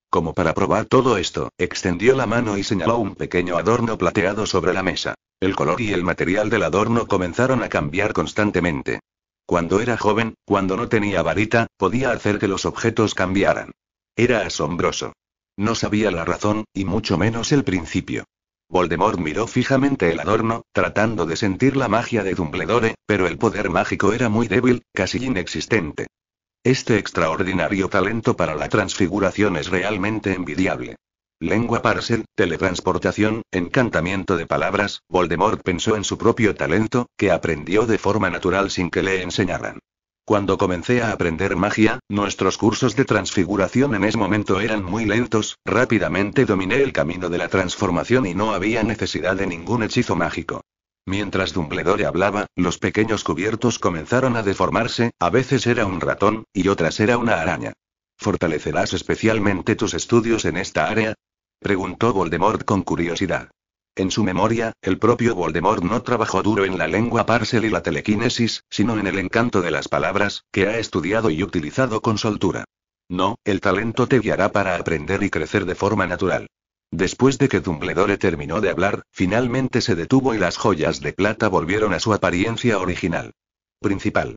Como para probar todo esto, extendió la mano y señaló un pequeño adorno plateado sobre la mesa. El color y el material del adorno comenzaron a cambiar constantemente. Cuando era joven, cuando no tenía varita, podía hacer que los objetos cambiaran. Era asombroso. No sabía la razón, y mucho menos el principio. Voldemort miró fijamente el adorno, tratando de sentir la magia de Dumbledore, pero el poder mágico era muy débil, casi inexistente. Este extraordinario talento para la transfiguración es realmente envidiable. Lengua parcel, teletransportación, encantamiento de palabras, Voldemort pensó en su propio talento, que aprendió de forma natural sin que le enseñaran. Cuando comencé a aprender magia, nuestros cursos de transfiguración en ese momento eran muy lentos, rápidamente dominé el camino de la transformación y no había necesidad de ningún hechizo mágico. Mientras Dumbledore hablaba, los pequeños cubiertos comenzaron a deformarse, a veces era un ratón, y otras era una araña. ¿Fortalecerás especialmente tus estudios en esta área? preguntó Voldemort con curiosidad. En su memoria, el propio Voldemort no trabajó duro en la lengua parcel y la telequinesis, sino en el encanto de las palabras, que ha estudiado y utilizado con soltura. No, el talento te guiará para aprender y crecer de forma natural. Después de que Dumbledore terminó de hablar, finalmente se detuvo y las joyas de plata volvieron a su apariencia original. Principal.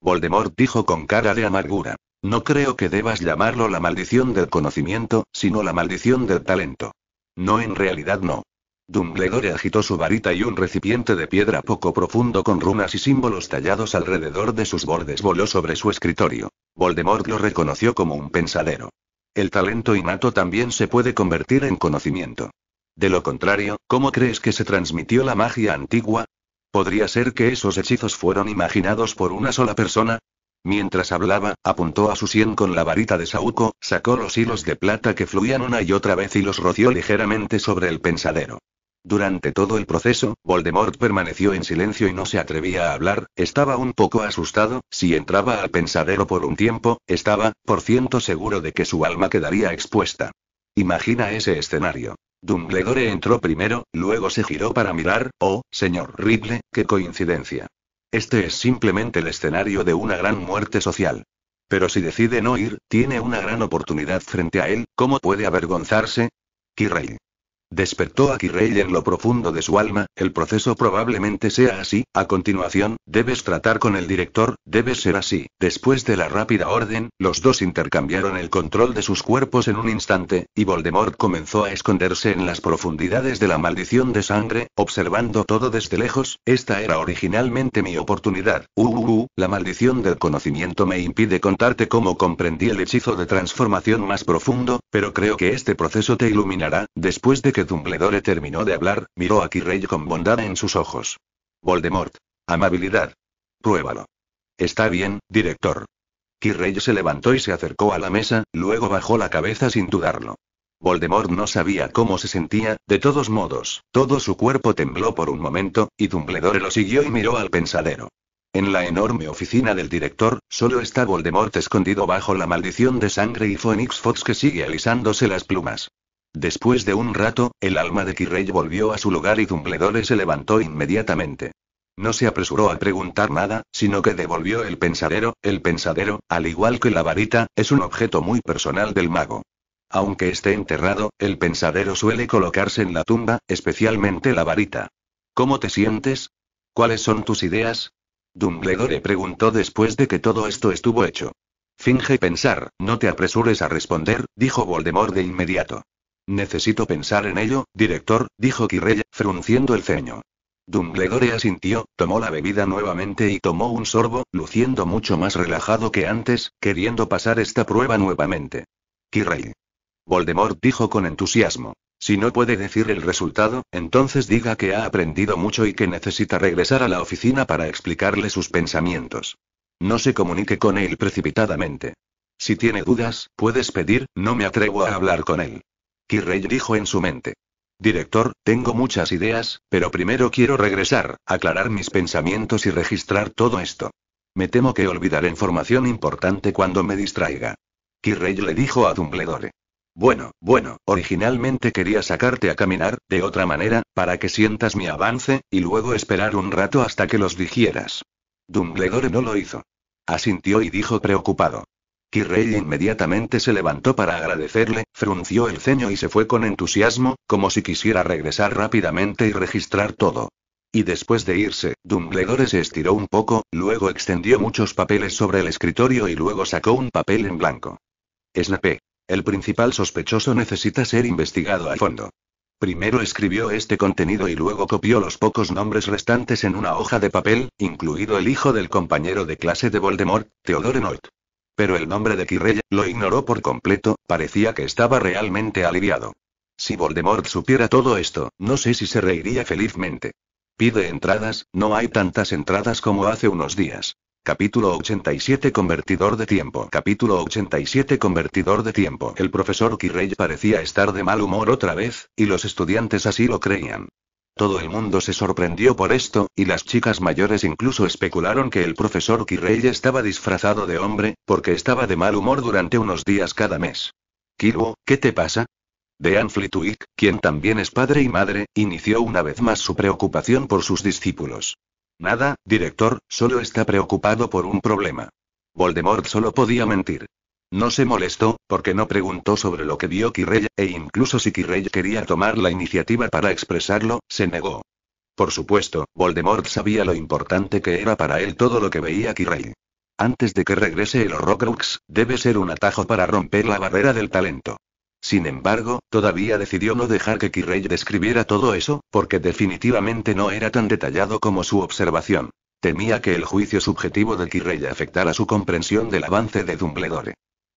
Voldemort dijo con cara de amargura. No creo que debas llamarlo la maldición del conocimiento, sino la maldición del talento. No, en realidad no. Dumbledore agitó su varita y un recipiente de piedra poco profundo con runas y símbolos tallados alrededor de sus bordes voló sobre su escritorio. Voldemort lo reconoció como un pensadero. El talento innato también se puede convertir en conocimiento. De lo contrario, ¿cómo crees que se transmitió la magia antigua? ¿Podría ser que esos hechizos fueron imaginados por una sola persona? Mientras hablaba, apuntó a su sien con la varita de saúco, sacó los hilos de plata que fluían una y otra vez y los roció ligeramente sobre el pensadero. Durante todo el proceso, Voldemort permaneció en silencio y no se atrevía a hablar, estaba un poco asustado, si entraba al pensadero por un tiempo, estaba, por ciento seguro de que su alma quedaría expuesta. Imagina ese escenario. Dumbledore entró primero, luego se giró para mirar, oh, señor Ripley, qué coincidencia. Este es simplemente el escenario de una gran muerte social. Pero si decide no ir, tiene una gran oportunidad frente a él, ¿cómo puede avergonzarse? Kirrell. Despertó a kirrey en lo profundo de su alma, el proceso probablemente sea así, a continuación, debes tratar con el director, debe ser así. Después de la rápida orden, los dos intercambiaron el control de sus cuerpos en un instante, y Voldemort comenzó a esconderse en las profundidades de la maldición de sangre, observando todo desde lejos, esta era originalmente mi oportunidad. Uh, uh, uh, la maldición del conocimiento me impide contarte cómo comprendí el hechizo de transformación más profundo, pero creo que este proceso te iluminará, después de que Dumbledore terminó de hablar, miró a Kirrey con bondad en sus ojos. Voldemort. Amabilidad. Pruébalo. Está bien, director. Kirrey se levantó y se acercó a la mesa, luego bajó la cabeza sin dudarlo. Voldemort no sabía cómo se sentía, de todos modos, todo su cuerpo tembló por un momento, y Dumbledore lo siguió y miró al pensadero. En la enorme oficina del director, solo está Voldemort escondido bajo la maldición de sangre y Phoenix Fox que sigue alisándose las plumas. Después de un rato, el alma de Kirrey volvió a su lugar y Dumbledore se levantó inmediatamente. No se apresuró a preguntar nada, sino que devolvió el pensadero, el pensadero, al igual que la varita, es un objeto muy personal del mago. Aunque esté enterrado, el pensadero suele colocarse en la tumba, especialmente la varita. ¿Cómo te sientes? ¿Cuáles son tus ideas? Dumbledore preguntó después de que todo esto estuvo hecho. Finge pensar, no te apresures a responder, dijo Voldemort de inmediato. Necesito pensar en ello, director, dijo Quirrell, frunciendo el ceño. Dumbledore asintió, tomó la bebida nuevamente y tomó un sorbo, luciendo mucho más relajado que antes, queriendo pasar esta prueba nuevamente. «Quirrell». Voldemort dijo con entusiasmo. Si no puede decir el resultado, entonces diga que ha aprendido mucho y que necesita regresar a la oficina para explicarle sus pensamientos. No se comunique con él precipitadamente. Si tiene dudas, puedes pedir, no me atrevo a hablar con él. Kirrey dijo en su mente. Director, tengo muchas ideas, pero primero quiero regresar, aclarar mis pensamientos y registrar todo esto. Me temo que olvidaré información importante cuando me distraiga. Kirrey le dijo a Dumbledore. Bueno, bueno, originalmente quería sacarte a caminar, de otra manera, para que sientas mi avance, y luego esperar un rato hasta que los digieras. Dumbledore no lo hizo. Asintió y dijo preocupado. Kirrey inmediatamente se levantó para agradecerle, frunció el ceño y se fue con entusiasmo, como si quisiera regresar rápidamente y registrar todo. Y después de irse, Dumbledore se estiró un poco, luego extendió muchos papeles sobre el escritorio y luego sacó un papel en blanco. Snape. El principal sospechoso necesita ser investigado a fondo. Primero escribió este contenido y luego copió los pocos nombres restantes en una hoja de papel, incluido el hijo del compañero de clase de Voldemort, Theodore Nott pero el nombre de Quirrell, lo ignoró por completo, parecía que estaba realmente aliviado. Si Voldemort supiera todo esto, no sé si se reiría felizmente. Pide entradas, no hay tantas entradas como hace unos días. Capítulo 87 Convertidor de tiempo. Capítulo 87 Convertidor de tiempo. El profesor Quirrell parecía estar de mal humor otra vez, y los estudiantes así lo creían. Todo el mundo se sorprendió por esto, y las chicas mayores incluso especularon que el profesor Quirrell estaba disfrazado de hombre, porque estaba de mal humor durante unos días cada mes. Kirwo, ¿qué te pasa? Dean Flitwick, quien también es padre y madre, inició una vez más su preocupación por sus discípulos. Nada, director, solo está preocupado por un problema. Voldemort solo podía mentir. No se molestó, porque no preguntó sobre lo que vio Kirrey, e incluso si Kirrey quería tomar la iniciativa para expresarlo, se negó. Por supuesto, Voldemort sabía lo importante que era para él todo lo que veía Kirrey. Antes de que regrese el Horrocrux, debe ser un atajo para romper la barrera del talento. Sin embargo, todavía decidió no dejar que Kirrey describiera todo eso, porque definitivamente no era tan detallado como su observación. Temía que el juicio subjetivo de Kirrey afectara su comprensión del avance de Dumbledore.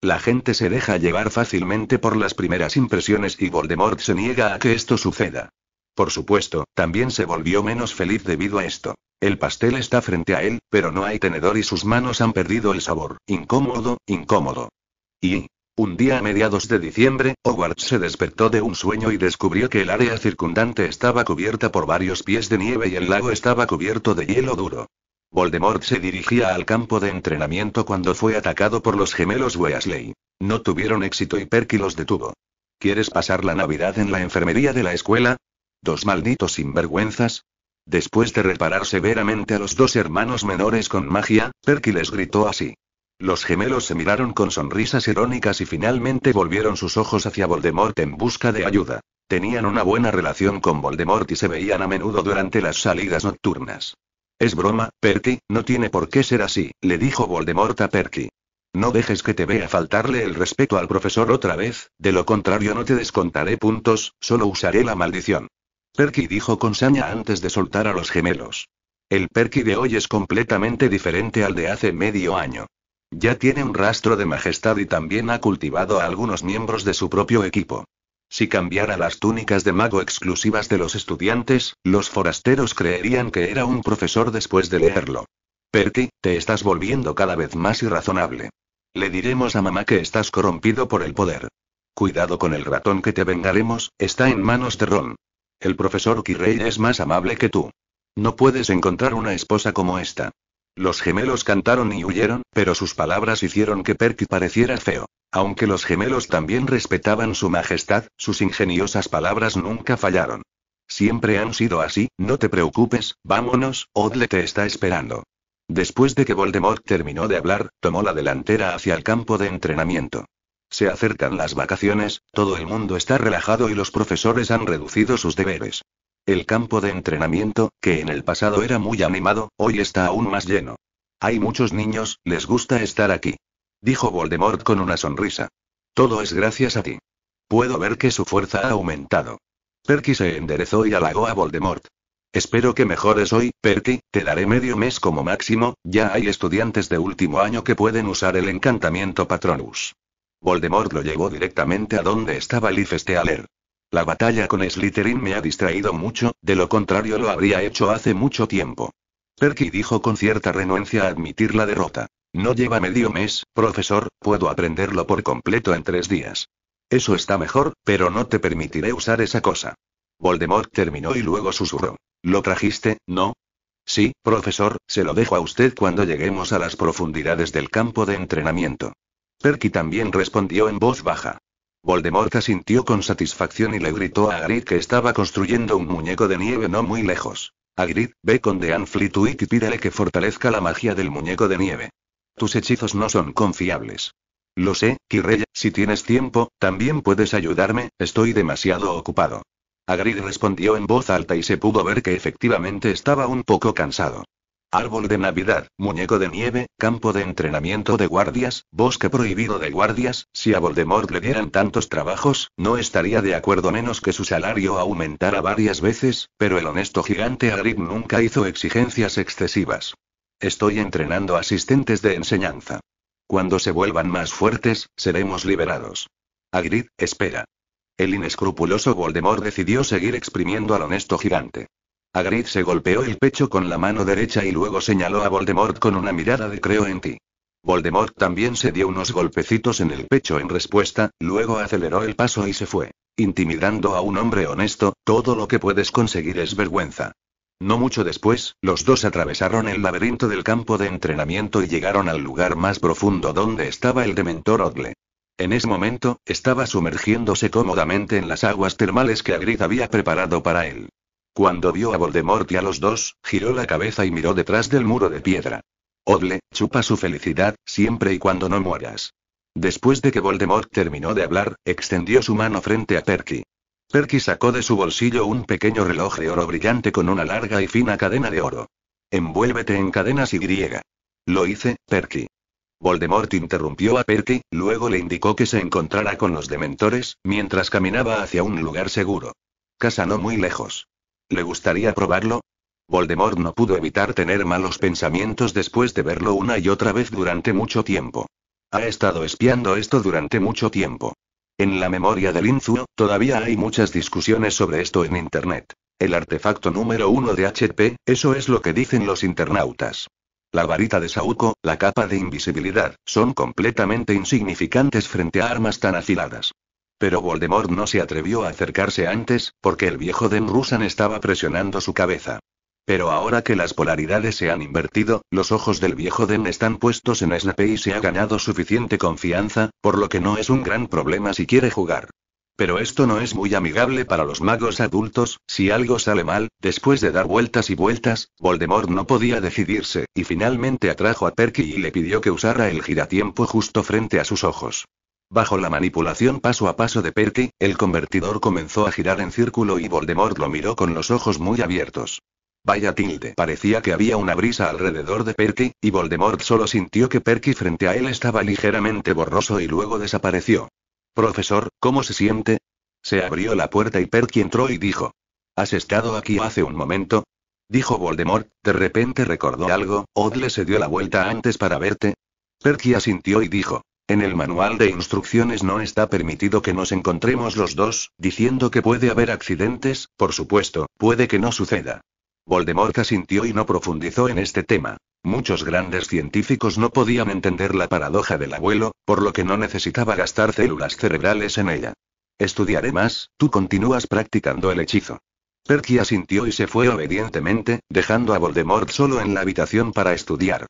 La gente se deja llevar fácilmente por las primeras impresiones y Voldemort se niega a que esto suceda. Por supuesto, también se volvió menos feliz debido a esto. El pastel está frente a él, pero no hay tenedor y sus manos han perdido el sabor. Incómodo, incómodo. Y... Un día a mediados de diciembre, Hogwarts se despertó de un sueño y descubrió que el área circundante estaba cubierta por varios pies de nieve y el lago estaba cubierto de hielo duro. Voldemort se dirigía al campo de entrenamiento cuando fue atacado por los gemelos Weasley. No tuvieron éxito y Perky los detuvo. ¿Quieres pasar la Navidad en la enfermería de la escuela? Dos malditos sinvergüenzas. Después de reparar severamente a los dos hermanos menores con magia, Perky les gritó así. Los gemelos se miraron con sonrisas irónicas y finalmente volvieron sus ojos hacia Voldemort en busca de ayuda. Tenían una buena relación con Voldemort y se veían a menudo durante las salidas nocturnas. Es broma, Perky, no tiene por qué ser así, le dijo Voldemort a Perky. No dejes que te vea faltarle el respeto al profesor otra vez, de lo contrario no te descontaré puntos, solo usaré la maldición. Perky dijo con saña antes de soltar a los gemelos. El Perky de hoy es completamente diferente al de hace medio año. Ya tiene un rastro de majestad y también ha cultivado a algunos miembros de su propio equipo. Si cambiara las túnicas de mago exclusivas de los estudiantes, los forasteros creerían que era un profesor después de leerlo. Perky, te estás volviendo cada vez más irrazonable. Le diremos a mamá que estás corrompido por el poder. Cuidado con el ratón que te vengaremos, está en manos de Ron. El profesor Kirrey es más amable que tú. No puedes encontrar una esposa como esta. Los gemelos cantaron y huyeron, pero sus palabras hicieron que Perky pareciera feo. Aunque los gemelos también respetaban su majestad, sus ingeniosas palabras nunca fallaron. Siempre han sido así, no te preocupes, vámonos, Odle te está esperando. Después de que Voldemort terminó de hablar, tomó la delantera hacia el campo de entrenamiento. Se acercan las vacaciones, todo el mundo está relajado y los profesores han reducido sus deberes. El campo de entrenamiento, que en el pasado era muy animado, hoy está aún más lleno. Hay muchos niños, les gusta estar aquí dijo Voldemort con una sonrisa. Todo es gracias a ti. Puedo ver que su fuerza ha aumentado. Perky se enderezó y halagó a Voldemort. Espero que mejores hoy, Perky, te daré medio mes como máximo, ya hay estudiantes de último año que pueden usar el encantamiento Patronus. Voldemort lo llevó directamente a donde estaba Stealer. La batalla con Slytherin me ha distraído mucho, de lo contrario lo habría hecho hace mucho tiempo. Perky dijo con cierta renuencia a admitir la derrota. No lleva medio mes, profesor, puedo aprenderlo por completo en tres días. Eso está mejor, pero no te permitiré usar esa cosa. Voldemort terminó y luego susurró. ¿Lo trajiste, no? Sí, profesor, se lo dejo a usted cuando lleguemos a las profundidades del campo de entrenamiento. Perky también respondió en voz baja. Voldemort asintió con satisfacción y le gritó a Agrid que estaba construyendo un muñeco de nieve no muy lejos. Agrid, ve con Dean Flitwick y pídele que fortalezca la magia del muñeco de nieve. Tus hechizos no son confiables. Lo sé, Quirrell. si tienes tiempo, también puedes ayudarme, estoy demasiado ocupado. Agrid respondió en voz alta y se pudo ver que efectivamente estaba un poco cansado. Árbol de Navidad, muñeco de nieve, campo de entrenamiento de guardias, bosque prohibido de guardias, si a Voldemort le dieran tantos trabajos, no estaría de acuerdo menos que su salario aumentara varias veces, pero el honesto gigante Agrid nunca hizo exigencias excesivas. Estoy entrenando asistentes de enseñanza. Cuando se vuelvan más fuertes, seremos liberados. Agrid, espera. El inescrupuloso Voldemort decidió seguir exprimiendo al honesto gigante. Agrid se golpeó el pecho con la mano derecha y luego señaló a Voldemort con una mirada de creo en ti. Voldemort también se dio unos golpecitos en el pecho en respuesta, luego aceleró el paso y se fue. Intimidando a un hombre honesto, todo lo que puedes conseguir es vergüenza. No mucho después, los dos atravesaron el laberinto del campo de entrenamiento y llegaron al lugar más profundo donde estaba el dementor Odle. En ese momento, estaba sumergiéndose cómodamente en las aguas termales que Agrid había preparado para él. Cuando vio a Voldemort y a los dos, giró la cabeza y miró detrás del muro de piedra. Odle, chupa su felicidad, siempre y cuando no mueras. Después de que Voldemort terminó de hablar, extendió su mano frente a Perky. Perky sacó de su bolsillo un pequeño reloj de oro brillante con una larga y fina cadena de oro. Envuélvete en cadenas y griega. Lo hice, Perky. Voldemort interrumpió a Perky, luego le indicó que se encontrara con los dementores, mientras caminaba hacia un lugar seguro. Casa no muy lejos. ¿Le gustaría probarlo? Voldemort no pudo evitar tener malos pensamientos después de verlo una y otra vez durante mucho tiempo. Ha estado espiando esto durante mucho tiempo. En la memoria de Linzu, todavía hay muchas discusiones sobre esto en Internet. El artefacto número uno de HP, eso es lo que dicen los internautas. La varita de Sauco, la capa de invisibilidad, son completamente insignificantes frente a armas tan afiladas. Pero Voldemort no se atrevió a acercarse antes, porque el viejo Rusan estaba presionando su cabeza. Pero ahora que las polaridades se han invertido, los ojos del viejo Den están puestos en Snape y se ha ganado suficiente confianza, por lo que no es un gran problema si quiere jugar. Pero esto no es muy amigable para los magos adultos, si algo sale mal, después de dar vueltas y vueltas, Voldemort no podía decidirse, y finalmente atrajo a Perky y le pidió que usara el giratiempo justo frente a sus ojos. Bajo la manipulación paso a paso de Perky, el convertidor comenzó a girar en círculo y Voldemort lo miró con los ojos muy abiertos. Vaya tilde. Parecía que había una brisa alrededor de Perky, y Voldemort solo sintió que Perky frente a él estaba ligeramente borroso y luego desapareció. Profesor, ¿cómo se siente? Se abrió la puerta y Perky entró y dijo. ¿Has estado aquí hace un momento? Dijo Voldemort, de repente recordó algo, Odle se dio la vuelta antes para verte. Perky asintió y dijo. En el manual de instrucciones no está permitido que nos encontremos los dos, diciendo que puede haber accidentes, por supuesto, puede que no suceda. Voldemort asintió y no profundizó en este tema. Muchos grandes científicos no podían entender la paradoja del abuelo, por lo que no necesitaba gastar células cerebrales en ella. Estudiaré más, tú continúas practicando el hechizo. Perky asintió y se fue obedientemente, dejando a Voldemort solo en la habitación para estudiar.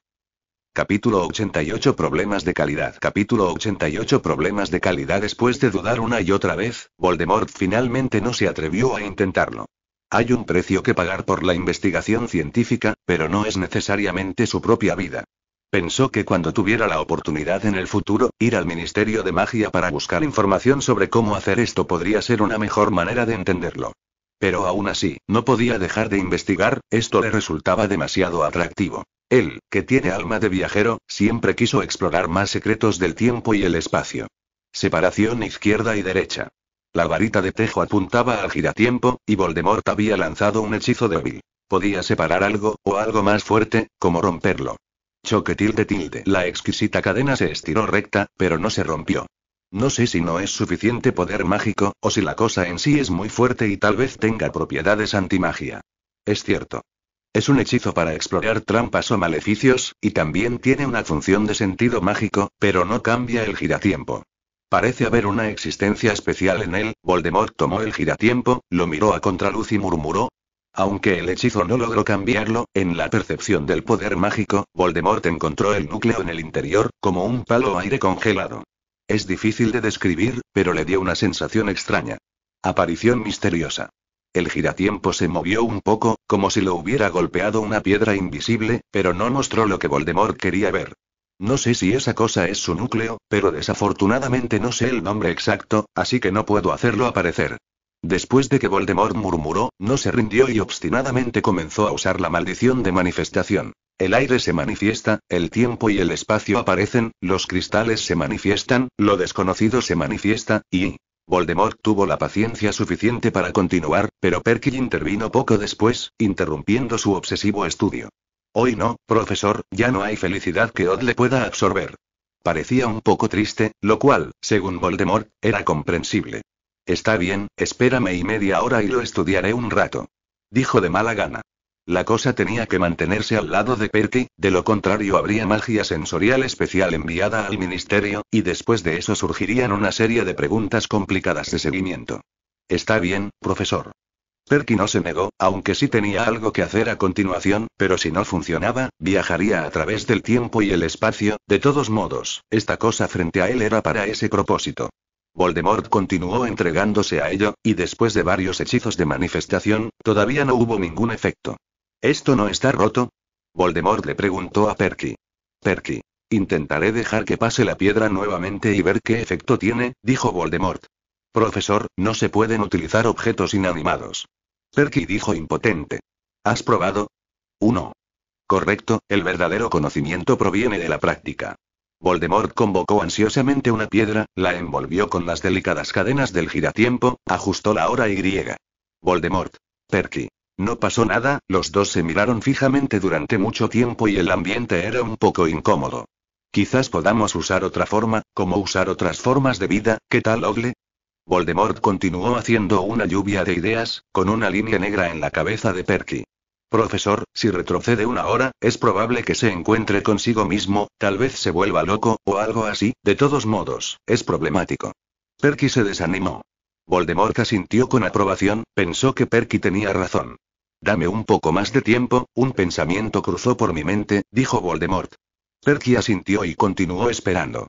Capítulo 88 Problemas de calidad. Capítulo 88 Problemas de calidad. Después de dudar una y otra vez, Voldemort finalmente no se atrevió a intentarlo. Hay un precio que pagar por la investigación científica, pero no es necesariamente su propia vida. Pensó que cuando tuviera la oportunidad en el futuro, ir al Ministerio de Magia para buscar información sobre cómo hacer esto podría ser una mejor manera de entenderlo. Pero aún así, no podía dejar de investigar, esto le resultaba demasiado atractivo. Él, que tiene alma de viajero, siempre quiso explorar más secretos del tiempo y el espacio. Separación izquierda y derecha. La varita de tejo apuntaba al giratiempo, y Voldemort había lanzado un hechizo débil. Podía separar algo, o algo más fuerte, como romperlo. Choque tilde tilde. La exquisita cadena se estiró recta, pero no se rompió. No sé si no es suficiente poder mágico, o si la cosa en sí es muy fuerte y tal vez tenga propiedades antimagia. Es cierto. Es un hechizo para explorar trampas o maleficios, y también tiene una función de sentido mágico, pero no cambia el giratiempo. Parece haber una existencia especial en él. Voldemort tomó el giratiempo, lo miró a contraluz y murmuró. Aunque el hechizo no logró cambiarlo, en la percepción del poder mágico, Voldemort encontró el núcleo en el interior, como un palo aire congelado. Es difícil de describir, pero le dio una sensación extraña. Aparición misteriosa. El giratiempo se movió un poco, como si lo hubiera golpeado una piedra invisible, pero no mostró lo que Voldemort quería ver. No sé si esa cosa es su núcleo, pero desafortunadamente no sé el nombre exacto, así que no puedo hacerlo aparecer. Después de que Voldemort murmuró, no se rindió y obstinadamente comenzó a usar la maldición de manifestación. El aire se manifiesta, el tiempo y el espacio aparecen, los cristales se manifiestan, lo desconocido se manifiesta, y... Voldemort tuvo la paciencia suficiente para continuar, pero Perky intervino poco después, interrumpiendo su obsesivo estudio. Hoy no, profesor, ya no hay felicidad que Odd le pueda absorber. Parecía un poco triste, lo cual, según Voldemort, era comprensible. Está bien, espérame y media hora y lo estudiaré un rato. Dijo de mala gana. La cosa tenía que mantenerse al lado de Perky, de lo contrario habría magia sensorial especial enviada al ministerio, y después de eso surgirían una serie de preguntas complicadas de seguimiento. Está bien, profesor. Perky no se negó, aunque sí tenía algo que hacer a continuación, pero si no funcionaba, viajaría a través del tiempo y el espacio, de todos modos, esta cosa frente a él era para ese propósito. Voldemort continuó entregándose a ello, y después de varios hechizos de manifestación, todavía no hubo ningún efecto. ¿Esto no está roto? Voldemort le preguntó a Perky. Perky. Intentaré dejar que pase la piedra nuevamente y ver qué efecto tiene, dijo Voldemort. Profesor, no se pueden utilizar objetos inanimados. Perky dijo impotente. ¿Has probado? Uno. Correcto, el verdadero conocimiento proviene de la práctica. Voldemort convocó ansiosamente una piedra, la envolvió con las delicadas cadenas del giratiempo, ajustó la hora y griega. Voldemort. Perky. No pasó nada, los dos se miraron fijamente durante mucho tiempo y el ambiente era un poco incómodo. Quizás podamos usar otra forma, como usar otras formas de vida, ¿qué tal Ogle? Voldemort continuó haciendo una lluvia de ideas, con una línea negra en la cabeza de Perky. Profesor, si retrocede una hora, es probable que se encuentre consigo mismo, tal vez se vuelva loco, o algo así, de todos modos, es problemático. Perky se desanimó. Voldemort asintió con aprobación, pensó que Perky tenía razón. Dame un poco más de tiempo, un pensamiento cruzó por mi mente, dijo Voldemort. Perky asintió y continuó esperando.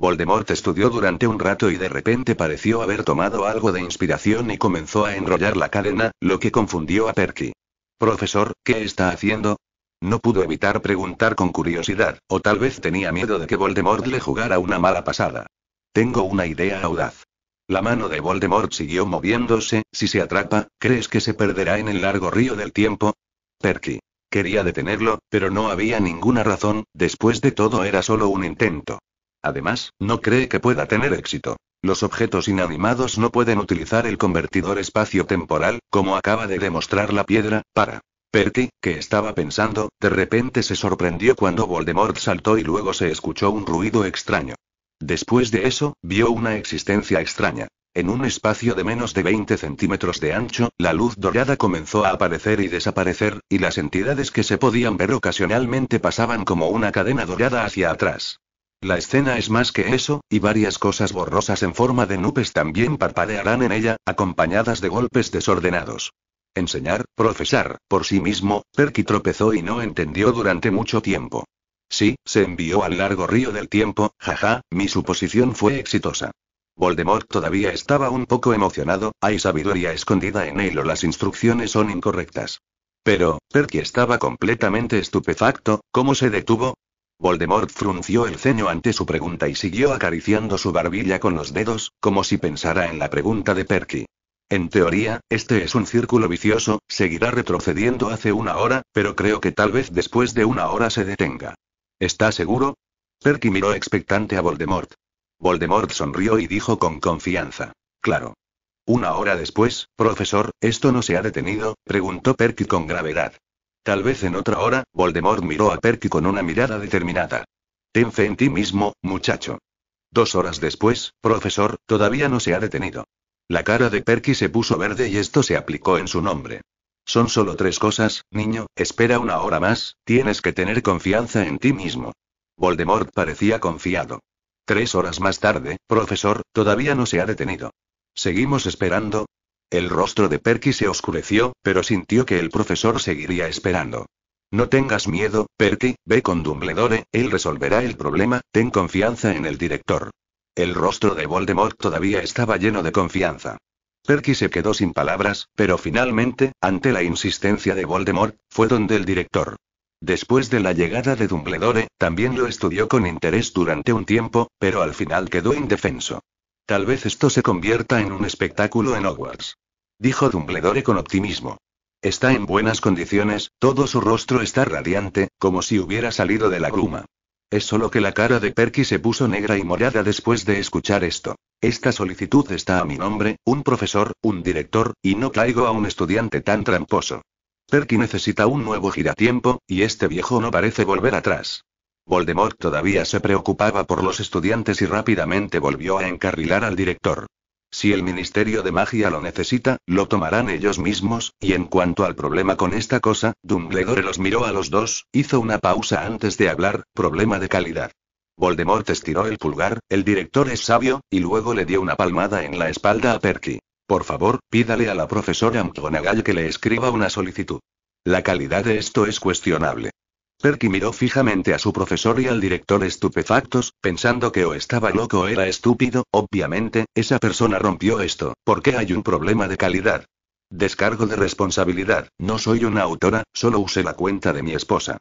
Voldemort estudió durante un rato y de repente pareció haber tomado algo de inspiración y comenzó a enrollar la cadena, lo que confundió a Perky. Profesor, ¿qué está haciendo? No pudo evitar preguntar con curiosidad, o tal vez tenía miedo de que Voldemort le jugara una mala pasada. Tengo una idea audaz. La mano de Voldemort siguió moviéndose, si se atrapa, ¿crees que se perderá en el largo río del tiempo? Perky. Quería detenerlo, pero no había ninguna razón, después de todo era solo un intento. Además, no cree que pueda tener éxito. Los objetos inanimados no pueden utilizar el convertidor espacio-temporal, como acaba de demostrar la piedra, para. Perky, que estaba pensando, de repente se sorprendió cuando Voldemort saltó y luego se escuchó un ruido extraño. Después de eso, vio una existencia extraña. En un espacio de menos de 20 centímetros de ancho, la luz dorada comenzó a aparecer y desaparecer, y las entidades que se podían ver ocasionalmente pasaban como una cadena dorada hacia atrás. La escena es más que eso, y varias cosas borrosas en forma de nubes también parpadearán en ella, acompañadas de golpes desordenados. Enseñar, profesar, por sí mismo, Perky tropezó y no entendió durante mucho tiempo. Sí, se envió al largo río del tiempo, jaja, mi suposición fue exitosa. Voldemort todavía estaba un poco emocionado, hay sabiduría escondida en él o las instrucciones son incorrectas. Pero, Perky estaba completamente estupefacto, ¿cómo se detuvo? Voldemort frunció el ceño ante su pregunta y siguió acariciando su barbilla con los dedos, como si pensara en la pregunta de Perky. En teoría, este es un círculo vicioso, seguirá retrocediendo hace una hora, pero creo que tal vez después de una hora se detenga. ¿Está seguro? Perky miró expectante a Voldemort. Voldemort sonrió y dijo con confianza. Claro. Una hora después, profesor, ¿esto no se ha detenido? preguntó Perky con gravedad. Tal vez en otra hora, Voldemort miró a Perky con una mirada determinada. Ten fe en ti mismo, muchacho. Dos horas después, profesor, todavía no se ha detenido. La cara de Perky se puso verde y esto se aplicó en su nombre. Son solo tres cosas, niño, espera una hora más, tienes que tener confianza en ti mismo. Voldemort parecía confiado. Tres horas más tarde, profesor, todavía no se ha detenido. Seguimos esperando, el rostro de Perky se oscureció, pero sintió que el profesor seguiría esperando. No tengas miedo, Perky, ve con Dumbledore, él resolverá el problema, ten confianza en el director. El rostro de Voldemort todavía estaba lleno de confianza. Perky se quedó sin palabras, pero finalmente, ante la insistencia de Voldemort, fue donde el director. Después de la llegada de Dumbledore, también lo estudió con interés durante un tiempo, pero al final quedó indefenso. Tal vez esto se convierta en un espectáculo en Hogwarts. Dijo Dumbledore con optimismo. Está en buenas condiciones, todo su rostro está radiante, como si hubiera salido de la bruma. Es solo que la cara de Perky se puso negra y morada después de escuchar esto. Esta solicitud está a mi nombre, un profesor, un director, y no traigo a un estudiante tan tramposo. Perky necesita un nuevo giratiempo, y este viejo no parece volver atrás. Voldemort todavía se preocupaba por los estudiantes y rápidamente volvió a encarrilar al director. Si el Ministerio de Magia lo necesita, lo tomarán ellos mismos, y en cuanto al problema con esta cosa, Dumbledore los miró a los dos, hizo una pausa antes de hablar, problema de calidad. Voldemort estiró el pulgar, el director es sabio, y luego le dio una palmada en la espalda a Perky. Por favor, pídale a la profesora McGonagall que le escriba una solicitud. La calidad de esto es cuestionable. Perky miró fijamente a su profesor y al director estupefactos, pensando que o estaba loco o era estúpido, obviamente, esa persona rompió esto, porque hay un problema de calidad. Descargo de responsabilidad, no soy una autora, solo usé la cuenta de mi esposa.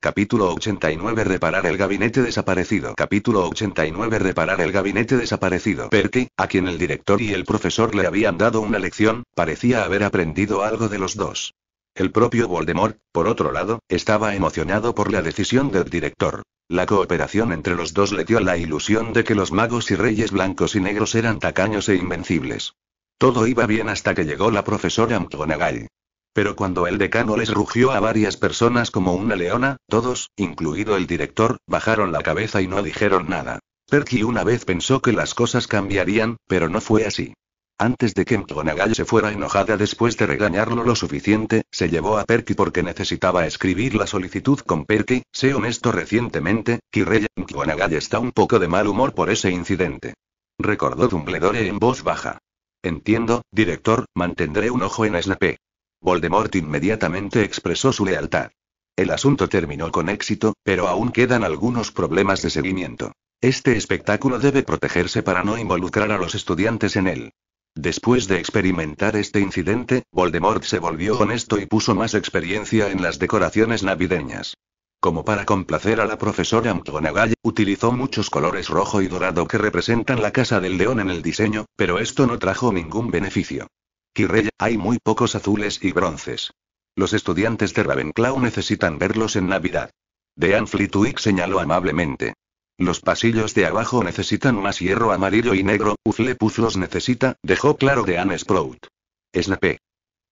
Capítulo 89 Reparar el gabinete desaparecido. Capítulo 89 Reparar el gabinete desaparecido. Perky, a quien el director y el profesor le habían dado una lección, parecía haber aprendido algo de los dos. El propio Voldemort, por otro lado, estaba emocionado por la decisión del director. La cooperación entre los dos le dio la ilusión de que los magos y reyes blancos y negros eran tacaños e invencibles. Todo iba bien hasta que llegó la profesora McGonagall. Pero cuando el decano les rugió a varias personas como una leona, todos, incluido el director, bajaron la cabeza y no dijeron nada. Perky una vez pensó que las cosas cambiarían, pero no fue así. Antes de que McGonagall se fuera enojada después de regañarlo lo suficiente, se llevó a Perky porque necesitaba escribir la solicitud con Perky. Sé honesto recientemente, Kirreya McGonagall está un poco de mal humor por ese incidente. Recordó Dumbledore en voz baja. Entiendo, director, mantendré un ojo en Snape. Voldemort inmediatamente expresó su lealtad. El asunto terminó con éxito, pero aún quedan algunos problemas de seguimiento. Este espectáculo debe protegerse para no involucrar a los estudiantes en él. Después de experimentar este incidente, Voldemort se volvió honesto y puso más experiencia en las decoraciones navideñas. Como para complacer a la profesora McGonagall, utilizó muchos colores rojo y dorado que representan la casa del león en el diseño, pero esto no trajo ningún beneficio. Quirrell, hay muy pocos azules y bronces. Los estudiantes de Ravenclaw necesitan verlos en Navidad. Dean Flitwick señaló amablemente. Los pasillos de abajo necesitan más hierro amarillo y negro, puz los necesita, dejó claro de Anne Sprout. Snape.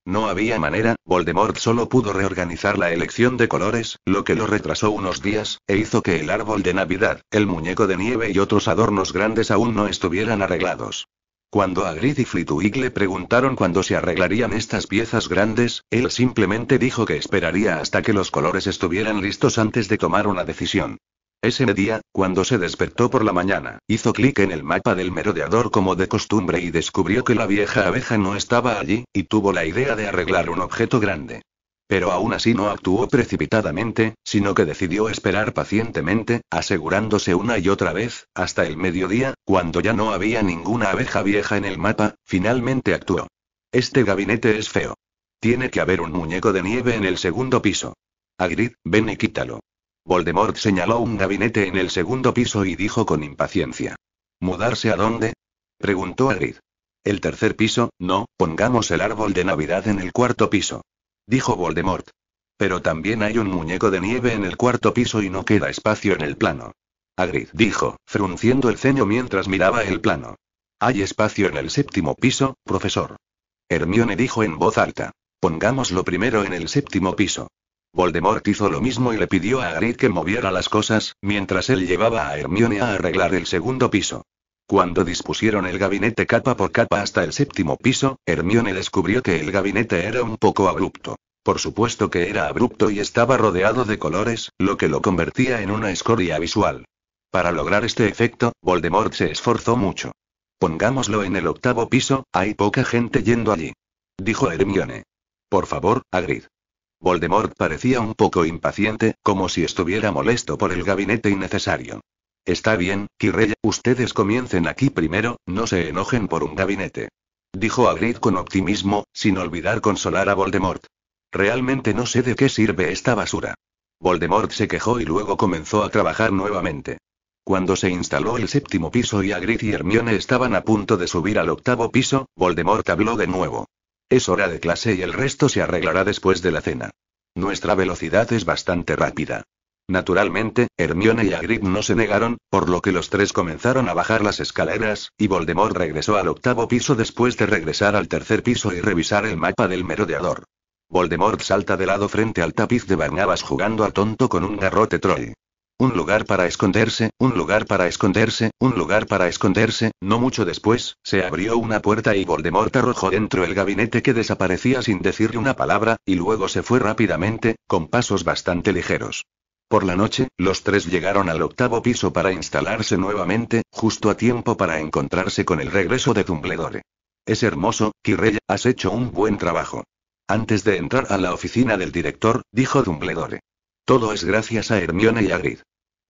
No había manera, Voldemort solo pudo reorganizar la elección de colores, lo que lo retrasó unos días, e hizo que el árbol de Navidad, el muñeco de nieve y otros adornos grandes aún no estuvieran arreglados. Cuando a Grid y Flitwick le preguntaron cuándo se arreglarían estas piezas grandes, él simplemente dijo que esperaría hasta que los colores estuvieran listos antes de tomar una decisión. Ese día, cuando se despertó por la mañana, hizo clic en el mapa del merodeador como de costumbre y descubrió que la vieja abeja no estaba allí, y tuvo la idea de arreglar un objeto grande. Pero aún así no actuó precipitadamente, sino que decidió esperar pacientemente, asegurándose una y otra vez, hasta el mediodía, cuando ya no había ninguna abeja vieja en el mapa, finalmente actuó. Este gabinete es feo. Tiene que haber un muñeco de nieve en el segundo piso. Agrid, ven y quítalo. Voldemort señaló un gabinete en el segundo piso y dijo con impaciencia. ¿Mudarse a dónde? preguntó Agrid. El tercer piso, no, pongamos el árbol de Navidad en el cuarto piso. Dijo Voldemort. Pero también hay un muñeco de nieve en el cuarto piso y no queda espacio en el plano. Agrid dijo, frunciendo el ceño mientras miraba el plano. Hay espacio en el séptimo piso, profesor. Hermione dijo en voz alta. Pongámoslo primero en el séptimo piso. Voldemort hizo lo mismo y le pidió a Hagrid que moviera las cosas, mientras él llevaba a Hermione a arreglar el segundo piso. Cuando dispusieron el gabinete capa por capa hasta el séptimo piso, Hermione descubrió que el gabinete era un poco abrupto. Por supuesto que era abrupto y estaba rodeado de colores, lo que lo convertía en una escoria visual. Para lograr este efecto, Voldemort se esforzó mucho. Pongámoslo en el octavo piso, hay poca gente yendo allí. Dijo Hermione. Por favor, Agrid. Voldemort parecía un poco impaciente, como si estuviera molesto por el gabinete innecesario. Está bien, Kirrey, ustedes comiencen aquí primero, no se enojen por un gabinete. Dijo Hagrid con optimismo, sin olvidar consolar a Voldemort. Realmente no sé de qué sirve esta basura. Voldemort se quejó y luego comenzó a trabajar nuevamente. Cuando se instaló el séptimo piso y Hagrid y Hermione estaban a punto de subir al octavo piso, Voldemort habló de nuevo. Es hora de clase y el resto se arreglará después de la cena. Nuestra velocidad es bastante rápida. Naturalmente, Hermione y Hagrid no se negaron, por lo que los tres comenzaron a bajar las escaleras, y Voldemort regresó al octavo piso después de regresar al tercer piso y revisar el mapa del merodeador. Voldemort salta de lado frente al tapiz de Barnabas jugando a tonto con un garrote Troy. Un lugar para esconderse, un lugar para esconderse, un lugar para esconderse. No mucho después, se abrió una puerta y Voldemort arrojó dentro el gabinete que desaparecía sin decirle una palabra, y luego se fue rápidamente, con pasos bastante ligeros. Por la noche, los tres llegaron al octavo piso para instalarse nuevamente, justo a tiempo para encontrarse con el regreso de Dumbledore. Es hermoso, Kirrey, has hecho un buen trabajo. Antes de entrar a la oficina del director, dijo Dumbledore. Todo es gracias a Hermione y Agrid.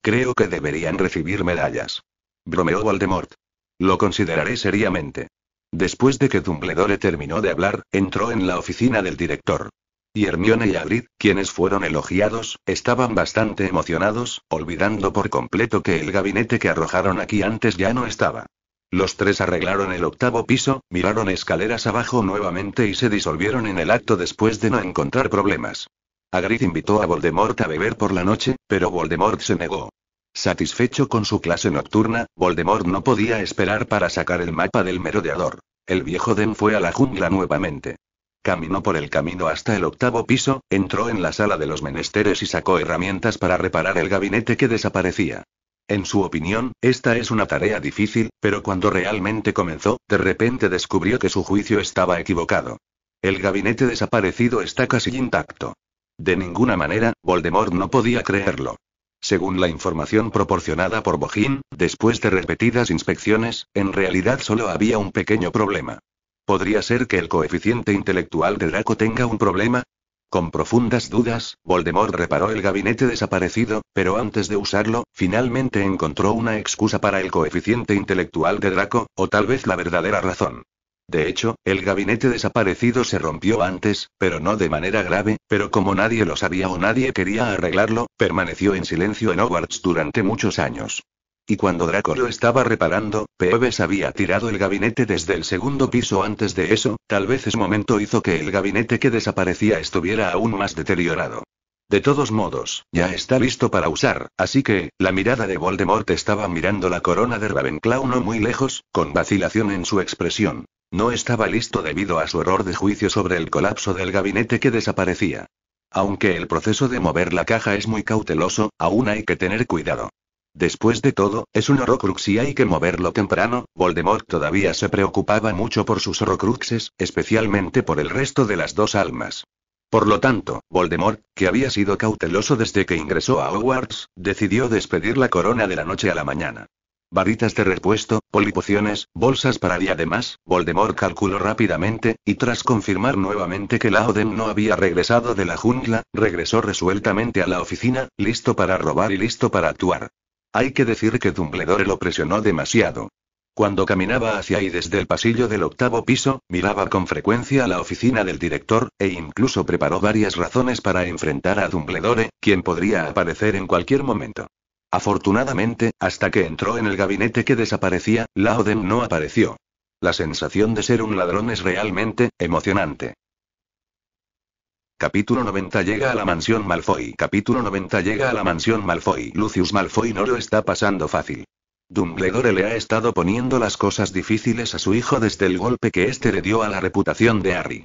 Creo que deberían recibir medallas. Bromeó Voldemort. Lo consideraré seriamente. Después de que Dumbledore terminó de hablar, entró en la oficina del director. Y Hermione y Agrid, quienes fueron elogiados, estaban bastante emocionados, olvidando por completo que el gabinete que arrojaron aquí antes ya no estaba. Los tres arreglaron el octavo piso, miraron escaleras abajo nuevamente y se disolvieron en el acto después de no encontrar problemas. Hagrid invitó a Voldemort a beber por la noche, pero Voldemort se negó. Satisfecho con su clase nocturna, Voldemort no podía esperar para sacar el mapa del merodeador. El viejo Den fue a la jungla nuevamente. Caminó por el camino hasta el octavo piso, entró en la sala de los menesteres y sacó herramientas para reparar el gabinete que desaparecía. En su opinión, esta es una tarea difícil, pero cuando realmente comenzó, de repente descubrió que su juicio estaba equivocado. El gabinete desaparecido está casi intacto. De ninguna manera, Voldemort no podía creerlo. Según la información proporcionada por Bojín, después de repetidas inspecciones, en realidad solo había un pequeño problema. ¿Podría ser que el coeficiente intelectual de Draco tenga un problema? Con profundas dudas, Voldemort reparó el gabinete desaparecido, pero antes de usarlo, finalmente encontró una excusa para el coeficiente intelectual de Draco, o tal vez la verdadera razón. De hecho, el gabinete desaparecido se rompió antes, pero no de manera grave, pero como nadie lo sabía o nadie quería arreglarlo, permaneció en silencio en Hogwarts durante muchos años. Y cuando Draco lo estaba reparando, Peeves había tirado el gabinete desde el segundo piso antes de eso, tal vez ese momento hizo que el gabinete que desaparecía estuviera aún más deteriorado. De todos modos, ya está listo para usar, así que, la mirada de Voldemort estaba mirando la corona de Ravenclaw no muy lejos, con vacilación en su expresión. No estaba listo debido a su error de juicio sobre el colapso del gabinete que desaparecía. Aunque el proceso de mover la caja es muy cauteloso, aún hay que tener cuidado. Después de todo, es un Horrocrux y hay que moverlo temprano. Voldemort todavía se preocupaba mucho por sus Horrocruxes, especialmente por el resto de las dos almas. Por lo tanto, Voldemort, que había sido cauteloso desde que ingresó a Hogwarts, decidió despedir la corona de la noche a la mañana. Varitas de repuesto, polipociones, bolsas para además, Voldemort calculó rápidamente, y tras confirmar nuevamente que la Odem no había regresado de la jungla, regresó resueltamente a la oficina, listo para robar y listo para actuar. Hay que decir que Dumbledore lo presionó demasiado. Cuando caminaba hacia y desde el pasillo del octavo piso, miraba con frecuencia a la oficina del director, e incluso preparó varias razones para enfrentar a Dumbledore, quien podría aparecer en cualquier momento. Afortunadamente, hasta que entró en el gabinete que desaparecía, Laoden no apareció. La sensación de ser un ladrón es realmente emocionante. Capítulo 90 llega a la mansión Malfoy. Capítulo 90 llega a la mansión Malfoy. Lucius Malfoy no lo está pasando fácil. Dumbledore le ha estado poniendo las cosas difíciles a su hijo desde el golpe que éste le dio a la reputación de Harry.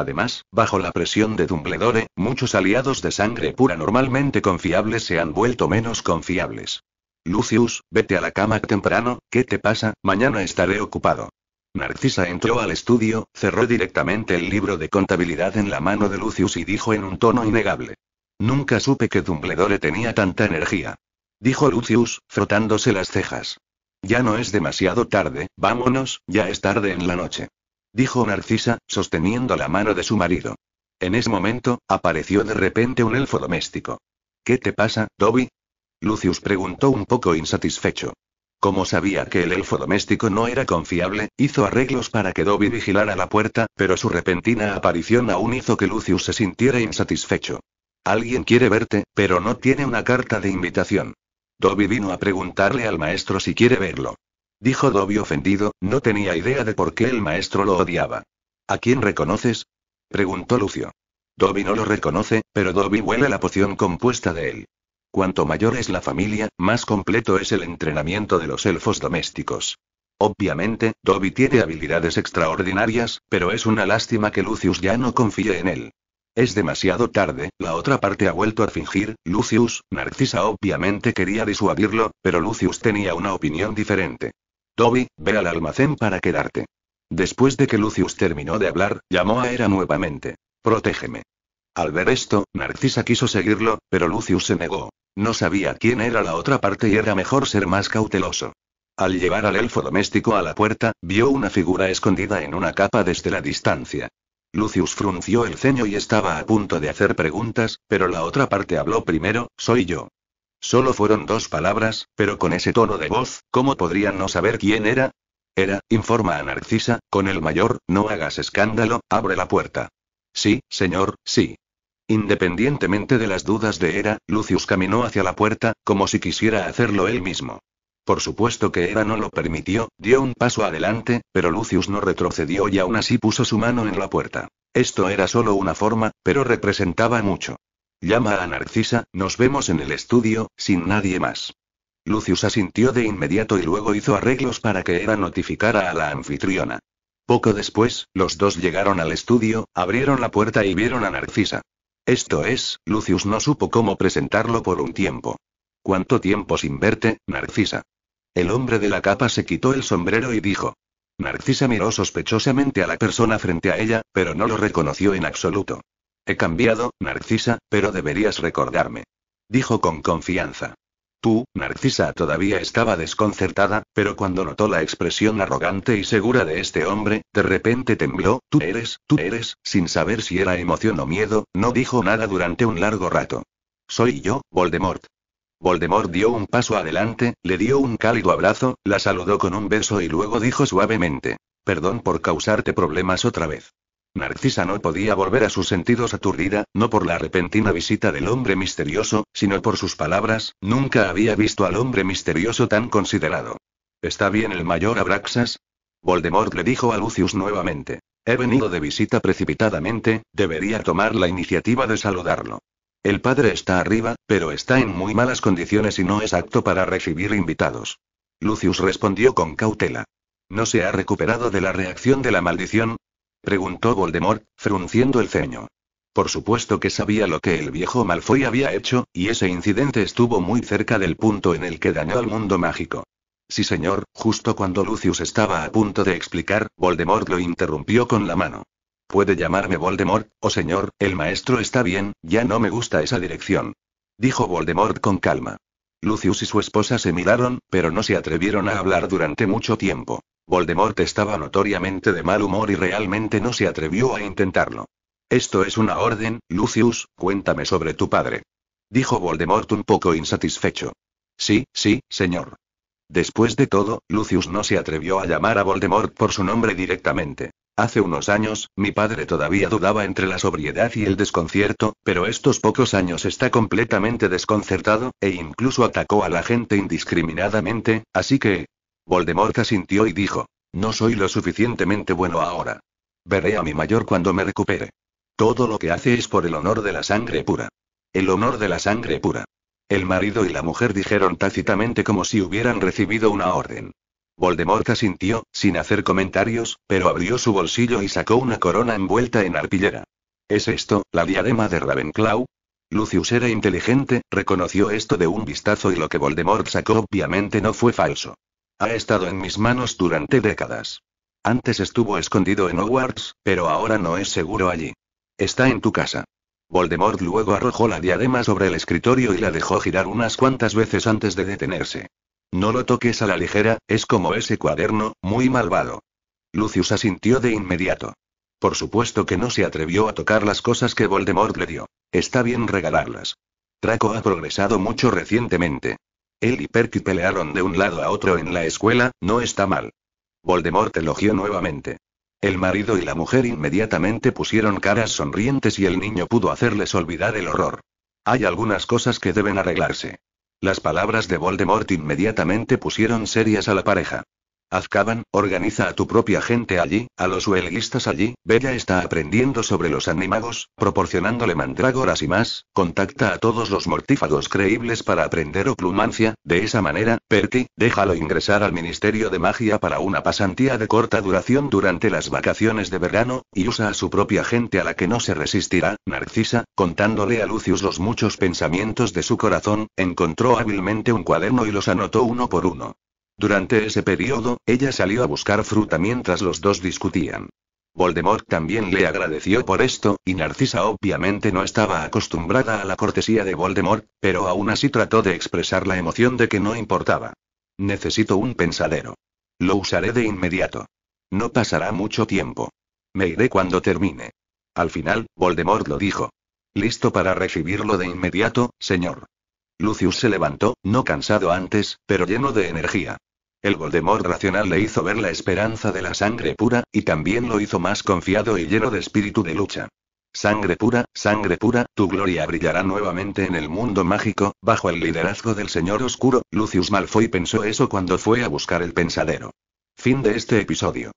Además, bajo la presión de Dumbledore, muchos aliados de sangre pura normalmente confiables se han vuelto menos confiables. Lucius, vete a la cama temprano, ¿qué te pasa? Mañana estaré ocupado. Narcisa entró al estudio, cerró directamente el libro de contabilidad en la mano de Lucius y dijo en un tono innegable. Nunca supe que Dumbledore tenía tanta energía. Dijo Lucius, frotándose las cejas. Ya no es demasiado tarde, vámonos, ya es tarde en la noche dijo Narcisa, sosteniendo la mano de su marido. En ese momento, apareció de repente un elfo doméstico. ¿Qué te pasa, Dobby? Lucius preguntó un poco insatisfecho. Como sabía que el elfo doméstico no era confiable, hizo arreglos para que Dobby vigilara la puerta, pero su repentina aparición aún hizo que Lucius se sintiera insatisfecho. Alguien quiere verte, pero no tiene una carta de invitación. Dobby vino a preguntarle al maestro si quiere verlo. Dijo Dobby ofendido, no tenía idea de por qué el maestro lo odiaba. ¿A quién reconoces? preguntó Lucio. Dobby no lo reconoce, pero Dobby huele la poción compuesta de él. Cuanto mayor es la familia, más completo es el entrenamiento de los elfos domésticos. Obviamente, Dobby tiene habilidades extraordinarias, pero es una lástima que Lucius ya no confíe en él. Es demasiado tarde, la otra parte ha vuelto a fingir, Lucius, Narcisa obviamente quería disuadirlo, pero Lucius tenía una opinión diferente. Dobby, ve al almacén para quedarte. Después de que Lucius terminó de hablar, llamó a Era nuevamente. Protégeme. Al ver esto, Narcisa quiso seguirlo, pero Lucius se negó. No sabía quién era la otra parte y era mejor ser más cauteloso. Al llevar al elfo doméstico a la puerta, vio una figura escondida en una capa desde la distancia. Lucius frunció el ceño y estaba a punto de hacer preguntas, pero la otra parte habló primero, soy yo. Solo fueron dos palabras, pero con ese tono de voz, ¿cómo podrían no saber quién era? Era, informa a Narcisa, con el mayor, no hagas escándalo, abre la puerta. Sí, señor, sí. Independientemente de las dudas de Era, Lucius caminó hacia la puerta, como si quisiera hacerlo él mismo. Por supuesto que Era no lo permitió, dio un paso adelante, pero Lucius no retrocedió y aún así puso su mano en la puerta. Esto era solo una forma, pero representaba mucho. Llama a Narcisa, nos vemos en el estudio, sin nadie más. Lucius asintió de inmediato y luego hizo arreglos para que era notificara a la anfitriona. Poco después, los dos llegaron al estudio, abrieron la puerta y vieron a Narcisa. Esto es, Lucius no supo cómo presentarlo por un tiempo. ¿Cuánto tiempo sin verte, Narcisa? El hombre de la capa se quitó el sombrero y dijo. Narcisa miró sospechosamente a la persona frente a ella, pero no lo reconoció en absoluto. He cambiado, Narcisa, pero deberías recordarme. Dijo con confianza. Tú, Narcisa todavía estaba desconcertada, pero cuando notó la expresión arrogante y segura de este hombre, de repente tembló, tú eres, tú eres, sin saber si era emoción o miedo, no dijo nada durante un largo rato. Soy yo, Voldemort. Voldemort dio un paso adelante, le dio un cálido abrazo, la saludó con un beso y luego dijo suavemente, perdón por causarte problemas otra vez. Narcisa no podía volver a sus sentidos aturdida, no por la repentina visita del hombre misterioso, sino por sus palabras, nunca había visto al hombre misterioso tan considerado. ¿Está bien el mayor Abraxas? Voldemort le dijo a Lucius nuevamente. He venido de visita precipitadamente, debería tomar la iniciativa de saludarlo. El padre está arriba, pero está en muy malas condiciones y no es apto para recibir invitados. Lucius respondió con cautela. No se ha recuperado de la reacción de la maldición, Preguntó Voldemort, frunciendo el ceño. Por supuesto que sabía lo que el viejo Malfoy había hecho, y ese incidente estuvo muy cerca del punto en el que dañó al mundo mágico. Sí señor, justo cuando Lucius estaba a punto de explicar, Voldemort lo interrumpió con la mano. Puede llamarme Voldemort, o oh, señor, el maestro está bien, ya no me gusta esa dirección. Dijo Voldemort con calma. Lucius y su esposa se miraron, pero no se atrevieron a hablar durante mucho tiempo. Voldemort estaba notoriamente de mal humor y realmente no se atrevió a intentarlo. Esto es una orden, Lucius, cuéntame sobre tu padre. Dijo Voldemort un poco insatisfecho. Sí, sí, señor. Después de todo, Lucius no se atrevió a llamar a Voldemort por su nombre directamente. Hace unos años, mi padre todavía dudaba entre la sobriedad y el desconcierto, pero estos pocos años está completamente desconcertado, e incluso atacó a la gente indiscriminadamente, así que... Voldemort asintió y dijo, no soy lo suficientemente bueno ahora. Veré a mi mayor cuando me recupere. Todo lo que hace es por el honor de la sangre pura. El honor de la sangre pura. El marido y la mujer dijeron tácitamente como si hubieran recibido una orden. Voldemort asintió, sin hacer comentarios, pero abrió su bolsillo y sacó una corona envuelta en arpillera. ¿Es esto, la diadema de Ravenclaw? Lucius era inteligente, reconoció esto de un vistazo y lo que Voldemort sacó obviamente no fue falso. Ha estado en mis manos durante décadas. Antes estuvo escondido en Hogwarts, pero ahora no es seguro allí. Está en tu casa. Voldemort luego arrojó la diadema sobre el escritorio y la dejó girar unas cuantas veces antes de detenerse. No lo toques a la ligera, es como ese cuaderno, muy malvado. Lucius asintió de inmediato. Por supuesto que no se atrevió a tocar las cosas que Voldemort le dio. Está bien regalarlas. Draco ha progresado mucho recientemente. Él y Perky pelearon de un lado a otro en la escuela, no está mal. Voldemort elogió nuevamente. El marido y la mujer inmediatamente pusieron caras sonrientes y el niño pudo hacerles olvidar el horror. Hay algunas cosas que deben arreglarse. Las palabras de Voldemort inmediatamente pusieron serias a la pareja. Azkaban, organiza a tu propia gente allí, a los huelguistas allí, Bella está aprendiendo sobre los animagos, proporcionándole mandrágoras y más, contacta a todos los mortífagos creíbles para aprender plumancia. de esa manera, Perky, déjalo ingresar al Ministerio de Magia para una pasantía de corta duración durante las vacaciones de verano, y usa a su propia gente a la que no se resistirá, Narcisa, contándole a Lucius los muchos pensamientos de su corazón, encontró hábilmente un cuaderno y los anotó uno por uno. Durante ese periodo, ella salió a buscar fruta mientras los dos discutían. Voldemort también le agradeció por esto, y Narcisa obviamente no estaba acostumbrada a la cortesía de Voldemort, pero aún así trató de expresar la emoción de que no importaba. Necesito un pensadero. Lo usaré de inmediato. No pasará mucho tiempo. Me iré cuando termine. Al final, Voldemort lo dijo. Listo para recibirlo de inmediato, señor. Lucius se levantó, no cansado antes, pero lleno de energía. El Voldemort racional le hizo ver la esperanza de la sangre pura, y también lo hizo más confiado y lleno de espíritu de lucha. Sangre pura, sangre pura, tu gloria brillará nuevamente en el mundo mágico, bajo el liderazgo del Señor Oscuro. Lucius Malfoy pensó eso cuando fue a buscar el pensadero. Fin de este episodio.